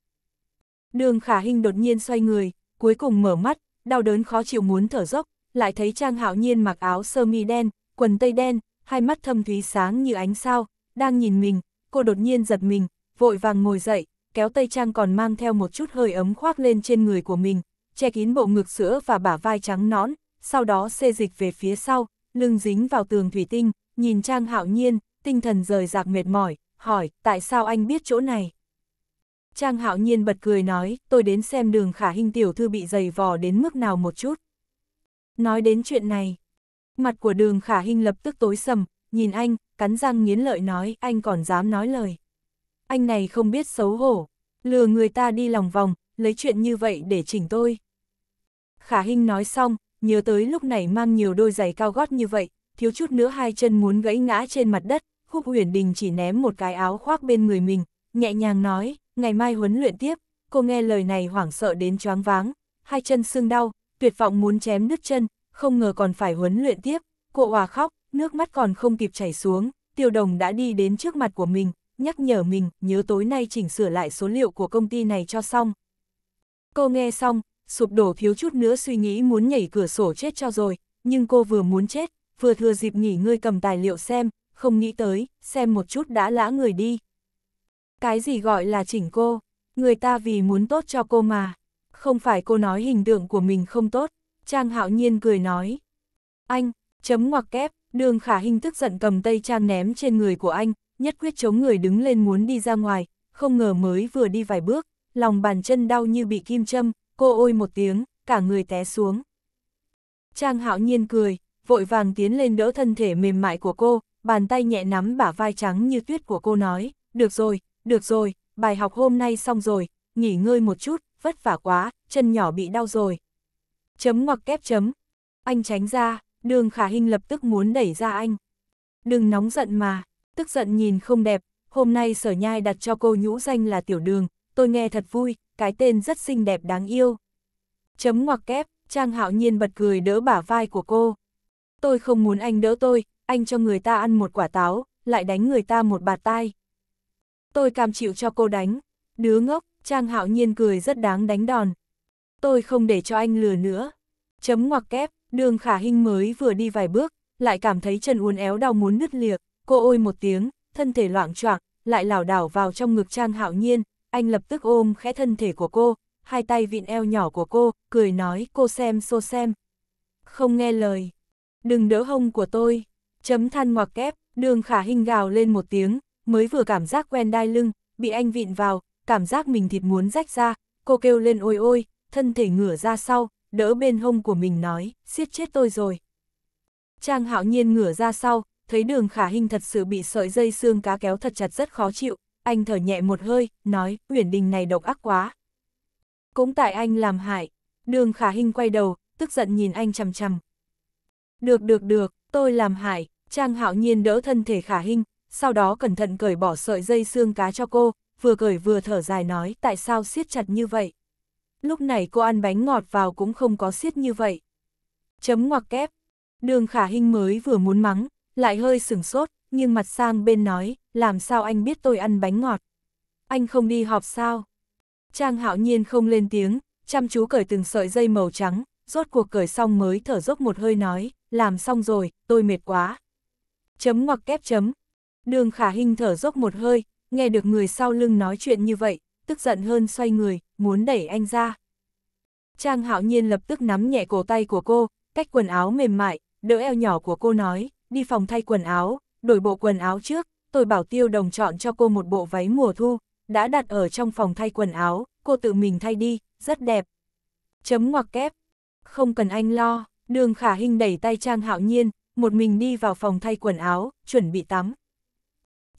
Đường khả Hinh đột nhiên xoay người, cuối cùng mở mắt, đau đớn khó chịu muốn thở dốc, lại thấy Trang Hạo Nhiên mặc áo sơ mi đen, quần tây đen, hai mắt thâm thúy sáng như ánh sao, đang nhìn mình, cô đột nhiên giật mình, vội vàng ngồi dậy, kéo tây Trang còn mang theo một chút hơi ấm khoác lên trên người của mình, che kín bộ ngực sữa và bả vai trắng nõn, sau đó xê dịch về phía sau, lưng dính vào tường thủy tinh, nhìn Trang Hạo Nhiên, tinh thần rời rạc mệt mỏi, hỏi, tại sao anh biết chỗ này? Trang Hạo Nhiên bật cười nói, tôi đến xem đường khả hình tiểu thư bị dày vò đến mức nào một chút. Nói đến chuyện này, mặt của đường khả hình lập tức tối sầm, nhìn anh, cắn răng nghiến lợi nói anh còn dám nói lời. Anh này không biết xấu hổ, lừa người ta đi lòng vòng, lấy chuyện như vậy để chỉnh tôi. Khả hình nói xong, nhớ tới lúc này mang nhiều đôi giày cao gót như vậy, thiếu chút nữa hai chân muốn gãy ngã trên mặt đất, khúc huyền đình chỉ ném một cái áo khoác bên người mình, nhẹ nhàng nói, ngày mai huấn luyện tiếp, cô nghe lời này hoảng sợ đến choáng váng, hai chân sưng đau, tuyệt vọng muốn chém nứt chân, không ngờ còn phải huấn luyện tiếp, cô hòa khóc, nước mắt còn không kịp chảy xuống, tiêu đồng đã đi đến trước mặt của mình, nhắc nhở mình nhớ tối nay chỉnh sửa lại số liệu của công ty này cho xong. Cô nghe xong, sụp đổ thiếu chút nữa suy nghĩ muốn nhảy cửa sổ chết cho rồi, nhưng cô vừa muốn chết, vừa thừa dịp nghỉ ngơi cầm tài liệu xem, không nghĩ tới, xem một chút đã lã người đi. Cái gì gọi là chỉnh cô, người ta vì muốn tốt cho cô mà không phải cô nói hình tượng của mình không tốt, Trang hạo nhiên cười nói. Anh, chấm ngoặc kép, đường khả hình tức giận cầm tay Trang ném trên người của anh, nhất quyết chống người đứng lên muốn đi ra ngoài, không ngờ mới vừa đi vài bước, lòng bàn chân đau như bị kim châm, cô ôi một tiếng, cả người té xuống. Trang hạo nhiên cười, vội vàng tiến lên đỡ thân thể mềm mại của cô, bàn tay nhẹ nắm bả vai trắng như tuyết của cô nói, được rồi, được rồi, bài học hôm nay xong rồi, nghỉ ngơi một chút, vất vả quá, chân nhỏ bị đau rồi. Chấm ngoặc kép chấm. Anh tránh ra, đường khả hình lập tức muốn đẩy ra anh. Đừng nóng giận mà, tức giận nhìn không đẹp, hôm nay sở nhai đặt cho cô nhũ danh là tiểu đường, tôi nghe thật vui, cái tên rất xinh đẹp đáng yêu. Chấm ngoặc kép, Trang hạo nhiên bật cười đỡ bả vai của cô. Tôi không muốn anh đỡ tôi, anh cho người ta ăn một quả táo, lại đánh người ta một bạt tai. Tôi cam chịu cho cô đánh, đứa ngốc, Trang hạo nhiên cười rất đáng đánh đòn. Tôi không để cho anh lừa nữa. Chấm ngoặc kép, đường khả hinh mới vừa đi vài bước, lại cảm thấy chân uốn éo đau muốn nứt liệt. cô ôi một tiếng, thân thể loạn choạng, lại lảo đảo vào trong ngực Trang Hạo Nhiên, anh lập tức ôm khẽ thân thể của cô, hai tay vịn eo nhỏ của cô, cười nói cô xem xô xem. Không nghe lời, đừng đỡ hông của tôi, chấm than ngoặc kép, đường khả hình gào lên một tiếng, mới vừa cảm giác quen đai lưng, bị anh vịn vào, cảm giác mình thịt muốn rách ra, cô kêu lên ôi ôi, thân thể ngửa ra sau, đỡ bên hông của mình nói, siết chết tôi rồi. Trang hạo nhiên ngửa ra sau, thấy đường khả hình thật sự bị sợi dây xương cá kéo thật chặt rất khó chịu, anh thở nhẹ một hơi, nói, uyển đình này độc ác quá. Cũng tại anh làm hại, đường khả hình quay đầu, tức giận nhìn anh chằm chằm. Được được được, tôi làm hại, Trang hạo nhiên đỡ thân thể khả hình, sau đó cẩn thận cởi bỏ sợi dây xương cá cho cô, vừa cười vừa thở dài nói tại sao siết chặt như vậy. Lúc này cô ăn bánh ngọt vào cũng không có siết như vậy. Chấm ngoặc kép. Đường khả hình mới vừa muốn mắng, lại hơi sửng sốt, nhưng mặt sang bên nói, làm sao anh biết tôi ăn bánh ngọt. Anh không đi họp sao? Trang hạo nhiên không lên tiếng, chăm chú cởi từng sợi dây màu trắng, rốt cuộc cởi xong mới thở dốc một hơi nói, làm xong rồi, tôi mệt quá. Chấm ngoặc kép chấm. Đường khả hình thở dốc một hơi, nghe được người sau lưng nói chuyện như vậy, tức giận hơn xoay người, muốn đẩy anh ra. Trang hạo nhiên lập tức nắm nhẹ cổ tay của cô, cách quần áo mềm mại, đỡ eo nhỏ của cô nói, đi phòng thay quần áo, đổi bộ quần áo trước, tôi bảo tiêu đồng chọn cho cô một bộ váy mùa thu, đã đặt ở trong phòng thay quần áo, cô tự mình thay đi, rất đẹp. Chấm ngoặc kép. Không cần anh lo, đường khả hình đẩy tay Trang hạo nhiên, một mình đi vào phòng thay quần áo, chuẩn bị tắm.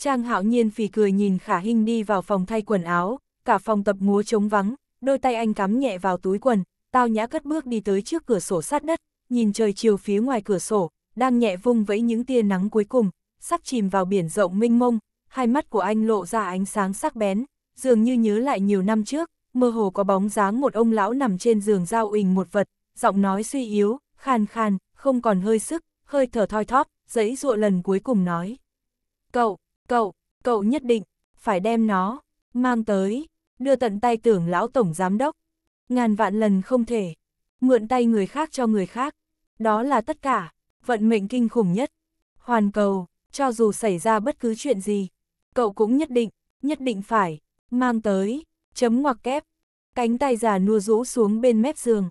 Trang hạo nhiên phì cười nhìn khả hình đi vào phòng thay quần áo, cả phòng tập múa trống vắng, đôi tay anh cắm nhẹ vào túi quần, tao nhã cất bước đi tới trước cửa sổ sát đất, nhìn trời chiều phía ngoài cửa sổ, đang nhẹ vung vẫy những tia nắng cuối cùng, sắp chìm vào biển rộng mênh mông, hai mắt của anh lộ ra ánh sáng sắc bén, dường như nhớ lại nhiều năm trước, mơ hồ có bóng dáng một ông lão nằm trên giường giao ình một vật, giọng nói suy yếu, khan khan, không còn hơi sức, hơi thở thoi thóp, giấy ruộ lần cuối cùng nói. Cậu, Cậu, cậu nhất định, phải đem nó, mang tới, đưa tận tay tưởng lão tổng giám đốc. Ngàn vạn lần không thể, mượn tay người khác cho người khác. Đó là tất cả, vận mệnh kinh khủng nhất. Hoàn cầu, cho dù xảy ra bất cứ chuyện gì, cậu cũng nhất định, nhất định phải, mang tới, chấm ngoặc kép. Cánh tay già nua rũ xuống bên mép giường.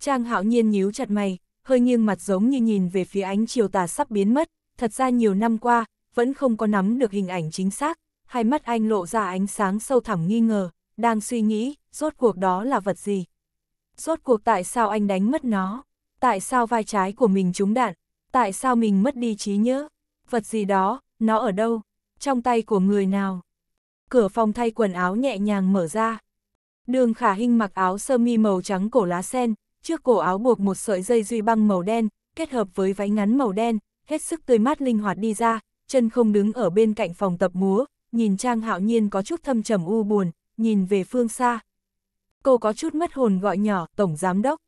Trang hạo nhiên nhíu chặt mày, hơi nghiêng mặt giống như nhìn về phía ánh chiều tà sắp biến mất. Thật ra nhiều năm qua, vẫn không có nắm được hình ảnh chính xác, hai mắt anh lộ ra ánh sáng sâu thẳm nghi ngờ, đang suy nghĩ, rốt cuộc đó là vật gì? Rốt cuộc tại sao anh đánh mất nó? Tại sao vai trái của mình trúng đạn? Tại sao mình mất đi trí nhớ? Vật gì đó, nó ở đâu? Trong tay của người nào? Cửa phòng thay quần áo nhẹ nhàng mở ra. Đường khả hình mặc áo sơ mi màu trắng cổ lá sen, trước cổ áo buộc một sợi dây duy băng màu đen, kết hợp với váy ngắn màu đen, hết sức tươi mát linh hoạt đi ra, chân không đứng ở bên cạnh phòng tập múa, nhìn Trang Hạo Nhiên có chút thâm trầm u buồn, nhìn về phương xa. Cô có chút mất hồn gọi nhỏ, Tổng Giám Đốc.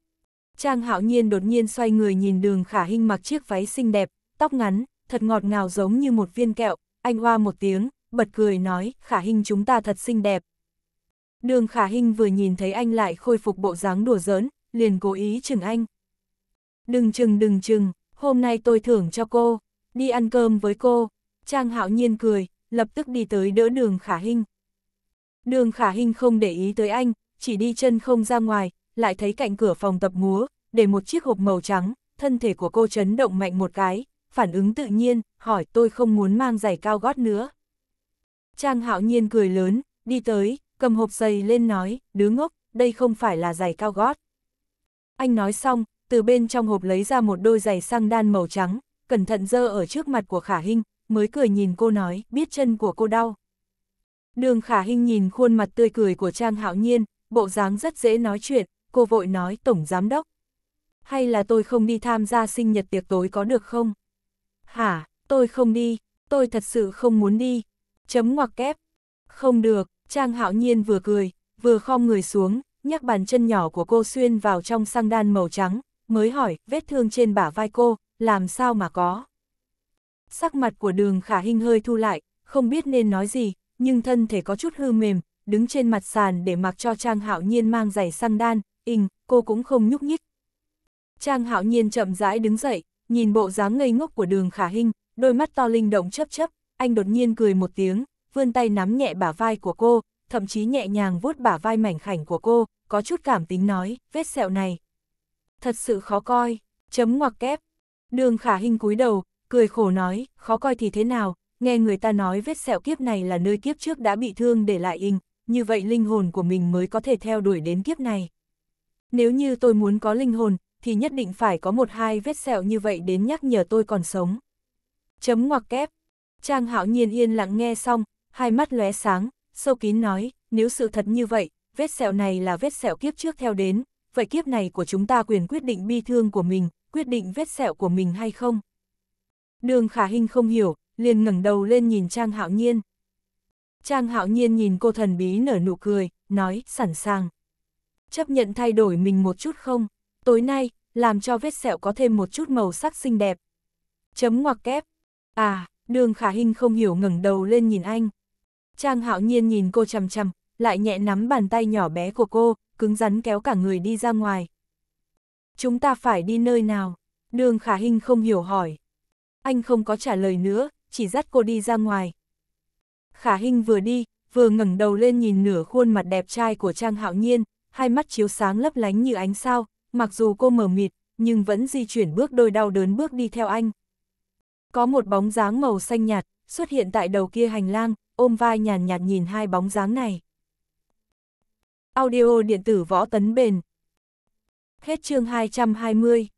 Trang Hạo Nhiên đột nhiên xoay người nhìn đường khả hình mặc chiếc váy xinh đẹp, tóc ngắn, thật ngọt ngào giống như một viên kẹo, anh hoa một tiếng, bật cười nói, khả hình chúng ta thật xinh đẹp. Đường khả hình vừa nhìn thấy anh lại khôi phục bộ dáng đùa giỡn, liền cố ý chừng anh. Đừng chừng đừng chừng, hôm nay tôi thưởng cho cô đi ăn cơm với cô. Trang hạo nhiên cười, lập tức đi tới đỡ đường khả hình. Đường khả hình không để ý tới anh, chỉ đi chân không ra ngoài, lại thấy cạnh cửa phòng tập múa, để một chiếc hộp màu trắng, thân thể của cô chấn động mạnh một cái, phản ứng tự nhiên, hỏi tôi không muốn mang giày cao gót nữa. Trang hạo nhiên cười lớn, đi tới, cầm hộp giày lên nói, đứa ngốc, đây không phải là giày cao gót. Anh nói xong, từ bên trong hộp lấy ra một đôi giày sang đan màu trắng, cẩn thận dơ ở trước mặt của Khả Hinh, mới cười nhìn cô nói, biết chân của cô đau. Đường Khả Hinh nhìn khuôn mặt tươi cười của Trang Hạo Nhiên, bộ dáng rất dễ nói chuyện, cô vội nói Tổng Giám Đốc. Hay là tôi không đi tham gia sinh nhật tiệc tối có được không? Hả, tôi không đi, tôi thật sự không muốn đi. Chấm ngoặc kép. Không được, Trang Hạo Nhiên vừa cười, vừa khom người xuống, nhắc bàn chân nhỏ của cô xuyên vào trong xăng đan màu trắng, mới hỏi, vết thương trên bả vai cô, làm sao mà có. Sắc mặt của đường khả hình hơi thu lại, không biết nên nói gì, nhưng thân thể có chút hư mềm, đứng trên mặt sàn để mặc cho Trang Hạo Nhiên mang giày xăng đan, ình, cô cũng không nhúc nhích. Trang Hạo Nhiên chậm rãi đứng dậy, nhìn bộ dáng ngây ngốc của đường khả hình, đôi mắt to linh động chấp chấp, anh đột nhiên cười một tiếng, vươn tay nắm nhẹ bả vai của cô, thậm chí nhẹ nhàng vuốt bả vai mảnh khảnh của cô, có chút cảm tính nói, vết sẹo này. Thật sự khó coi, chấm ngoặc kép, Đường khả hình cúi đầu, cười khổ nói, khó coi thì thế nào, nghe người ta nói vết sẹo kiếp này là nơi kiếp trước đã bị thương để lại in, như vậy linh hồn của mình mới có thể theo đuổi đến kiếp này. Nếu như tôi muốn có linh hồn, thì nhất định phải có một hai vết sẹo như vậy đến nhắc nhở tôi còn sống. Chấm ngoặc kép. Trang hạo nhiên yên lặng nghe xong, hai mắt lóe sáng, sâu kín nói, nếu sự thật như vậy, vết sẹo này là vết sẹo kiếp trước theo đến, vậy kiếp này của chúng ta quyền quyết định bi thương của mình, quyết định vết sẹo của mình hay không. Đường khả hình không hiểu, liền ngẩng đầu lên nhìn Trang Hạo Nhiên. Trang Hạo Nhiên nhìn cô thần bí nở nụ cười, nói, sẵn sàng. Chấp nhận thay đổi mình một chút không? Tối nay, làm cho vết sẹo có thêm một chút màu sắc xinh đẹp. Chấm ngoặc kép. À, đường khả hình không hiểu ngẩng đầu lên nhìn anh. Trang Hạo Nhiên nhìn cô chằm chằm, lại nhẹ nắm bàn tay nhỏ bé của cô, cứng rắn kéo cả người đi ra ngoài chúng ta phải đi nơi nào? Đường khả Hinh không hiểu hỏi. Anh không có trả lời nữa, chỉ dắt cô đi ra ngoài. Khả Hinh vừa đi, vừa ngẩng đầu lên nhìn nửa khuôn mặt đẹp trai của Trang Hạo Nhiên, hai mắt chiếu sáng lấp lánh như ánh sao, mặc dù cô mờ mịt, nhưng vẫn di chuyển bước đôi đau đớn bước đi theo anh. Có một bóng dáng màu xanh nhạt, xuất hiện tại đầu kia hành lang, ôm vai nhàn nhạt nhìn hai bóng dáng này. Audio điện tử võ tấn bền, Hết chương 220